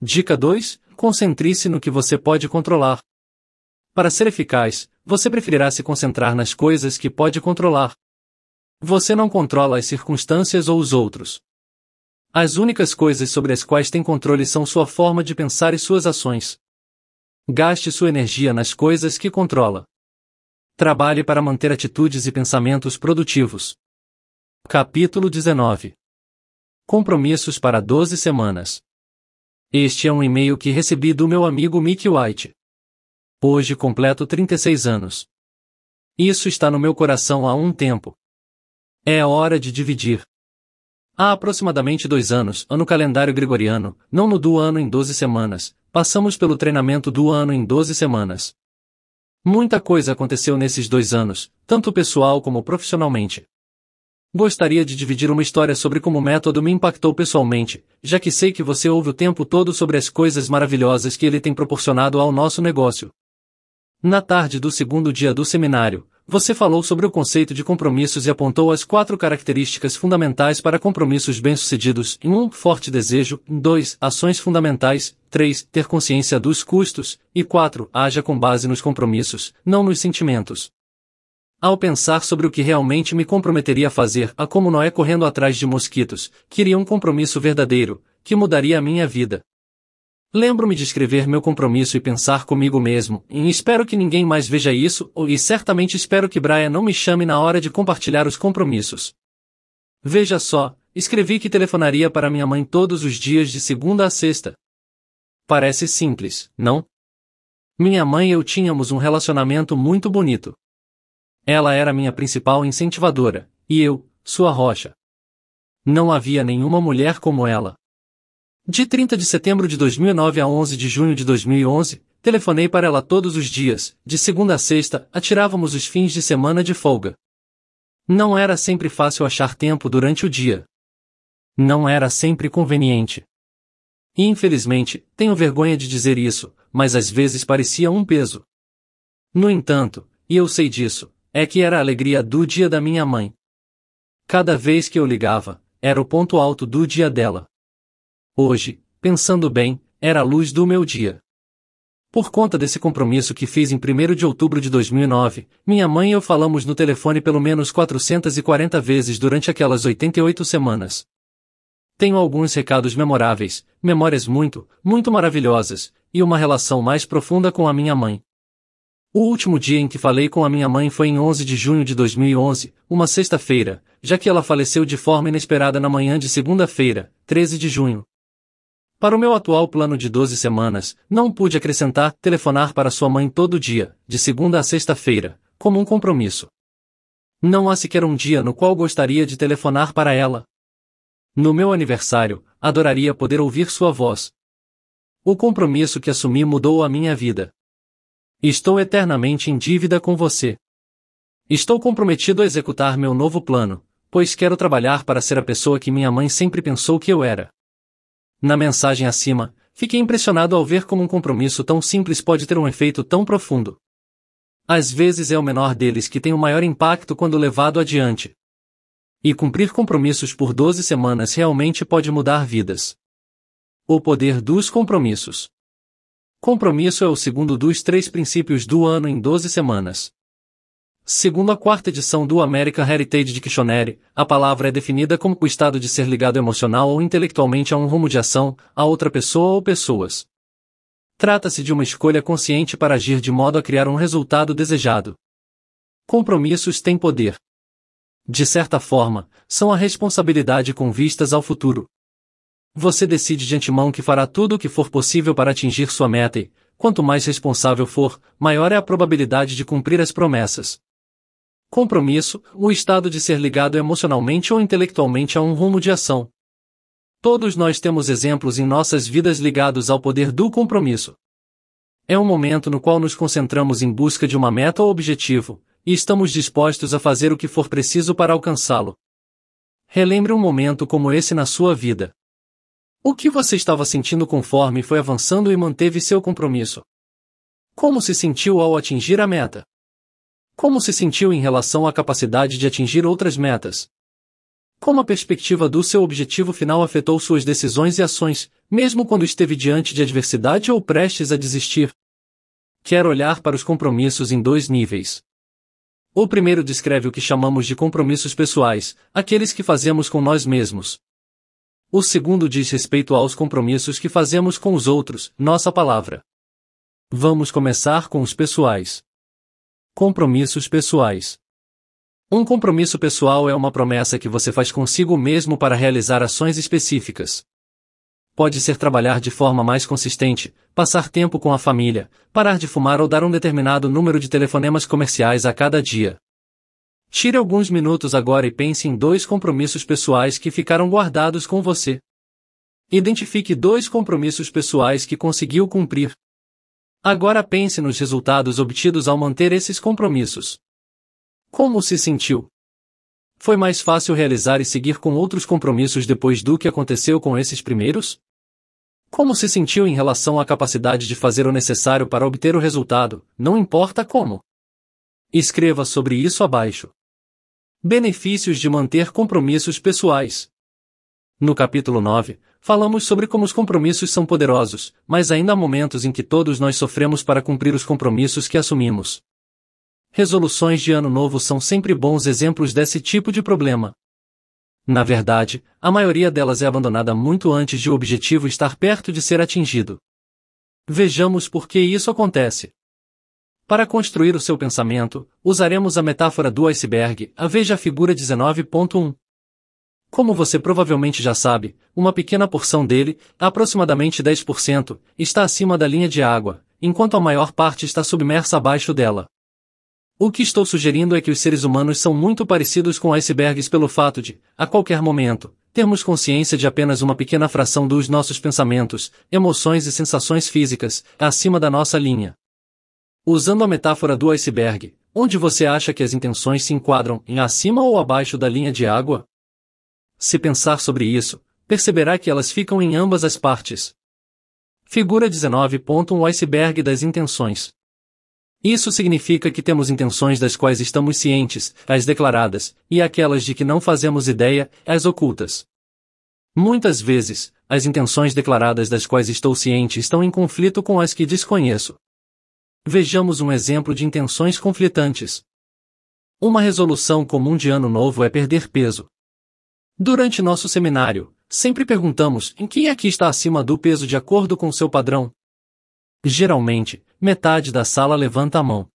Dica 2: Concentre-se no que você pode controlar. Para ser eficaz, você preferirá se concentrar nas coisas que pode controlar. Você não controla as circunstâncias ou os outros. As únicas coisas sobre as quais tem controle são sua forma de pensar e suas ações. Gaste sua energia nas coisas que controla. Trabalhe para manter atitudes e pensamentos produtivos. Capítulo 19 Compromissos para 12 semanas. Este é um e-mail que recebi do meu amigo Mick White. Hoje completo 36 anos. Isso está no meu coração há um tempo. É hora de dividir. Há aproximadamente dois anos, ano calendário gregoriano, não no do ano em 12 semanas, passamos pelo treinamento do ano em 12 semanas. Muita coisa aconteceu nesses dois anos, tanto pessoal como profissionalmente. Gostaria de dividir uma história sobre como o método me impactou pessoalmente, já que sei que você ouve o tempo todo sobre as coisas maravilhosas que ele tem proporcionado ao nosso negócio. Na tarde do segundo dia do seminário, você falou sobre o conceito de compromissos e apontou as quatro características fundamentais para compromissos bem-sucedidos: 1. Um, forte desejo, 2. Ações fundamentais, 3. Ter consciência dos custos, e 4. Haja com base nos compromissos, não nos sentimentos. Ao pensar sobre o que realmente me comprometeria a fazer, a como Noé correndo atrás de mosquitos, queria um compromisso verdadeiro, que mudaria a minha vida. Lembro-me de escrever meu compromisso e pensar comigo mesmo, e espero que ninguém mais veja isso, ou, e certamente espero que Brian não me chame na hora de compartilhar os compromissos. Veja só, escrevi que telefonaria para minha mãe todos os dias de segunda a sexta. Parece simples, não? Minha mãe e eu tínhamos um relacionamento muito bonito. Ela era minha principal incentivadora, e eu, sua rocha. Não havia nenhuma mulher como ela. De 30 de setembro de 2009 a 11 de junho de 2011, telefonei para ela todos os dias, de segunda a sexta, atirávamos os fins de semana de folga. Não era sempre fácil achar tempo durante o dia. Não era sempre conveniente. E infelizmente, tenho vergonha de dizer isso, mas às vezes parecia um peso. No entanto, e eu sei disso, é que era a alegria do dia da minha mãe. Cada vez que eu ligava, era o ponto alto do dia dela. Hoje, pensando bem, era a luz do meu dia. Por conta desse compromisso que fiz em 1 de outubro de 2009, minha mãe e eu falamos no telefone pelo menos 440 vezes durante aquelas 88 semanas. Tenho alguns recados memoráveis, memórias muito, muito maravilhosas, e uma relação mais profunda com a minha mãe. O último dia em que falei com a minha mãe foi em 11 de junho de 2011, uma sexta-feira, já que ela faleceu de forma inesperada na manhã de segunda-feira, 13 de junho. Para o meu atual plano de 12 semanas, não pude acrescentar telefonar para sua mãe todo dia, de segunda a sexta-feira, como um compromisso. Não há sequer um dia no qual gostaria de telefonar para ela. No meu aniversário, adoraria poder ouvir sua voz. O compromisso que assumi mudou a minha vida. Estou eternamente em dívida com você. Estou comprometido a executar meu novo plano, pois quero trabalhar para ser a pessoa que minha mãe sempre pensou que eu era. Na mensagem acima, fiquei impressionado ao ver como um compromisso tão simples pode ter um efeito tão profundo. Às vezes é o menor deles que tem o maior impacto quando levado adiante. E cumprir compromissos por 12 semanas realmente pode mudar vidas. O poder dos compromissos. Compromisso é o segundo dos três princípios do ano em 12 semanas. Segundo a quarta edição do American Heritage Dictionary, a palavra é definida como o estado de ser ligado emocional ou intelectualmente a um rumo de ação, a outra pessoa ou pessoas. Trata-se de uma escolha consciente para agir de modo a criar um resultado desejado. Compromissos têm poder. De certa forma, são a responsabilidade com vistas ao futuro, você decide de antemão que fará tudo o que for possível para atingir sua meta e, quanto mais responsável for, maior é a probabilidade de cumprir as promessas. Compromisso, o estado de ser ligado emocionalmente ou intelectualmente a um rumo de ação. Todos nós temos exemplos em nossas vidas ligados ao poder do compromisso. É um momento no qual nos concentramos em busca de uma meta ou objetivo, e estamos dispostos a fazer o que for preciso para alcançá-lo. Relembre um momento como esse na sua vida. O que você estava sentindo conforme foi avançando e manteve seu compromisso? Como se sentiu ao atingir a meta? Como se sentiu em relação à capacidade de atingir outras metas? Como a perspectiva do seu objetivo final afetou suas decisões e ações, mesmo quando esteve diante de adversidade ou prestes a desistir? Quero olhar para os compromissos em dois níveis. O primeiro descreve o que chamamos de compromissos pessoais, aqueles que fazemos com nós mesmos, o segundo diz respeito aos compromissos que fazemos com os outros, nossa palavra. Vamos começar com os pessoais. Compromissos pessoais. Um compromisso pessoal é uma promessa que você faz consigo mesmo para realizar ações específicas. Pode ser trabalhar de forma mais consistente, passar tempo com a família, parar de fumar ou dar um determinado número de telefonemas comerciais a cada dia. Tire alguns minutos agora e pense em dois compromissos pessoais que ficaram guardados com você. Identifique dois compromissos pessoais que conseguiu cumprir. Agora pense nos resultados obtidos ao manter esses compromissos. Como se sentiu? Foi mais fácil realizar e seguir com outros compromissos depois do que aconteceu com esses primeiros? Como se sentiu em relação à capacidade de fazer o necessário para obter o resultado, não importa como? Escreva sobre isso abaixo. Benefícios de manter compromissos pessoais. No capítulo 9, falamos sobre como os compromissos são poderosos, mas ainda há momentos em que todos nós sofremos para cumprir os compromissos que assumimos. Resoluções de ano novo são sempre bons exemplos desse tipo de problema. Na verdade, a maioria delas é abandonada muito antes de o objetivo estar perto de ser atingido. Vejamos por que isso acontece. Para construir o seu pensamento, usaremos a metáfora do iceberg, a veja a figura 19.1. Como você provavelmente já sabe, uma pequena porção dele, aproximadamente 10%, está acima da linha de água, enquanto a maior parte está submersa abaixo dela. O que estou sugerindo é que os seres humanos são muito parecidos com icebergs pelo fato de, a qualquer momento, termos consciência de apenas uma pequena fração dos nossos pensamentos, emoções e sensações físicas, acima da nossa linha. Usando a metáfora do iceberg, onde você acha que as intenções se enquadram em acima ou abaixo da linha de água? Se pensar sobre isso, perceberá que elas ficam em ambas as partes. Figura 19.1. O iceberg das intenções. Isso significa que temos intenções das quais estamos cientes, as declaradas, e aquelas de que não fazemos ideia, as ocultas. Muitas vezes, as intenções declaradas das quais estou ciente estão em conflito com as que desconheço. Vejamos um exemplo de intenções conflitantes. Uma resolução comum de ano novo é perder peso. Durante nosso seminário, sempre perguntamos em quem aqui é está acima do peso de acordo com seu padrão. Geralmente, metade da sala levanta a mão.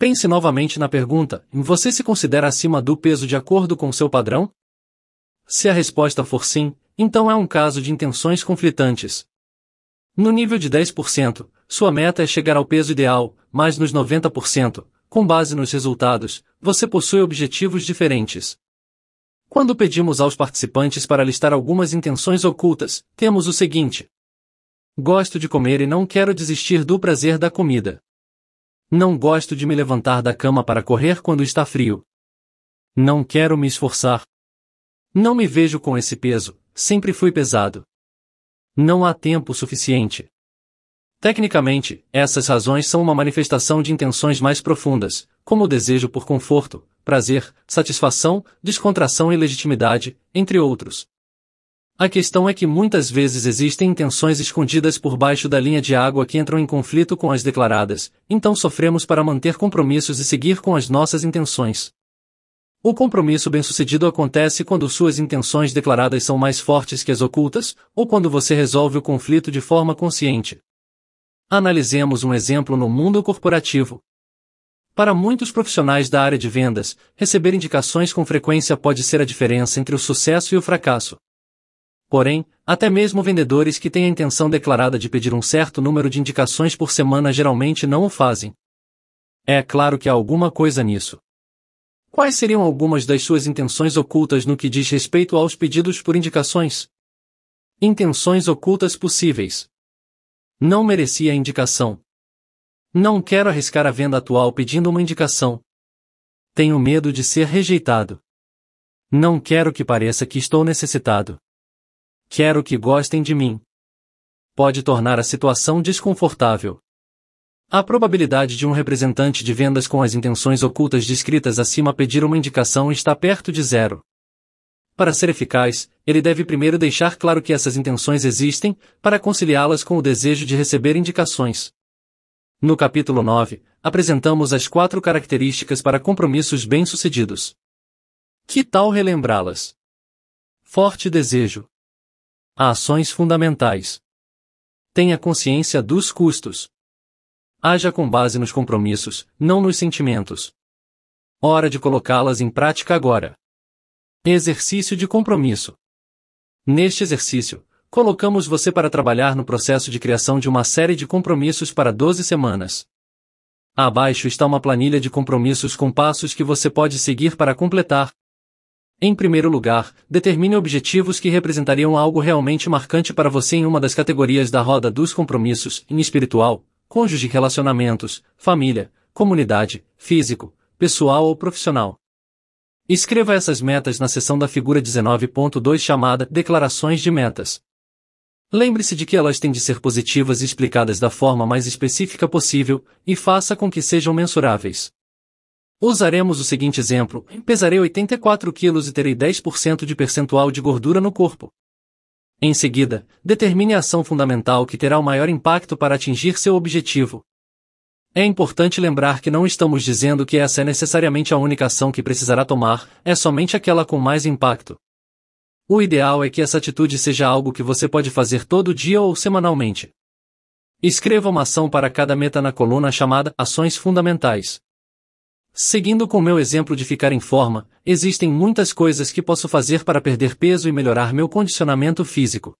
Pense novamente na pergunta: você se considera acima do peso de acordo com seu padrão? Se a resposta for sim, então é um caso de intenções conflitantes. No nível de 10%, sua meta é chegar ao peso ideal, mas nos 90%, com base nos resultados, você possui objetivos diferentes. Quando pedimos aos participantes para listar algumas intenções ocultas, temos o seguinte: Gosto de comer e não quero desistir do prazer da comida. Não gosto de me levantar da cama para correr quando está frio. Não quero me esforçar. Não me vejo com esse peso, sempre fui pesado. Não há tempo suficiente. Tecnicamente, essas razões são uma manifestação de intenções mais profundas, como o desejo por conforto, prazer, satisfação, descontração e legitimidade, entre outros. A questão é que muitas vezes existem intenções escondidas por baixo da linha de água que entram em conflito com as declaradas, então sofremos para manter compromissos e seguir com as nossas intenções. O compromisso bem-sucedido acontece quando suas intenções declaradas são mais fortes que as ocultas, ou quando você resolve o conflito de forma consciente. Analisemos um exemplo no mundo corporativo. Para muitos profissionais da área de vendas, receber indicações com frequência pode ser a diferença entre o sucesso e o fracasso. Porém, até mesmo vendedores que têm a intenção declarada de pedir um certo número de indicações por semana geralmente não o fazem. É claro que há alguma coisa nisso. Quais seriam algumas das suas intenções ocultas no que diz respeito aos pedidos por indicações? Intenções ocultas possíveis. Não merecia a indicação. Não quero arriscar a venda atual pedindo uma indicação. Tenho medo de ser rejeitado. Não quero que pareça que estou necessitado. Quero que gostem de mim. Pode tornar a situação desconfortável. A probabilidade de um representante de vendas com as intenções ocultas descritas acima pedir uma indicação está perto de zero. Para ser eficaz, ele deve primeiro deixar claro que essas intenções existem, para conciliá-las com o desejo de receber indicações. No capítulo 9, apresentamos as quatro características para compromissos bem-sucedidos. Que tal relembrá-las? Forte desejo. Ações fundamentais. Tenha consciência dos custos. Haja com base nos compromissos, não nos sentimentos. Hora de colocá-las em prática agora. Exercício de compromisso. Neste exercício, colocamos você para trabalhar no processo de criação de uma série de compromissos para 12 semanas. Abaixo está uma planilha de compromissos com passos que você pode seguir para completar. Em primeiro lugar, determine objetivos que representariam algo realmente marcante para você em uma das categorias da roda dos compromissos, em espiritual, cônjuge relacionamentos, família, comunidade, físico, pessoal ou profissional. Escreva essas metas na seção da figura 19.2 chamada Declarações de Metas. Lembre-se de que elas têm de ser positivas e explicadas da forma mais específica possível, e faça com que sejam mensuráveis. Usaremos o seguinte exemplo: pesarei 84 quilos e terei 10% de percentual de gordura no corpo. Em seguida, determine a ação fundamental que terá o maior impacto para atingir seu objetivo. É importante lembrar que não estamos dizendo que essa é necessariamente a única ação que precisará tomar, é somente aquela com mais impacto. O ideal é que essa atitude seja algo que você pode fazer todo dia ou semanalmente. Escreva uma ação para cada meta na coluna chamada Ações Fundamentais. Seguindo com meu exemplo de ficar em forma, existem muitas coisas que posso fazer para perder peso e melhorar meu condicionamento físico.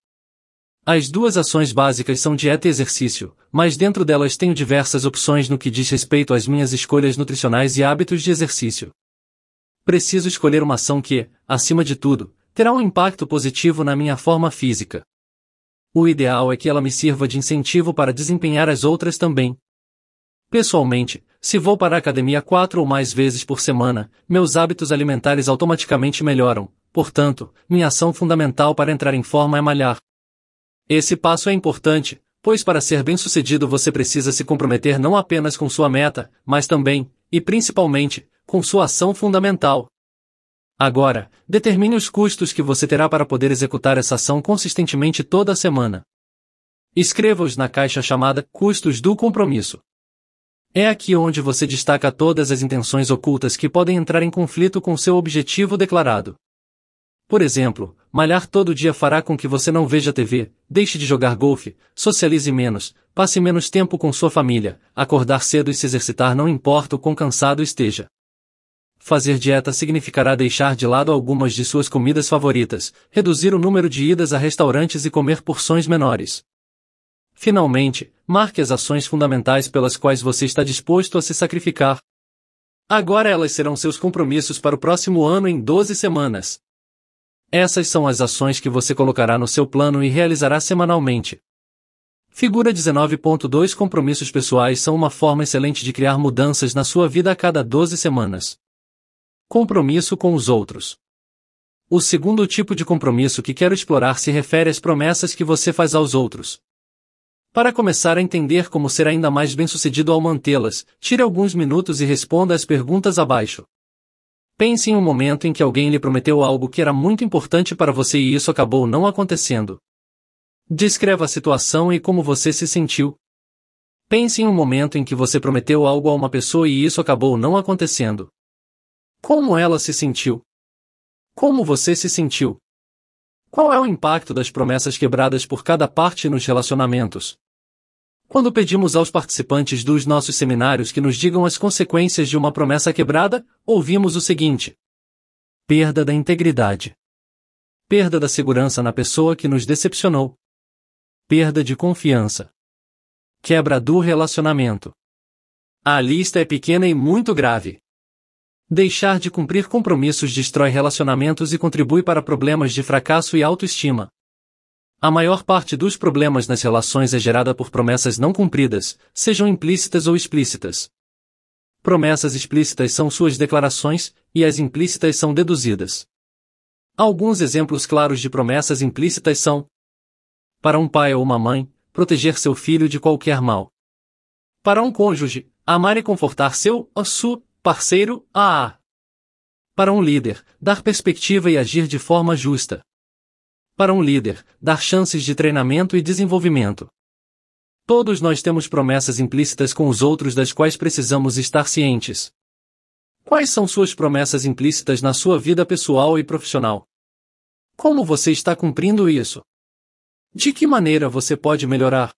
As duas ações básicas são dieta e exercício, mas dentro delas tenho diversas opções no que diz respeito às minhas escolhas nutricionais e hábitos de exercício. Preciso escolher uma ação que, acima de tudo, terá um impacto positivo na minha forma física. O ideal é que ela me sirva de incentivo para desempenhar as outras também. Pessoalmente, se vou para a academia quatro ou mais vezes por semana, meus hábitos alimentares automaticamente melhoram, portanto, minha ação fundamental para entrar em forma é malhar. Esse passo é importante, pois para ser bem-sucedido você precisa se comprometer não apenas com sua meta, mas também, e principalmente, com sua ação fundamental. Agora, determine os custos que você terá para poder executar essa ação consistentemente toda semana. Escreva-os na caixa chamada Custos do Compromisso. É aqui onde você destaca todas as intenções ocultas que podem entrar em conflito com seu objetivo declarado. Por exemplo, Malhar todo dia fará com que você não veja TV, deixe de jogar golfe, socialize menos, passe menos tempo com sua família, acordar cedo e se exercitar não importa o quão cansado esteja. Fazer dieta significará deixar de lado algumas de suas comidas favoritas, reduzir o número de idas a restaurantes e comer porções menores. Finalmente, marque as ações fundamentais pelas quais você está disposto a se sacrificar. Agora elas serão seus compromissos para o próximo ano em 12 semanas. Essas são as ações que você colocará no seu plano e realizará semanalmente. Figura 19.2 Compromissos pessoais são uma forma excelente de criar mudanças na sua vida a cada 12 semanas. Compromisso com os outros. O segundo tipo de compromisso que quero explorar se refere às promessas que você faz aos outros. Para começar a entender como ser ainda mais bem-sucedido ao mantê-las, tire alguns minutos e responda às perguntas abaixo. Pense em um momento em que alguém lhe prometeu algo que era muito importante para você e isso acabou não acontecendo. Descreva a situação e como você se sentiu. Pense em um momento em que você prometeu algo a uma pessoa e isso acabou não acontecendo. Como ela se sentiu? Como você se sentiu? Qual é o impacto das promessas quebradas por cada parte nos relacionamentos? Quando pedimos aos participantes dos nossos seminários que nos digam as consequências de uma promessa quebrada, ouvimos o seguinte: perda da integridade, perda da segurança na pessoa que nos decepcionou, perda de confiança, quebra do relacionamento. A lista é pequena e muito grave. Deixar de cumprir compromissos destrói relacionamentos e contribui para problemas de fracasso e autoestima. A maior parte dos problemas nas relações é gerada por promessas não cumpridas, sejam implícitas ou explícitas. Promessas explícitas são suas declarações, e as implícitas são deduzidas. Alguns exemplos claros de promessas implícitas são: para um pai ou uma mãe, proteger seu filho de qualquer mal. Para um cônjuge, amar e confortar seu ou sua parceiro a. Para um líder, dar perspectiva e agir de forma justa. Para um líder, dar chances de treinamento e desenvolvimento. Todos nós temos promessas implícitas com os outros das quais precisamos estar cientes. Quais são suas promessas implícitas na sua vida pessoal e profissional? Como você está cumprindo isso? De que maneira você pode melhorar?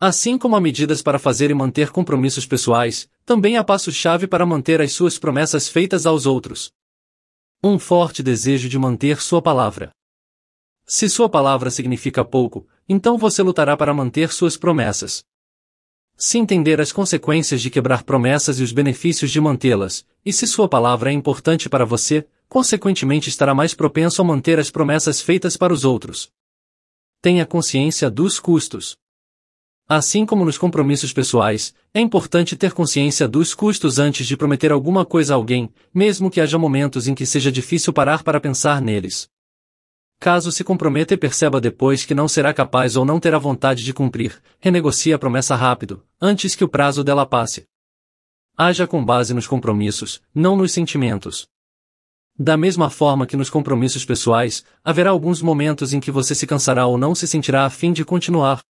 Assim como há medidas para fazer e manter compromissos pessoais, também há passo chave para manter as suas promessas feitas aos outros. Um forte desejo de manter sua palavra. Se sua palavra significa pouco, então você lutará para manter suas promessas. Se entender as consequências de quebrar promessas e os benefícios de mantê-las, e se sua palavra é importante para você, consequentemente estará mais propenso a manter as promessas feitas para os outros. Tenha consciência dos custos. Assim como nos compromissos pessoais, é importante ter consciência dos custos antes de prometer alguma coisa a alguém, mesmo que haja momentos em que seja difícil parar para pensar neles. Caso se comprometa e perceba depois que não será capaz ou não terá vontade de cumprir, renegocie a promessa rápido, antes que o prazo dela passe. Haja com base nos compromissos, não nos sentimentos. Da mesma forma que nos compromissos pessoais, haverá alguns momentos em que você se cansará ou não se sentirá a fim de continuar.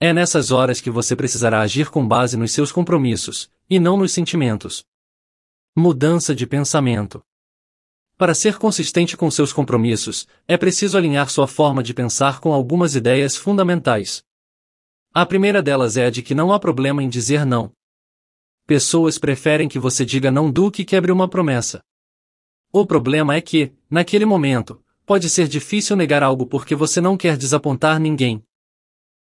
É nessas horas que você precisará agir com base nos seus compromissos, e não nos sentimentos. Mudança de pensamento. Para ser consistente com seus compromissos, é preciso alinhar sua forma de pensar com algumas ideias fundamentais. A primeira delas é a de que não há problema em dizer não. Pessoas preferem que você diga não do que quebre uma promessa. O problema é que, naquele momento, pode ser difícil negar algo porque você não quer desapontar ninguém.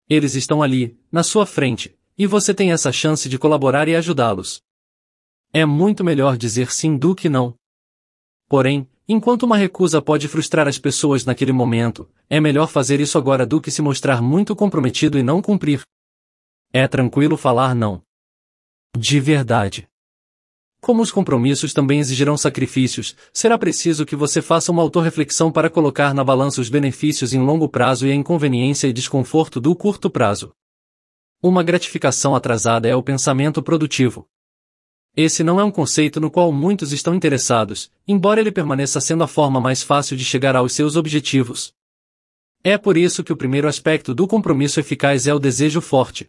Eles estão ali, na sua frente, e você tem essa chance de colaborar e ajudá-los. É muito melhor dizer sim do que não. Porém, enquanto uma recusa pode frustrar as pessoas naquele momento, é melhor fazer isso agora do que se mostrar muito comprometido e não cumprir. É tranquilo falar não. De verdade. Como os compromissos também exigirão sacrifícios, será preciso que você faça uma autorreflexão para colocar na balança os benefícios em longo prazo e a inconveniência e desconforto do curto prazo. Uma gratificação atrasada é o pensamento produtivo. Esse não é um conceito no qual muitos estão interessados, embora ele permaneça sendo a forma mais fácil de chegar aos seus objetivos. É por isso que o primeiro aspecto do compromisso eficaz é o desejo forte.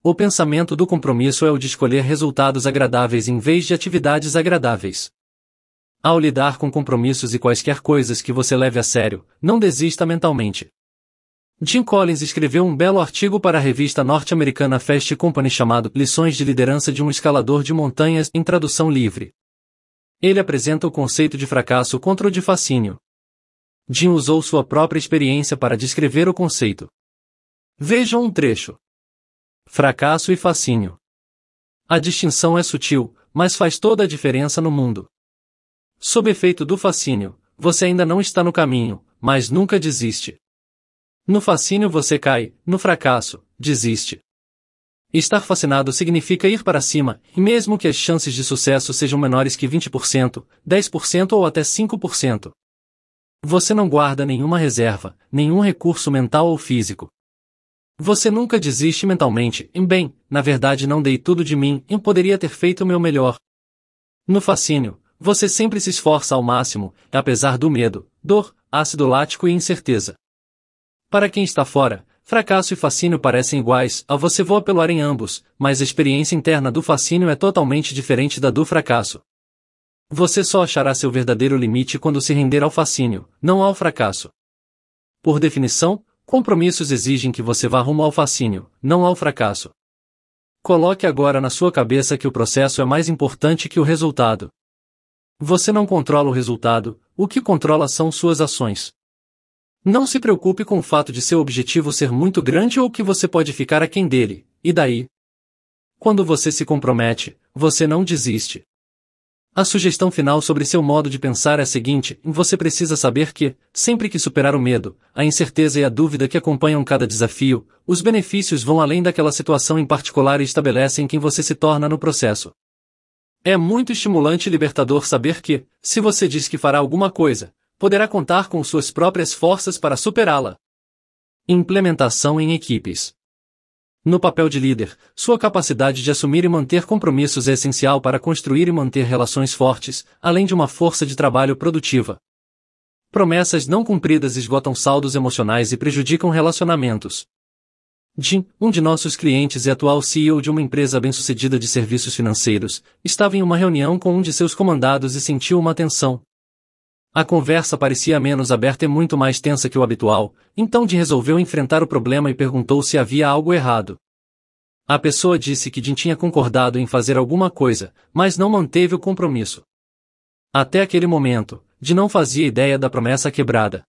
O pensamento do compromisso é o de escolher resultados agradáveis em vez de atividades agradáveis. Ao lidar com compromissos e quaisquer coisas que você leve a sério, não desista mentalmente. Jim Collins escreveu um belo artigo para a revista norte-americana Fast Company chamado Lições de Liderança de um Escalador de Montanhas, em tradução livre. Ele apresenta o conceito de fracasso contra o de fascínio. Jim usou sua própria experiência para descrever o conceito. Vejam um trecho. Fracasso e fascínio. A distinção é sutil, mas faz toda a diferença no mundo. Sob efeito do fascínio, você ainda não está no caminho, mas nunca desiste. No fascínio você cai, no fracasso, desiste. Estar fascinado significa ir para cima, e mesmo que as chances de sucesso sejam menores que 20%, 10% ou até 5%. Você não guarda nenhuma reserva, nenhum recurso mental ou físico. Você nunca desiste mentalmente, em bem, na verdade não dei tudo de mim, e poderia ter feito o meu melhor. No fascínio, você sempre se esforça ao máximo, apesar do medo, dor, ácido lático e incerteza. Para quem está fora, fracasso e fascínio parecem iguais, a você vou apelar em ambos, mas a experiência interna do fascínio é totalmente diferente da do fracasso. Você só achará seu verdadeiro limite quando se render ao fascínio, não ao fracasso. Por definição, compromissos exigem que você vá rumo ao fascínio, não ao fracasso. Coloque agora na sua cabeça que o processo é mais importante que o resultado. Você não controla o resultado, o que controla são suas ações. Não se preocupe com o fato de seu objetivo ser muito grande ou que você pode ficar aquém dele, e daí? Quando você se compromete, você não desiste. A sugestão final sobre seu modo de pensar é a seguinte: você precisa saber que, sempre que superar o medo, a incerteza e a dúvida que acompanham cada desafio, os benefícios vão além daquela situação em particular e estabelecem quem você se torna no processo. É muito estimulante e libertador saber que, se você diz que fará alguma coisa, poderá contar com suas próprias forças para superá-la. Implementação em equipes. No papel de líder, sua capacidade de assumir e manter compromissos é essencial para construir e manter relações fortes, além de uma força de trabalho produtiva. Promessas não cumpridas esgotam saldos emocionais e prejudicam relacionamentos. Jim, um de nossos clientes e atual CEO de uma empresa bem-sucedida de serviços financeiros, estava em uma reunião com um de seus comandados e sentiu uma tensão, a conversa parecia menos aberta e muito mais tensa que o habitual, então de resolveu enfrentar o problema e perguntou se havia algo errado. A pessoa disse que De tinha concordado em fazer alguma coisa, mas não manteve o compromisso. Até aquele momento, De não fazia ideia da promessa quebrada.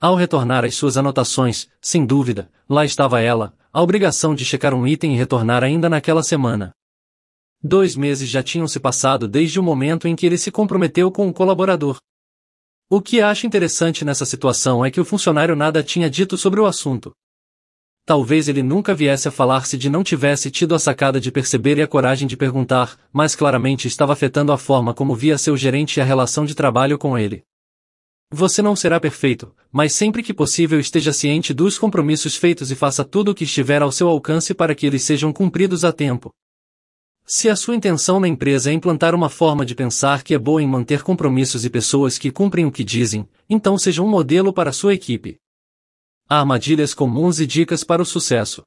Ao retornar às suas anotações, sem dúvida, lá estava ela, a obrigação de checar um item e retornar ainda naquela semana. Dois meses já tinham se passado desde o momento em que ele se comprometeu com o colaborador. O que acho interessante nessa situação é que o funcionário nada tinha dito sobre o assunto. Talvez ele nunca viesse a falar se de não tivesse tido a sacada de perceber e a coragem de perguntar, mas claramente estava afetando a forma como via seu gerente e a relação de trabalho com ele. Você não será perfeito, mas sempre que possível esteja ciente dos compromissos feitos e faça tudo o que estiver ao seu alcance para que eles sejam cumpridos a tempo. Se a sua intenção na empresa é implantar uma forma de pensar que é boa em manter compromissos e pessoas que cumprem o que dizem, então seja um modelo para sua equipe. Armadilhas comuns e dicas para o sucesso.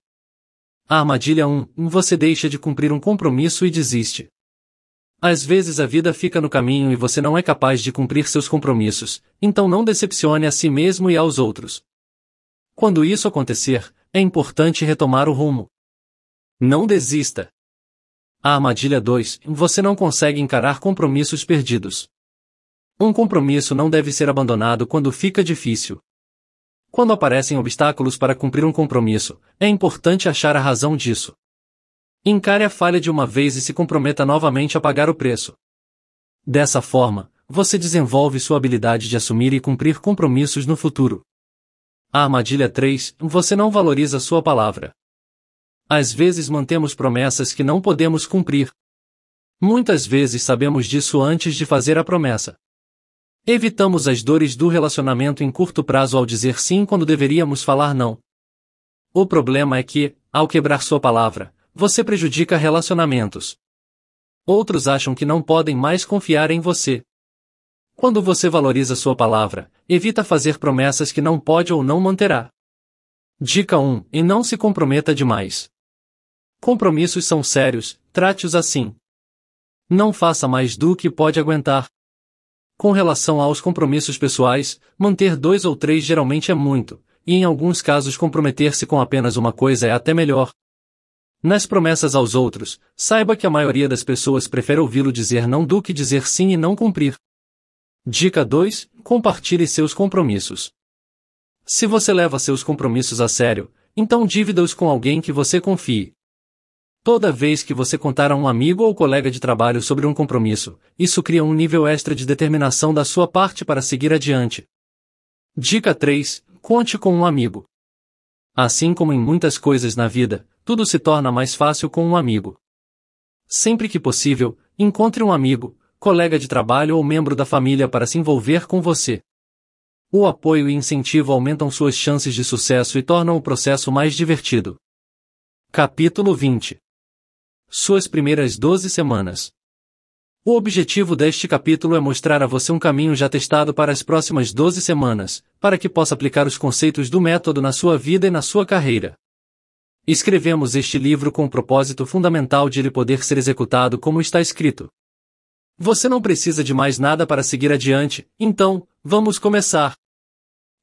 Armadilha 1: Você deixa de cumprir um compromisso e desiste. Às vezes a vida fica no caminho e você não é capaz de cumprir seus compromissos, então não decepcione a si mesmo e aos outros. Quando isso acontecer, é importante retomar o rumo. Não desista. A armadilha 2. Você não consegue encarar compromissos perdidos. Um compromisso não deve ser abandonado quando fica difícil. Quando aparecem obstáculos para cumprir um compromisso, é importante achar a razão disso. Encare a falha de uma vez e se comprometa novamente a pagar o preço. Dessa forma, você desenvolve sua habilidade de assumir e cumprir compromissos no futuro. A armadilha 3. Você não valoriza sua palavra. Às vezes mantemos promessas que não podemos cumprir. Muitas vezes sabemos disso antes de fazer a promessa. Evitamos as dores do relacionamento em curto prazo ao dizer sim quando deveríamos falar não. O problema é que, ao quebrar sua palavra, você prejudica relacionamentos. Outros acham que não podem mais confiar em você. Quando você valoriza sua palavra, evita fazer promessas que não pode ou não manterá. Dica 1: E não se comprometa demais. Compromissos são sérios, trate-os assim. Não faça mais do que pode aguentar. Com relação aos compromissos pessoais, manter dois ou três geralmente é muito, e em alguns casos comprometer-se com apenas uma coisa é até melhor. Nas promessas aos outros, saiba que a maioria das pessoas prefere ouvi-lo dizer não do que dizer sim e não cumprir. Dica 2: Compartilhe seus compromissos. Se você leva seus compromissos a sério, então dívida-os com alguém que você confie. Toda vez que você contar a um amigo ou colega de trabalho sobre um compromisso, isso cria um nível extra de determinação da sua parte para seguir adiante. Dica 3: Conte com um amigo. Assim como em muitas coisas na vida, tudo se torna mais fácil com um amigo. Sempre que possível, encontre um amigo, colega de trabalho ou membro da família para se envolver com você. O apoio e incentivo aumentam suas chances de sucesso e tornam o processo mais divertido. Capítulo 20 suas primeiras 12 semanas. O objetivo deste capítulo é mostrar a você um caminho já testado para as próximas 12 semanas, para que possa aplicar os conceitos do método na sua vida e na sua carreira. Escrevemos este livro com o propósito fundamental de ele poder ser executado como está escrito. Você não precisa de mais nada para seguir adiante, então, vamos começar!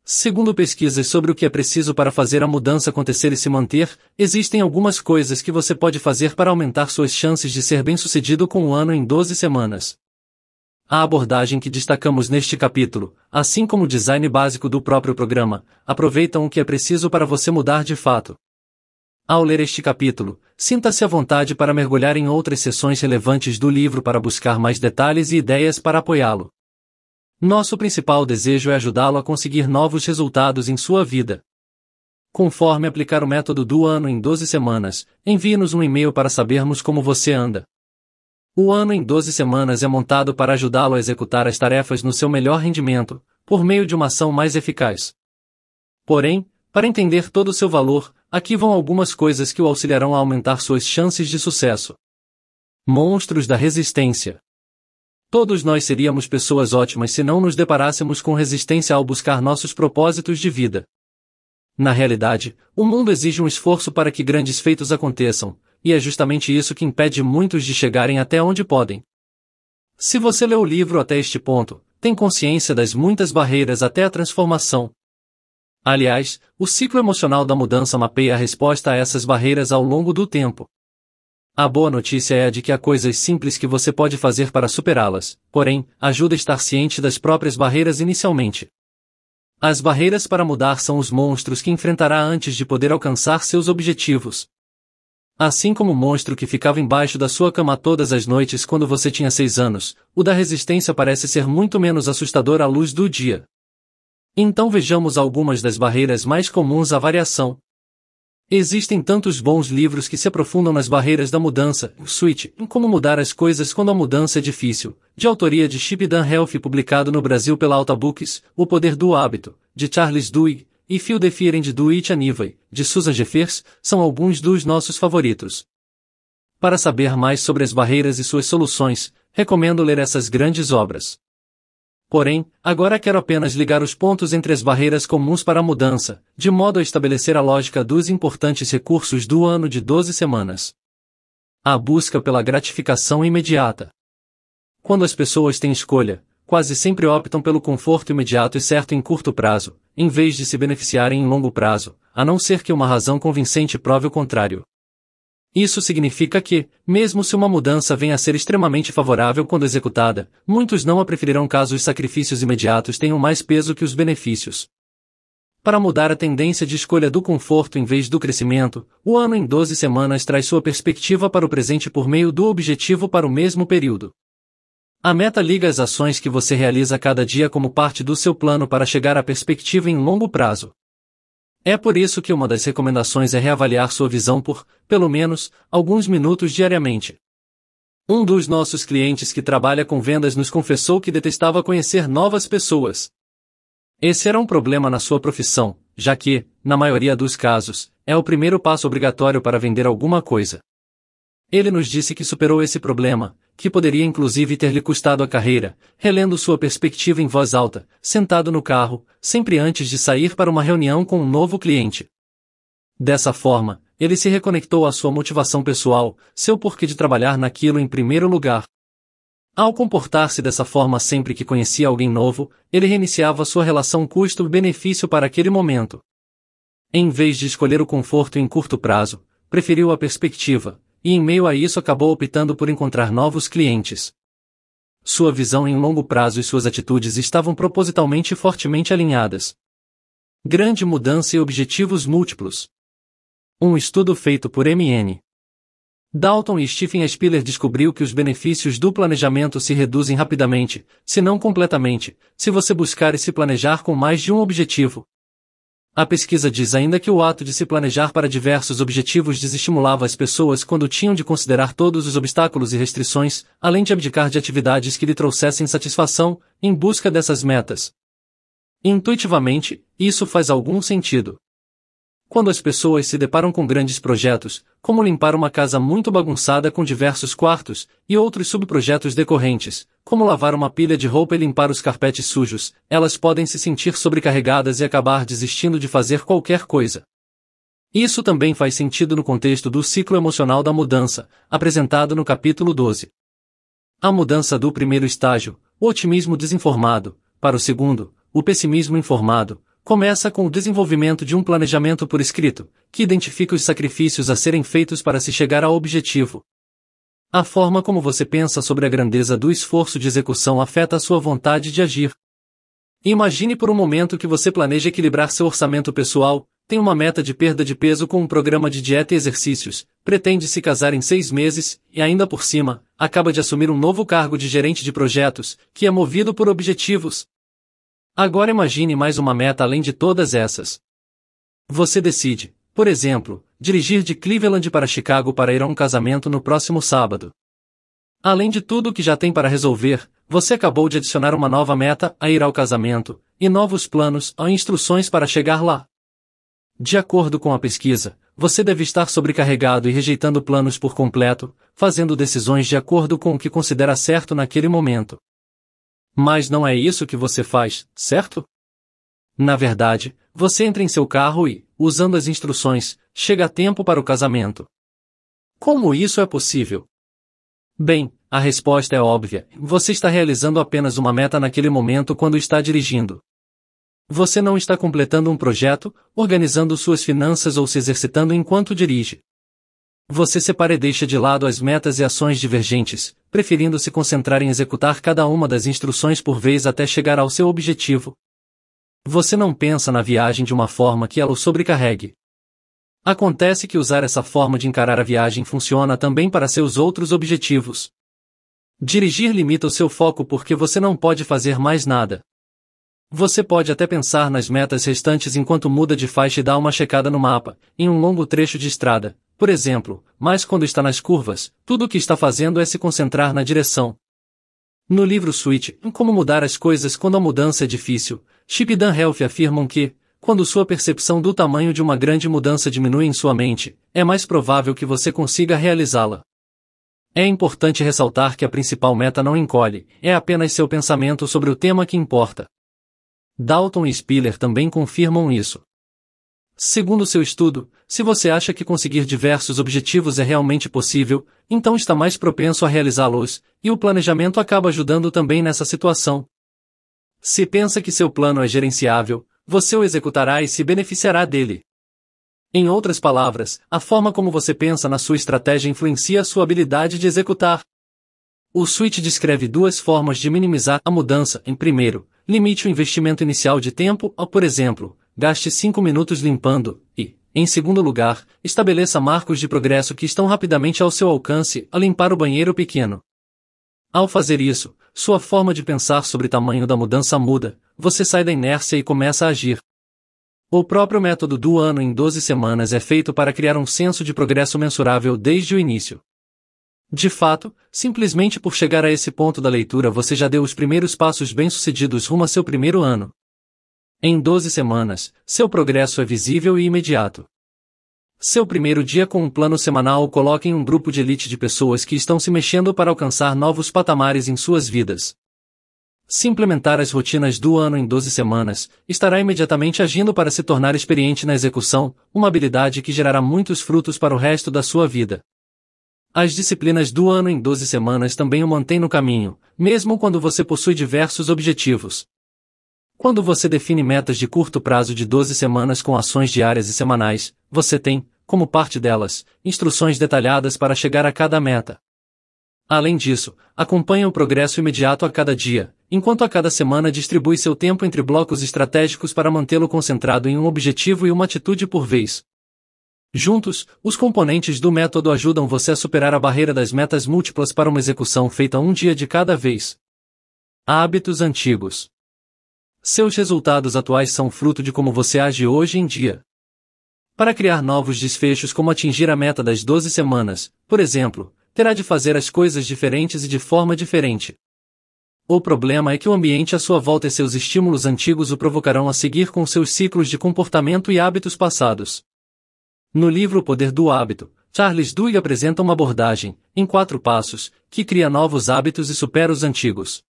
Segundo pesquisas sobre o que é preciso para fazer a mudança acontecer e se manter, existem algumas coisas que você pode fazer para aumentar suas chances de ser bem-sucedido com um ano em 12 semanas. A abordagem que destacamos neste capítulo, assim como o design básico do próprio programa, aproveitam o que é preciso para você mudar de fato. Ao ler este capítulo, sinta-se à vontade para mergulhar em outras seções relevantes do livro para buscar mais detalhes e ideias para apoiá-lo. Nosso principal desejo é ajudá-lo a conseguir novos resultados em sua vida. Conforme aplicar o método do ano em 12 semanas, envie-nos um e-mail para sabermos como você anda. O ano em 12 semanas é montado para ajudá-lo a executar as tarefas no seu melhor rendimento, por meio de uma ação mais eficaz. Porém, para entender todo o seu valor, aqui vão algumas coisas que o auxiliarão a aumentar suas chances de sucesso. Monstros da Resistência Todos nós seríamos pessoas ótimas se não nos deparássemos com resistência ao buscar nossos propósitos de vida. Na realidade, o mundo exige um esforço para que grandes feitos aconteçam, e é justamente isso que impede muitos de chegarem até onde podem. Se você leu o livro até este ponto, tem consciência das muitas barreiras até a transformação. Aliás, o ciclo emocional da mudança mapeia a resposta a essas barreiras ao longo do tempo. A boa notícia é a de que há coisas simples que você pode fazer para superá-las, porém, ajuda a estar ciente das próprias barreiras inicialmente. As barreiras para mudar são os monstros que enfrentará antes de poder alcançar seus objetivos. Assim como o monstro que ficava embaixo da sua cama todas as noites quando você tinha seis anos, o da resistência parece ser muito menos assustador à luz do dia. Então vejamos algumas das barreiras mais comuns à variação, Existem tantos bons livros que se aprofundam nas barreiras da mudança, Switch, em Como Mudar as Coisas Quando a Mudança é Difícil, de autoria de Chip Dan Health publicado no Brasil pela Alta Books, O Poder do Hábito, de Charles Duhigg, e Phil Defiren de Duit Anivai, de Susan Jeffers, são alguns dos nossos favoritos. Para saber mais sobre as barreiras e suas soluções, recomendo ler essas grandes obras. Porém, agora quero apenas ligar os pontos entre as barreiras comuns para a mudança, de modo a estabelecer a lógica dos importantes recursos do ano de 12 semanas. A busca pela gratificação imediata. Quando as pessoas têm escolha, quase sempre optam pelo conforto imediato e certo em curto prazo, em vez de se beneficiarem em longo prazo, a não ser que uma razão convincente prove o contrário. Isso significa que, mesmo se uma mudança venha a ser extremamente favorável quando executada, muitos não a preferirão caso os sacrifícios imediatos tenham mais peso que os benefícios. Para mudar a tendência de escolha do conforto em vez do crescimento, o ano em 12 semanas traz sua perspectiva para o presente por meio do objetivo para o mesmo período. A meta liga as ações que você realiza cada dia como parte do seu plano para chegar à perspectiva em longo prazo. É por isso que uma das recomendações é reavaliar sua visão por, pelo menos, alguns minutos diariamente. Um dos nossos clientes que trabalha com vendas nos confessou que detestava conhecer novas pessoas. Esse era um problema na sua profissão, já que, na maioria dos casos, é o primeiro passo obrigatório para vender alguma coisa. Ele nos disse que superou esse problema, que poderia inclusive ter lhe custado a carreira, relendo sua perspectiva em voz alta, sentado no carro, sempre antes de sair para uma reunião com um novo cliente. Dessa forma, ele se reconectou à sua motivação pessoal, seu porquê de trabalhar naquilo em primeiro lugar. Ao comportar-se dessa forma sempre que conhecia alguém novo, ele reiniciava sua relação custo-benefício para aquele momento. Em vez de escolher o conforto em curto prazo, preferiu a perspectiva, e em meio a isso acabou optando por encontrar novos clientes. Sua visão em longo prazo e suas atitudes estavam propositalmente e fortemente alinhadas. Grande mudança e objetivos múltiplos. Um estudo feito por MN. Dalton e Stephen Spiller descobriu que os benefícios do planejamento se reduzem rapidamente, se não completamente, se você buscar e se planejar com mais de um objetivo. A pesquisa diz ainda que o ato de se planejar para diversos objetivos desestimulava as pessoas quando tinham de considerar todos os obstáculos e restrições, além de abdicar de atividades que lhe trouxessem satisfação, em busca dessas metas. Intuitivamente, isso faz algum sentido quando as pessoas se deparam com grandes projetos, como limpar uma casa muito bagunçada com diversos quartos, e outros subprojetos decorrentes, como lavar uma pilha de roupa e limpar os carpetes sujos, elas podem se sentir sobrecarregadas e acabar desistindo de fazer qualquer coisa. Isso também faz sentido no contexto do ciclo emocional da mudança, apresentado no capítulo 12. A mudança do primeiro estágio, o otimismo desinformado, para o segundo, o pessimismo informado, começa com o desenvolvimento de um planejamento por escrito, que identifica os sacrifícios a serem feitos para se chegar ao objetivo. A forma como você pensa sobre a grandeza do esforço de execução afeta a sua vontade de agir. Imagine por um momento que você planeja equilibrar seu orçamento pessoal, tem uma meta de perda de peso com um programa de dieta e exercícios, pretende se casar em seis meses, e ainda por cima, acaba de assumir um novo cargo de gerente de projetos, que é movido por objetivos, Agora imagine mais uma meta além de todas essas. Você decide, por exemplo, dirigir de Cleveland para Chicago para ir a um casamento no próximo sábado. Além de tudo o que já tem para resolver, você acabou de adicionar uma nova meta a ir ao casamento, e novos planos a instruções para chegar lá. De acordo com a pesquisa, você deve estar sobrecarregado e rejeitando planos por completo, fazendo decisões de acordo com o que considera certo naquele momento. Mas não é isso que você faz, certo? Na verdade, você entra em seu carro e, usando as instruções, chega a tempo para o casamento. Como isso é possível? Bem, a resposta é óbvia. Você está realizando apenas uma meta naquele momento quando está dirigindo. Você não está completando um projeto, organizando suas finanças ou se exercitando enquanto dirige. Você separa e deixa de lado as metas e ações divergentes, preferindo se concentrar em executar cada uma das instruções por vez até chegar ao seu objetivo. Você não pensa na viagem de uma forma que ela o sobrecarregue. Acontece que usar essa forma de encarar a viagem funciona também para seus outros objetivos. Dirigir limita o seu foco porque você não pode fazer mais nada, você pode até pensar nas metas restantes enquanto muda de faixa e dá uma checada no mapa, em um longo trecho de estrada, por exemplo, mas quando está nas curvas, tudo o que está fazendo é se concentrar na direção. No livro Switch, Como Mudar as Coisas Quando a Mudança é Difícil, Chip e Dan Helf afirmam que, quando sua percepção do tamanho de uma grande mudança diminui em sua mente, é mais provável que você consiga realizá-la. É importante ressaltar que a principal meta não encolhe, é apenas seu pensamento sobre o tema que importa. Dalton e Spiller também confirmam isso. Segundo seu estudo, se você acha que conseguir diversos objetivos é realmente possível, então está mais propenso a realizá-los, e o planejamento acaba ajudando também nessa situação. Se pensa que seu plano é gerenciável, você o executará e se beneficiará dele. Em outras palavras, a forma como você pensa na sua estratégia influencia a sua habilidade de executar. O switch descreve duas formas de minimizar a mudança. Em primeiro, limite o investimento inicial de tempo a, por exemplo, gaste 5 minutos limpando, e, em segundo lugar, estabeleça marcos de progresso que estão rapidamente ao seu alcance a limpar o banheiro pequeno. Ao fazer isso, sua forma de pensar sobre tamanho da mudança muda, você sai da inércia e começa a agir. O próprio método do ano em 12 semanas é feito para criar um senso de progresso mensurável desde o início. De fato, simplesmente por chegar a esse ponto da leitura você já deu os primeiros passos bem-sucedidos rumo a seu primeiro ano. Em 12 semanas, seu progresso é visível e imediato. Seu primeiro dia com um plano semanal o coloque em um grupo de elite de pessoas que estão se mexendo para alcançar novos patamares em suas vidas. Se implementar as rotinas do ano em 12 semanas, estará imediatamente agindo para se tornar experiente na execução, uma habilidade que gerará muitos frutos para o resto da sua vida. As disciplinas do ano em 12 semanas também o mantêm no caminho, mesmo quando você possui diversos objetivos. Quando você define metas de curto prazo de 12 semanas com ações diárias e semanais, você tem, como parte delas, instruções detalhadas para chegar a cada meta. Além disso, acompanha o progresso imediato a cada dia, enquanto a cada semana distribui seu tempo entre blocos estratégicos para mantê-lo concentrado em um objetivo e uma atitude por vez. Juntos, os componentes do método ajudam você a superar a barreira das metas múltiplas para uma execução feita um dia de cada vez. Hábitos antigos. Seus resultados atuais são fruto de como você age hoje em dia. Para criar novos desfechos, como atingir a meta das 12 semanas, por exemplo, terá de fazer as coisas diferentes e de forma diferente. O problema é que o ambiente à sua volta e seus estímulos antigos o provocarão a seguir com seus ciclos de comportamento e hábitos passados. No livro Poder do Hábito, Charles Duhigg apresenta uma abordagem, em quatro passos, que cria novos hábitos e supera os antigos.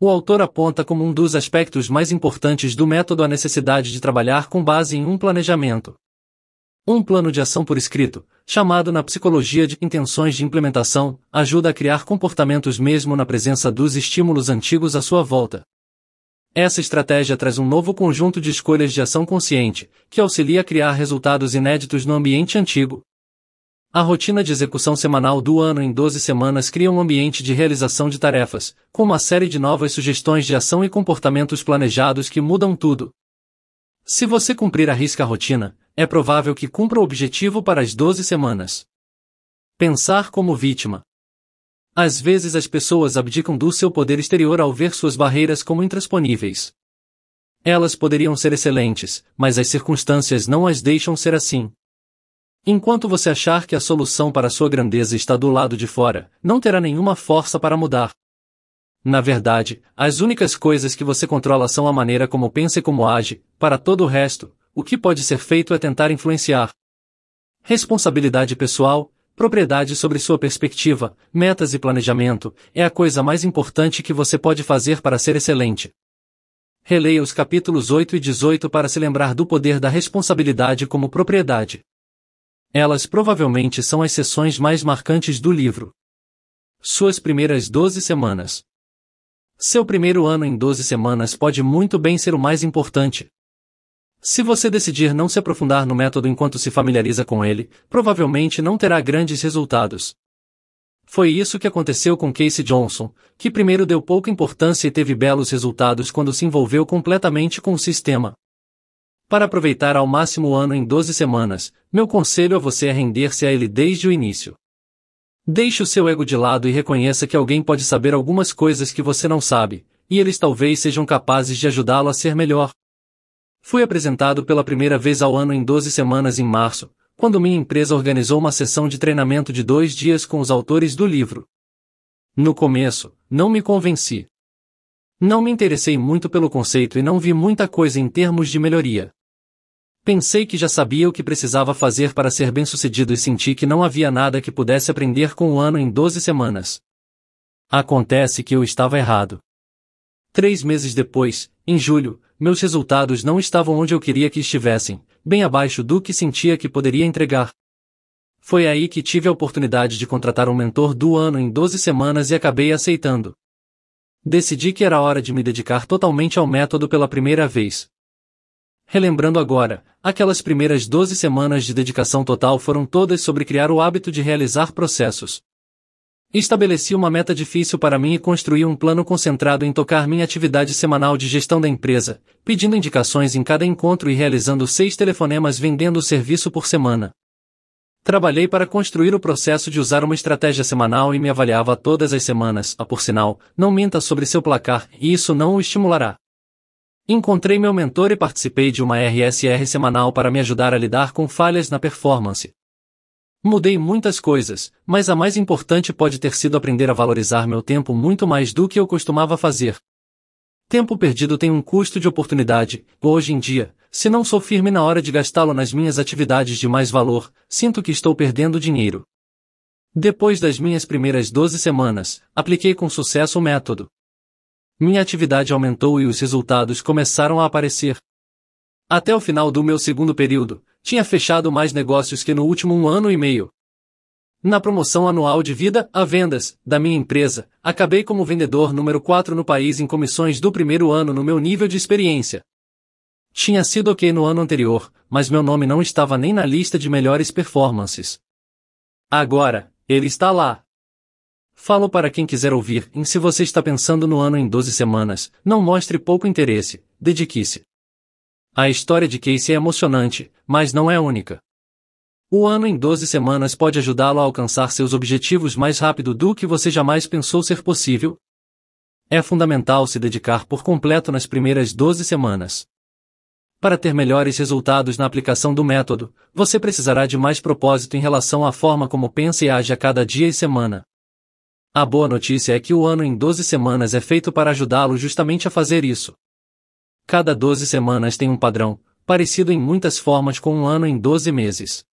O autor aponta como um dos aspectos mais importantes do método a necessidade de trabalhar com base em um planejamento. Um plano de ação por escrito, chamado na psicologia de intenções de implementação, ajuda a criar comportamentos mesmo na presença dos estímulos antigos à sua volta. Essa estratégia traz um novo conjunto de escolhas de ação consciente, que auxilia a criar resultados inéditos no ambiente antigo. A rotina de execução semanal do ano em 12 semanas cria um ambiente de realização de tarefas, com uma série de novas sugestões de ação e comportamentos planejados que mudam tudo. Se você cumprir a risca rotina, é provável que cumpra o objetivo para as 12 semanas. Pensar como vítima. Às vezes as pessoas abdicam do seu poder exterior ao ver suas barreiras como intransponíveis. Elas poderiam ser excelentes, mas as circunstâncias não as deixam ser assim. Enquanto você achar que a solução para sua grandeza está do lado de fora, não terá nenhuma força para mudar. Na verdade, as únicas coisas que você controla são a maneira como pensa e como age, para todo o resto, o que pode ser feito é tentar influenciar. Responsabilidade pessoal, propriedade sobre sua perspectiva, metas e planejamento, é a coisa mais importante que você pode fazer para ser excelente. Releia os capítulos 8 e 18 para se lembrar do poder da responsabilidade como propriedade. Elas provavelmente são as sessões mais marcantes do livro. Suas primeiras 12 semanas. Seu primeiro ano em 12 semanas pode muito bem ser o mais importante. Se você decidir não se aprofundar no método enquanto se familiariza com ele, provavelmente não terá grandes resultados. Foi isso que aconteceu com Casey Johnson, que primeiro deu pouca importância e teve belos resultados quando se envolveu completamente com o sistema. Para aproveitar ao máximo o ano em 12 semanas, meu conselho a você é render-se a ele desde o início. Deixe o seu ego de lado e reconheça que alguém pode saber algumas coisas que você não sabe, e eles talvez sejam capazes de ajudá-lo a ser melhor. Fui apresentado pela primeira vez ao ano em 12 semanas em março, quando minha empresa organizou uma sessão de treinamento de dois dias com os autores do livro. No começo, não me convenci. Não me interessei muito pelo conceito e não vi muita coisa em termos de melhoria. Pensei que já sabia o que precisava fazer para ser bem-sucedido e senti que não havia nada que pudesse aprender com o ano em 12 semanas. Acontece que eu estava errado. Três meses depois, em julho, meus resultados não estavam onde eu queria que estivessem, bem abaixo do que sentia que poderia entregar. Foi aí que tive a oportunidade de contratar um mentor do ano em 12 semanas e acabei aceitando. Decidi que era hora de me dedicar totalmente ao método pela primeira vez. Relembrando agora, aquelas primeiras 12 semanas de dedicação total foram todas sobre criar o hábito de realizar processos. Estabeleci uma meta difícil para mim e construí um plano concentrado em tocar minha atividade semanal de gestão da empresa, pedindo indicações em cada encontro e realizando seis telefonemas vendendo o serviço por semana. Trabalhei para construir o processo de usar uma estratégia semanal e me avaliava todas as semanas, a ah, por sinal, não minta sobre seu placar e isso não o estimulará. Encontrei meu mentor e participei de uma RSR semanal para me ajudar a lidar com falhas na performance. Mudei muitas coisas, mas a mais importante pode ter sido aprender a valorizar meu tempo muito mais do que eu costumava fazer. Tempo perdido tem um custo de oportunidade, hoje em dia, se não sou firme na hora de gastá-lo nas minhas atividades de mais valor, sinto que estou perdendo dinheiro. Depois das minhas primeiras 12 semanas, apliquei com sucesso o método. Minha atividade aumentou e os resultados começaram a aparecer. Até o final do meu segundo período, tinha fechado mais negócios que no último um ano e meio. Na promoção anual de vida a vendas da minha empresa, acabei como vendedor número 4 no país em comissões do primeiro ano no meu nível de experiência. Tinha sido ok no ano anterior, mas meu nome não estava nem na lista de melhores performances. Agora, ele está lá. Falo para quem quiser ouvir, e se você está pensando no ano em 12 semanas, não mostre pouco interesse, dedique-se. A história de Casey é emocionante, mas não é única. O ano em 12 semanas pode ajudá-lo a alcançar seus objetivos mais rápido do que você jamais pensou ser possível. É fundamental se dedicar por completo nas primeiras 12 semanas. Para ter melhores resultados na aplicação do método, você precisará de mais propósito em relação à forma como pensa e age a cada dia e semana. A boa notícia é que o ano em 12 semanas é feito para ajudá-lo justamente a fazer isso. Cada 12 semanas tem um padrão, parecido em muitas formas com um ano em 12 meses.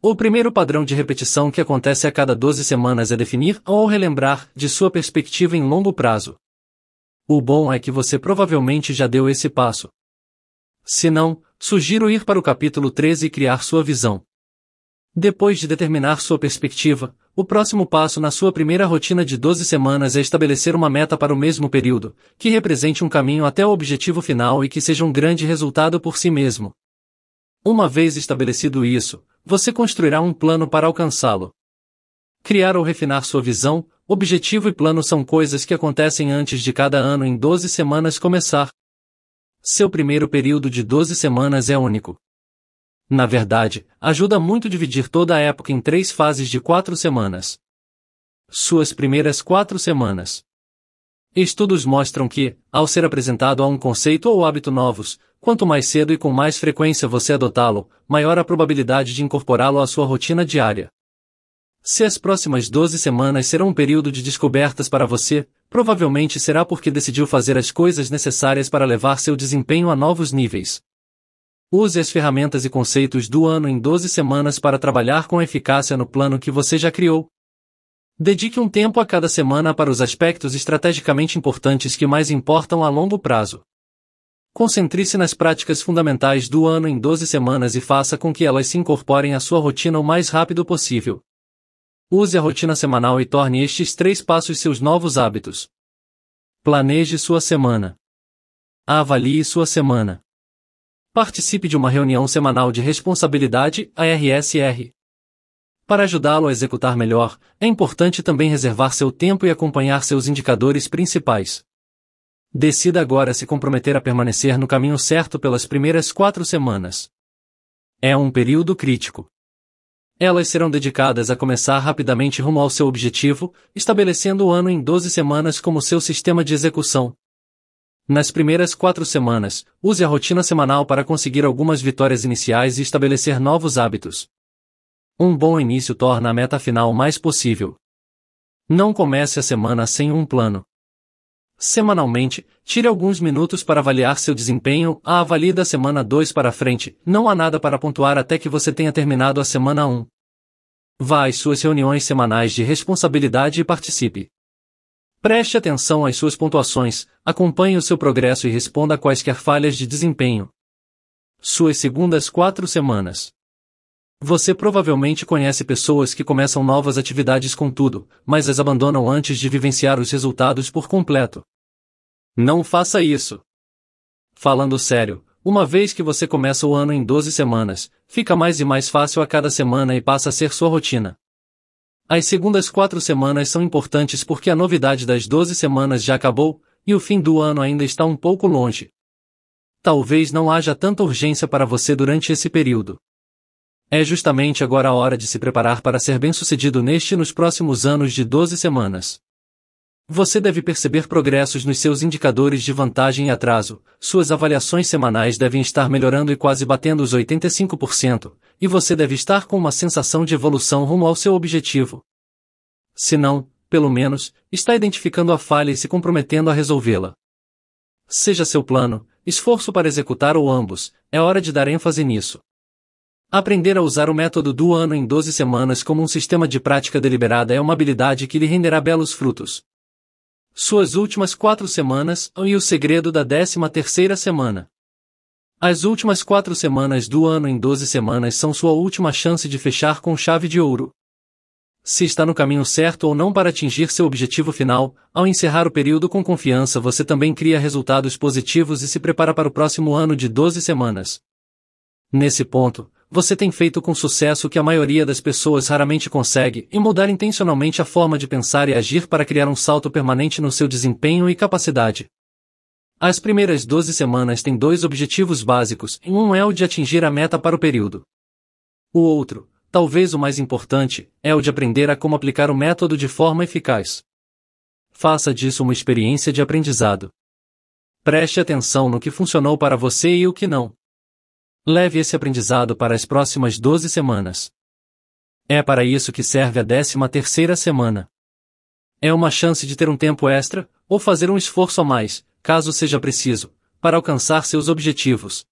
O primeiro padrão de repetição que acontece a cada 12 semanas é definir ou relembrar de sua perspectiva em longo prazo. O bom é que você provavelmente já deu esse passo. Se não, sugiro ir para o capítulo 13 e criar sua visão. Depois de determinar sua perspectiva, o próximo passo na sua primeira rotina de 12 semanas é estabelecer uma meta para o mesmo período, que represente um caminho até o objetivo final e que seja um grande resultado por si mesmo. Uma vez estabelecido isso, você construirá um plano para alcançá-lo. Criar ou refinar sua visão, objetivo e plano são coisas que acontecem antes de cada ano em 12 semanas começar. Seu primeiro período de 12 semanas é único na verdade, ajuda muito dividir toda a época em três fases de quatro semanas. Suas primeiras quatro semanas. Estudos mostram que, ao ser apresentado a um conceito ou hábito novos, quanto mais cedo e com mais frequência você adotá-lo, maior a probabilidade de incorporá-lo à sua rotina diária. Se as próximas 12 semanas serão um período de descobertas para você, provavelmente será porque decidiu fazer as coisas necessárias para levar seu desempenho a novos níveis. Use as ferramentas e conceitos do ano em 12 semanas para trabalhar com eficácia no plano que você já criou. Dedique um tempo a cada semana para os aspectos estrategicamente importantes que mais importam a longo prazo. Concentre-se nas práticas fundamentais do ano em 12 semanas e faça com que elas se incorporem à sua rotina o mais rápido possível. Use a rotina semanal e torne estes três passos seus novos hábitos. Planeje sua semana. Avalie sua semana participe de uma reunião semanal de responsabilidade ARSR. Para ajudá-lo a executar melhor, é importante também reservar seu tempo e acompanhar seus indicadores principais. Decida agora se comprometer a permanecer no caminho certo pelas primeiras quatro semanas. É um período crítico. Elas serão dedicadas a começar rapidamente rumo ao seu objetivo, estabelecendo o ano em 12 semanas como seu sistema de execução. Nas primeiras quatro semanas, use a rotina semanal para conseguir algumas vitórias iniciais e estabelecer novos hábitos. Um bom início torna a meta final mais possível. Não comece a semana sem um plano. Semanalmente, tire alguns minutos para avaliar seu desempenho. A avalie da semana 2 para frente, não há nada para pontuar até que você tenha terminado a semana 1. Um. Vá às suas reuniões semanais de responsabilidade e participe. Preste atenção às suas pontuações, acompanhe o seu progresso e responda a quaisquer falhas de desempenho. Suas segundas quatro semanas. Você provavelmente conhece pessoas que começam novas atividades com tudo, mas as abandonam antes de vivenciar os resultados por completo. Não faça isso. Falando sério, uma vez que você começa o ano em 12 semanas, fica mais e mais fácil a cada semana e passa a ser sua rotina. As segundas quatro semanas são importantes porque a novidade das 12 semanas já acabou, e o fim do ano ainda está um pouco longe. Talvez não haja tanta urgência para você durante esse período. É justamente agora a hora de se preparar para ser bem-sucedido neste e nos próximos anos de 12 semanas. Você deve perceber progressos nos seus indicadores de vantagem e atraso, suas avaliações semanais devem estar melhorando e quase batendo os 85%, e você deve estar com uma sensação de evolução rumo ao seu objetivo. Se não, pelo menos, está identificando a falha e se comprometendo a resolvê-la. Seja seu plano, esforço para executar ou ambos, é hora de dar ênfase nisso. Aprender a usar o método do ano em 12 semanas como um sistema de prática deliberada é uma habilidade que lhe renderá belos frutos. Suas últimas quatro semanas e o segredo da décima terceira semana. As últimas quatro semanas do ano em 12 semanas são sua última chance de fechar com chave de ouro. Se está no caminho certo ou não para atingir seu objetivo final, ao encerrar o período com confiança você também cria resultados positivos e se prepara para o próximo ano de 12 semanas. Nesse ponto, você tem feito com sucesso o que a maioria das pessoas raramente consegue e mudar intencionalmente a forma de pensar e agir para criar um salto permanente no seu desempenho e capacidade. As primeiras 12 semanas têm dois objetivos básicos, e um é o de atingir a meta para o período. O outro, talvez o mais importante, é o de aprender a como aplicar o método de forma eficaz. Faça disso uma experiência de aprendizado. Preste atenção no que funcionou para você e o que não. Leve esse aprendizado para as próximas 12 semanas. É para isso que serve a 13 terceira semana. É uma chance de ter um tempo extra, ou fazer um esforço a mais, caso seja preciso, para alcançar seus objetivos.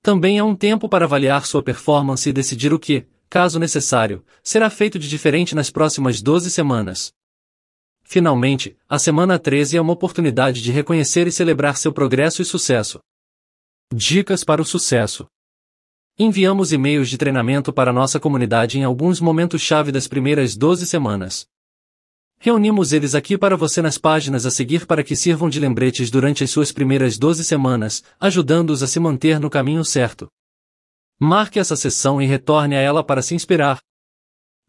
Também há um tempo para avaliar sua performance e decidir o que, caso necessário, será feito de diferente nas próximas 12 semanas. Finalmente, a semana 13 é uma oportunidade de reconhecer e celebrar seu progresso e sucesso. Dicas para o sucesso. Enviamos e-mails de treinamento para nossa comunidade em alguns momentos-chave das primeiras 12 semanas. Reunimos eles aqui para você nas páginas a seguir para que sirvam de lembretes durante as suas primeiras 12 semanas, ajudando-os a se manter no caminho certo. Marque essa sessão e retorne a ela para se inspirar.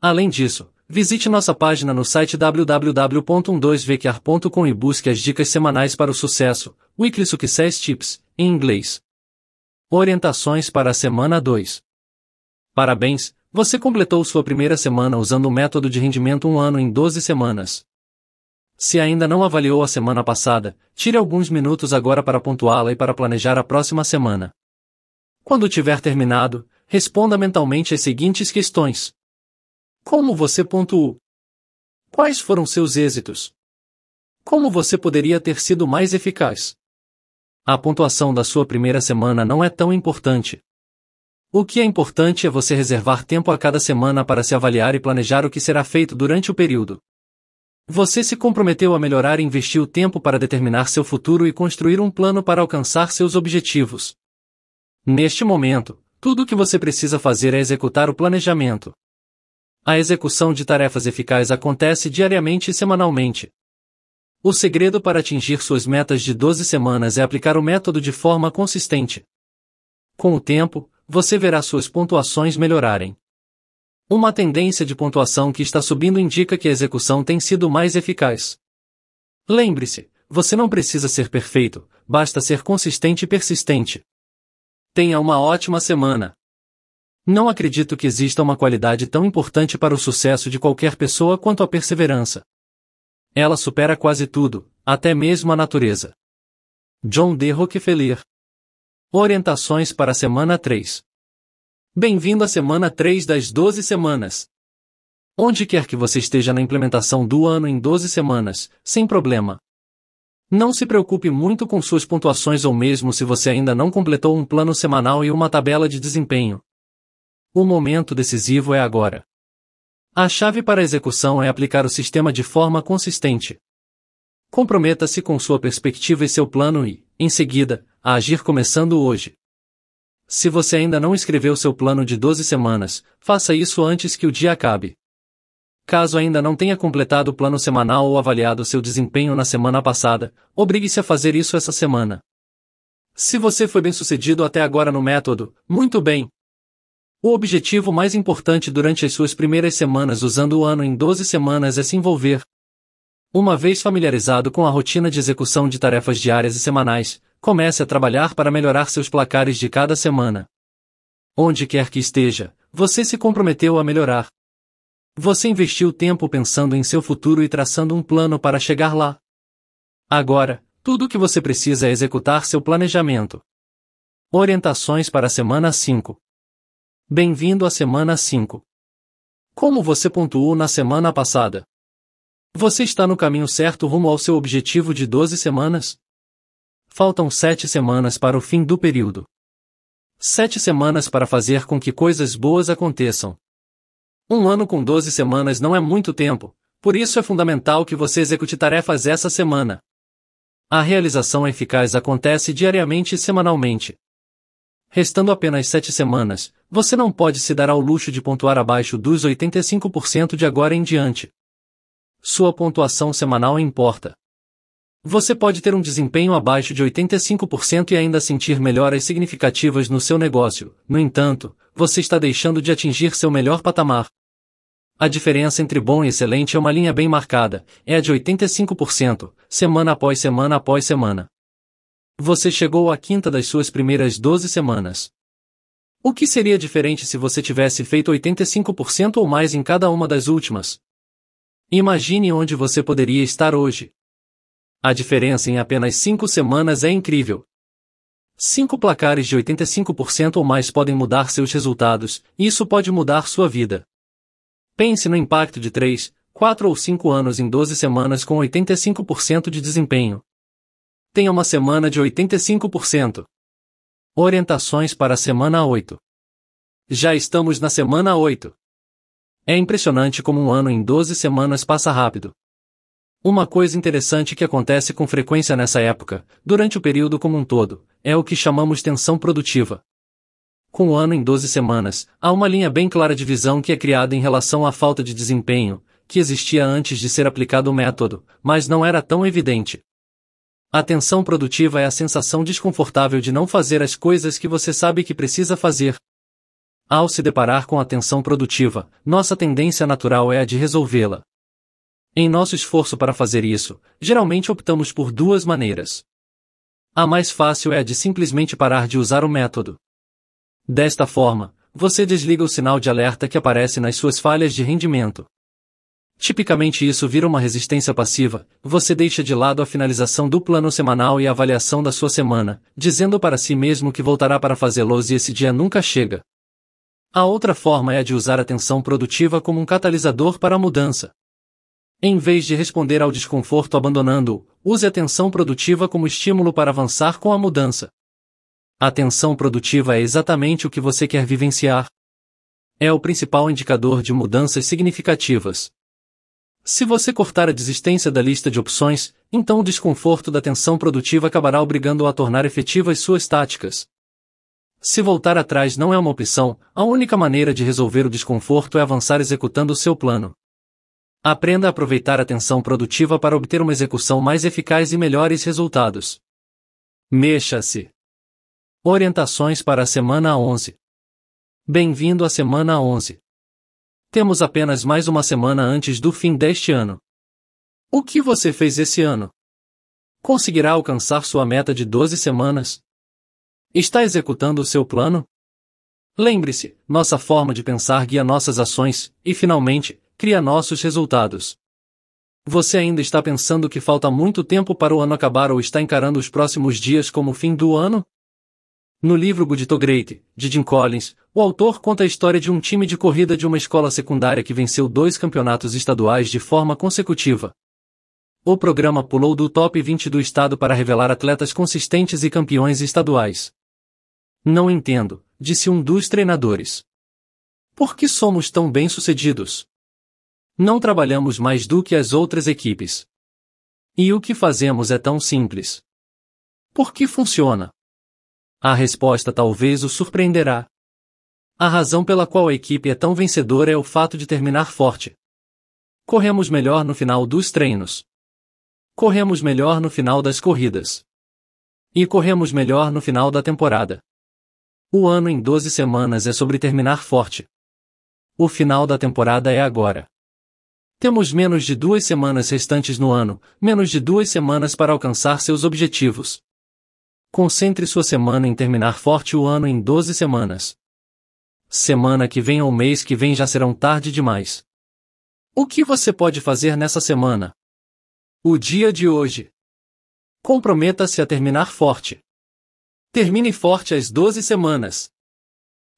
Além disso, visite nossa página no site www.12vqar.com e busque as dicas semanais para o sucesso, Weekly Success Tips, em inglês. Orientações para a semana 2. Parabéns, você completou sua primeira semana usando o método de rendimento um ano em 12 semanas. Se ainda não avaliou a semana passada, tire alguns minutos agora para pontuá-la e para planejar a próxima semana. Quando tiver terminado, responda mentalmente as seguintes questões: Como você pontuou? Quais foram seus êxitos? Como você poderia ter sido mais eficaz? A pontuação da sua primeira semana não é tão importante, o que é importante é você reservar tempo a cada semana para se avaliar e planejar o que será feito durante o período. Você se comprometeu a melhorar e investiu o tempo para determinar seu futuro e construir um plano para alcançar seus objetivos. Neste momento, tudo o que você precisa fazer é executar o planejamento. A execução de tarefas eficazes acontece diariamente e semanalmente. O segredo para atingir suas metas de 12 semanas é aplicar o método de forma consistente. Com o tempo, você verá suas pontuações melhorarem. Uma tendência de pontuação que está subindo indica que a execução tem sido mais eficaz. Lembre-se, você não precisa ser perfeito, basta ser consistente e persistente. Tenha uma ótima semana. Não acredito que exista uma qualidade tão importante para o sucesso de qualquer pessoa quanto a perseverança. Ela supera quase tudo, até mesmo a natureza. John D. Rockefeller Orientações para a semana 3. Bem-vindo à semana 3 das 12 semanas. Onde quer que você esteja na implementação do ano em 12 semanas, sem problema. Não se preocupe muito com suas pontuações ou mesmo se você ainda não completou um plano semanal e uma tabela de desempenho. O momento decisivo é agora. A chave para a execução é aplicar o sistema de forma consistente. Comprometa-se com sua perspectiva e seu plano e, em seguida, a agir começando hoje. Se você ainda não escreveu seu plano de 12 semanas, faça isso antes que o dia acabe. Caso ainda não tenha completado o plano semanal ou avaliado seu desempenho na semana passada, obrigue-se a fazer isso essa semana. Se você foi bem sucedido até agora no método, muito bem! O objetivo mais importante durante as suas primeiras semanas usando o ano em 12 semanas é se envolver, uma vez familiarizado com a rotina de execução de tarefas diárias e semanais, Comece a trabalhar para melhorar seus placares de cada semana. Onde quer que esteja, você se comprometeu a melhorar. Você investiu tempo pensando em seu futuro e traçando um plano para chegar lá. Agora, tudo o que você precisa é executar seu planejamento. Orientações para a semana 5. Bem-vindo à semana 5. Como você pontuou na semana passada? Você está no caminho certo rumo ao seu objetivo de 12 semanas? Faltam sete semanas para o fim do período. Sete semanas para fazer com que coisas boas aconteçam. Um ano com 12 semanas não é muito tempo, por isso é fundamental que você execute tarefas essa semana. A realização eficaz acontece diariamente e semanalmente. Restando apenas sete semanas, você não pode se dar ao luxo de pontuar abaixo dos 85% de agora em diante. Sua pontuação semanal importa. Você pode ter um desempenho abaixo de 85% e ainda sentir melhoras significativas no seu negócio, no entanto, você está deixando de atingir seu melhor patamar. A diferença entre bom e excelente é uma linha bem marcada, é a de 85%, semana após semana após semana. Você chegou à quinta das suas primeiras 12 semanas. O que seria diferente se você tivesse feito 85% ou mais em cada uma das últimas? Imagine onde você poderia estar hoje. A diferença em apenas cinco semanas é incrível. Cinco placares de 85% ou mais podem mudar seus resultados, isso pode mudar sua vida. Pense no impacto de 3, 4 ou 5 anos em 12 semanas com 85% de desempenho. Tenha uma semana de 85%. Orientações para a semana 8. Já estamos na semana 8. É impressionante como um ano em 12 semanas passa rápido. Uma coisa interessante que acontece com frequência nessa época, durante o período como um todo, é o que chamamos tensão produtiva. Com o ano em 12 semanas, há uma linha bem clara de visão que é criada em relação à falta de desempenho, que existia antes de ser aplicado o método, mas não era tão evidente. A tensão produtiva é a sensação desconfortável de não fazer as coisas que você sabe que precisa fazer. Ao se deparar com a tensão produtiva, nossa tendência natural é a de resolvê-la. Em nosso esforço para fazer isso, geralmente optamos por duas maneiras. A mais fácil é a de simplesmente parar de usar o método. Desta forma, você desliga o sinal de alerta que aparece nas suas falhas de rendimento. Tipicamente isso vira uma resistência passiva, você deixa de lado a finalização do plano semanal e a avaliação da sua semana, dizendo para si mesmo que voltará para fazê-los e esse dia nunca chega. A outra forma é a de usar a tensão produtiva como um catalisador para a mudança. Em vez de responder ao desconforto abandonando-o, use a tensão produtiva como estímulo para avançar com a mudança. A tensão produtiva é exatamente o que você quer vivenciar. É o principal indicador de mudanças significativas. Se você cortar a desistência da lista de opções, então o desconforto da tensão produtiva acabará obrigando-o a tornar efetivas suas táticas. Se voltar atrás não é uma opção, a única maneira de resolver o desconforto é avançar executando seu plano. Aprenda a aproveitar a tensão produtiva para obter uma execução mais eficaz e melhores resultados. Mexa-se. Orientações para a semana 11. Bem-vindo à semana 11. Temos apenas mais uma semana antes do fim deste ano. O que você fez esse ano? Conseguirá alcançar sua meta de 12 semanas? Está executando o seu plano? Lembre-se, nossa forma de pensar guia nossas ações, e finalmente, cria nossos resultados. Você ainda está pensando que falta muito tempo para o ano acabar ou está encarando os próximos dias como o fim do ano? No livro Good to Great, de Jim Collins, o autor conta a história de um time de corrida de uma escola secundária que venceu dois campeonatos estaduais de forma consecutiva. O programa pulou do top 20 do estado para revelar atletas consistentes e campeões estaduais. Não entendo, disse um dos treinadores. Por que somos tão bem-sucedidos? Não trabalhamos mais do que as outras equipes. E o que fazemos é tão simples. Por que funciona? A resposta talvez o surpreenderá. A razão pela qual a equipe é tão vencedora é o fato de terminar forte. Corremos melhor no final dos treinos. Corremos melhor no final das corridas. E corremos melhor no final da temporada. O ano em 12 semanas é sobre terminar forte. O final da temporada é agora. Temos menos de duas semanas restantes no ano, menos de duas semanas para alcançar seus objetivos. Concentre sua semana em terminar forte o ano em 12 semanas. Semana que vem ou mês que vem já serão tarde demais. O que você pode fazer nessa semana? O dia de hoje. Comprometa-se a terminar forte. Termine forte as 12 semanas.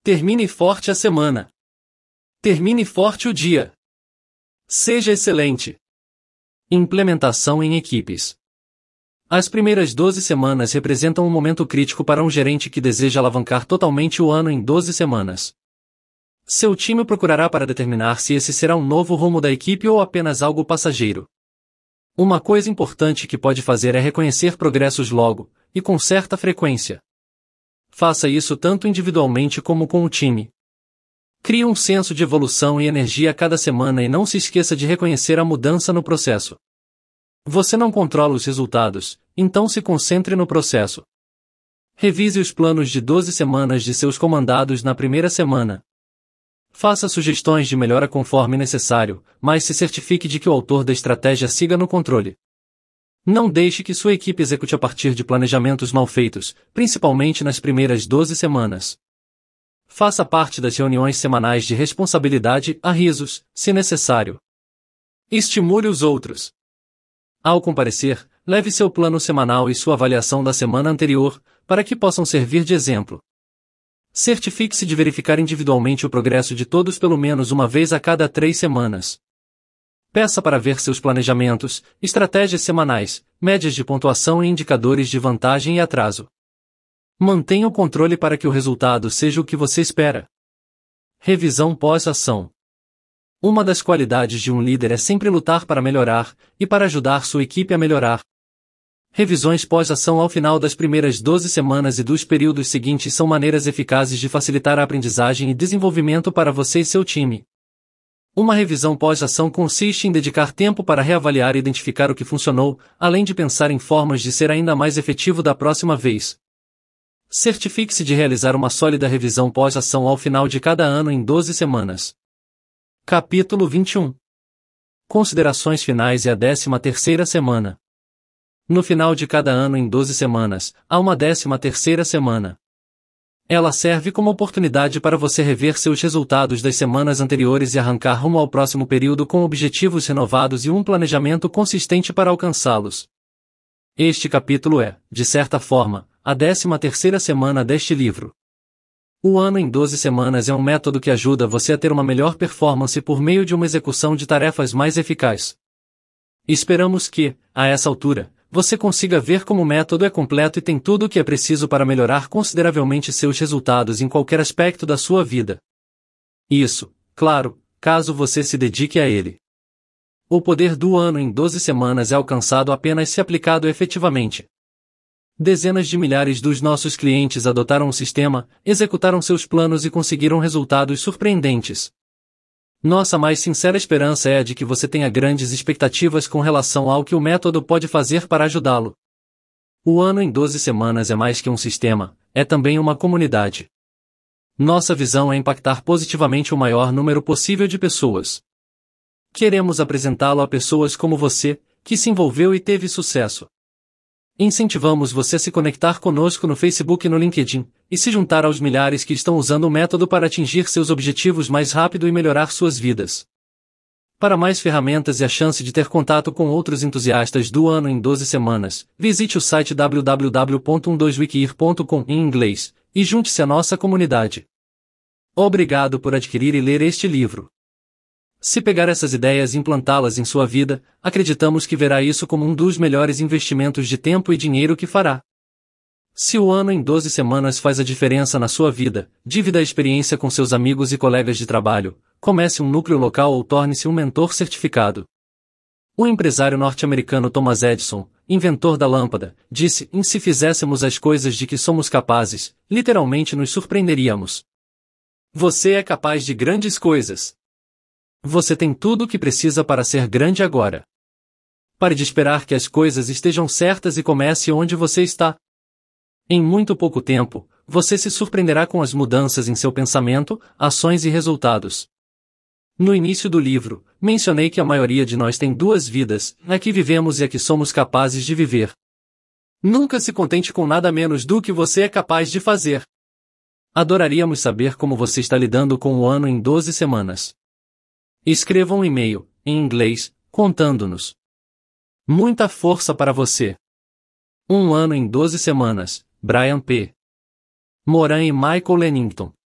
Termine forte a semana. Termine forte o dia. Seja excelente. Implementação em equipes. As primeiras 12 semanas representam um momento crítico para um gerente que deseja alavancar totalmente o ano em 12 semanas. Seu time procurará para determinar se esse será um novo rumo da equipe ou apenas algo passageiro. Uma coisa importante que pode fazer é reconhecer progressos logo, e com certa frequência. Faça isso tanto individualmente como com o time, Crie um senso de evolução e energia cada semana e não se esqueça de reconhecer a mudança no processo. Você não controla os resultados, então se concentre no processo. Revise os planos de 12 semanas de seus comandados na primeira semana. Faça sugestões de melhora conforme necessário, mas se certifique de que o autor da estratégia siga no controle. Não deixe que sua equipe execute a partir de planejamentos mal feitos, principalmente nas primeiras 12 semanas. Faça parte das reuniões semanais de responsabilidade a risos, se necessário. Estimule os outros. Ao comparecer, leve seu plano semanal e sua avaliação da semana anterior, para que possam servir de exemplo. Certifique-se de verificar individualmente o progresso de todos pelo menos uma vez a cada três semanas. Peça para ver seus planejamentos, estratégias semanais, médias de pontuação e indicadores de vantagem e atraso. Mantenha o controle para que o resultado seja o que você espera. Revisão pós-ação. Uma das qualidades de um líder é sempre lutar para melhorar e para ajudar sua equipe a melhorar. Revisões pós-ação ao final das primeiras 12 semanas e dos períodos seguintes são maneiras eficazes de facilitar a aprendizagem e desenvolvimento para você e seu time. Uma revisão pós-ação consiste em dedicar tempo para reavaliar e identificar o que funcionou, além de pensar em formas de ser ainda mais efetivo da próxima vez. Certifique-se de realizar uma sólida revisão pós-ação ao final de cada ano em 12 semanas. Capítulo 21 Considerações finais e a 13 terceira semana. No final de cada ano em 12 semanas, há uma 13 terceira semana. Ela serve como oportunidade para você rever seus resultados das semanas anteriores e arrancar rumo ao próximo período com objetivos renovados e um planejamento consistente para alcançá-los. Este capítulo é, de certa forma, a décima terceira semana deste livro. O ano em 12 semanas é um método que ajuda você a ter uma melhor performance por meio de uma execução de tarefas mais eficaz. Esperamos que, a essa altura, você consiga ver como o método é completo e tem tudo o que é preciso para melhorar consideravelmente seus resultados em qualquer aspecto da sua vida. Isso, claro, caso você se dedique a ele. O poder do ano em 12 semanas é alcançado apenas se aplicado efetivamente. Dezenas de milhares dos nossos clientes adotaram o sistema, executaram seus planos e conseguiram resultados surpreendentes. Nossa mais sincera esperança é a de que você tenha grandes expectativas com relação ao que o método pode fazer para ajudá-lo. O ano em 12 semanas é mais que um sistema, é também uma comunidade. Nossa visão é impactar positivamente o maior número possível de pessoas. Queremos apresentá-lo a pessoas como você, que se envolveu e teve sucesso. Incentivamos você a se conectar conosco no Facebook e no LinkedIn, e se juntar aos milhares que estão usando o método para atingir seus objetivos mais rápido e melhorar suas vidas. Para mais ferramentas e a chance de ter contato com outros entusiastas do ano em 12 semanas, visite o site www12 wikircom em inglês e junte-se à nossa comunidade. Obrigado por adquirir e ler este livro. Se pegar essas ideias e implantá-las em sua vida, acreditamos que verá isso como um dos melhores investimentos de tempo e dinheiro que fará. Se o ano em 12 semanas faz a diferença na sua vida, divida a experiência com seus amigos e colegas de trabalho, comece um núcleo local ou torne-se um mentor certificado. O empresário norte-americano Thomas Edison, inventor da lâmpada, disse: "Em se fizéssemos as coisas de que somos capazes, literalmente nos surpreenderíamos. Você é capaz de grandes coisas. Você tem tudo o que precisa para ser grande agora. Pare de esperar que as coisas estejam certas e comece onde você está. Em muito pouco tempo, você se surpreenderá com as mudanças em seu pensamento, ações e resultados. No início do livro, mencionei que a maioria de nós tem duas vidas, a que vivemos e a que somos capazes de viver. Nunca se contente com nada menos do que você é capaz de fazer. Adoraríamos saber como você está lidando com o ano em 12 semanas. Escreva um e-mail, em inglês, contando-nos. Muita força para você. Um ano em 12 semanas, Brian P. Moran e Michael Lennington.